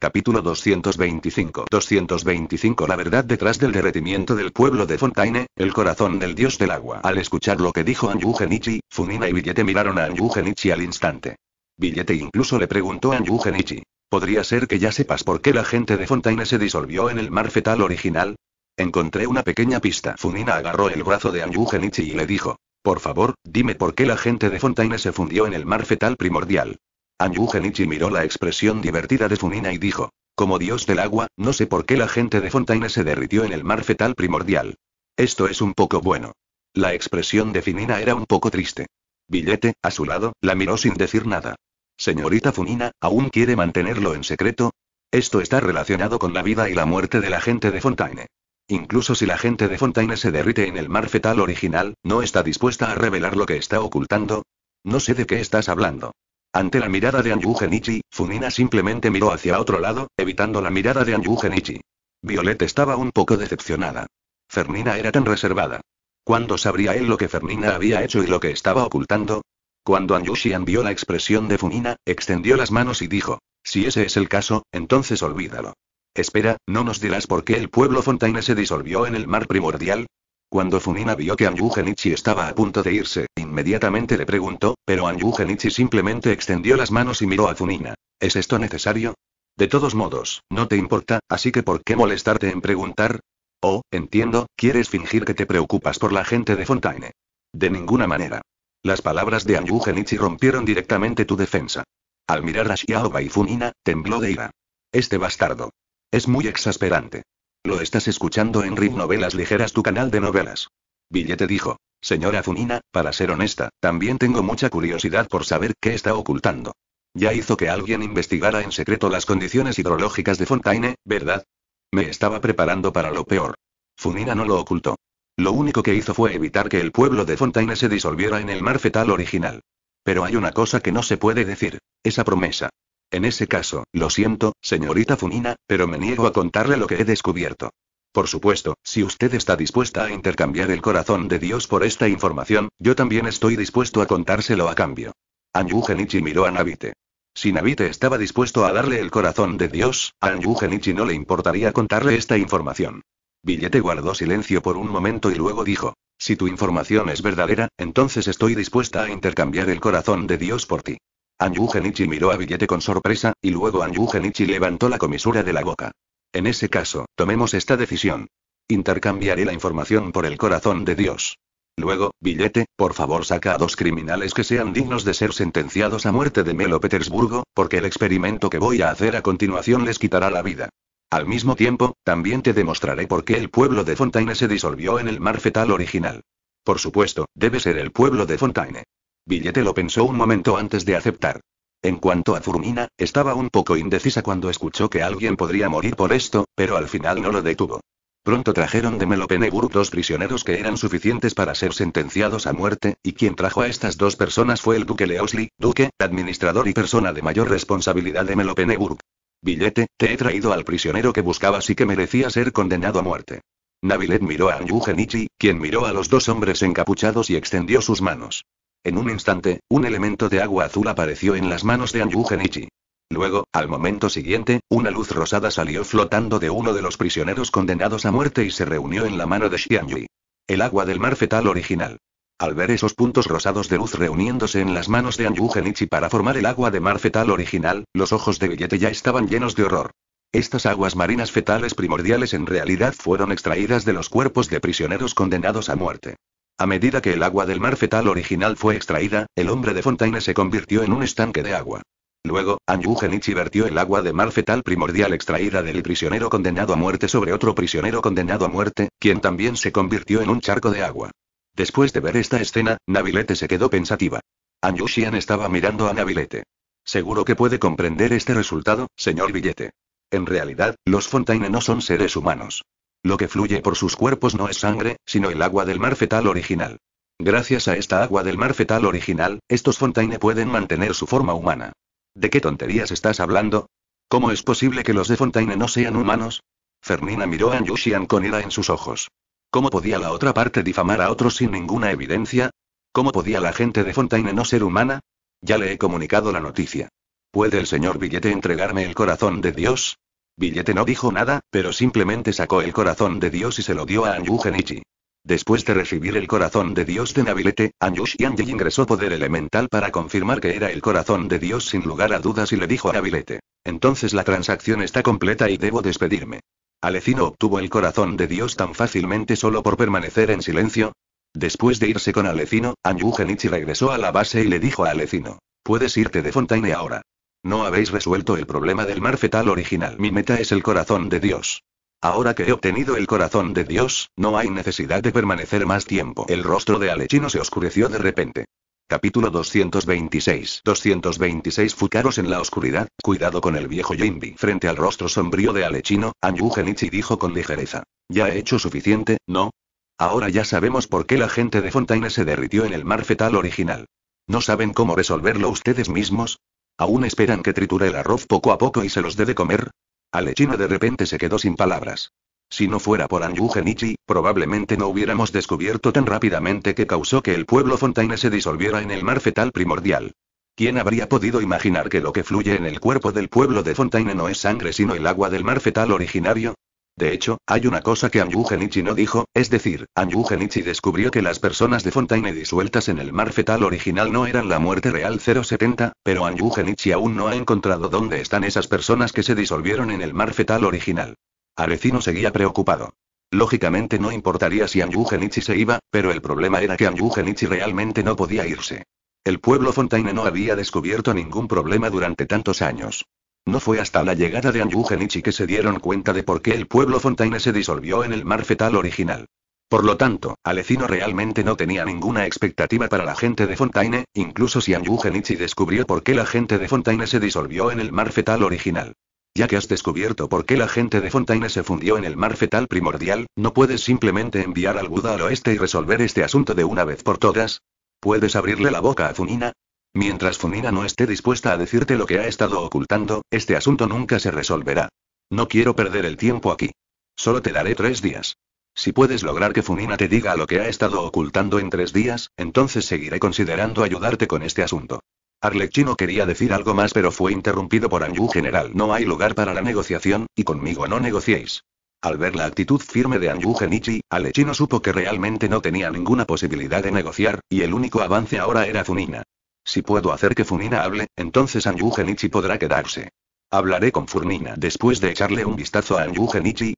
Capítulo 225 225 La verdad detrás del derretimiento del pueblo de Fontaine, el corazón del dios del agua. Al escuchar lo que dijo Anju Genichi, Funina y Billete miraron a Anju Genichi al instante. Billete incluso le preguntó a Anju Genichi. ¿Podría ser que ya sepas por qué la gente de Fontaine se disolvió en el mar fetal original? Encontré una pequeña pista. Funina agarró el brazo de Anju Genichi y le dijo. Por favor, dime por qué la gente de Fontaine se fundió en el mar fetal primordial. Anyu Genichi miró la expresión divertida de Funina y dijo, como dios del agua, no sé por qué la gente de Fontaine se derritió en el mar fetal primordial. Esto es un poco bueno. La expresión de Funina era un poco triste. Billete, a su lado, la miró sin decir nada. Señorita Funina, ¿aún quiere mantenerlo en secreto? Esto está relacionado con la vida y la muerte de la gente de Fontaine. Incluso si la gente de Fontaine se derrite en el mar fetal original, ¿no está dispuesta a revelar lo que está ocultando? No sé de qué estás hablando. Ante la mirada de Anju Genichi, Funina simplemente miró hacia otro lado, evitando la mirada de Anju Genichi. Violet estaba un poco decepcionada. Fernina era tan reservada. ¿Cuándo sabría él lo que Fernina había hecho y lo que estaba ocultando? Cuando Xian vio la expresión de Funina, extendió las manos y dijo, si ese es el caso, entonces olvídalo. Espera, ¿no nos dirás por qué el pueblo Fontaine se disolvió en el mar primordial? Cuando Funina vio que Anju Genichi estaba a punto de irse, inmediatamente le preguntó, pero Anju Genichi simplemente extendió las manos y miró a Funina. ¿Es esto necesario? De todos modos, no te importa, así que ¿por qué molestarte en preguntar? Oh, entiendo, quieres fingir que te preocupas por la gente de Fontaine. De ninguna manera. Las palabras de Anju Genichi rompieron directamente tu defensa. Al mirar a Xiaoba y Funina, tembló de ira. Este bastardo. Es muy exasperante. Lo estás escuchando en RIP Novelas Ligeras, tu canal de novelas. Billete dijo. Señora Funina, para ser honesta, también tengo mucha curiosidad por saber qué está ocultando. Ya hizo que alguien investigara en secreto las condiciones hidrológicas de Fontaine, ¿verdad? Me estaba preparando para lo peor. Funina no lo ocultó. Lo único que hizo fue evitar que el pueblo de Fontaine se disolviera en el mar fetal original. Pero hay una cosa que no se puede decir, esa promesa. En ese caso, lo siento, señorita Funina, pero me niego a contarle lo que he descubierto. Por supuesto, si usted está dispuesta a intercambiar el corazón de Dios por esta información, yo también estoy dispuesto a contárselo a cambio. Anju miró a Navite. Si Navite estaba dispuesto a darle el corazón de Dios, a Anju no le importaría contarle esta información. Billete guardó silencio por un momento y luego dijo, si tu información es verdadera, entonces estoy dispuesta a intercambiar el corazón de Dios por ti. Anju miró a Billete con sorpresa, y luego Anju levantó la comisura de la boca. En ese caso, tomemos esta decisión. Intercambiaré la información por el corazón de Dios. Luego, Billete, por favor saca a dos criminales que sean dignos de ser sentenciados a muerte de Melo Petersburgo, porque el experimento que voy a hacer a continuación les quitará la vida. Al mismo tiempo, también te demostraré por qué el pueblo de Fontaine se disolvió en el mar fetal original. Por supuesto, debe ser el pueblo de Fontaine. Billete lo pensó un momento antes de aceptar. En cuanto a Furmina, estaba un poco indecisa cuando escuchó que alguien podría morir por esto, pero al final no lo detuvo. Pronto trajeron de Melopeneburg dos prisioneros que eran suficientes para ser sentenciados a muerte, y quien trajo a estas dos personas fue el duque Leosli, duque, administrador y persona de mayor responsabilidad de Melopeneburg. Billete, te he traído al prisionero que buscabas y que merecía ser condenado a muerte. Nabilet miró a yugenichi quien miró a los dos hombres encapuchados y extendió sus manos. En un instante, un elemento de agua azul apareció en las manos de Anju Genichi. Luego, al momento siguiente, una luz rosada salió flotando de uno de los prisioneros condenados a muerte y se reunió en la mano de Xianyu. El agua del mar fetal original. Al ver esos puntos rosados de luz reuniéndose en las manos de Anju Genichi para formar el agua de mar fetal original, los ojos de Billete ya estaban llenos de horror. Estas aguas marinas fetales primordiales en realidad fueron extraídas de los cuerpos de prisioneros condenados a muerte. A medida que el agua del mar fetal original fue extraída, el hombre de Fontaine se convirtió en un estanque de agua. Luego, Anyu Genichi vertió el agua de mar fetal primordial extraída del prisionero condenado a muerte sobre otro prisionero condenado a muerte, quien también se convirtió en un charco de agua. Después de ver esta escena, Nabilete se quedó pensativa. Anju Xian estaba mirando a Nabilete. Seguro que puede comprender este resultado, señor Billete. En realidad, los Fontaine no son seres humanos. Lo que fluye por sus cuerpos no es sangre, sino el agua del mar fetal original. Gracias a esta agua del mar fetal original, estos Fontaine pueden mantener su forma humana. ¿De qué tonterías estás hablando? ¿Cómo es posible que los de Fontaine no sean humanos? Fernina miró a Yushian con ira en sus ojos. ¿Cómo podía la otra parte difamar a otros sin ninguna evidencia? ¿Cómo podía la gente de Fontaine no ser humana? Ya le he comunicado la noticia. ¿Puede el señor Billete entregarme el corazón de Dios? Billete no dijo nada, pero simplemente sacó el corazón de Dios y se lo dio a Anju Genichi. Después de recibir el corazón de Dios de Nabilete, y ingresó poder elemental para confirmar que era el corazón de Dios sin lugar a dudas y le dijo a Nabilete. Entonces la transacción está completa y debo despedirme. ¿Alecino obtuvo el corazón de Dios tan fácilmente solo por permanecer en silencio? Después de irse con Alecino, Anju Genichi regresó a la base y le dijo a Alecino. Puedes irte de Fontaine ahora. No habéis resuelto el problema del mar fetal original. Mi meta es el corazón de Dios. Ahora que he obtenido el corazón de Dios, no hay necesidad de permanecer más tiempo. El rostro de Alechino se oscureció de repente. Capítulo 226. 226 Fucaros en la oscuridad, cuidado con el viejo Yimbi. Frente al rostro sombrío de Alechino, Anyu dijo con ligereza. Ya he hecho suficiente, ¿no? Ahora ya sabemos por qué la gente de Fontaine se derritió en el mar fetal original. ¿No saben cómo resolverlo ustedes mismos? ¿Aún esperan que triture el arroz poco a poco y se los dé de comer? Alechina de repente se quedó sin palabras. Si no fuera por Anyu Genichi, probablemente no hubiéramos descubierto tan rápidamente que causó que el pueblo Fontaine se disolviera en el mar fetal primordial. ¿Quién habría podido imaginar que lo que fluye en el cuerpo del pueblo de Fontaine no es sangre sino el agua del mar fetal originario? De hecho, hay una cosa que Anju no dijo, es decir, Anju descubrió que las personas de Fontaine disueltas en el mar fetal original no eran la muerte real 070, pero Anju aún no ha encontrado dónde están esas personas que se disolvieron en el mar fetal original. Arecino seguía preocupado. Lógicamente no importaría si Anju se iba, pero el problema era que Anju realmente no podía irse. El pueblo Fontaine no había descubierto ningún problema durante tantos años. No fue hasta la llegada de Anju que se dieron cuenta de por qué el pueblo Fontaine se disolvió en el mar fetal original. Por lo tanto, Alecino realmente no tenía ninguna expectativa para la gente de Fontaine, incluso si Anju Genichi descubrió por qué la gente de Fontaine se disolvió en el mar fetal original. Ya que has descubierto por qué la gente de Fontaine se fundió en el mar fetal primordial, ¿no puedes simplemente enviar al Buda al oeste y resolver este asunto de una vez por todas? ¿Puedes abrirle la boca a Funina? Mientras Funina no esté dispuesta a decirte lo que ha estado ocultando, este asunto nunca se resolverá. No quiero perder el tiempo aquí. Solo te daré tres días. Si puedes lograr que Funina te diga lo que ha estado ocultando en tres días, entonces seguiré considerando ayudarte con este asunto. Arlechino quería decir algo más pero fue interrumpido por Anju General. No hay lugar para la negociación, y conmigo no negociéis. Al ver la actitud firme de Anju Genichi, Alechino supo que realmente no tenía ninguna posibilidad de negociar, y el único avance ahora era Funina. Si puedo hacer que Funina hable, entonces Anju Genichi podrá quedarse. Hablaré con Funina Después de echarle un vistazo a Anju Genichi,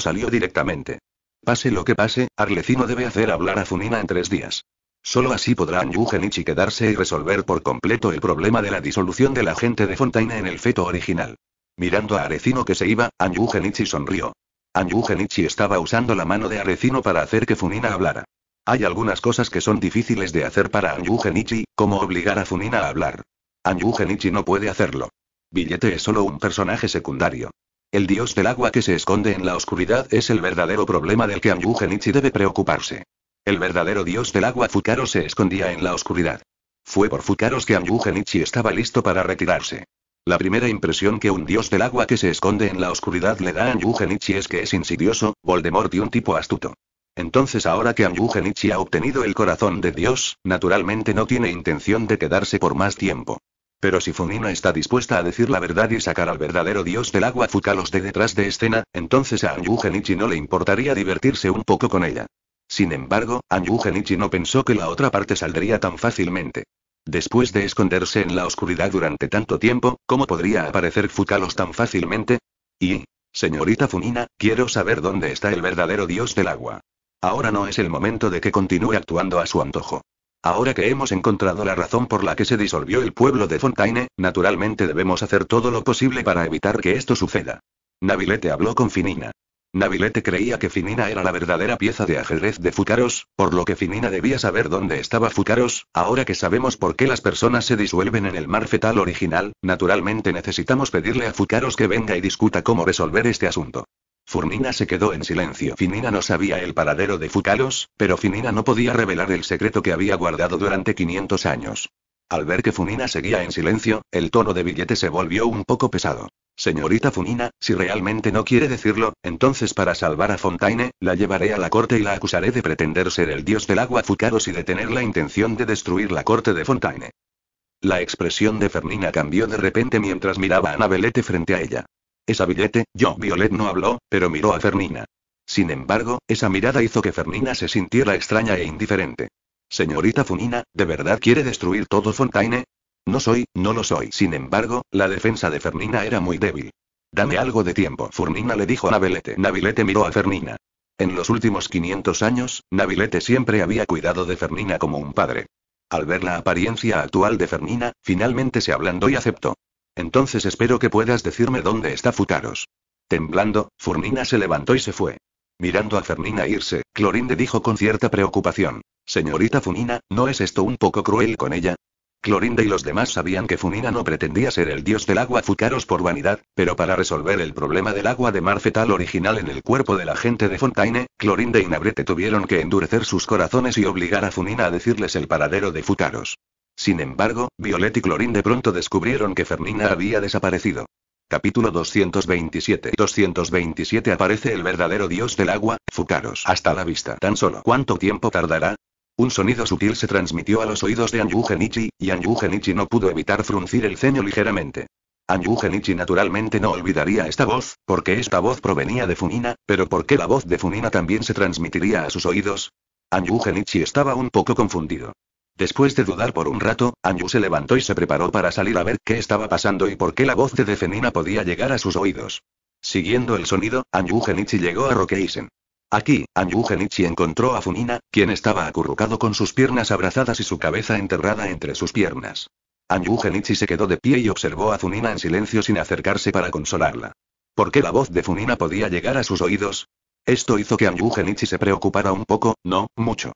salió directamente. Pase lo que pase, Arlecino debe hacer hablar a Funina en tres días. Solo así podrá Anju Genichi quedarse y resolver por completo el problema de la disolución de la gente de Fontaine en el feto original. Mirando a Arecino que se iba, Anju Genichi sonrió. Anju Genichi estaba usando la mano de Arecino para hacer que Funina hablara. Hay algunas cosas que son difíciles de hacer para Anju como obligar a Funina a hablar. Anju no puede hacerlo. Billete es solo un personaje secundario. El dios del agua que se esconde en la oscuridad es el verdadero problema del que Anju debe preocuparse. El verdadero dios del agua Fukaro se escondía en la oscuridad. Fue por Fukaros que Anju estaba listo para retirarse. La primera impresión que un dios del agua que se esconde en la oscuridad le da a Anju es que es insidioso, Voldemort y un tipo astuto. Entonces ahora que Anju ha obtenido el corazón de Dios, naturalmente no tiene intención de quedarse por más tiempo. Pero si Funina está dispuesta a decir la verdad y sacar al verdadero dios del agua Fukalos de detrás de escena, entonces a Anju no le importaría divertirse un poco con ella. Sin embargo, Anju no pensó que la otra parte saldría tan fácilmente. Después de esconderse en la oscuridad durante tanto tiempo, ¿cómo podría aparecer Fukalos tan fácilmente? Y, señorita Funina, quiero saber dónde está el verdadero dios del agua. Ahora no es el momento de que continúe actuando a su antojo. Ahora que hemos encontrado la razón por la que se disolvió el pueblo de Fontaine, naturalmente debemos hacer todo lo posible para evitar que esto suceda. Navilete habló con Finina. Navilete creía que Finina era la verdadera pieza de ajedrez de Fucaros, por lo que Finina debía saber dónde estaba Fucaros, ahora que sabemos por qué las personas se disuelven en el mar fetal original, naturalmente necesitamos pedirle a Fucaros que venga y discuta cómo resolver este asunto. Furnina se quedó en silencio. Finina no sabía el paradero de Fucalos, pero Finina no podía revelar el secreto que había guardado durante 500 años. Al ver que Furnina seguía en silencio, el tono de billete se volvió un poco pesado. Señorita Furnina, si realmente no quiere decirlo, entonces para salvar a Fontaine, la llevaré a la corte y la acusaré de pretender ser el dios del agua Fucalos y de tener la intención de destruir la corte de Fontaine. La expresión de Fernina cambió de repente mientras miraba a Anabelete frente a ella. Esa billete, yo. Violet no habló, pero miró a Fernina. Sin embargo, esa mirada hizo que Fernina se sintiera extraña e indiferente. Señorita Funina, ¿de verdad quiere destruir todo Fontaine? No soy, no lo soy. Sin embargo, la defensa de Fernina era muy débil. Dame algo de tiempo, Furnina le dijo a Nabilete. Nabilete miró a Fernina. En los últimos 500 años, Nabilete siempre había cuidado de Fernina como un padre. Al ver la apariencia actual de Fernina, finalmente se ablandó y aceptó. Entonces espero que puedas decirme dónde está Futaros. Temblando, Furnina se levantó y se fue. Mirando a Fernina irse, Clorinde dijo con cierta preocupación. Señorita Furnina, ¿no es esto un poco cruel con ella? Clorinda y los demás sabían que Furnina no pretendía ser el dios del agua Fucaros por vanidad, pero para resolver el problema del agua de mar fetal original en el cuerpo de la gente de Fontaine, Clorinda y Nabrete tuvieron que endurecer sus corazones y obligar a Furnina a decirles el paradero de Fucaros. Sin embargo, Violet y Clorin de pronto descubrieron que Fernina había desaparecido. Capítulo 227 227 Aparece el verdadero dios del agua, Fucaros. Hasta la vista. Tan solo. ¿Cuánto tiempo tardará? Un sonido sutil se transmitió a los oídos de Anyu Genichi, y Anyu Genichi no pudo evitar fruncir el ceño ligeramente. Anyu Genichi naturalmente no olvidaría esta voz, porque esta voz provenía de Funina, pero ¿por qué la voz de Funina también se transmitiría a sus oídos? Anyu Genichi estaba un poco confundido. Después de dudar por un rato, Anyu se levantó y se preparó para salir a ver qué estaba pasando y por qué la voz de Defenina podía llegar a sus oídos. Siguiendo el sonido, Anju Genichi llegó a Rokeisen. Aquí, Anju Genichi encontró a Funina, quien estaba acurrucado con sus piernas abrazadas y su cabeza enterrada entre sus piernas. Anju Genichi se quedó de pie y observó a Funina en silencio sin acercarse para consolarla. ¿Por qué la voz de Funina podía llegar a sus oídos? Esto hizo que Anju Genichi se preocupara un poco, no, mucho.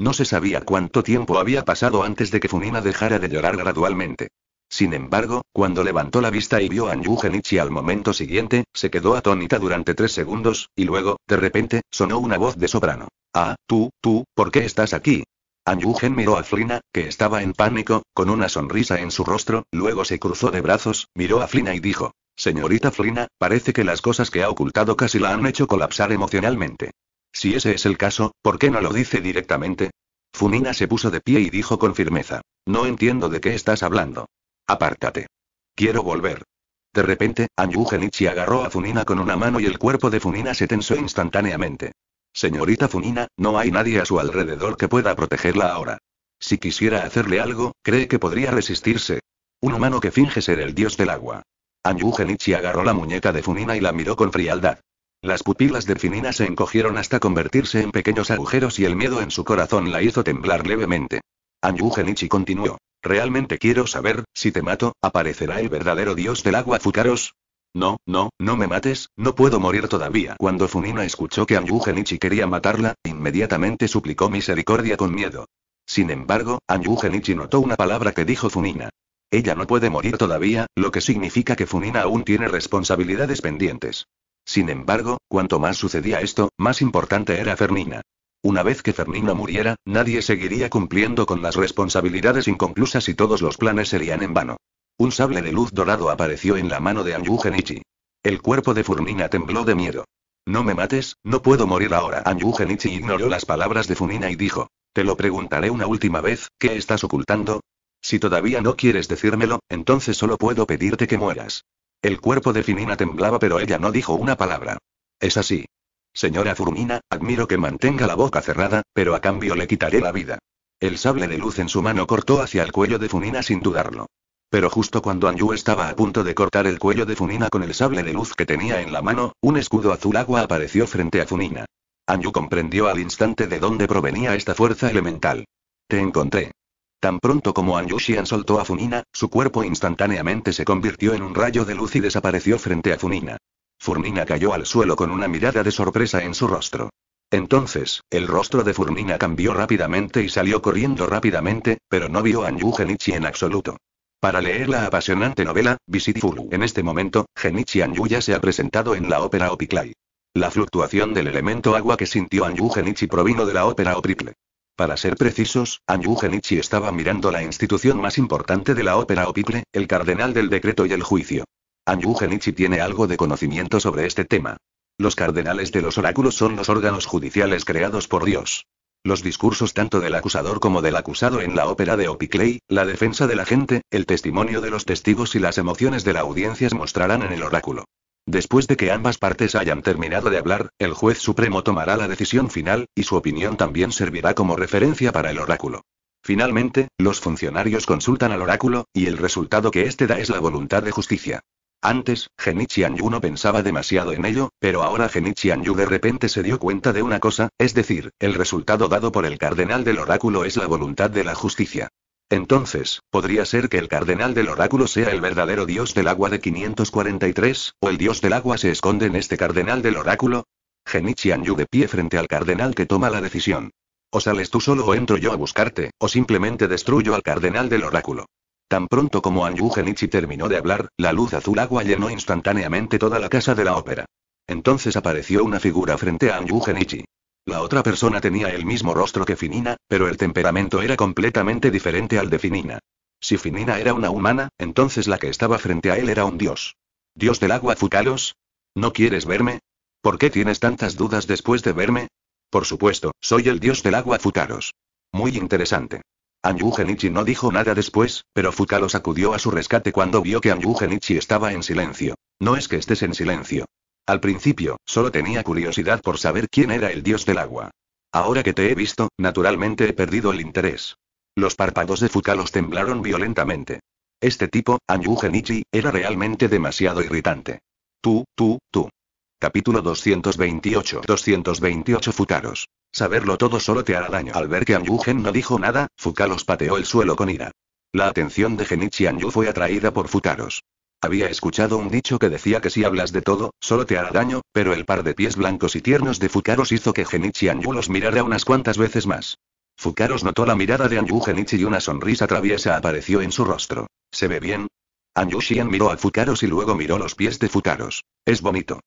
No se sabía cuánto tiempo había pasado antes de que Funina dejara de llorar gradualmente. Sin embargo, cuando levantó la vista y vio a Anju al momento siguiente, se quedó atónita durante tres segundos, y luego, de repente, sonó una voz de soprano. Ah, tú, tú, ¿por qué estás aquí? Anjugen miró a Flina, que estaba en pánico, con una sonrisa en su rostro, luego se cruzó de brazos, miró a Flina y dijo, Señorita Flina, parece que las cosas que ha ocultado casi la han hecho colapsar emocionalmente. Si ese es el caso, ¿por qué no lo dice directamente? Funina se puso de pie y dijo con firmeza. No entiendo de qué estás hablando. Apártate. Quiero volver. De repente, Anyu Genichi agarró a Funina con una mano y el cuerpo de Funina se tensó instantáneamente. Señorita Funina, no hay nadie a su alrededor que pueda protegerla ahora. Si quisiera hacerle algo, ¿cree que podría resistirse? Un humano que finge ser el dios del agua. Anyu Genichi agarró la muñeca de Funina y la miró con frialdad. Las pupilas de Finina se encogieron hasta convertirse en pequeños agujeros y el miedo en su corazón la hizo temblar levemente. Anju Genichi continuó. Realmente quiero saber, si te mato, ¿aparecerá el verdadero dios del agua Fucaros? No, no, no me mates, no puedo morir todavía. Cuando Funina escuchó que Anju Genichi quería matarla, inmediatamente suplicó misericordia con miedo. Sin embargo, Anju Genichi notó una palabra que dijo Funina. Ella no puede morir todavía, lo que significa que Funina aún tiene responsabilidades pendientes. Sin embargo, cuanto más sucedía esto, más importante era Fernina. Una vez que Fernina muriera, nadie seguiría cumpliendo con las responsabilidades inconclusas y todos los planes serían en vano. Un sable de luz dorado apareció en la mano de Anju Genichi. El cuerpo de Fernina tembló de miedo. No me mates, no puedo morir ahora. Anju Genichi ignoró las palabras de Funina y dijo: Te lo preguntaré una última vez, ¿qué estás ocultando? Si todavía no quieres decírmelo, entonces solo puedo pedirte que mueras. El cuerpo de Funina temblaba pero ella no dijo una palabra. Es así. Señora Furmina, admiro que mantenga la boca cerrada, pero a cambio le quitaré la vida. El sable de luz en su mano cortó hacia el cuello de Funina sin dudarlo. Pero justo cuando Anju estaba a punto de cortar el cuello de Funina con el sable de luz que tenía en la mano, un escudo azul agua apareció frente a Funina. Anju comprendió al instante de dónde provenía esta fuerza elemental. Te encontré. Tan pronto como Anyushian soltó a Funina, su cuerpo instantáneamente se convirtió en un rayo de luz y desapareció frente a Funina. Furnina cayó al suelo con una mirada de sorpresa en su rostro. Entonces, el rostro de Furnina cambió rápidamente y salió corriendo rápidamente, pero no vio a Anyu Genichi en absoluto. Para leer la apasionante novela, Furu, en este momento, Genichi Anju ya se ha presentado en la ópera Opiclay. La fluctuación del elemento agua que sintió Anju Genichi provino de la ópera Opriple. Para ser precisos, Genichi estaba mirando la institución más importante de la ópera opicle, el cardenal del decreto y el juicio. Genichi tiene algo de conocimiento sobre este tema. Los cardenales de los oráculos son los órganos judiciales creados por Dios. Los discursos tanto del acusador como del acusado en la ópera de Opiclei, la defensa de la gente, el testimonio de los testigos y las emociones de la audiencia se mostrarán en el oráculo. Después de que ambas partes hayan terminado de hablar, el juez supremo tomará la decisión final, y su opinión también servirá como referencia para el oráculo. Finalmente, los funcionarios consultan al oráculo, y el resultado que éste da es la voluntad de justicia. Antes, Genichi Yu no pensaba demasiado en ello, pero ahora Genichi Yu de repente se dio cuenta de una cosa, es decir, el resultado dado por el cardenal del oráculo es la voluntad de la justicia. Entonces, ¿podría ser que el cardenal del oráculo sea el verdadero dios del agua de 543, o el dios del agua se esconde en este cardenal del oráculo? Genichi Anyu de pie frente al cardenal que toma la decisión. O sales tú solo o entro yo a buscarte, o simplemente destruyo al cardenal del oráculo. Tan pronto como Anju Genichi terminó de hablar, la luz azul agua llenó instantáneamente toda la casa de la ópera. Entonces apareció una figura frente a Anju Genichi. La otra persona tenía el mismo rostro que Finina, pero el temperamento era completamente diferente al de Finina. Si Finina era una humana, entonces la que estaba frente a él era un dios. ¿Dios del agua Fucalos? ¿No quieres verme? ¿Por qué tienes tantas dudas después de verme? Por supuesto, soy el dios del agua Fucalos. Muy interesante. Anyu no dijo nada después, pero Fukalos acudió a su rescate cuando vio que Anyu estaba en silencio. No es que estés en silencio. Al principio, solo tenía curiosidad por saber quién era el dios del agua. Ahora que te he visto, naturalmente he perdido el interés. Los párpados de Fukalos temblaron violentamente. Este tipo, Anyu Genichi, era realmente demasiado irritante. Tú, tú, tú. Capítulo 228 228 Futaros. Saberlo todo solo te hará daño. Al ver que Anyu Gen no dijo nada, Fukalos pateó el suelo con ira. La atención de Genichi Anyu fue atraída por Futaros. Había escuchado un dicho que decía que si hablas de todo, solo te hará daño, pero el par de pies blancos y tiernos de Fukaros hizo que Genichi Anju los mirara unas cuantas veces más. Fukaros notó la mirada de Anju Genichi y una sonrisa traviesa apareció en su rostro. ¿Se ve bien? Anju Xian miró a Fukaros y luego miró los pies de Fukaros. Es bonito.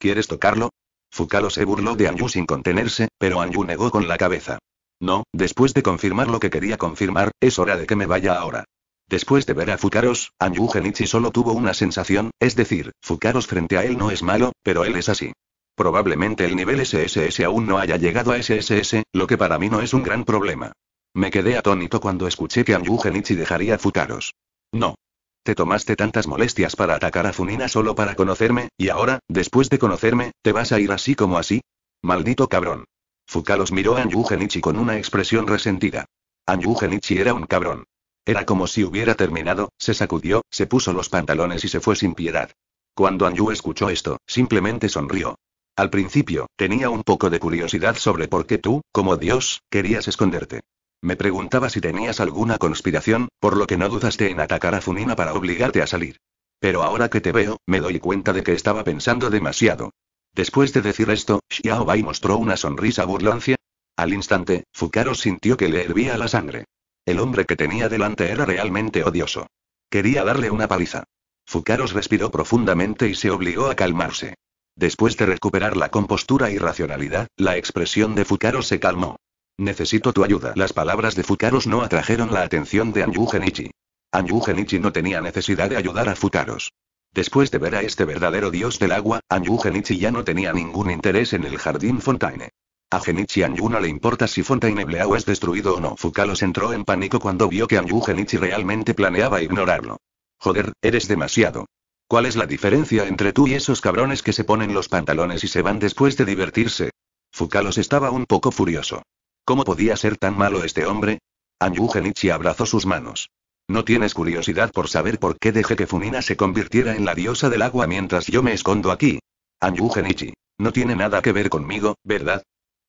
¿Quieres tocarlo? Fukaros se burló de Anju sin contenerse, pero Anju negó con la cabeza. No, después de confirmar lo que quería confirmar, es hora de que me vaya ahora. Después de ver a Fukaros, Anju Genichi solo tuvo una sensación, es decir, Fukaros frente a él no es malo, pero él es así. Probablemente el nivel SSS aún no haya llegado a SSS, lo que para mí no es un gran problema. Me quedé atónito cuando escuché que Anju Genichi dejaría a Fukaros. No. Te tomaste tantas molestias para atacar a Funina solo para conocerme, y ahora, después de conocerme, ¿te vas a ir así como así? Maldito cabrón. Fukaros miró a Anju Genichi con una expresión resentida. Anju Genichi era un cabrón. Era como si hubiera terminado, se sacudió, se puso los pantalones y se fue sin piedad. Cuando Anju escuchó esto, simplemente sonrió. Al principio, tenía un poco de curiosidad sobre por qué tú, como Dios, querías esconderte. Me preguntaba si tenías alguna conspiración, por lo que no dudaste en atacar a Funina para obligarte a salir. Pero ahora que te veo, me doy cuenta de que estaba pensando demasiado. Después de decir esto, Bai mostró una sonrisa burlancia. Al instante, Fukaro sintió que le hervía la sangre. El hombre que tenía delante era realmente odioso. Quería darle una paliza. Fucaros respiró profundamente y se obligó a calmarse. Después de recuperar la compostura y racionalidad, la expresión de Fucaros se calmó. Necesito tu ayuda. Las palabras de Fucaros no atrajeron la atención de Anju Genichi. Anju Genichi no tenía necesidad de ayudar a Fucaros. Después de ver a este verdadero dios del agua, Anju Genichi ya no tenía ningún interés en el jardín Fontaine. A Genichi Anyu no le importa si Fontainebleau es destruido o no. Fukalos entró en pánico cuando vio que Anyu Genichi realmente planeaba ignorarlo. Joder, eres demasiado. ¿Cuál es la diferencia entre tú y esos cabrones que se ponen los pantalones y se van después de divertirse? Fukalos estaba un poco furioso. ¿Cómo podía ser tan malo este hombre? Anyu Genichi abrazó sus manos. ¿No tienes curiosidad por saber por qué dejé que Funina se convirtiera en la diosa del agua mientras yo me escondo aquí? Anyu Genichi. No tiene nada que ver conmigo, ¿verdad?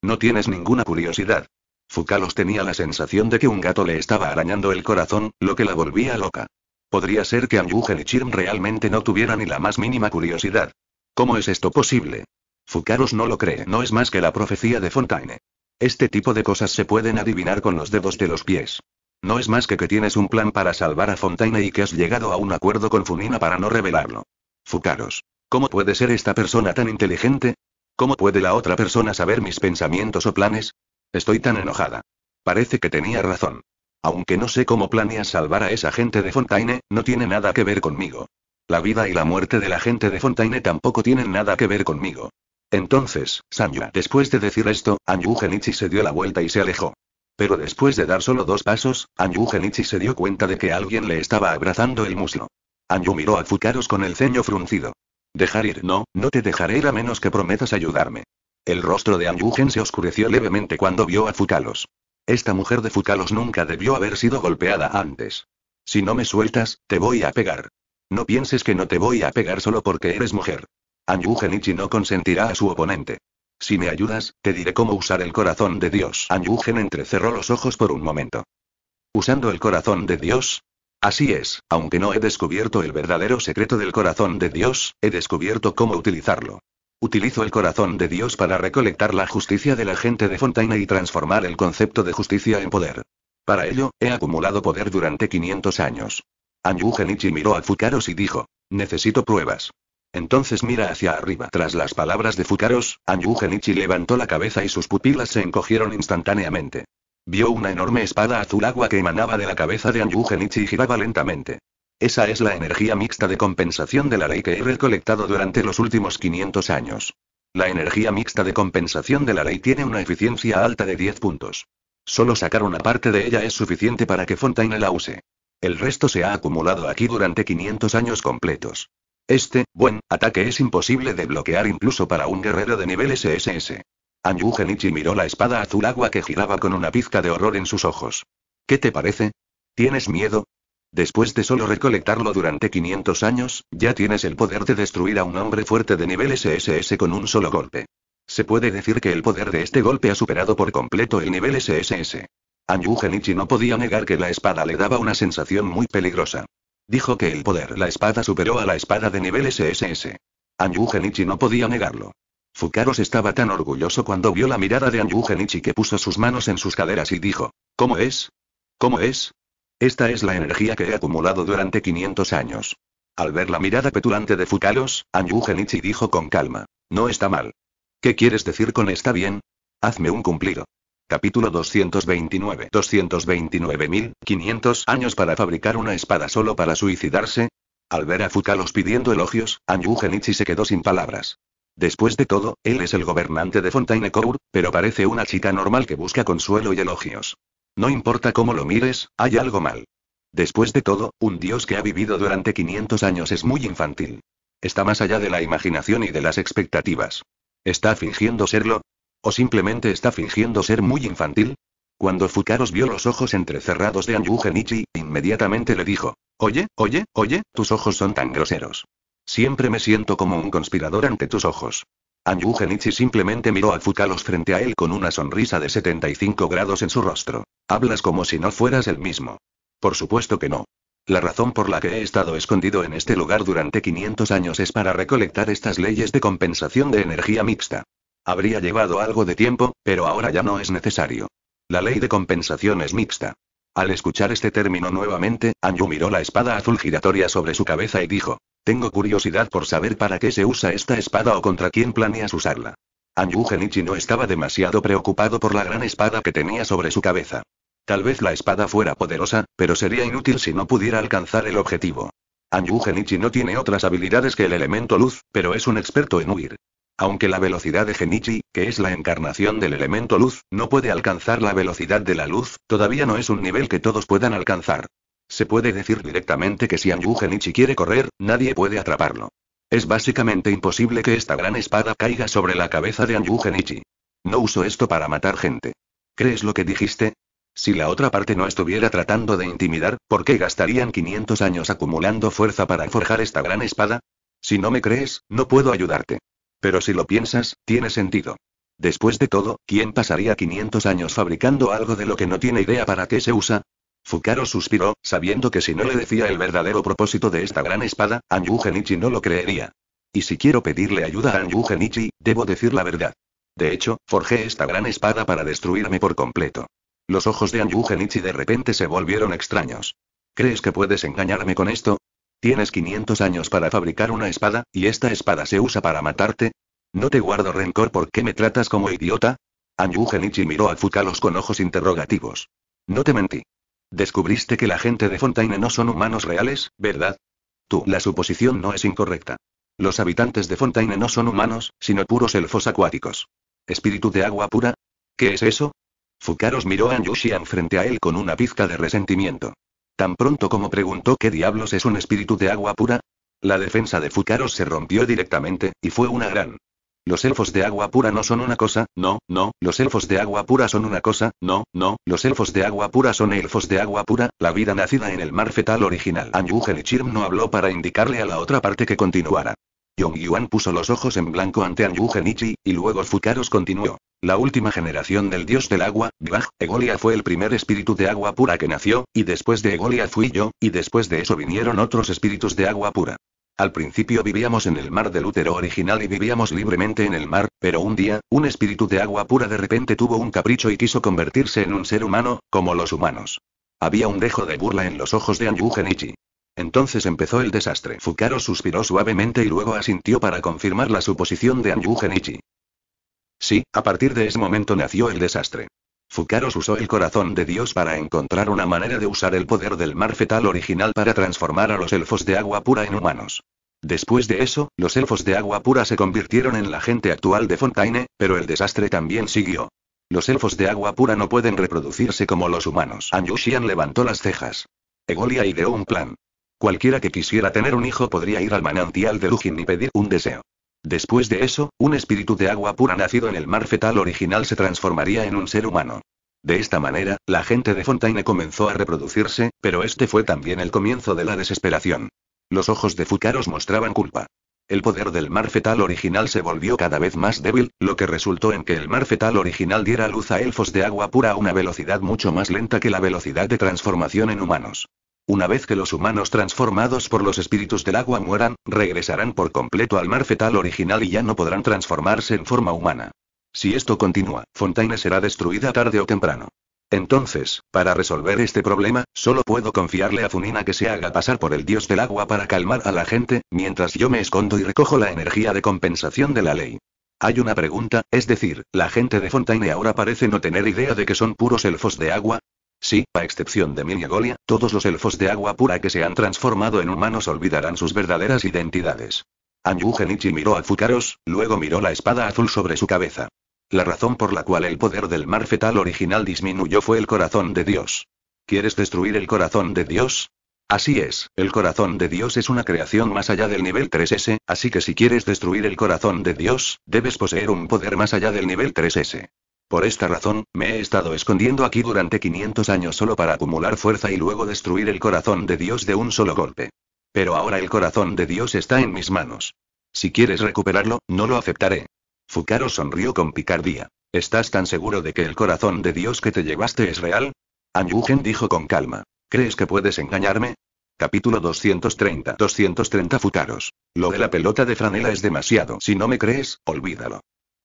No tienes ninguna curiosidad. Fucalos tenía la sensación de que un gato le estaba arañando el corazón, lo que la volvía loca. Podría ser que Anyugen y Chirm realmente no tuvieran ni la más mínima curiosidad. ¿Cómo es esto posible? Fucaros no lo cree, no es más que la profecía de Fontaine. Este tipo de cosas se pueden adivinar con los dedos de los pies. No es más que que tienes un plan para salvar a Fontaine y que has llegado a un acuerdo con Funina para no revelarlo. Fucaros. ¿Cómo puede ser esta persona tan inteligente? ¿Cómo puede la otra persona saber mis pensamientos o planes? Estoy tan enojada. Parece que tenía razón. Aunque no sé cómo planeas salvar a esa gente de Fontaine, no tiene nada que ver conmigo. La vida y la muerte de la gente de Fontaine tampoco tienen nada que ver conmigo. Entonces, Sanya, después de decir esto, Anju Genichi se dio la vuelta y se alejó. Pero después de dar solo dos pasos, Anju Genichi se dio cuenta de que alguien le estaba abrazando el muslo. Anju miró a Fukaros con el ceño fruncido. Dejar ir, no, no te dejaré ir a menos que prometas ayudarme. El rostro de Anyugen se oscureció levemente cuando vio a Fucalos. Esta mujer de Fucalos nunca debió haber sido golpeada antes. Si no me sueltas, te voy a pegar. No pienses que no te voy a pegar solo porque eres mujer. Anyu no consentirá a su oponente. Si me ayudas, te diré cómo usar el corazón de Dios. Anyu entrecerró los ojos por un momento. ¿Usando el corazón de Dios? Así es, aunque no he descubierto el verdadero secreto del corazón de Dios, he descubierto cómo utilizarlo. Utilizo el corazón de Dios para recolectar la justicia de la gente de Fontaine y transformar el concepto de justicia en poder. Para ello, he acumulado poder durante 500 años. Anyu Genichi miró a Fukaros y dijo, necesito pruebas. Entonces mira hacia arriba. Tras las palabras de Fukaros, Anyu Genichi levantó la cabeza y sus pupilas se encogieron instantáneamente. Vio una enorme espada azul agua que emanaba de la cabeza de Anju Genichi y giraba lentamente. Esa es la energía mixta de compensación de la ley que he recolectado durante los últimos 500 años. La energía mixta de compensación de la ley tiene una eficiencia alta de 10 puntos. Solo sacar una parte de ella es suficiente para que Fontaine la use. El resto se ha acumulado aquí durante 500 años completos. Este, buen, ataque es imposible de bloquear incluso para un guerrero de nivel SSS. Anyu Genichi miró la espada azul agua que giraba con una pizca de horror en sus ojos. ¿Qué te parece? ¿Tienes miedo? Después de solo recolectarlo durante 500 años, ya tienes el poder de destruir a un hombre fuerte de nivel SSS con un solo golpe. Se puede decir que el poder de este golpe ha superado por completo el nivel SSS. Anyu Genichi no podía negar que la espada le daba una sensación muy peligrosa. Dijo que el poder la espada superó a la espada de nivel SSS. Anyu Genichi no podía negarlo. Fukaros estaba tan orgulloso cuando vio la mirada de Anyu Genichi que puso sus manos en sus caderas y dijo: ¿Cómo es? ¿Cómo es? Esta es la energía que he acumulado durante 500 años. Al ver la mirada petulante de Fukalos, Anyu Genichi dijo con calma: No está mal. ¿Qué quieres decir con está bien? Hazme un cumplido. Capítulo 229. 229.500 años para fabricar una espada solo para suicidarse. Al ver a Fukalos pidiendo elogios, Anyu Genichi se quedó sin palabras. Después de todo, él es el gobernante de fontaine pero parece una chica normal que busca consuelo y elogios. No importa cómo lo mires, hay algo mal. Después de todo, un dios que ha vivido durante 500 años es muy infantil. Está más allá de la imaginación y de las expectativas. ¿Está fingiendo serlo? ¿O simplemente está fingiendo ser muy infantil? Cuando Fukaros vio los ojos entrecerrados de Anyu Genichi, inmediatamente le dijo, Oye, oye, oye, tus ojos son tan groseros. Siempre me siento como un conspirador ante tus ojos. Anju Genichi simplemente miró a Fukalos frente a él con una sonrisa de 75 grados en su rostro. Hablas como si no fueras el mismo. Por supuesto que no. La razón por la que he estado escondido en este lugar durante 500 años es para recolectar estas leyes de compensación de energía mixta. Habría llevado algo de tiempo, pero ahora ya no es necesario. La ley de compensación es mixta. Al escuchar este término nuevamente, Anju miró la espada azul giratoria sobre su cabeza y dijo, tengo curiosidad por saber para qué se usa esta espada o contra quién planeas usarla. Anju Genichi no estaba demasiado preocupado por la gran espada que tenía sobre su cabeza. Tal vez la espada fuera poderosa, pero sería inútil si no pudiera alcanzar el objetivo. Anju Genichi no tiene otras habilidades que el elemento luz, pero es un experto en huir. Aunque la velocidad de Genichi, que es la encarnación del elemento luz, no puede alcanzar la velocidad de la luz, todavía no es un nivel que todos puedan alcanzar. Se puede decir directamente que si Anju Genichi quiere correr, nadie puede atraparlo. Es básicamente imposible que esta gran espada caiga sobre la cabeza de Anju Genichi. No uso esto para matar gente. ¿Crees lo que dijiste? Si la otra parte no estuviera tratando de intimidar, ¿por qué gastarían 500 años acumulando fuerza para forjar esta gran espada? Si no me crees, no puedo ayudarte. Pero si lo piensas, tiene sentido. Después de todo, ¿quién pasaría 500 años fabricando algo de lo que no tiene idea para qué se usa? Fukaro suspiró, sabiendo que si no le decía el verdadero propósito de esta gran espada, Anju Genichi no lo creería. Y si quiero pedirle ayuda a Anju Genichi, debo decir la verdad. De hecho, forjé esta gran espada para destruirme por completo. Los ojos de Anju Genichi de repente se volvieron extraños. ¿Crees que puedes engañarme con esto? Tienes 500 años para fabricar una espada, y esta espada se usa para matarte. No te guardo rencor por qué me tratas como idiota. Anju Genichi miró a Fukalos con ojos interrogativos. No te mentí. Descubriste que la gente de Fontaine no son humanos reales, ¿verdad? Tú, la suposición no es incorrecta. Los habitantes de Fontaine no son humanos, sino puros elfos acuáticos. ¿Espíritu de agua pura? ¿Qué es eso? Fukaros miró a Yushian frente a él con una pizca de resentimiento. Tan pronto como preguntó qué diablos es un espíritu de agua pura, la defensa de Fukaros se rompió directamente, y fue una gran los elfos de agua pura no son una cosa, no, no, los elfos de agua pura son una cosa, no, no, los elfos de agua pura son elfos de agua pura, la vida nacida en el mar fetal original. y no habló para indicarle a la otra parte que continuara. Yong Yuan puso los ojos en blanco ante Anjugen y luego Fukaros continuó. La última generación del dios del agua, Gwaj, Egolia fue el primer espíritu de agua pura que nació, y después de Egolia fui yo, y después de eso vinieron otros espíritus de agua pura. Al principio vivíamos en el mar del útero original y vivíamos libremente en el mar, pero un día, un espíritu de agua pura de repente tuvo un capricho y quiso convertirse en un ser humano, como los humanos. Había un dejo de burla en los ojos de Anju Genichi. Entonces empezó el desastre. Fukaro suspiró suavemente y luego asintió para confirmar la suposición de Anju Genichi. Sí, a partir de ese momento nació el desastre. Fukaros usó el corazón de Dios para encontrar una manera de usar el poder del mar fetal original para transformar a los elfos de agua pura en humanos. Después de eso, los elfos de agua pura se convirtieron en la gente actual de Fontaine, pero el desastre también siguió. Los elfos de agua pura no pueden reproducirse como los humanos. Anyushian levantó las cejas. Egolia ideó un plan. Cualquiera que quisiera tener un hijo podría ir al manantial de Lujin y pedir un deseo. Después de eso, un espíritu de agua pura nacido en el mar fetal original se transformaría en un ser humano. De esta manera, la gente de Fontaine comenzó a reproducirse, pero este fue también el comienzo de la desesperación. Los ojos de Fucaros mostraban culpa. El poder del mar fetal original se volvió cada vez más débil, lo que resultó en que el mar fetal original diera luz a elfos de agua pura a una velocidad mucho más lenta que la velocidad de transformación en humanos. Una vez que los humanos transformados por los espíritus del agua mueran, regresarán por completo al mar fetal original y ya no podrán transformarse en forma humana. Si esto continúa, Fontaine será destruida tarde o temprano. Entonces, para resolver este problema, solo puedo confiarle a Funina que se haga pasar por el dios del agua para calmar a la gente, mientras yo me escondo y recojo la energía de compensación de la ley. Hay una pregunta, es decir, ¿la gente de Fontaine ahora parece no tener idea de que son puros elfos de agua? Sí, a excepción de Golia, todos los elfos de agua pura que se han transformado en humanos olvidarán sus verdaderas identidades. Anyu Genichi miró a Fukaros, luego miró la espada azul sobre su cabeza. La razón por la cual el poder del mar fetal original disminuyó fue el corazón de Dios. ¿Quieres destruir el corazón de Dios? Así es, el corazón de Dios es una creación más allá del nivel 3S, así que si quieres destruir el corazón de Dios, debes poseer un poder más allá del nivel 3S. Por esta razón, me he estado escondiendo aquí durante 500 años solo para acumular fuerza y luego destruir el corazón de Dios de un solo golpe. Pero ahora el corazón de Dios está en mis manos. Si quieres recuperarlo, no lo aceptaré. Fukaro sonrió con picardía. ¿Estás tan seguro de que el corazón de Dios que te llevaste es real? Anyugen dijo con calma. ¿Crees que puedes engañarme? Capítulo 230 230 Futaros. Lo de la pelota de franela es demasiado. Si no me crees, olvídalo.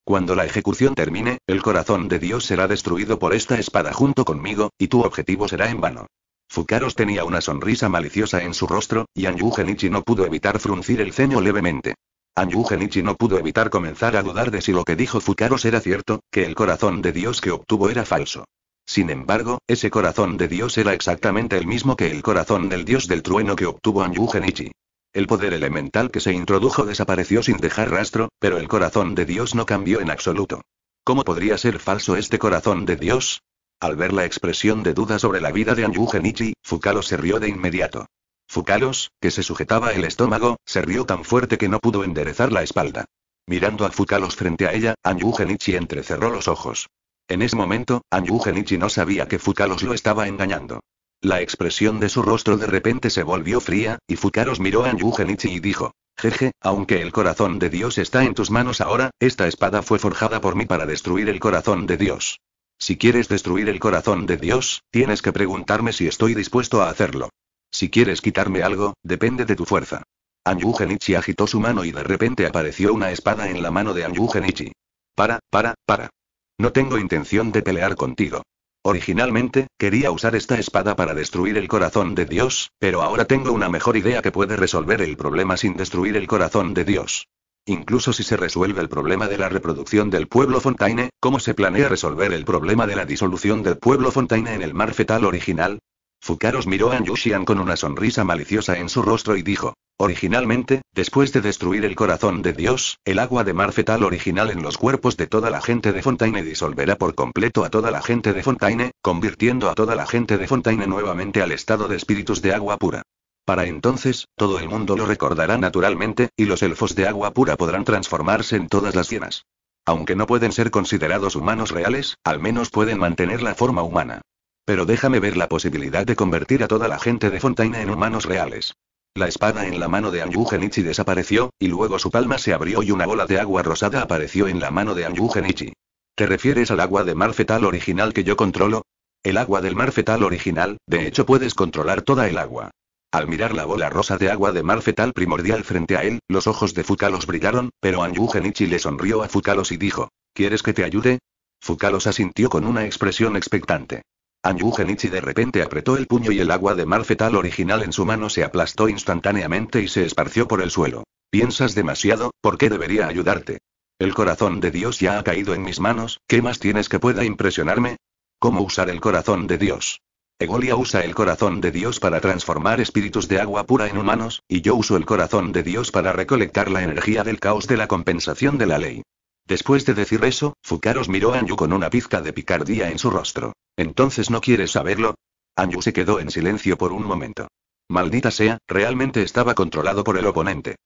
Cuando la ejecución termine, el corazón de Dios será destruido por esta espada junto conmigo, y tu objetivo será en vano. Fukaros tenía una sonrisa maliciosa en su rostro, y Anju Genichi no pudo evitar fruncir el ceño levemente. Anju Genichi no pudo evitar comenzar a dudar de si lo que dijo Fukaros era cierto, que el corazón de Dios que obtuvo era falso. Sin embargo, ese corazón de Dios era exactamente el mismo que el corazón del Dios del trueno que obtuvo Anju Genichi. El poder elemental que se introdujo desapareció sin dejar rastro, pero el corazón de Dios no cambió en absoluto. ¿Cómo podría ser falso este corazón de Dios? Al ver la expresión de duda sobre la vida de Anyu Genichi, Fukalos se rió de inmediato. Fukalos, que se sujetaba el estómago, se rió tan fuerte que no pudo enderezar la espalda. Mirando a Fukalos frente a ella, Anyu Genichi entrecerró los ojos. En ese momento, Anyu Genichi no sabía que Fukalos lo estaba engañando. La expresión de su rostro de repente se volvió fría, y Fukaros miró a Yugenichi y dijo, Jeje, aunque el corazón de Dios está en tus manos ahora, esta espada fue forjada por mí para destruir el corazón de Dios. Si quieres destruir el corazón de Dios, tienes que preguntarme si estoy dispuesto a hacerlo. Si quieres quitarme algo, depende de tu fuerza. Anju agitó su mano y de repente apareció una espada en la mano de anyugenichi Para, para, para. No tengo intención de pelear contigo. Originalmente, quería usar esta espada para destruir el corazón de Dios, pero ahora tengo una mejor idea que puede resolver el problema sin destruir el corazón de Dios. Incluso si se resuelve el problema de la reproducción del pueblo Fontaine, ¿cómo se planea resolver el problema de la disolución del pueblo Fontaine en el mar fetal original? Fukaros miró a Yushian con una sonrisa maliciosa en su rostro y dijo, Originalmente, después de destruir el corazón de Dios, el agua de mar fetal original en los cuerpos de toda la gente de Fontaine disolverá por completo a toda la gente de Fontaine, convirtiendo a toda la gente de Fontaine nuevamente al estado de espíritus de agua pura. Para entonces, todo el mundo lo recordará naturalmente, y los elfos de agua pura podrán transformarse en todas las hienas. Aunque no pueden ser considerados humanos reales, al menos pueden mantener la forma humana. Pero déjame ver la posibilidad de convertir a toda la gente de Fontaine en humanos reales. La espada en la mano de Anju Genichi desapareció, y luego su palma se abrió y una bola de agua rosada apareció en la mano de Anju Genichi. ¿Te refieres al agua de mar fetal original que yo controlo? El agua del mar fetal original, de hecho puedes controlar toda el agua. Al mirar la bola rosa de agua de mar fetal primordial frente a él, los ojos de Fukalos brillaron, pero Anju Genichi le sonrió a Fukalos y dijo, ¿Quieres que te ayude? Fukalos asintió con una expresión expectante. Anju Genichi de repente apretó el puño y el agua de mar fetal original en su mano se aplastó instantáneamente y se esparció por el suelo. Piensas demasiado, ¿por qué debería ayudarte? El corazón de Dios ya ha caído en mis manos, ¿qué más tienes que pueda impresionarme? ¿Cómo usar el corazón de Dios? Egolia usa el corazón de Dios para transformar espíritus de agua pura en humanos, y yo uso el corazón de Dios para recolectar la energía del caos de la compensación de la ley. Después de decir eso, Fukaros miró a Anyu con una pizca de picardía en su rostro. ¿Entonces no quieres saberlo? Anju se quedó en silencio por un momento. Maldita sea, realmente estaba controlado por el oponente.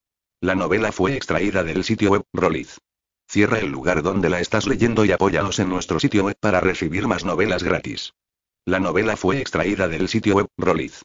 La novela fue extraída del sitio web Roliz. Cierra el lugar donde la estás leyendo y apóyanos en nuestro sitio web para recibir más novelas gratis. La novela fue extraída del sitio web Roliz.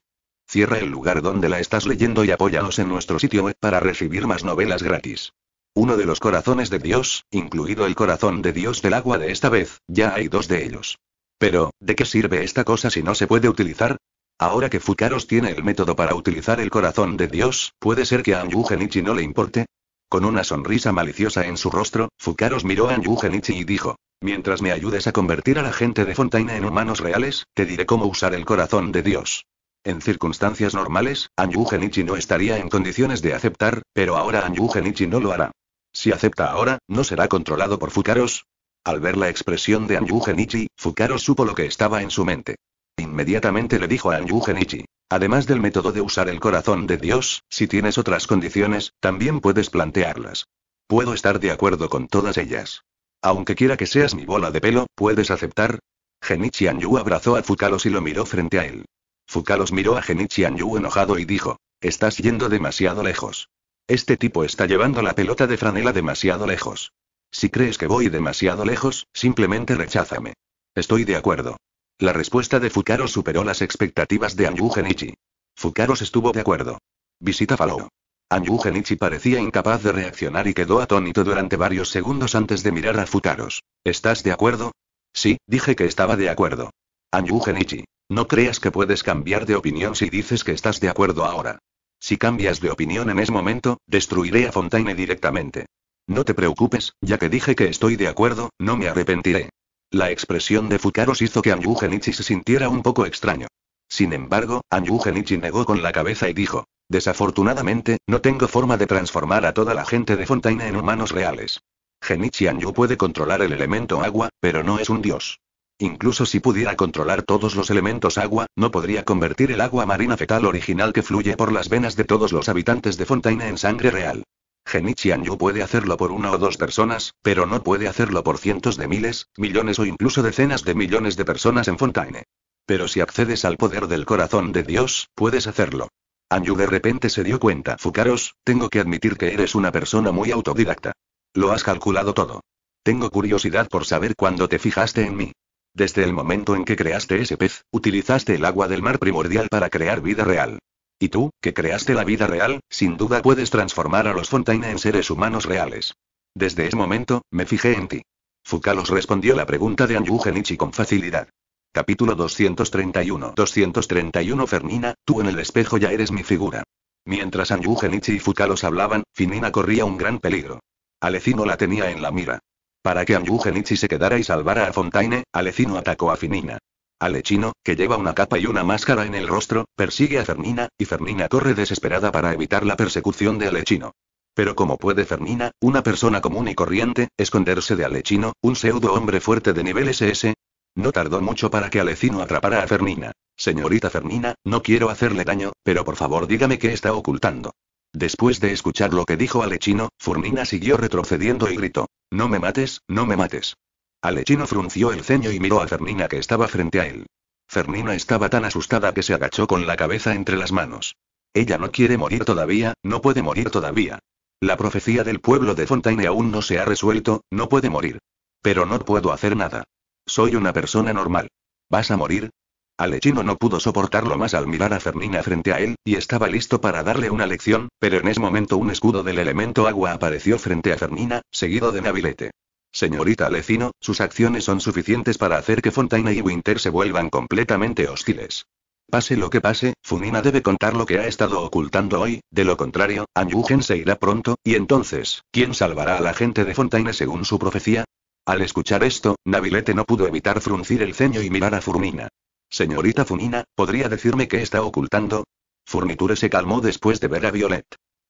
Cierra el lugar donde la estás leyendo y apóyanos en nuestro sitio web para recibir más novelas gratis. Uno de los corazones de Dios, incluido el corazón de Dios del agua de esta vez, ya hay dos de ellos. Pero, ¿de qué sirve esta cosa si no se puede utilizar? Ahora que Fukaros tiene el método para utilizar el corazón de Dios, ¿puede ser que a Anju Genichi no le importe? Con una sonrisa maliciosa en su rostro, Fukaros miró a Anyu Genichi y dijo, mientras me ayudes a convertir a la gente de Fontaine en humanos reales, te diré cómo usar el corazón de Dios. En circunstancias normales, Anyu Genichi no estaría en condiciones de aceptar, pero ahora Anyu Genichi no lo hará. Si acepta ahora, no será controlado por Fukaros, al ver la expresión de Anju Genichi, Fukaro supo lo que estaba en su mente. Inmediatamente le dijo a Anju Genichi. Además del método de usar el corazón de Dios, si tienes otras condiciones, también puedes plantearlas. Puedo estar de acuerdo con todas ellas. Aunque quiera que seas mi bola de pelo, ¿puedes aceptar? Genichi Anju abrazó a Fukalos y lo miró frente a él. Fukalos miró a Genichi Anju enojado y dijo, estás yendo demasiado lejos. Este tipo está llevando la pelota de franela demasiado lejos. Si crees que voy demasiado lejos, simplemente recházame. Estoy de acuerdo. La respuesta de Fukaro superó las expectativas de Anyu Genichi. Fukaro estuvo de acuerdo. Visita Falou. Anyu Genichi parecía incapaz de reaccionar y quedó atónito durante varios segundos antes de mirar a Fukaros. ¿Estás de acuerdo? Sí, dije que estaba de acuerdo. Anyu Genichi, no creas que puedes cambiar de opinión si dices que estás de acuerdo ahora. Si cambias de opinión en ese momento, destruiré a Fontaine directamente. No te preocupes, ya que dije que estoy de acuerdo, no me arrepentiré. La expresión de Fukaros hizo que Anju Genichi se sintiera un poco extraño. Sin embargo, Anju Genichi negó con la cabeza y dijo, Desafortunadamente, no tengo forma de transformar a toda la gente de Fontaine en humanos reales. Genichi Anju puede controlar el elemento agua, pero no es un dios. Incluso si pudiera controlar todos los elementos agua, no podría convertir el agua marina fetal original que fluye por las venas de todos los habitantes de Fontaine en sangre real. Genichian Anju puede hacerlo por una o dos personas, pero no puede hacerlo por cientos de miles, millones o incluso decenas de millones de personas en Fontaine. Pero si accedes al poder del corazón de Dios, puedes hacerlo. Anju de repente se dio cuenta. Fukaros, tengo que admitir que eres una persona muy autodidacta. Lo has calculado todo. Tengo curiosidad por saber cuándo te fijaste en mí. Desde el momento en que creaste ese pez, utilizaste el agua del mar primordial para crear vida real. Y tú, que creaste la vida real, sin duda puedes transformar a los Fontaine en seres humanos reales. Desde ese momento, me fijé en ti. Fukalos respondió la pregunta de Anju Genichi con facilidad. Capítulo 231 231 Fermina, tú en el espejo ya eres mi figura. Mientras Anju Genichi y Fukalos hablaban, Finina corría un gran peligro. Alecino la tenía en la mira. Para que Anju Genichi se quedara y salvara a Fontaine, Alecino atacó a Finina. Alechino, que lleva una capa y una máscara en el rostro, persigue a Fernina, y Fernina corre desesperada para evitar la persecución de Alechino. Pero como puede Fernina, una persona común y corriente, esconderse de Alechino, un pseudo hombre fuerte de nivel SS? No tardó mucho para que Alecino atrapara a Fernina. Señorita Fernina, no quiero hacerle daño, pero por favor dígame qué está ocultando. Después de escuchar lo que dijo Alechino, Fernina siguió retrocediendo y gritó. No me mates, no me mates. Alechino frunció el ceño y miró a Fernina que estaba frente a él. Fernina estaba tan asustada que se agachó con la cabeza entre las manos. Ella no quiere morir todavía, no puede morir todavía. La profecía del pueblo de Fontaine aún no se ha resuelto, no puede morir. Pero no puedo hacer nada. Soy una persona normal. ¿Vas a morir? Alechino no pudo soportarlo más al mirar a Fernina frente a él, y estaba listo para darle una lección, pero en ese momento un escudo del elemento agua apareció frente a Fernina, seguido de Navilete. Señorita Lecino, sus acciones son suficientes para hacer que Fontaine y Winter se vuelvan completamente hostiles. Pase lo que pase, Funina debe contar lo que ha estado ocultando hoy, de lo contrario, Anjugen se irá pronto, y entonces, ¿quién salvará a la gente de Fontaine según su profecía? Al escuchar esto, Navilete no pudo evitar fruncir el ceño y mirar a Funina. Señorita Funina, ¿podría decirme qué está ocultando? Furniture se calmó después de ver a Violet.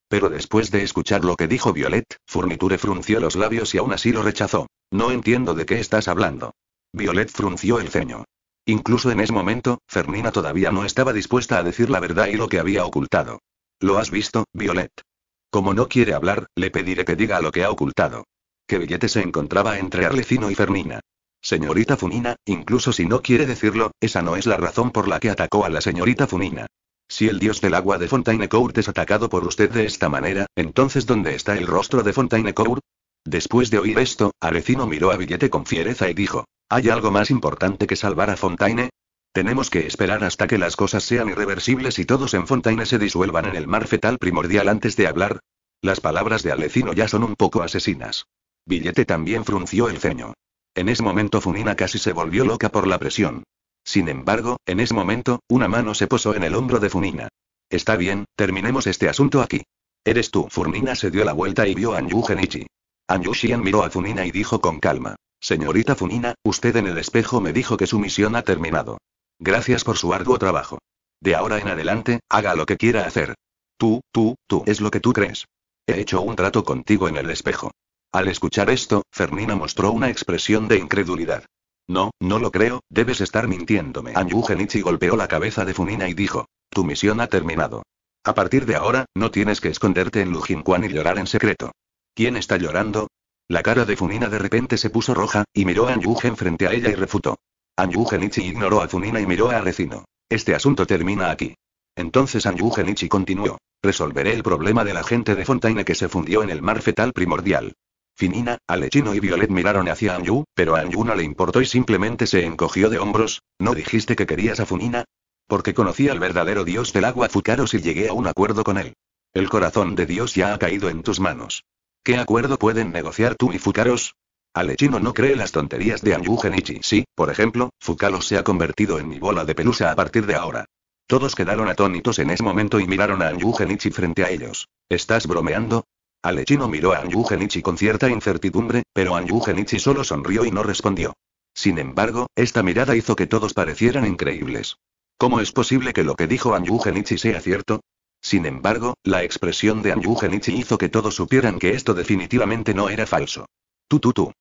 Pero después de escuchar lo que dijo Violet, Furniture frunció los labios y aún así lo rechazó. No entiendo de qué estás hablando. Violet frunció el ceño. Incluso en ese momento, Fernina todavía no estaba dispuesta a decir la verdad y lo que había ocultado. ¿Lo has visto, Violet? Como no quiere hablar, le pediré que diga lo que ha ocultado. Que billete se encontraba entre Arlecino y Fernina? Señorita Funina, incluso si no quiere decirlo, esa no es la razón por la que atacó a la señorita Funina. Si el dios del agua de Fontainecourt es atacado por usted de esta manera, entonces ¿dónde está el rostro de Fontainecourt? Después de oír esto, Alecino miró a Billete con fiereza y dijo, ¿hay algo más importante que salvar a Fontaine? Tenemos que esperar hasta que las cosas sean irreversibles y todos en Fontaine se disuelvan en el mar fetal primordial antes de hablar. Las palabras de Alecino ya son un poco asesinas. Billete también frunció el ceño. En ese momento Funina casi se volvió loca por la presión. Sin embargo, en ese momento, una mano se posó en el hombro de Funina. Está bien, terminemos este asunto aquí. Eres tú. Funina se dio la vuelta y vio a Anju Genichi. Anju miró a Funina y dijo con calma. Señorita Funina, usted en el espejo me dijo que su misión ha terminado. Gracias por su arduo trabajo. De ahora en adelante, haga lo que quiera hacer. Tú, tú, tú, es lo que tú crees. He hecho un trato contigo en el espejo. Al escuchar esto, Fernina mostró una expresión de incredulidad. No, no lo creo, debes estar mintiéndome. Anju Genichi golpeó la cabeza de Funina y dijo. Tu misión ha terminado. A partir de ahora, no tienes que esconderte en Lujinquan y llorar en secreto. ¿Quién está llorando? La cara de Funina de repente se puso roja, y miró a Anjugen frente a ella y refutó. Anju Genichi ignoró a Funina y miró a Recino. Este asunto termina aquí. Entonces Anju Genichi continuó. Resolveré el problema de la gente de Fontaine que se fundió en el mar fetal primordial. Finina, Alechino y Violet miraron hacia Anju, pero a Anju no le importó y simplemente se encogió de hombros. ¿No dijiste que querías a Funina? Porque conocí al verdadero dios del agua Fukaros, y llegué a un acuerdo con él. El corazón de Dios ya ha caído en tus manos. ¿Qué acuerdo pueden negociar tú y Fukaros? Alechino no cree las tonterías de Anju Genichi. Sí, por ejemplo, Fucaros se ha convertido en mi bola de pelusa a partir de ahora. Todos quedaron atónitos en ese momento y miraron a Anju Genichi frente a ellos. ¿Estás bromeando? Alechino miró a Anju Genichi con cierta incertidumbre, pero Anju Genichi solo sonrió y no respondió. Sin embargo, esta mirada hizo que todos parecieran increíbles. ¿Cómo es posible que lo que dijo Anju Genichi sea cierto? Sin embargo, la expresión de Anju Genichi hizo que todos supieran que esto definitivamente no era falso. Tú, tú, tú.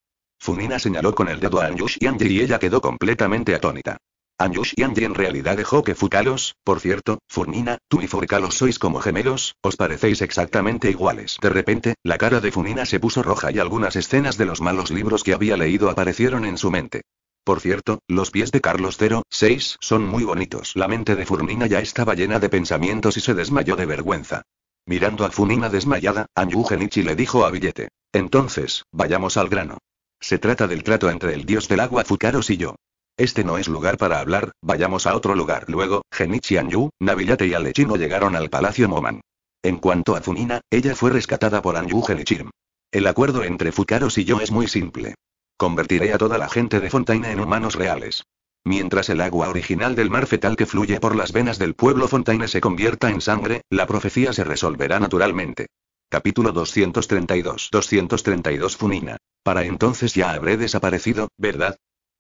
Funina señaló con el dedo a Anju Shianji y ella quedó completamente atónita. Anyush y Andy en realidad dejó que Fucalos, por cierto, Furnina, tú y Fucalos sois como gemelos, os parecéis exactamente iguales. De repente, la cara de Funina se puso roja y algunas escenas de los malos libros que había leído aparecieron en su mente. Por cierto, los pies de Carlos 06 son muy bonitos. La mente de Furnina ya estaba llena de pensamientos y se desmayó de vergüenza. Mirando a Funina desmayada, Anyu Genichi le dijo a Billete. Entonces, vayamos al grano. Se trata del trato entre el dios del agua Fucaros y yo. Este no es lugar para hablar, vayamos a otro lugar. Luego, Genichi Anju, Navillate y Alechino llegaron al Palacio Moman. En cuanto a Funina, ella fue rescatada por Anju Genichirm. El acuerdo entre Fukaros y yo es muy simple. Convertiré a toda la gente de Fontaine en humanos reales. Mientras el agua original del mar fetal que fluye por las venas del pueblo Fontaine se convierta en sangre, la profecía se resolverá naturalmente. Capítulo 232 232 Funina. Para entonces ya habré desaparecido, ¿verdad?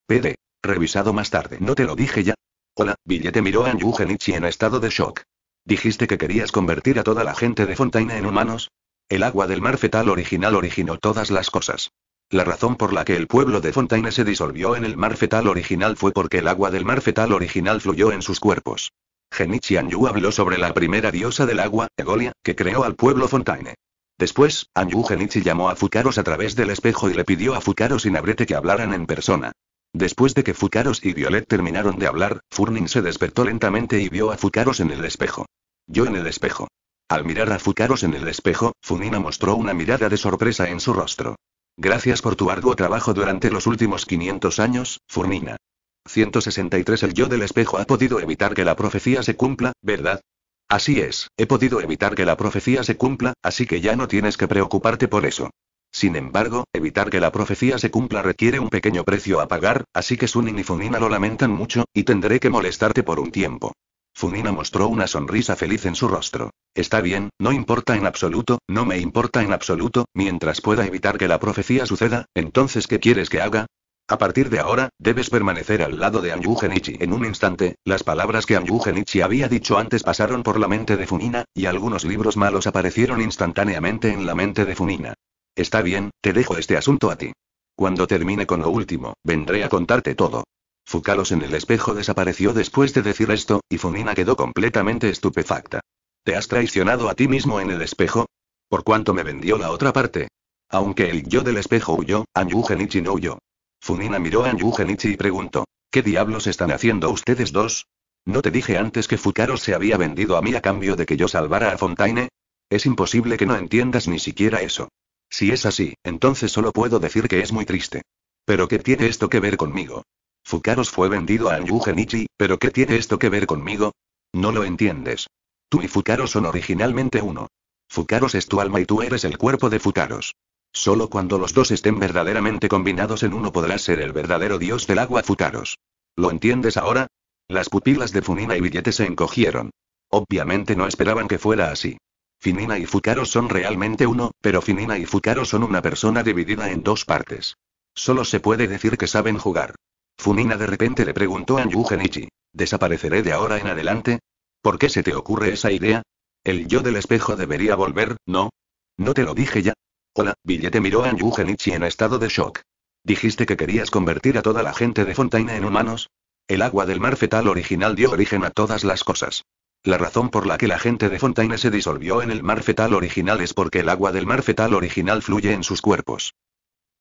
PD. Revisado más tarde. ¿No te lo dije ya? Hola, Billete miró a Genichi en estado de shock. ¿Dijiste que querías convertir a toda la gente de Fontaine en humanos? El agua del mar fetal original originó todas las cosas. La razón por la que el pueblo de Fontaine se disolvió en el mar fetal original fue porque el agua del mar fetal original fluyó en sus cuerpos. Genichi Anju habló sobre la primera diosa del agua, Egolia, que creó al pueblo Fontaine. Después, Anju Genichi llamó a Fukaros a través del espejo y le pidió a Fukaros y Nabrete que hablaran en persona. Después de que Fucaros y Violet terminaron de hablar, Furning se despertó lentamente y vio a Fucaros en el espejo. Yo en el espejo. Al mirar a Fucaros en el espejo, Funina mostró una mirada de sorpresa en su rostro. Gracias por tu arduo trabajo durante los últimos 500 años, Furnina. 163 El yo del espejo ha podido evitar que la profecía se cumpla, ¿verdad? Así es, he podido evitar que la profecía se cumpla, así que ya no tienes que preocuparte por eso. Sin embargo, evitar que la profecía se cumpla requiere un pequeño precio a pagar, así que Sunin y Funina lo lamentan mucho, y tendré que molestarte por un tiempo. Funina mostró una sonrisa feliz en su rostro. Está bien, no importa en absoluto, no me importa en absoluto, mientras pueda evitar que la profecía suceda, entonces ¿qué quieres que haga? A partir de ahora, debes permanecer al lado de Anju Genichi. En un instante, las palabras que Anju Genichi había dicho antes pasaron por la mente de Funina, y algunos libros malos aparecieron instantáneamente en la mente de Funina. Está bien, te dejo este asunto a ti. Cuando termine con lo último, vendré a contarte todo. Fucalos en el espejo desapareció después de decir esto, y Funina quedó completamente estupefacta. ¿Te has traicionado a ti mismo en el espejo? ¿Por cuánto me vendió la otra parte? Aunque el yo del espejo huyó, Anyu Genichi no huyó. Funina miró a Anyu Genichi y preguntó, ¿qué diablos están haciendo ustedes dos? ¿No te dije antes que Fukaros se había vendido a mí a cambio de que yo salvara a Fontaine? Es imposible que no entiendas ni siquiera eso. Si es así, entonces solo puedo decir que es muy triste. ¿Pero qué tiene esto que ver conmigo? Fukaros fue vendido a Anju pero ¿qué tiene esto que ver conmigo? No lo entiendes. Tú y Fukaros son originalmente uno. Fukaros es tu alma y tú eres el cuerpo de Fucaros. Solo cuando los dos estén verdaderamente combinados en uno podrás ser el verdadero dios del agua Fucaros. ¿Lo entiendes ahora? Las pupilas de Funina y Billete se encogieron. Obviamente no esperaban que fuera así. Finina y Fukaro son realmente uno, pero Finina y Fukaro son una persona dividida en dos partes. Solo se puede decir que saben jugar. Funina de repente le preguntó a Yu ¿Desapareceré de ahora en adelante? ¿Por qué se te ocurre esa idea? El yo del espejo debería volver, ¿no? ¿No te lo dije ya? Hola, Billete miró a Yu en estado de shock. ¿Dijiste que querías convertir a toda la gente de Fontaine en humanos? El agua del mar fetal original dio origen a todas las cosas. La razón por la que la gente de Fontaine se disolvió en el mar fetal original es porque el agua del mar fetal original fluye en sus cuerpos.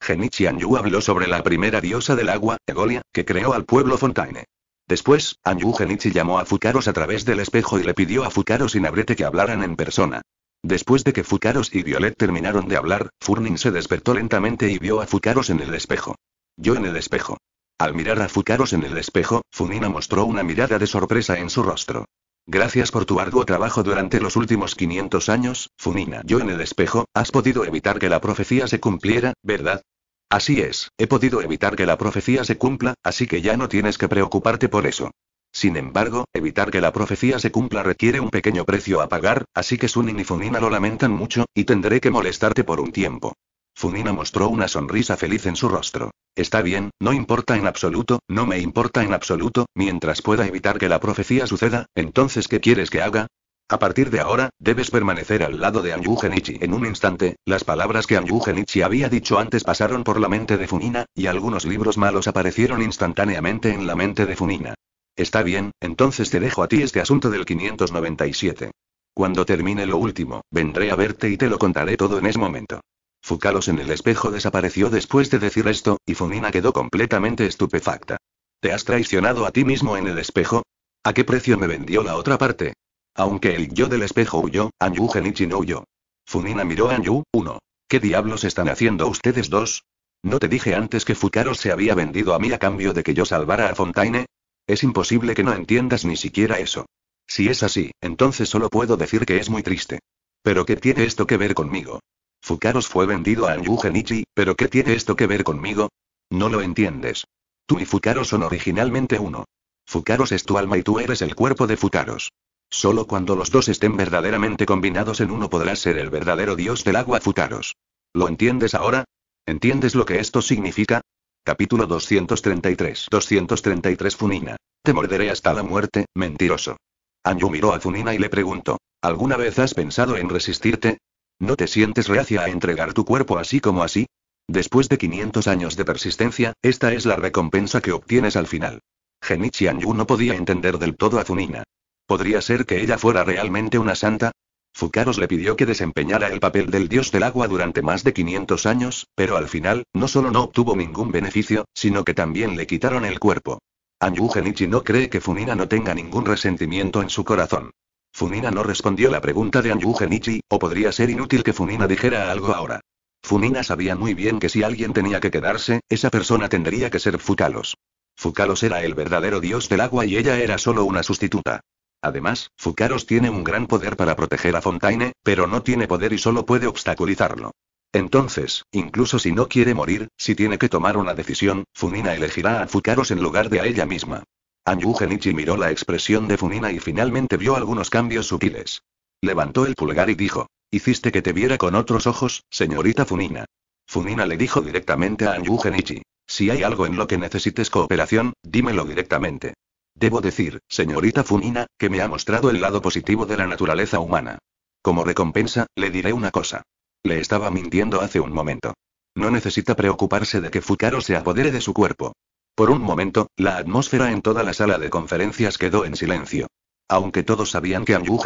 Genichi Anju habló sobre la primera diosa del agua, Egolia, que creó al pueblo Fontaine. Después, Anyu Genichi llamó a Fukaros a través del espejo y le pidió a Fukaros y Nabrete que hablaran en persona. Después de que Fucaros y Violet terminaron de hablar, Furning se despertó lentamente y vio a Fukaros en el espejo. Yo en el espejo. Al mirar a Fukaros en el espejo, Funina mostró una mirada de sorpresa en su rostro. Gracias por tu arduo trabajo durante los últimos 500 años, Funina. Yo en el espejo, has podido evitar que la profecía se cumpliera, ¿verdad? Así es, he podido evitar que la profecía se cumpla, así que ya no tienes que preocuparte por eso. Sin embargo, evitar que la profecía se cumpla requiere un pequeño precio a pagar, así que Sunin y Funina lo lamentan mucho, y tendré que molestarte por un tiempo. Funina mostró una sonrisa feliz en su rostro. Está bien, no importa en absoluto, no me importa en absoluto, mientras pueda evitar que la profecía suceda, entonces ¿qué quieres que haga? A partir de ahora, debes permanecer al lado de Anyu Genichi. En un instante, las palabras que Anyu Genichi había dicho antes pasaron por la mente de Funina, y algunos libros malos aparecieron instantáneamente en la mente de Funina. Está bien, entonces te dejo a ti este asunto del 597. Cuando termine lo último, vendré a verte y te lo contaré todo en ese momento. Fukaros en el espejo desapareció después de decir esto, y Funina quedó completamente estupefacta. ¿Te has traicionado a ti mismo en el espejo? ¿A qué precio me vendió la otra parte? Aunque el yo del espejo huyó, Anyu Genichi no huyó. Funina miró a Anyu, uno. ¿Qué diablos están haciendo ustedes dos? ¿No te dije antes que Fukaros se había vendido a mí a cambio de que yo salvara a Fontaine? Es imposible que no entiendas ni siquiera eso. Si es así, entonces solo puedo decir que es muy triste. Pero ¿qué tiene esto que ver conmigo? Fukaros fue vendido a Anju Genichi, pero ¿qué tiene esto que ver conmigo? No lo entiendes. Tú y Fukaros son originalmente uno. Fukaros es tu alma y tú eres el cuerpo de Fukaros. Solo cuando los dos estén verdaderamente combinados en uno podrás ser el verdadero dios del agua Fukaros. ¿Lo entiendes ahora? ¿Entiendes lo que esto significa? Capítulo 233 233 Funina. Te morderé hasta la muerte, mentiroso. Anju miró a Funina y le preguntó, ¿alguna vez has pensado en resistirte? ¿No te sientes reacia a entregar tu cuerpo así como así? Después de 500 años de persistencia, esta es la recompensa que obtienes al final. Genichi Anyu no podía entender del todo a Funina. ¿Podría ser que ella fuera realmente una santa? Fukaros le pidió que desempeñara el papel del dios del agua durante más de 500 años, pero al final, no solo no obtuvo ningún beneficio, sino que también le quitaron el cuerpo. Anyu Genichi no cree que Funina no tenga ningún resentimiento en su corazón. Funina no respondió la pregunta de Anyu Genichi, o podría ser inútil que Funina dijera algo ahora. Funina sabía muy bien que si alguien tenía que quedarse, esa persona tendría que ser Fukalos. Fukalos era el verdadero dios del agua y ella era solo una sustituta. Además, Fukaros tiene un gran poder para proteger a Fontaine, pero no tiene poder y solo puede obstaculizarlo. Entonces, incluso si no quiere morir, si tiene que tomar una decisión, Funina elegirá a Fukaros en lugar de a ella misma. Anyu Genichi miró la expresión de Funina y finalmente vio algunos cambios sutiles. Levantó el pulgar y dijo, Hiciste que te viera con otros ojos, señorita Funina. Funina le dijo directamente a Anyu Genichi, Si hay algo en lo que necesites cooperación, dímelo directamente. Debo decir, señorita Funina, que me ha mostrado el lado positivo de la naturaleza humana. Como recompensa, le diré una cosa. Le estaba mintiendo hace un momento. No necesita preocuparse de que Fukaro se apodere de su cuerpo. Por un momento, la atmósfera en toda la sala de conferencias quedó en silencio. Aunque todos sabían que Anju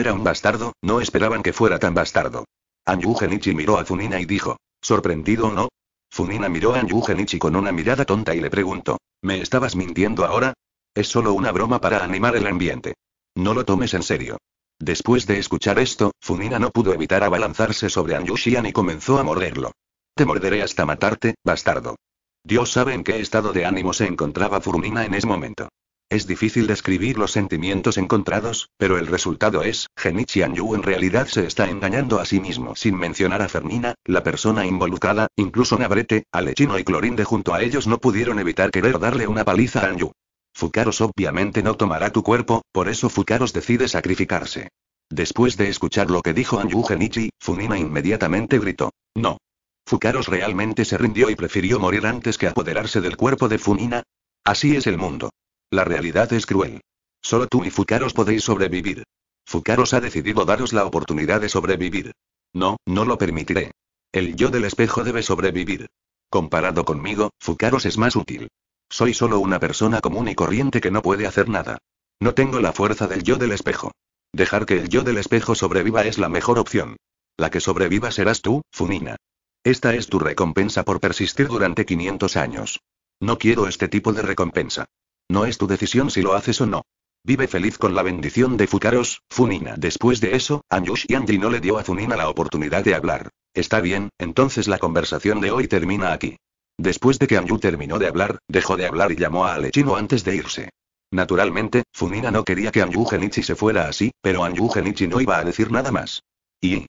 era un bastardo, no esperaban que fuera tan bastardo. Anju Genichi miró a Funina y dijo, ¿sorprendido o no? Funina miró a Anju Genichi con una mirada tonta y le preguntó, ¿me estabas mintiendo ahora? Es solo una broma para animar el ambiente. No lo tomes en serio. Después de escuchar esto, Funina no pudo evitar abalanzarse sobre Anju y comenzó a morderlo. Te morderé hasta matarte, bastardo. Dios sabe en qué estado de ánimo se encontraba Furnina en ese momento. Es difícil describir los sentimientos encontrados, pero el resultado es, Genichi Anju en realidad se está engañando a sí mismo sin mencionar a Fermina, la persona involucrada, incluso Nabrete, Alechino y Clorinde junto a ellos no pudieron evitar querer darle una paliza a Anju. Fukaros obviamente no tomará tu cuerpo, por eso Fukaros decide sacrificarse. Después de escuchar lo que dijo Anju Genichi, Furnina inmediatamente gritó. No. Fukaros realmente se rindió y prefirió morir antes que apoderarse del cuerpo de Funina. Así es el mundo. La realidad es cruel. Solo tú y Fukaros podéis sobrevivir. Fukaros ha decidido daros la oportunidad de sobrevivir. No, no lo permitiré. El yo del espejo debe sobrevivir. Comparado conmigo, Fukaros es más útil. Soy solo una persona común y corriente que no puede hacer nada. No tengo la fuerza del yo del espejo. Dejar que el yo del espejo sobreviva es la mejor opción. La que sobreviva serás tú, Funina. Esta es tu recompensa por persistir durante 500 años. No quiero este tipo de recompensa. No es tu decisión si lo haces o no. Vive feliz con la bendición de Fukaros, Funina. Después de eso, y Anji no le dio a Funina la oportunidad de hablar. Está bien, entonces la conversación de hoy termina aquí. Después de que Anju terminó de hablar, dejó de hablar y llamó a Alechino antes de irse. Naturalmente, Funina no quería que Anju Genichi se fuera así, pero Anju Genichi no iba a decir nada más. Y,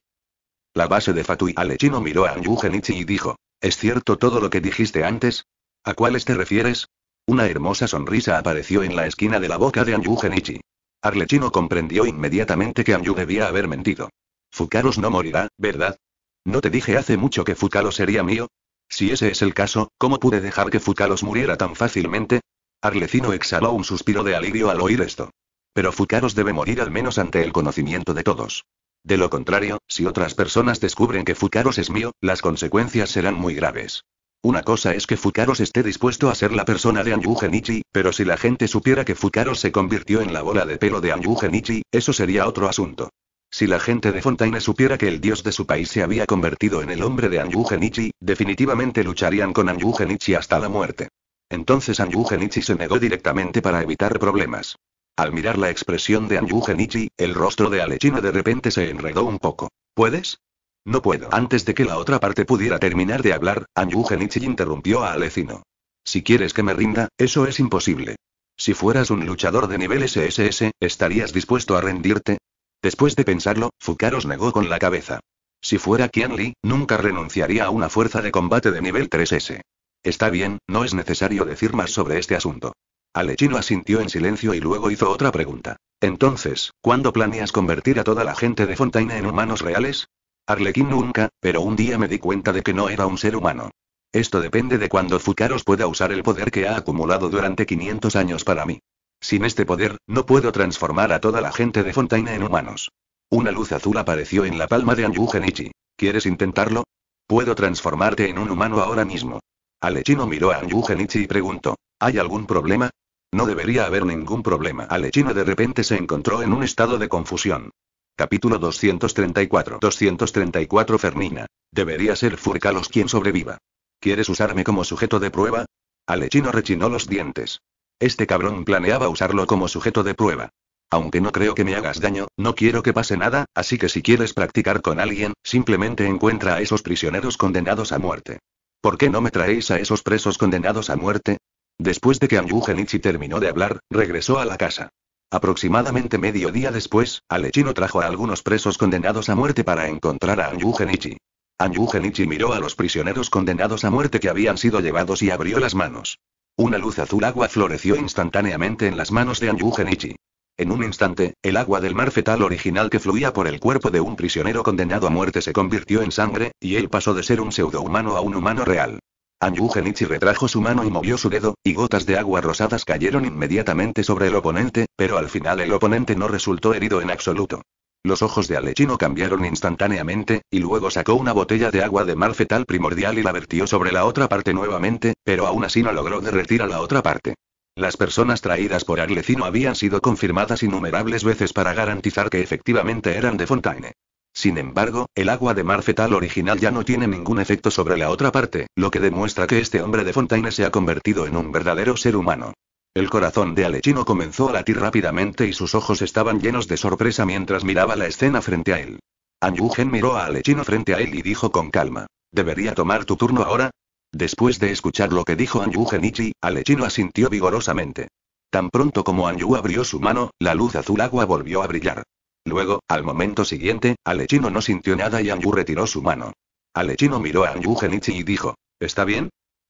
la base de Fatui Alechino miró a Anyu Genichi y dijo: ¿Es cierto todo lo que dijiste antes? ¿A cuáles te refieres? Una hermosa sonrisa apareció en la esquina de la boca de Anyu Genichi. Arlechino comprendió inmediatamente que Anyu debía haber mentido. Fukaros no morirá, ¿verdad? ¿No te dije hace mucho que Fukalo sería mío? Si ese es el caso, ¿cómo pude dejar que Fukalos muriera tan fácilmente? Arlecino exhaló un suspiro de alivio al oír esto. Pero Fukaros debe morir al menos ante el conocimiento de todos. De lo contrario, si otras personas descubren que Fukaros es mío, las consecuencias serán muy graves. Una cosa es que Fukaros esté dispuesto a ser la persona de Anju Genichi, pero si la gente supiera que Fukaros se convirtió en la bola de pelo de Anju Genichi, eso sería otro asunto. Si la gente de Fontaine supiera que el dios de su país se había convertido en el hombre de Anju Genichi, definitivamente lucharían con Anju Genichi hasta la muerte. Entonces Anju Genichi se negó directamente para evitar problemas. Al mirar la expresión de Anju Genichi, el rostro de Alechina de repente se enredó un poco. ¿Puedes? No puedo. Antes de que la otra parte pudiera terminar de hablar, Anju Genichi interrumpió a Alecino. Si quieres que me rinda, eso es imposible. Si fueras un luchador de nivel SSS, ¿estarías dispuesto a rendirte? Después de pensarlo, Fukaros negó con la cabeza. Si fuera Qianli, nunca renunciaría a una fuerza de combate de nivel 3S. Está bien, no es necesario decir más sobre este asunto. Alechino asintió en silencio y luego hizo otra pregunta. Entonces, ¿cuándo planeas convertir a toda la gente de Fontaine en humanos reales? Arlequín nunca, pero un día me di cuenta de que no era un ser humano. Esto depende de cuando Fucaros pueda usar el poder que ha acumulado durante 500 años para mí. Sin este poder, no puedo transformar a toda la gente de Fontaine en humanos. Una luz azul apareció en la palma de Anju Genichi. ¿Quieres intentarlo? Puedo transformarte en un humano ahora mismo. Alechino miró a Anju Genichi y preguntó, ¿hay algún problema? No debería haber ningún problema. Alechino de repente se encontró en un estado de confusión. Capítulo 234. 234 Fernina. Debería ser Furcalos quien sobreviva. ¿Quieres usarme como sujeto de prueba? Alechino rechinó los dientes. Este cabrón planeaba usarlo como sujeto de prueba. Aunque no creo que me hagas daño, no quiero que pase nada, así que si quieres practicar con alguien, simplemente encuentra a esos prisioneros condenados a muerte. ¿Por qué no me traéis a esos presos condenados a muerte? Después de que Anju Genichi terminó de hablar, regresó a la casa. Aproximadamente medio día después, Alechino trajo a algunos presos condenados a muerte para encontrar a Anju Genichi. Genichi miró a los prisioneros condenados a muerte que habían sido llevados y abrió las manos. Una luz azul agua floreció instantáneamente en las manos de Anju Genichi. En un instante, el agua del mar fetal original que fluía por el cuerpo de un prisionero condenado a muerte se convirtió en sangre, y él pasó de ser un pseudo-humano a un humano real. Anju Genichi retrajo su mano y movió su dedo, y gotas de agua rosadas cayeron inmediatamente sobre el oponente, pero al final el oponente no resultó herido en absoluto. Los ojos de Alechino cambiaron instantáneamente, y luego sacó una botella de agua de mar fetal primordial y la vertió sobre la otra parte nuevamente, pero aún así no logró derretir a la otra parte. Las personas traídas por Alecino habían sido confirmadas innumerables veces para garantizar que efectivamente eran de Fontaine. Sin embargo, el agua de mar fetal original ya no tiene ningún efecto sobre la otra parte, lo que demuestra que este hombre de Fontaine se ha convertido en un verdadero ser humano. El corazón de Alechino comenzó a latir rápidamente y sus ojos estaban llenos de sorpresa mientras miraba la escena frente a él. Anyugen miró a Alechino frente a él y dijo con calma: ¿Debería tomar tu turno ahora? Después de escuchar lo que dijo Anyu Genichi, Alechino asintió vigorosamente. Tan pronto como Anyu abrió su mano, la luz azul agua volvió a brillar. Luego, al momento siguiente, Alechino no sintió nada y Anju retiró su mano. Alecino miró a Anju Genichi y dijo, ¿está bien?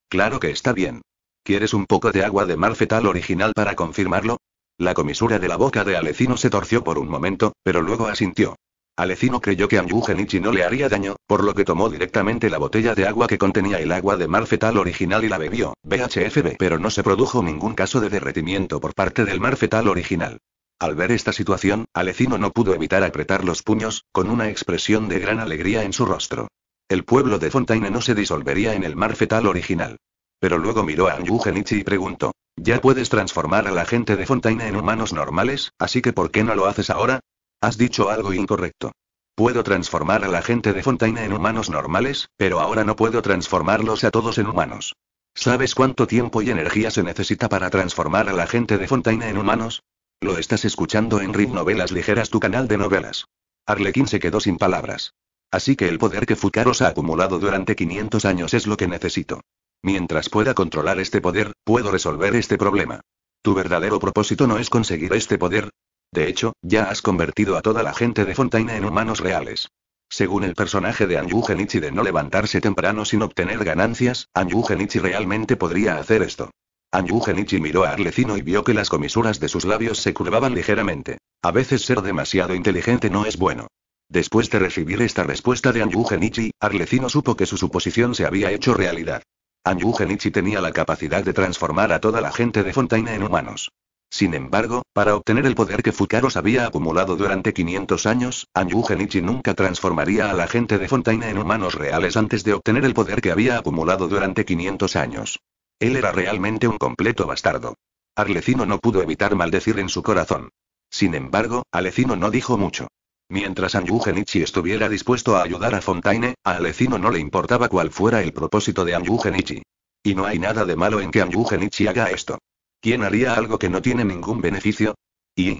Claro que está bien. ¿Quieres un poco de agua de mar fetal original para confirmarlo? La comisura de la boca de Alecino se torció por un momento, pero luego asintió. Alecino creyó que Anju Genichi no le haría daño, por lo que tomó directamente la botella de agua que contenía el agua de mar fetal original y la bebió, BHFB, pero no se produjo ningún caso de derretimiento por parte del mar fetal original. Al ver esta situación, Alecino no pudo evitar apretar los puños, con una expresión de gran alegría en su rostro. El pueblo de Fontaine no se disolvería en el mar fetal original. Pero luego miró a Anju y preguntó: ¿Ya puedes transformar a la gente de Fontaine en humanos normales, así que por qué no lo haces ahora? Has dicho algo incorrecto. Puedo transformar a la gente de Fontaine en humanos normales, pero ahora no puedo transformarlos a todos en humanos. ¿Sabes cuánto tiempo y energía se necesita para transformar a la gente de Fontaine en humanos? Lo estás escuchando en rip Novelas Ligeras, tu canal de novelas. Arlequín se quedó sin palabras. Así que el poder que Fukaros ha acumulado durante 500 años es lo que necesito. Mientras pueda controlar este poder, puedo resolver este problema. Tu verdadero propósito no es conseguir este poder. De hecho, ya has convertido a toda la gente de Fontaine en humanos reales. Según el personaje de Anju Genichi de no levantarse temprano sin obtener ganancias, Anju Genichi realmente podría hacer esto. Anju Genichi miró a Arlecino y vio que las comisuras de sus labios se curvaban ligeramente. A veces ser demasiado inteligente no es bueno. Después de recibir esta respuesta de Anju Genichi, Arlecino supo que su suposición se había hecho realidad. Anju Genichi tenía la capacidad de transformar a toda la gente de Fontaine en humanos. Sin embargo, para obtener el poder que Fukaros había acumulado durante 500 años, Anju Genichi nunca transformaría a la gente de Fontaine en humanos reales antes de obtener el poder que había acumulado durante 500 años. Él era realmente un completo bastardo. Arlecino no pudo evitar maldecir en su corazón. Sin embargo, Alecino no dijo mucho. Mientras Genichi estuviera dispuesto a ayudar a Fontaine, a Alecino no le importaba cuál fuera el propósito de Genichi. Y no hay nada de malo en que Genichi haga esto. ¿Quién haría algo que no tiene ningún beneficio? Y,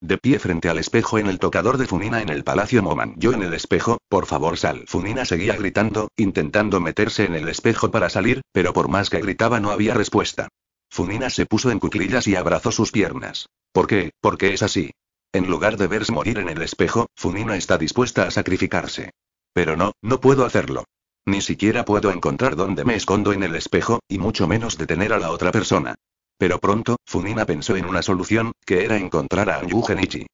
de pie frente al espejo en el tocador de Funina en el Palacio Moman. Yo en el espejo, por favor sal. Funina seguía gritando, intentando meterse en el espejo para salir, pero por más que gritaba no había respuesta. Funina se puso en cuclillas y abrazó sus piernas. ¿Por qué? Porque es así. En lugar de verse morir en el espejo, Funina está dispuesta a sacrificarse. Pero no, no puedo hacerlo. Ni siquiera puedo encontrar dónde me escondo en el espejo, y mucho menos detener a la otra persona. Pero pronto, Funina pensó en una solución, que era encontrar a Anyu Genichi.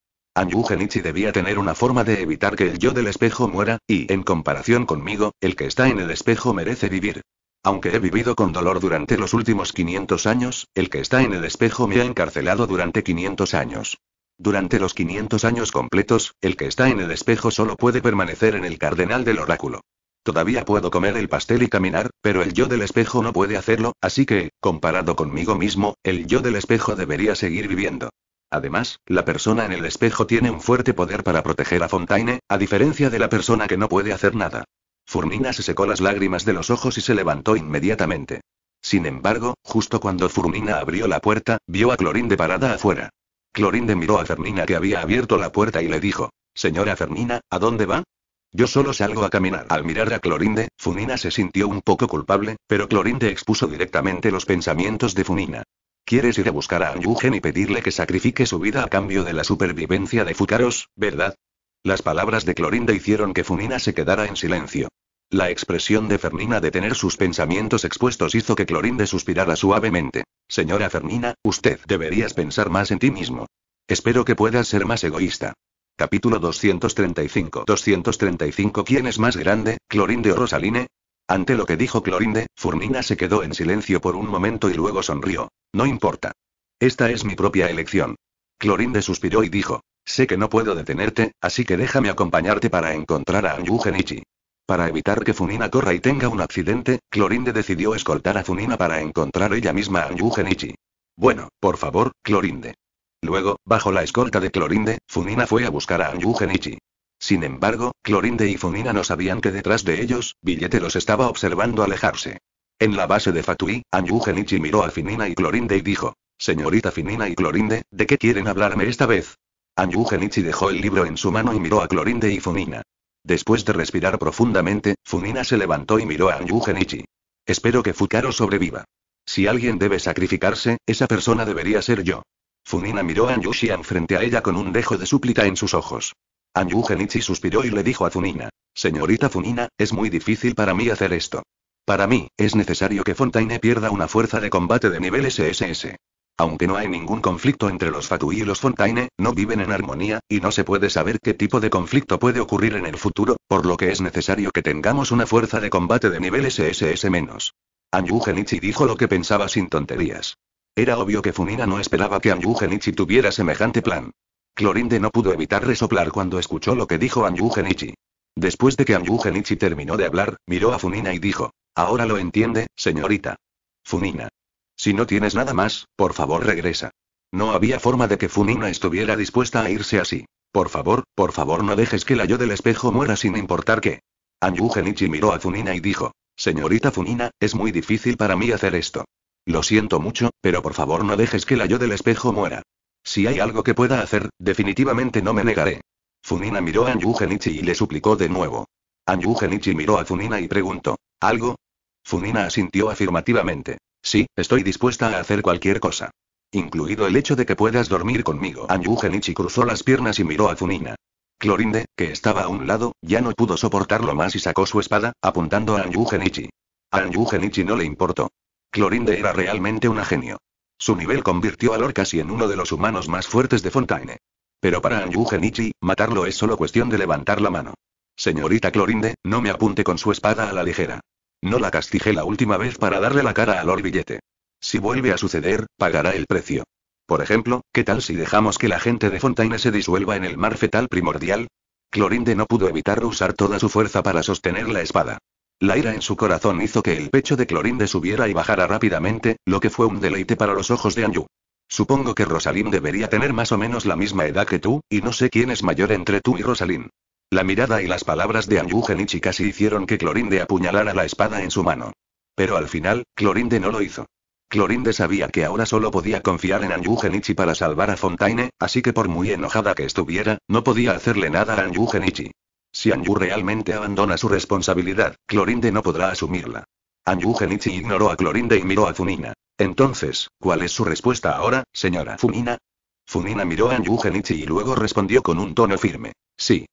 Genichi debía tener una forma de evitar que el yo del espejo muera, y, en comparación conmigo, el que está en el espejo merece vivir. Aunque he vivido con dolor durante los últimos 500 años, el que está en el espejo me ha encarcelado durante 500 años. Durante los 500 años completos, el que está en el espejo solo puede permanecer en el cardenal del oráculo. Todavía puedo comer el pastel y caminar, pero el yo del espejo no puede hacerlo, así que, comparado conmigo mismo, el yo del espejo debería seguir viviendo. Además, la persona en el espejo tiene un fuerte poder para proteger a Fontaine, a diferencia de la persona que no puede hacer nada. Furnina se secó las lágrimas de los ojos y se levantó inmediatamente. Sin embargo, justo cuando Furnina abrió la puerta, vio a Clorinde parada afuera. Clorinde miró a Fernina que había abierto la puerta y le dijo, Señora Fernina, ¿a dónde va? Yo solo salgo a caminar. Al mirar a Clorinde, Funina se sintió un poco culpable, pero Clorinde expuso directamente los pensamientos de Funina. ¿Quieres ir a buscar a Anyugen y pedirle que sacrifique su vida a cambio de la supervivencia de Fucaros, verdad? Las palabras de Clorinde hicieron que Funina se quedara en silencio. La expresión de Fernina de tener sus pensamientos expuestos hizo que Clorinde suspirara suavemente. Señora Fernina, usted deberías pensar más en ti mismo. Espero que puedas ser más egoísta. Capítulo 235 235 ¿Quién es más grande, Clorinde o Rosaline? Ante lo que dijo Clorinde, Furnina se quedó en silencio por un momento y luego sonrió. No importa. Esta es mi propia elección. Clorinde suspiró y dijo. Sé que no puedo detenerte, así que déjame acompañarte para encontrar a Anyu Para evitar que Funina corra y tenga un accidente, Clorinde decidió escoltar a Funina para encontrar ella misma a Anyu Bueno, por favor, Clorinde. Luego, bajo la escolta de Clorinde, Funina fue a buscar a Anyu Genichi. Sin embargo, Clorinde y Funina no sabían que detrás de ellos, Billete los estaba observando alejarse. En la base de Fatui, Anyu Genichi miró a Finina y Clorinde y dijo, Señorita Finina y Clorinde, ¿de qué quieren hablarme esta vez? Anyu Genichi dejó el libro en su mano y miró a Clorinde y Funina. Después de respirar profundamente, Funina se levantó y miró a Anyu Genichi. Espero que Fukaro sobreviva. Si alguien debe sacrificarse, esa persona debería ser yo. Funina miró a Yushian frente a ella con un dejo de súplica en sus ojos. Anyu suspiró y le dijo a Funina. Señorita Funina, es muy difícil para mí hacer esto. Para mí, es necesario que Fontaine pierda una fuerza de combate de nivel SSS. Aunque no hay ningún conflicto entre los Fatui y los Fontaine, no viven en armonía, y no se puede saber qué tipo de conflicto puede ocurrir en el futuro, por lo que es necesario que tengamos una fuerza de combate de nivel SSS menos. Anyu dijo lo que pensaba sin tonterías. Era obvio que Funina no esperaba que Anju Genichi tuviera semejante plan. Clorinde no pudo evitar resoplar cuando escuchó lo que dijo Anju Genichi. Después de que Anju Genichi terminó de hablar, miró a Funina y dijo: Ahora lo entiende, señorita. Funina. Si no tienes nada más, por favor regresa. No había forma de que Funina estuviera dispuesta a irse así. Por favor, por favor no dejes que la yo del espejo muera sin importar qué. Anju Genichi miró a Funina y dijo: Señorita Funina, es muy difícil para mí hacer esto. Lo siento mucho, pero por favor no dejes que la yo del espejo muera. Si hay algo que pueda hacer, definitivamente no me negaré. Funina miró a Anju Genichi y le suplicó de nuevo. Anju Genichi miró a Funina y preguntó, ¿algo? Funina asintió afirmativamente. Sí, estoy dispuesta a hacer cualquier cosa. Incluido el hecho de que puedas dormir conmigo. Anju Genichi cruzó las piernas y miró a Funina. Clorinde, que estaba a un lado, ya no pudo soportarlo más y sacó su espada, apuntando a Anju Genichi. A Genichi no le importó. Clorinde era realmente una genio. Su nivel convirtió a Lor casi en uno de los humanos más fuertes de Fontaine. Pero para Anju Genichi, matarlo es solo cuestión de levantar la mano. Señorita Clorinde, no me apunte con su espada a la ligera. No la castigé la última vez para darle la cara a orbillete Billete. Si vuelve a suceder, pagará el precio. Por ejemplo, ¿qué tal si dejamos que la gente de Fontaine se disuelva en el mar fetal primordial? Clorinde no pudo evitar usar toda su fuerza para sostener la espada. La ira en su corazón hizo que el pecho de Clorinde subiera y bajara rápidamente, lo que fue un deleite para los ojos de Anju. Supongo que Rosalind debería tener más o menos la misma edad que tú, y no sé quién es mayor entre tú y Rosalind. La mirada y las palabras de Anju Genichi casi hicieron que Clorinde apuñalara la espada en su mano. Pero al final, Clorinde no lo hizo. Clorinde sabía que ahora solo podía confiar en Anju Genichi para salvar a Fontaine, así que por muy enojada que estuviera, no podía hacerle nada a Anju Genichi. Si Anyu realmente abandona su responsabilidad, Clorinde no podrá asumirla. Anju Genichi ignoró a Clorinde y miró a Funina. Entonces, ¿cuál es su respuesta ahora, señora Funina? Funina miró a Anju Genichi y luego respondió con un tono firme. Sí.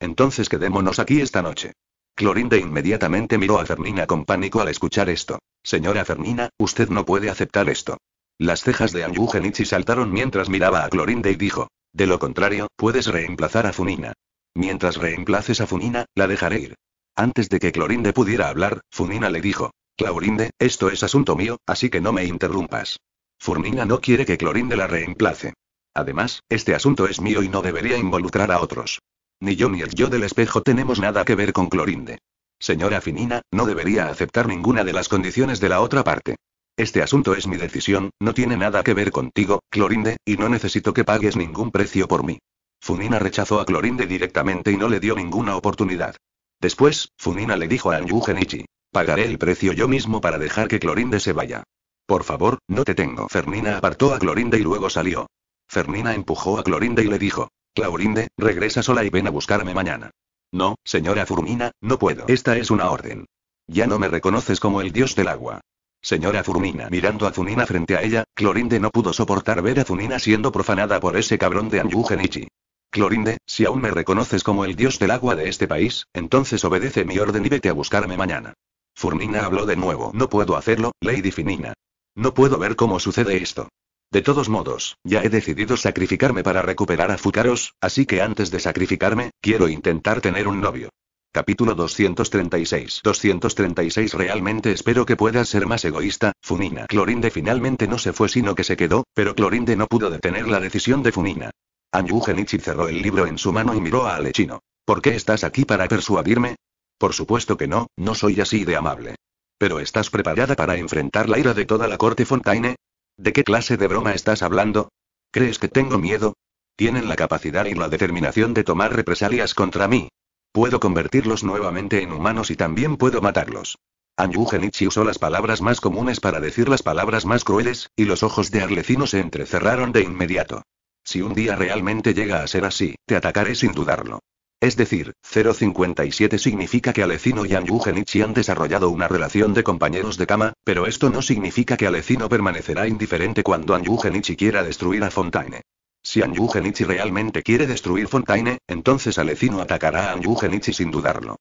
Entonces quedémonos aquí esta noche. Clorinde inmediatamente miró a Fernina con pánico al escuchar esto. Señora Fernina, usted no puede aceptar esto. Las cejas de Anyu Genichi saltaron mientras miraba a Clorinde y dijo. De lo contrario, puedes reemplazar a Funina. Mientras reemplaces a Funina, la dejaré ir. Antes de que Clorinde pudiera hablar, Funina le dijo, Clorinde, esto es asunto mío, así que no me interrumpas. Furnina no quiere que Clorinde la reemplace. Además, este asunto es mío y no debería involucrar a otros. Ni yo ni el yo del espejo tenemos nada que ver con Clorinde. Señora Finina, no debería aceptar ninguna de las condiciones de la otra parte. Este asunto es mi decisión, no tiene nada que ver contigo, Clorinde, y no necesito que pagues ningún precio por mí. Funina rechazó a Clorinde directamente y no le dio ninguna oportunidad. Después, Funina le dijo a Anju Genichi. Pagaré el precio yo mismo para dejar que Clorinde se vaya. Por favor, no te tengo. Fernina apartó a Clorinde y luego salió. Fernina empujó a Clorinde y le dijo. Clorinde, regresa sola y ven a buscarme mañana. No, señora Furmina, no puedo. Esta es una orden. Ya no me reconoces como el dios del agua. Señora Furmina. Mirando a Funina frente a ella, Clorinde no pudo soportar ver a Funina siendo profanada por ese cabrón de Anju Genichi. Clorinde, si aún me reconoces como el dios del agua de este país, entonces obedece mi orden y vete a buscarme mañana. Furnina habló de nuevo. No puedo hacerlo, Lady Finina. No puedo ver cómo sucede esto. De todos modos, ya he decidido sacrificarme para recuperar a Fucaros, así que antes de sacrificarme, quiero intentar tener un novio. Capítulo 236 236 Realmente espero que puedas ser más egoísta, Funina. Clorinde finalmente no se fue sino que se quedó, pero Clorinde no pudo detener la decisión de Funina. Anyu Genichi cerró el libro en su mano y miró a Alechino. ¿Por qué estás aquí para persuadirme? Por supuesto que no, no soy así de amable. ¿Pero estás preparada para enfrentar la ira de toda la corte Fontaine? ¿De qué clase de broma estás hablando? ¿Crees que tengo miedo? Tienen la capacidad y la determinación de tomar represalias contra mí. Puedo convertirlos nuevamente en humanos y también puedo matarlos. Anju Genichi usó las palabras más comunes para decir las palabras más crueles, y los ojos de Arlecino se entrecerraron de inmediato. Si un día realmente llega a ser así, te atacaré sin dudarlo. Es decir, 057 significa que Alecino y Anju Genichi han desarrollado una relación de compañeros de cama, pero esto no significa que Alecino permanecerá indiferente cuando Anju Genichi quiera destruir a Fontaine. Si Anju Genichi realmente quiere destruir Fontaine, entonces Alecino atacará a Anju Genichi sin dudarlo.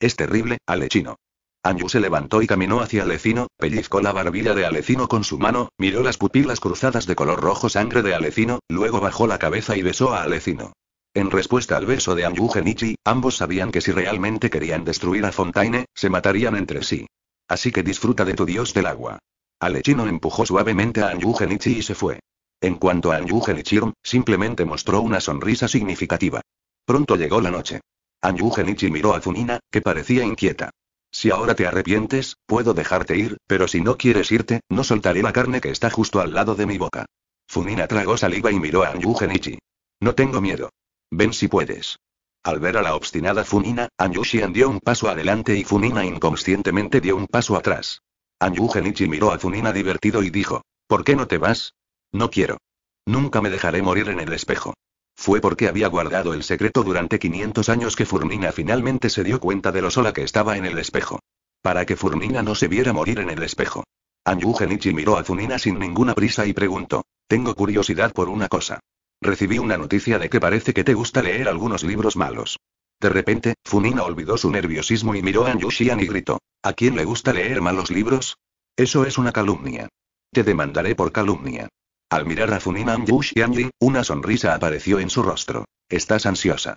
Es terrible, Alecino. Anju se levantó y caminó hacia Alecino, pellizcó la barbilla de Alecino con su mano, miró las pupilas cruzadas de color rojo sangre de Alecino, luego bajó la cabeza y besó a Alecino. En respuesta al beso de Anju Genichi, ambos sabían que si realmente querían destruir a Fontaine, se matarían entre sí. Así que disfruta de tu dios del agua. Alecino empujó suavemente a Anju Genichi y se fue. En cuanto a Anju Genichi, simplemente mostró una sonrisa significativa. Pronto llegó la noche. Anju Genichi miró a Zunina, que parecía inquieta. Si ahora te arrepientes, puedo dejarte ir, pero si no quieres irte, no soltaré la carne que está justo al lado de mi boca. Funina tragó saliva y miró a Anyu Genichi. No tengo miedo. Ven si puedes. Al ver a la obstinada Funina, Anyu Xian dio un paso adelante y Funina inconscientemente dio un paso atrás. Anyu Genichi miró a Funina divertido y dijo, ¿por qué no te vas? No quiero. Nunca me dejaré morir en el espejo. Fue porque había guardado el secreto durante 500 años que Furnina finalmente se dio cuenta de lo sola que estaba en el espejo. Para que Furnina no se viera morir en el espejo. Anju Genichi miró a Furnina sin ninguna prisa y preguntó. Tengo curiosidad por una cosa. Recibí una noticia de que parece que te gusta leer algunos libros malos. De repente, Furnina olvidó su nerviosismo y miró a Anju Xian y gritó. ¿A quién le gusta leer malos libros? Eso es una calumnia. Te demandaré por calumnia. Al mirar a Funina Yushianji, una sonrisa apareció en su rostro. Estás ansiosa.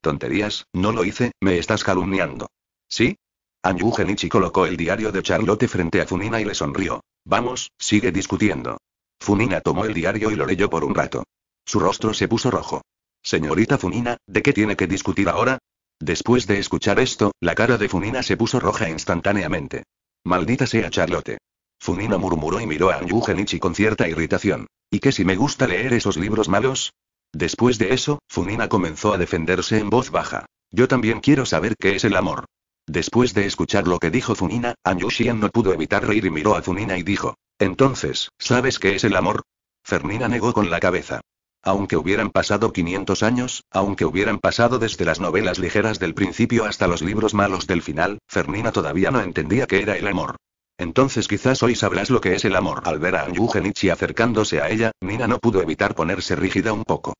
Tonterías, no lo hice, me estás calumniando. ¿Sí? Anju Genichi colocó el diario de Charlotte frente a Funina y le sonrió. Vamos, sigue discutiendo. Funina tomó el diario y lo leyó por un rato. Su rostro se puso rojo. Señorita Funina, ¿de qué tiene que discutir ahora? Después de escuchar esto, la cara de Funina se puso roja instantáneamente. Maldita sea Charlotte. Funina murmuró y miró a Anju Genichi con cierta irritación. ¿Y qué si me gusta leer esos libros malos? Después de eso, Funina comenzó a defenderse en voz baja. Yo también quiero saber qué es el amor. Después de escuchar lo que dijo Funina, Anyushian no pudo evitar reír y miró a Funina y dijo, Entonces, ¿sabes qué es el amor? Fernina negó con la cabeza. Aunque hubieran pasado 500 años, aunque hubieran pasado desde las novelas ligeras del principio hasta los libros malos del final, Fernina todavía no entendía qué era el amor. Entonces quizás hoy sabrás lo que es el amor. Al ver a Anju Genichi acercándose a ella, Nina no pudo evitar ponerse rígida un poco.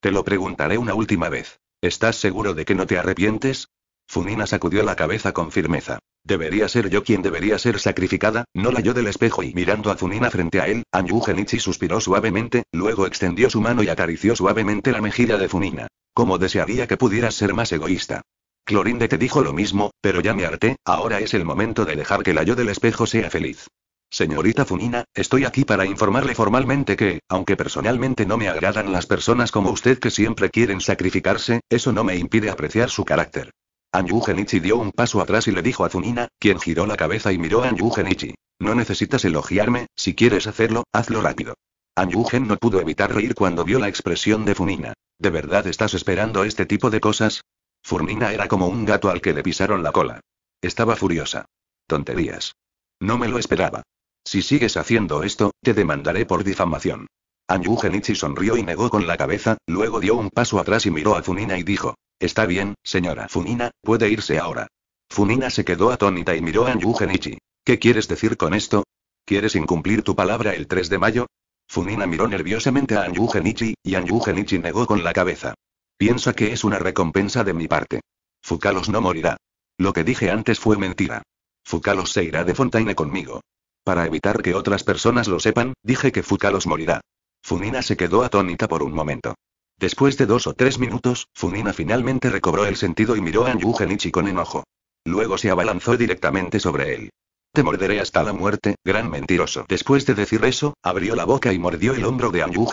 Te lo preguntaré una última vez. ¿Estás seguro de que no te arrepientes? Funina sacudió la cabeza con firmeza. Debería ser yo quien debería ser sacrificada, no la yo del espejo. Y mirando a Funina frente a él, Anju Genichi suspiró suavemente, luego extendió su mano y acarició suavemente la mejilla de Funina. Como desearía que pudieras ser más egoísta. Clorinde te dijo lo mismo, pero ya me harté, ahora es el momento de dejar que la yo del espejo sea feliz. Señorita Funina, estoy aquí para informarle formalmente que, aunque personalmente no me agradan las personas como usted que siempre quieren sacrificarse, eso no me impide apreciar su carácter. Anjugenichi dio un paso atrás y le dijo a Funina, quien giró la cabeza y miró a Anjugenichi. No necesitas elogiarme, si quieres hacerlo, hazlo rápido. Anjugen no pudo evitar reír cuando vio la expresión de Funina. ¿De verdad estás esperando este tipo de cosas? Furnina era como un gato al que le pisaron la cola. Estaba furiosa. Tonterías. No me lo esperaba. Si sigues haciendo esto, te demandaré por difamación. Anyu Genichi sonrió y negó con la cabeza, luego dio un paso atrás y miró a Funina y dijo: Está bien, señora Funina, puede irse ahora. Funina se quedó atónita y miró a Anyu Genichi. ¿Qué quieres decir con esto? ¿Quieres incumplir tu palabra el 3 de mayo? Funina miró nerviosamente a Anyu Genichi, y Anyu Genichi negó con la cabeza. Piensa que es una recompensa de mi parte. Fucalos no morirá. Lo que dije antes fue mentira. Fucalos se irá de Fontaine conmigo. Para evitar que otras personas lo sepan, dije que Fucalos morirá. Funina se quedó atónita por un momento. Después de dos o tres minutos, Funina finalmente recobró el sentido y miró a Anju con enojo. Luego se abalanzó directamente sobre él. Te morderé hasta la muerte, gran mentiroso. Después de decir eso, abrió la boca y mordió el hombro de Anju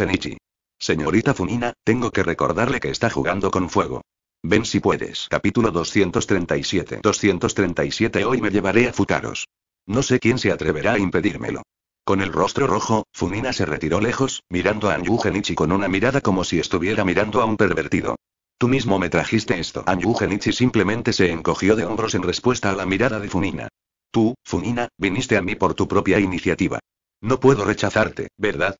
Señorita Funina, tengo que recordarle que está jugando con fuego. Ven si puedes. Capítulo 237. 237 Hoy me llevaré a futaros No sé quién se atreverá a impedírmelo. Con el rostro rojo, Funina se retiró lejos, mirando a Anju Genichi con una mirada como si estuviera mirando a un pervertido. Tú mismo me trajiste esto. Anju Genichi simplemente se encogió de hombros en respuesta a la mirada de Funina. Tú, Funina, viniste a mí por tu propia iniciativa. No puedo rechazarte, ¿verdad?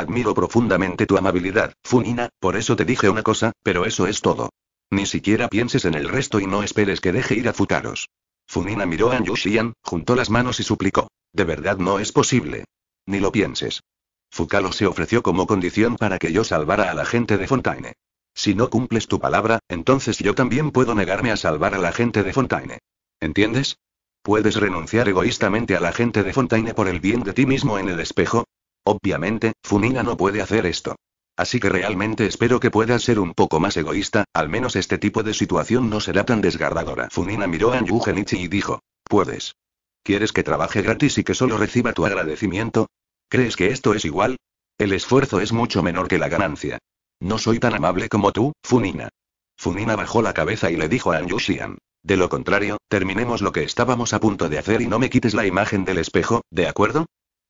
Admiro profundamente tu amabilidad, Funina, por eso te dije una cosa, pero eso es todo. Ni siquiera pienses en el resto y no esperes que deje ir a Futaros. Funina miró a Yushian, juntó las manos y suplicó. De verdad no es posible. Ni lo pienses. Fukalo se ofreció como condición para que yo salvara a la gente de Fontaine. Si no cumples tu palabra, entonces yo también puedo negarme a salvar a la gente de Fontaine. ¿Entiendes? Puedes renunciar egoístamente a la gente de Fontaine por el bien de ti mismo en el espejo, Obviamente, Funina no puede hacer esto. Así que realmente espero que puedas ser un poco más egoísta, al menos este tipo de situación no será tan desgarradora. Funina miró a Genichi y dijo, puedes. ¿Quieres que trabaje gratis y que solo reciba tu agradecimiento? ¿Crees que esto es igual? El esfuerzo es mucho menor que la ganancia. No soy tan amable como tú, Funina. Funina bajó la cabeza y le dijo a Xian: De lo contrario, terminemos lo que estábamos a punto de hacer y no me quites la imagen del espejo, ¿de acuerdo?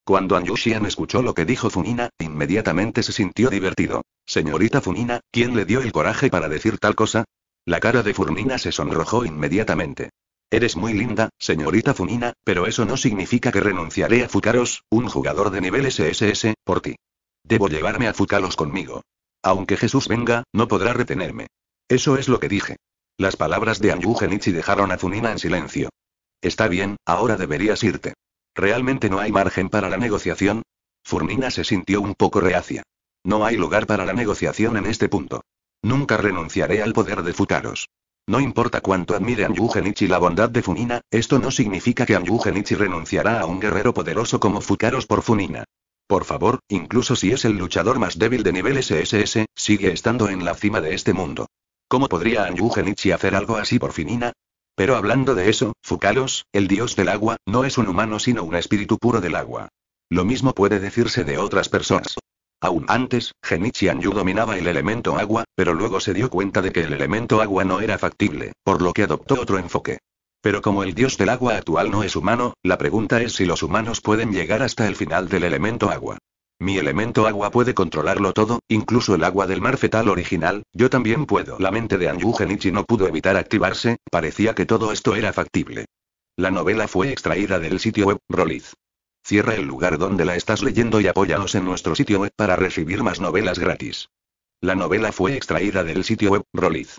Cuando Anyushian escuchó lo que dijo Funina, inmediatamente se sintió divertido. Señorita Funina, ¿quién le dio el coraje para decir tal cosa? La cara de Funina se sonrojó inmediatamente. Eres muy linda, señorita Funina, pero eso no significa que renunciaré a Fucaros, un jugador de nivel SSS, por ti. Debo llevarme a Fucaros conmigo. Aunque Jesús venga, no podrá retenerme. Eso es lo que dije. Las palabras de Anyu Genichi dejaron a Funina en silencio. Está bien, ahora deberías irte. ¿Realmente no hay margen para la negociación? Furnina se sintió un poco reacia. No hay lugar para la negociación en este punto. Nunca renunciaré al poder de Futaros. No importa cuánto admire Anju Genichi la bondad de Funina, esto no significa que Anju renunciará a un guerrero poderoso como Futaros por Funina. Por favor, incluso si es el luchador más débil de nivel SSS, sigue estando en la cima de este mundo. ¿Cómo podría Anju hacer algo así por Finina? Pero hablando de eso, Fukalos, el dios del agua, no es un humano sino un espíritu puro del agua. Lo mismo puede decirse de otras personas. Aún antes, Genichi Anyu dominaba el elemento agua, pero luego se dio cuenta de que el elemento agua no era factible, por lo que adoptó otro enfoque. Pero como el dios del agua actual no es humano, la pregunta es si los humanos pueden llegar hasta el final del elemento agua. Mi elemento agua puede controlarlo todo, incluso el agua del mar fetal original, yo también puedo. La mente de Anju Genichi no pudo evitar activarse, parecía que todo esto era factible. La novela fue extraída del sitio web Roliz. Cierra el lugar donde la estás leyendo y apóyanos en nuestro sitio web para recibir más novelas gratis. La novela fue extraída del sitio web Roliz.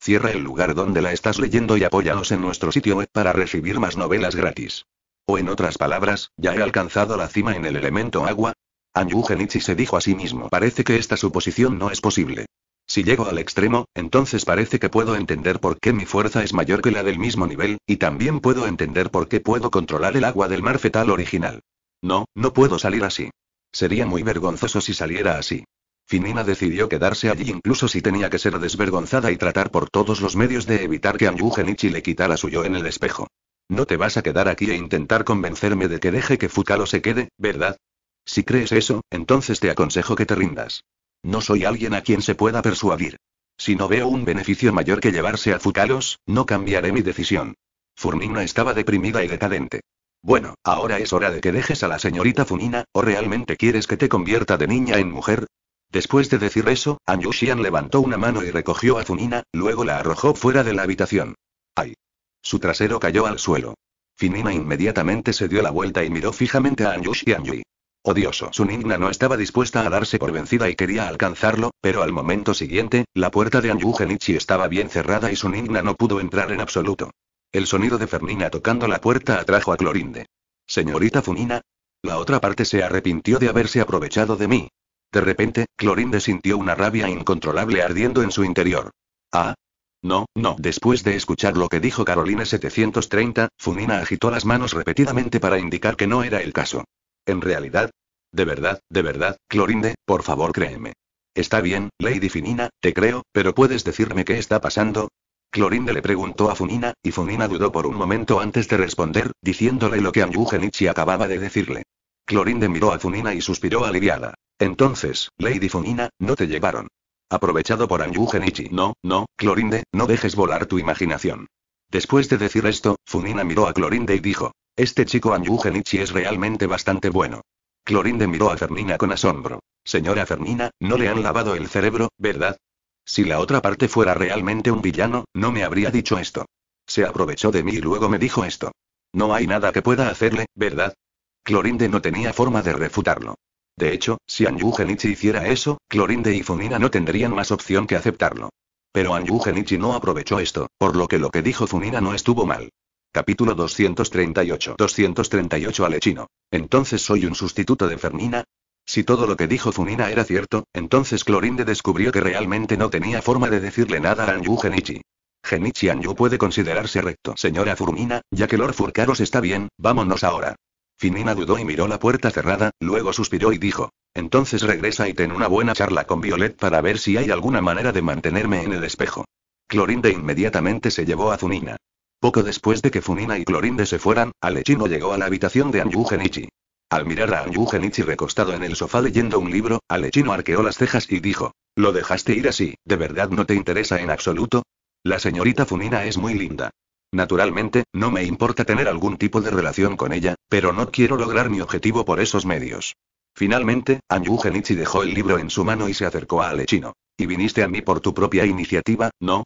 Cierra el lugar donde la estás leyendo y apóyanos en nuestro sitio web para recibir más novelas gratis. O en otras palabras, ya he alcanzado la cima en el elemento agua, Anju Genichi se dijo a sí mismo, parece que esta suposición no es posible. Si llego al extremo, entonces parece que puedo entender por qué mi fuerza es mayor que la del mismo nivel, y también puedo entender por qué puedo controlar el agua del mar fetal original. No, no puedo salir así. Sería muy vergonzoso si saliera así. Finina decidió quedarse allí incluso si tenía que ser desvergonzada y tratar por todos los medios de evitar que Anju Genichi le quitara su yo en el espejo. No te vas a quedar aquí e intentar convencerme de que deje que Fukalo se quede, ¿verdad? Si crees eso, entonces te aconsejo que te rindas. No soy alguien a quien se pueda persuadir. Si no veo un beneficio mayor que llevarse a Fucalos, no cambiaré mi decisión. Furnina estaba deprimida y decadente. Bueno, ahora es hora de que dejes a la señorita Funina, ¿o realmente quieres que te convierta de niña en mujer? Después de decir eso, Anyushian levantó una mano y recogió a Funina, luego la arrojó fuera de la habitación. ¡Ay! Su trasero cayó al suelo. Finina inmediatamente se dio la vuelta y miró fijamente a Anyushian Yui. Odioso. niña no estaba dispuesta a darse por vencida y quería alcanzarlo, pero al momento siguiente, la puerta de Anju Genichi estaba bien cerrada y niña no pudo entrar en absoluto. El sonido de Fernina tocando la puerta atrajo a Clorinde. Señorita Funina. La otra parte se arrepintió de haberse aprovechado de mí. De repente, Clorinde sintió una rabia incontrolable ardiendo en su interior. Ah, no, no. Después de escuchar lo que dijo Carolina 730, Funina agitó las manos repetidamente para indicar que no era el caso. En realidad. De verdad, de verdad, Clorinde, por favor créeme. Está bien, Lady Finina, te creo, pero ¿puedes decirme qué está pasando? Clorinde le preguntó a Funina, y Funina dudó por un momento antes de responder, diciéndole lo que Anyu acababa de decirle. Clorinde miró a Funina y suspiró aliviada. Entonces, Lady Funina, no te llevaron. Aprovechado por Anyu No, no, Clorinde, no dejes volar tu imaginación. Después de decir esto, Funina miró a Clorinde y dijo. Este chico Anju es realmente bastante bueno. Clorinde miró a Fermina con asombro. Señora Fermina, no le han lavado el cerebro, ¿verdad? Si la otra parte fuera realmente un villano, no me habría dicho esto. Se aprovechó de mí y luego me dijo esto. No hay nada que pueda hacerle, ¿verdad? Clorinde no tenía forma de refutarlo. De hecho, si Anju Genichi hiciera eso, Clorinde y Funina no tendrían más opción que aceptarlo. Pero Anju no aprovechó esto, por lo que lo que dijo Funina no estuvo mal. Capítulo 238. 238 Alechino. Entonces soy un sustituto de Fermina. Si todo lo que dijo Funina era cierto, entonces Clorinde descubrió que realmente no tenía forma de decirle nada a Anju Genichi. Genichi Anju puede considerarse recto. Señora Furmina, ya que Lord Furcaros está bien, vámonos ahora. Finina dudó y miró la puerta cerrada, luego suspiró y dijo. Entonces regresa y ten una buena charla con Violet para ver si hay alguna manera de mantenerme en el espejo. Clorinde inmediatamente se llevó a Zunina. Poco después de que Funina y Clorinde se fueran, Alechino llegó a la habitación de Anyu Genichi. Al mirar a Anyu Genichi recostado en el sofá leyendo un libro, Alechino arqueó las cejas y dijo, ¿lo dejaste ir así? ¿De verdad no te interesa en absoluto? La señorita Funina es muy linda. Naturalmente, no me importa tener algún tipo de relación con ella, pero no quiero lograr mi objetivo por esos medios. Finalmente, Anyu Genichi dejó el libro en su mano y se acercó a Alechino. ¿Y viniste a mí por tu propia iniciativa, no?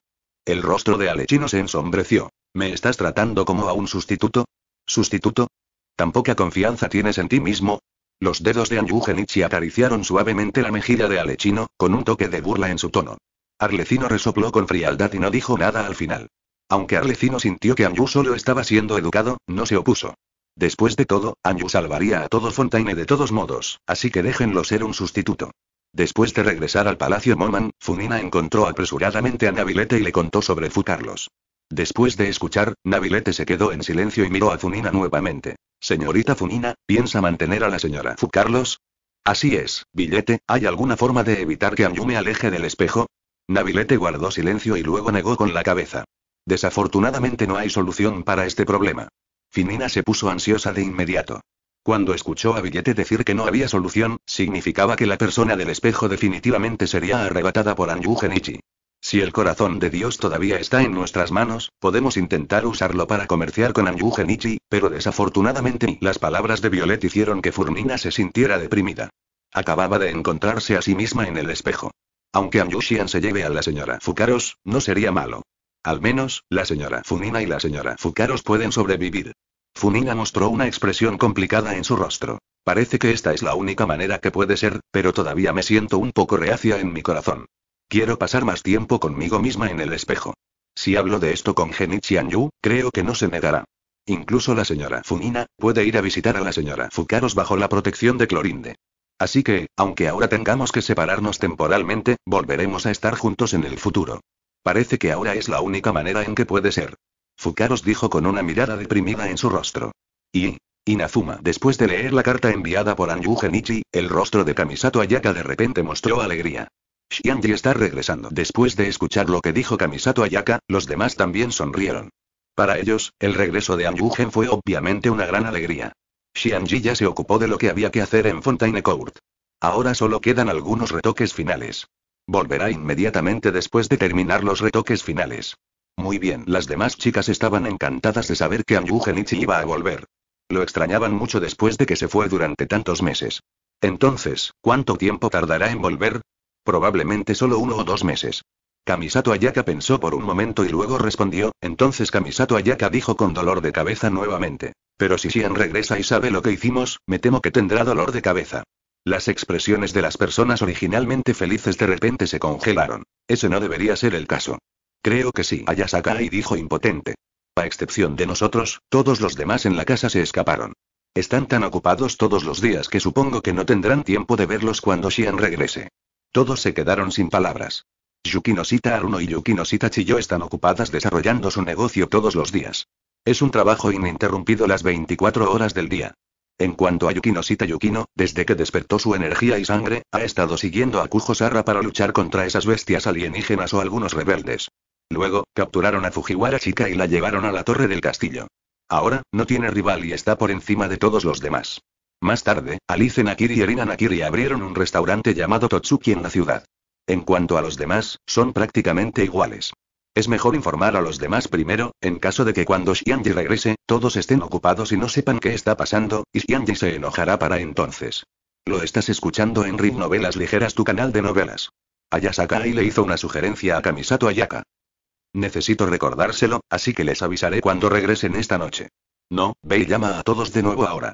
El rostro de Alechino se ensombreció. ¿Me estás tratando como a un sustituto? ¿Sustituto? ¿Tan poca confianza tienes en ti mismo? Los dedos de Anju Genichi acariciaron suavemente la mejilla de Alechino, con un toque de burla en su tono. Arlecino resopló con frialdad y no dijo nada al final. Aunque Arlecino sintió que Anyu solo estaba siendo educado, no se opuso. Después de todo, Anyu salvaría a todo Fontaine de todos modos, así que déjenlo ser un sustituto. Después de regresar al Palacio Moman, Funina encontró apresuradamente a Nabilete y le contó sobre Fu Después de escuchar, Navilete se quedó en silencio y miró a Funina nuevamente. Señorita Funina, ¿piensa mantener a la señora Fu Carlos? Así es, billete, ¿hay alguna forma de evitar que me aleje del espejo? Navilete guardó silencio y luego negó con la cabeza. Desafortunadamente no hay solución para este problema. Finina se puso ansiosa de inmediato. Cuando escuchó a Billete decir que no había solución, significaba que la persona del espejo definitivamente sería arrebatada por Anyu Genichi. Si el corazón de Dios todavía está en nuestras manos, podemos intentar usarlo para comerciar con Anju Genichi, pero desafortunadamente las palabras de Violet hicieron que Furnina se sintiera deprimida. Acababa de encontrarse a sí misma en el espejo. Aunque Anjushian se lleve a la señora Fukaros, no sería malo. Al menos, la señora Funina y la señora Fukaros pueden sobrevivir. Funina mostró una expresión complicada en su rostro. Parece que esta es la única manera que puede ser, pero todavía me siento un poco reacia en mi corazón. Quiero pasar más tiempo conmigo misma en el espejo. Si hablo de esto con Genichi Anyu, creo que no se negará. Incluso la señora Funina puede ir a visitar a la señora Fukaros bajo la protección de Clorinde. Así que, aunque ahora tengamos que separarnos temporalmente, volveremos a estar juntos en el futuro. Parece que ahora es la única manera en que puede ser. Fukaros dijo con una mirada deprimida en su rostro. Y, Inazuma, después de leer la carta enviada por Anju Genichi, el rostro de Kamisato Ayaka de repente mostró alegría. Xianji está regresando. Después de escuchar lo que dijo Kamisato Ayaka, los demás también sonrieron. Para ellos, el regreso de angugen fue obviamente una gran alegría. Xiangji ya se ocupó de lo que había que hacer en Fontaine-Court. Ahora solo quedan algunos retoques finales. Volverá inmediatamente después de terminar los retoques finales. Muy bien, las demás chicas estaban encantadas de saber que An Ichi iba a volver. Lo extrañaban mucho después de que se fue durante tantos meses. Entonces, ¿cuánto tiempo tardará en volver? Probablemente solo uno o dos meses. Kamisato Ayaka pensó por un momento y luego respondió, entonces Kamisato Ayaka dijo con dolor de cabeza nuevamente. Pero si Sian regresa y sabe lo que hicimos, me temo que tendrá dolor de cabeza. Las expresiones de las personas originalmente felices de repente se congelaron. Ese no debería ser el caso. Creo que sí, y dijo impotente. A excepción de nosotros, todos los demás en la casa se escaparon. Están tan ocupados todos los días que supongo que no tendrán tiempo de verlos cuando Sian regrese. Todos se quedaron sin palabras. Yukinosita Aruno y Yukinosita Chiyo están ocupadas desarrollando su negocio todos los días. Es un trabajo ininterrumpido las 24 horas del día. En cuanto a Yukinosita Yukino, desde que despertó su energía y sangre, ha estado siguiendo a Kujo para luchar contra esas bestias alienígenas o algunos rebeldes. Luego, capturaron a Fujiwara Chika y la llevaron a la torre del castillo. Ahora, no tiene rival y está por encima de todos los demás. Más tarde, Alice Nakiri y Erina Nakiri abrieron un restaurante llamado Totsuki en la ciudad. En cuanto a los demás, son prácticamente iguales. Es mejor informar a los demás primero, en caso de que cuando Shianji regrese, todos estén ocupados y no sepan qué está pasando, y Shianji se enojará para entonces. Lo estás escuchando en RIP Novelas Ligeras, tu canal de novelas. Ayasaka y le hizo una sugerencia a Kamisato Ayaka. Necesito recordárselo, así que les avisaré cuando regresen esta noche. No, ve y llama a todos de nuevo ahora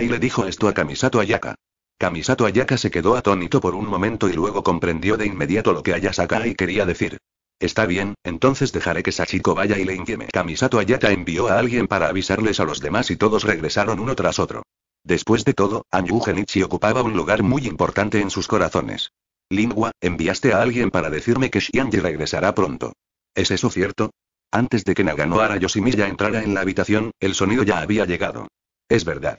y le dijo esto a Kamisato Ayaka. Kamisato Ayaka se quedó atónito por un momento y luego comprendió de inmediato lo que Ayasakai quería decir. Está bien, entonces dejaré que Sachiko vaya y le inquieme. Kamisato Ayaka envió a alguien para avisarles a los demás y todos regresaron uno tras otro. Después de todo, Anyu Genichi ocupaba un lugar muy importante en sus corazones. Lingua, enviaste a alguien para decirme que Shianji regresará pronto. ¿Es eso cierto? Antes de que Yoshimi ya entrara en la habitación, el sonido ya había llegado. Es verdad.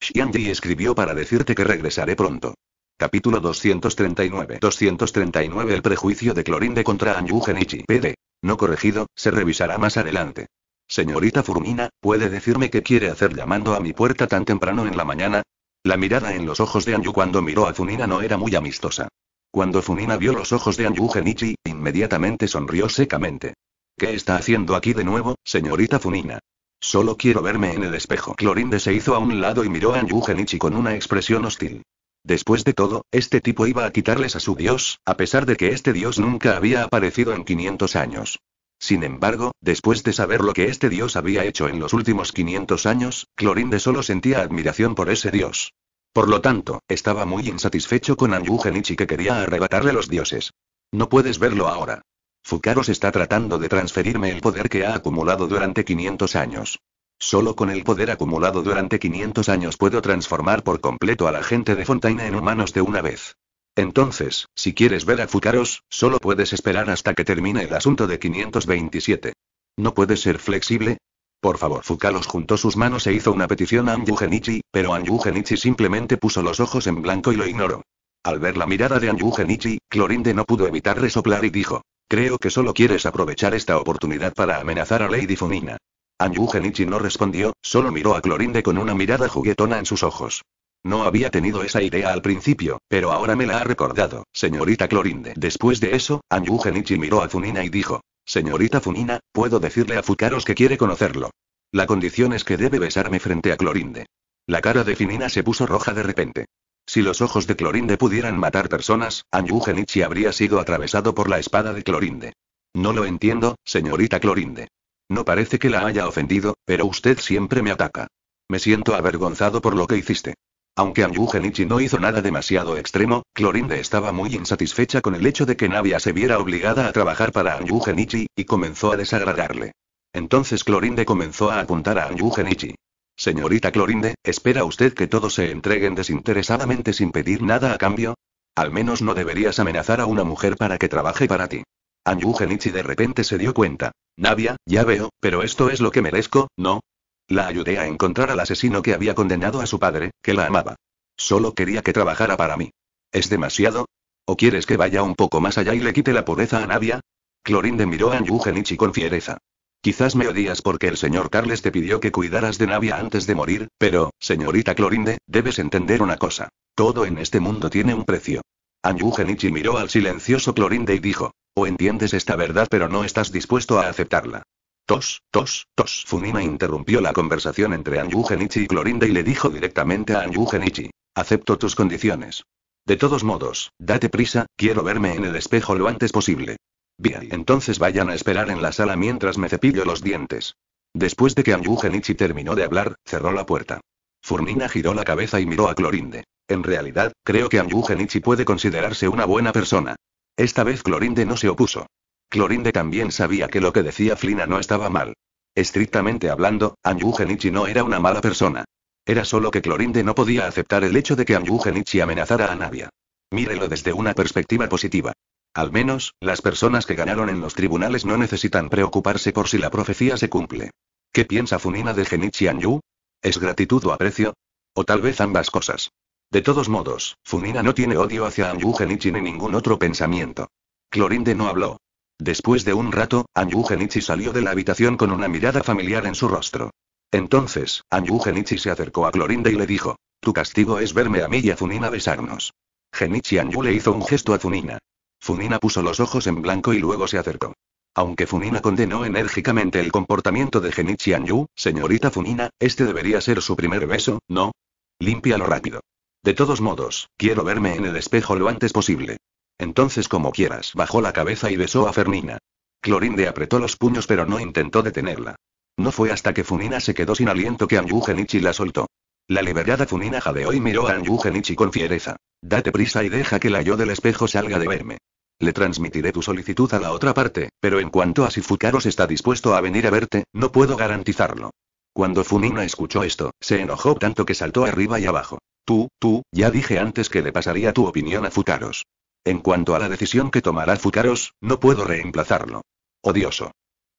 Xiang escribió para decirte que regresaré pronto. Capítulo 239 239 El prejuicio de Clorinde contra Anju Genichi PD. No corregido, se revisará más adelante. Señorita Furmina, ¿puede decirme qué quiere hacer llamando a mi puerta tan temprano en la mañana? La mirada en los ojos de Anyu cuando miró a Funina no era muy amistosa. Cuando Funina vio los ojos de Anju Genichi, inmediatamente sonrió secamente. ¿Qué está haciendo aquí de nuevo, señorita Funina? Solo quiero verme en el espejo. Clorinde se hizo a un lado y miró a Anju con una expresión hostil. Después de todo, este tipo iba a quitarles a su dios, a pesar de que este dios nunca había aparecido en 500 años. Sin embargo, después de saber lo que este dios había hecho en los últimos 500 años, Clorinde solo sentía admiración por ese dios. Por lo tanto, estaba muy insatisfecho con Anju que quería arrebatarle los dioses. No puedes verlo ahora. Fukaros está tratando de transferirme el poder que ha acumulado durante 500 años. Solo con el poder acumulado durante 500 años puedo transformar por completo a la gente de Fontaine en humanos de una vez. Entonces, si quieres ver a Fukaros, solo puedes esperar hasta que termine el asunto de 527. ¿No puedes ser flexible? Por favor, Fukaros juntó sus manos e hizo una petición a Anju Genichi, pero Anju Genichi simplemente puso los ojos en blanco y lo ignoró. Al ver la mirada de Anju Genichi, Clorinde no pudo evitar resoplar y dijo: Creo que solo quieres aprovechar esta oportunidad para amenazar a Lady Funina. Anyu Genichi no respondió, solo miró a Clorinde con una mirada juguetona en sus ojos. No había tenido esa idea al principio, pero ahora me la ha recordado, señorita Clorinde. Después de eso, Anyu Genichi miró a Funina y dijo, Señorita Funina, puedo decirle a Fukaros que quiere conocerlo. La condición es que debe besarme frente a Clorinde. La cara de Finina se puso roja de repente. Si los ojos de Clorinde pudieran matar personas, Anyu Genichi habría sido atravesado por la espada de Clorinde. No lo entiendo, señorita Clorinde. No parece que la haya ofendido, pero usted siempre me ataca. Me siento avergonzado por lo que hiciste. Aunque Anyu Genichi no hizo nada demasiado extremo, Clorinde estaba muy insatisfecha con el hecho de que Navia se viera obligada a trabajar para Anyu Genichi, y comenzó a desagradarle. Entonces Clorinde comenzó a apuntar a Anyu Genichi. Señorita Clorinde, ¿espera usted que todos se entreguen desinteresadamente sin pedir nada a cambio? Al menos no deberías amenazar a una mujer para que trabaje para ti. Anju Genichi de repente se dio cuenta. Navia, ya veo, pero esto es lo que merezco, ¿no? La ayudé a encontrar al asesino que había condenado a su padre, que la amaba. Solo quería que trabajara para mí. ¿Es demasiado? ¿O quieres que vaya un poco más allá y le quite la pobreza a Navia? Clorinde miró a Anju Genichi con fiereza. Quizás me odias porque el señor Carles te pidió que cuidaras de Navia antes de morir, pero, señorita Clorinde, debes entender una cosa. Todo en este mundo tiene un precio. Anyu Genichi miró al silencioso Clorinde y dijo, o entiendes esta verdad pero no estás dispuesto a aceptarla. Tos, tos, tos. Funima interrumpió la conversación entre Anyu Genichi y Clorinde y le dijo directamente a Anyu Genichi, acepto tus condiciones. De todos modos, date prisa, quiero verme en el espejo lo antes posible. Bien, entonces vayan a esperar en la sala mientras me cepillo los dientes. Después de que Anyu terminó de hablar, cerró la puerta. Furnina giró la cabeza y miró a Clorinde. En realidad, creo que Anyu puede considerarse una buena persona. Esta vez Clorinde no se opuso. Clorinde también sabía que lo que decía Flina no estaba mal. Estrictamente hablando, Anyu no era una mala persona. Era solo que Clorinde no podía aceptar el hecho de que Anyu amenazara a Navia. Mírelo desde una perspectiva positiva. Al menos, las personas que ganaron en los tribunales no necesitan preocuparse por si la profecía se cumple. ¿Qué piensa Funina de Genichi Anju? ¿Es gratitud o aprecio? O tal vez ambas cosas. De todos modos, Funina no tiene odio hacia Anju Genichi ni ningún otro pensamiento. Clorinde no habló. Después de un rato, Anju Genichi salió de la habitación con una mirada familiar en su rostro. Entonces, Anju Genichi se acercó a Clorinde y le dijo: Tu castigo es verme a mí y a Funina besarnos. Genichi Anju le hizo un gesto a Funina. Funina puso los ojos en blanco y luego se acercó. Aunque Funina condenó enérgicamente el comportamiento de Genichi Anju, señorita Funina, este debería ser su primer beso, ¿no? Límpialo rápido. De todos modos, quiero verme en el espejo lo antes posible. Entonces como quieras, bajó la cabeza y besó a Fernina. Clorinde apretó los puños pero no intentó detenerla. No fue hasta que Funina se quedó sin aliento que Anju Genichi la soltó. La liberada Funina jadeó y miró a Anju Genichi con fiereza. Date prisa y deja que la yo del espejo salga de verme. Le transmitiré tu solicitud a la otra parte, pero en cuanto a si Fukaros está dispuesto a venir a verte, no puedo garantizarlo. Cuando Funina escuchó esto, se enojó tanto que saltó arriba y abajo. Tú, tú, ya dije antes que le pasaría tu opinión a Fukaros. En cuanto a la decisión que tomará Fukaros, no puedo reemplazarlo. Odioso.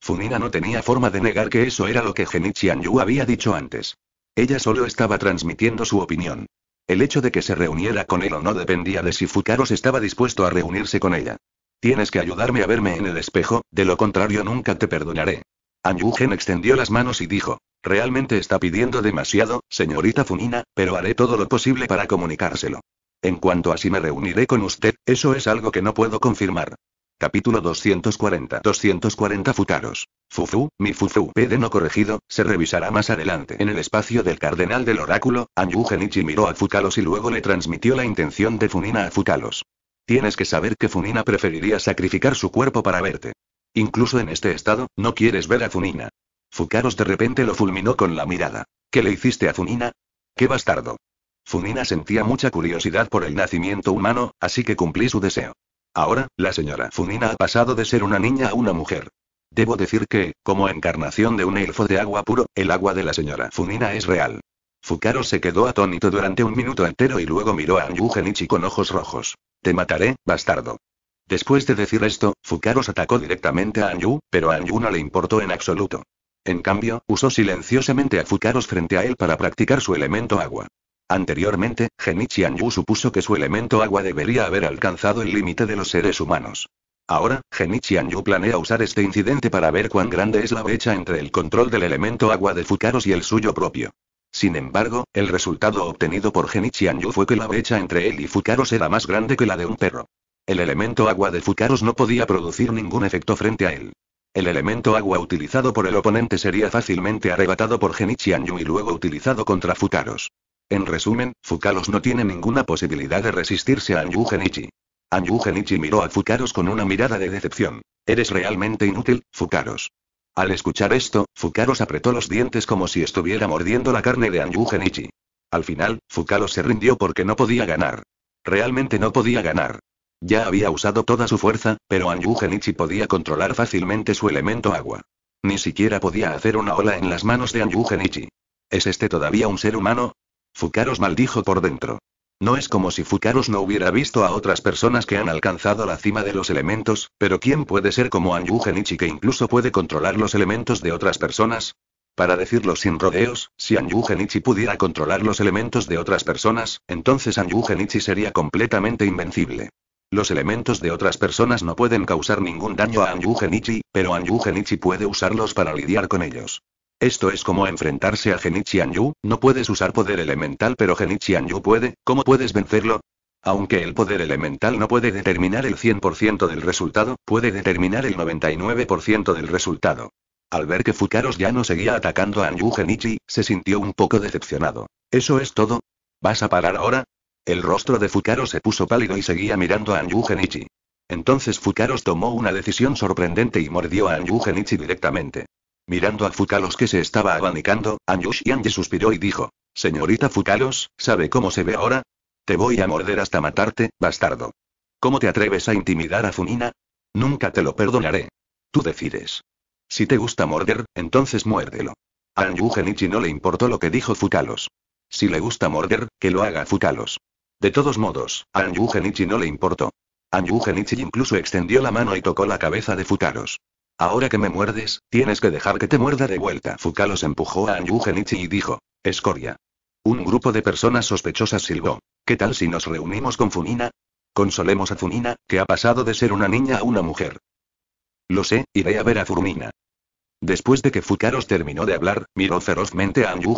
Funina no tenía forma de negar que eso era lo que Genichi Anju había dicho antes. Ella solo estaba transmitiendo su opinión. El hecho de que se reuniera con él o no dependía de si Fukaros estaba dispuesto a reunirse con ella. Tienes que ayudarme a verme en el espejo, de lo contrario nunca te perdonaré. Anyugen extendió las manos y dijo, realmente está pidiendo demasiado, señorita Funina, pero haré todo lo posible para comunicárselo. En cuanto a si me reuniré con usted, eso es algo que no puedo confirmar. Capítulo 240 240 Futaros. Fufu, mi Fufu P no corregido, se revisará más adelante. En el espacio del cardenal del oráculo, Anju Genichi miró a Fukalos y luego le transmitió la intención de Funina a Fukalos. Tienes que saber que Funina preferiría sacrificar su cuerpo para verte. Incluso en este estado, no quieres ver a Funina. Fukaros de repente lo fulminó con la mirada. ¿Qué le hiciste a Funina? ¡Qué bastardo! Funina sentía mucha curiosidad por el nacimiento humano, así que cumplí su deseo. Ahora, la señora Funina ha pasado de ser una niña a una mujer. Debo decir que, como encarnación de un elfo de agua puro, el agua de la señora Funina es real. Fukaro se quedó atónito durante un minuto entero y luego miró a Anju Genichi con ojos rojos. Te mataré, bastardo. Después de decir esto, Fukaros atacó directamente a Anju, pero a Anju no le importó en absoluto. En cambio, usó silenciosamente a Fukaros frente a él para practicar su elemento agua. Anteriormente, Genichi supuso que su elemento agua debería haber alcanzado el límite de los seres humanos. Ahora, Genichi planea usar este incidente para ver cuán grande es la brecha entre el control del elemento agua de Fukaros y el suyo propio. Sin embargo, el resultado obtenido por Genichianyu fue que la brecha entre él y Fukaros era más grande que la de un perro. El elemento agua de Fukaros no podía producir ningún efecto frente a él. El elemento agua utilizado por el oponente sería fácilmente arrebatado por Genichi y luego utilizado contra Fukaros. En resumen, Fukalos no tiene ninguna posibilidad de resistirse a Anju Genichi. Genichi miró a Fukaros con una mirada de decepción. Eres realmente inútil, Fukaros. Al escuchar esto, Fukaros apretó los dientes como si estuviera mordiendo la carne de Anju Genichi. Al final, Fukaros se rindió porque no podía ganar. Realmente no podía ganar. Ya había usado toda su fuerza, pero Anju Genichi podía controlar fácilmente su elemento agua. Ni siquiera podía hacer una ola en las manos de Anju Genichi. ¿Es este todavía un ser humano? Fukaros maldijo por dentro. No es como si Fukaros no hubiera visto a otras personas que han alcanzado la cima de los elementos, pero ¿quién puede ser como Anju Genichi que incluso puede controlar los elementos de otras personas? Para decirlo sin rodeos, si Anju Genichi pudiera controlar los elementos de otras personas, entonces Anju Genichi sería completamente invencible. Los elementos de otras personas no pueden causar ningún daño a Anju Genichi, pero Anju Genichi puede usarlos para lidiar con ellos. Esto es como enfrentarse a Genichi Yu, no puedes usar poder elemental pero Genichi Anju puede, ¿cómo puedes vencerlo? Aunque el poder elemental no puede determinar el 100% del resultado, puede determinar el 99% del resultado. Al ver que Fukaros ya no seguía atacando a Anju Genichi, se sintió un poco decepcionado. ¿Eso es todo? ¿Vas a parar ahora? El rostro de Fukaros se puso pálido y seguía mirando a Anju Genichi. Entonces Fukaros tomó una decisión sorprendente y mordió a Anju Genichi directamente. Mirando a Fucalos que se estaba abanicando, Anyush suspiró y dijo: Señorita Fucalos, ¿sabe cómo se ve ahora? Te voy a morder hasta matarte, bastardo. ¿Cómo te atreves a intimidar a Funina? Nunca te lo perdonaré. Tú decides. Si te gusta morder, entonces muérdelo. A no le importó lo que dijo Fucalos. Si le gusta morder, que lo haga Fucalos. De todos modos, a no le importó. Anju incluso extendió la mano y tocó la cabeza de Fucalos. Ahora que me muerdes, tienes que dejar que te muerda de vuelta. Fuka empujó a Anju y dijo. Escoria. Un grupo de personas sospechosas silbó. ¿Qué tal si nos reunimos con Funina? Consolemos a Funina, que ha pasado de ser una niña a una mujer. Lo sé, iré a ver a Furmina. Después de que Fukaros terminó de hablar, miró ferozmente a Anju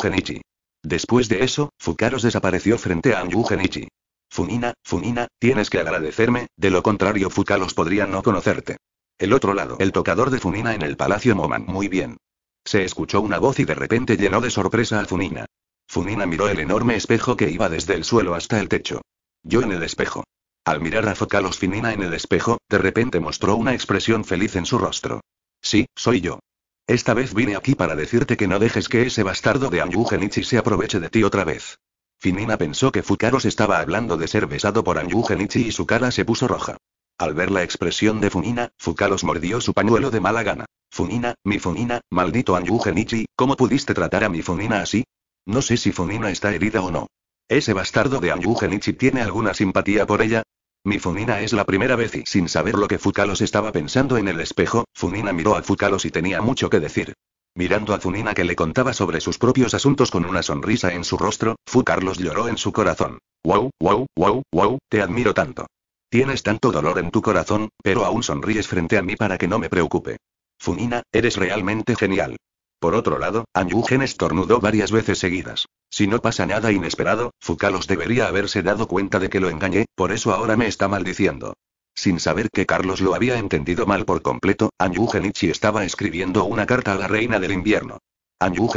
Después de eso, Fukaros desapareció frente a Anju Funina, Funina, tienes que agradecerme, de lo contrario Fukalos podría no conocerte. El otro lado. El tocador de Funina en el Palacio Moman. Muy bien. Se escuchó una voz y de repente llenó de sorpresa a Funina. Funina miró el enorme espejo que iba desde el suelo hasta el techo. Yo en el espejo. Al mirar a Focalos Finina en el espejo, de repente mostró una expresión feliz en su rostro. Sí, soy yo. Esta vez vine aquí para decirte que no dejes que ese bastardo de Anjugenichi se aproveche de ti otra vez. Finina pensó que Fukaros estaba hablando de ser besado por Anjugenichi y su cara se puso roja. Al ver la expresión de Funina, Fukalos mordió su pañuelo de mala gana. Funina, mi Funina, maldito Anju ¿cómo pudiste tratar a mi Funina así? No sé si Funina está herida o no. ¿Ese bastardo de Anju tiene alguna simpatía por ella? Mi Funina es la primera vez y sin saber lo que Fukalos estaba pensando en el espejo, Funina miró a Fukalos y tenía mucho que decir. Mirando a Funina que le contaba sobre sus propios asuntos con una sonrisa en su rostro, Fukalos lloró en su corazón. Wow, wow, wow, wow, te admiro tanto. Tienes tanto dolor en tu corazón, pero aún sonríes frente a mí para que no me preocupe. Funina, eres realmente genial. Por otro lado, Anyugen estornudó varias veces seguidas. Si no pasa nada inesperado, Fukalos debería haberse dado cuenta de que lo engañé, por eso ahora me está maldiciendo. Sin saber que Carlos lo había entendido mal por completo, Anyugenichi estaba escribiendo una carta a la reina del invierno. Anyu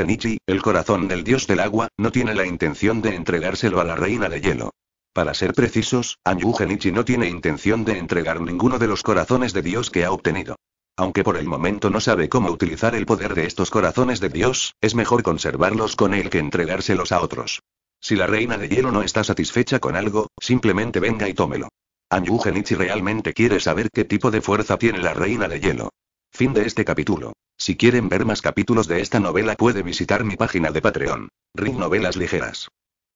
el corazón del dios del agua, no tiene la intención de entregárselo a la reina de hielo. Para ser precisos, Anju Genichi no tiene intención de entregar ninguno de los corazones de Dios que ha obtenido. Aunque por el momento no sabe cómo utilizar el poder de estos corazones de Dios, es mejor conservarlos con él que entregárselos a otros. Si la reina de hielo no está satisfecha con algo, simplemente venga y tómelo. Anju Genichi realmente quiere saber qué tipo de fuerza tiene la reina de hielo. Fin de este capítulo. Si quieren ver más capítulos de esta novela puede visitar mi página de Patreon. Ring Novelas Ligeras.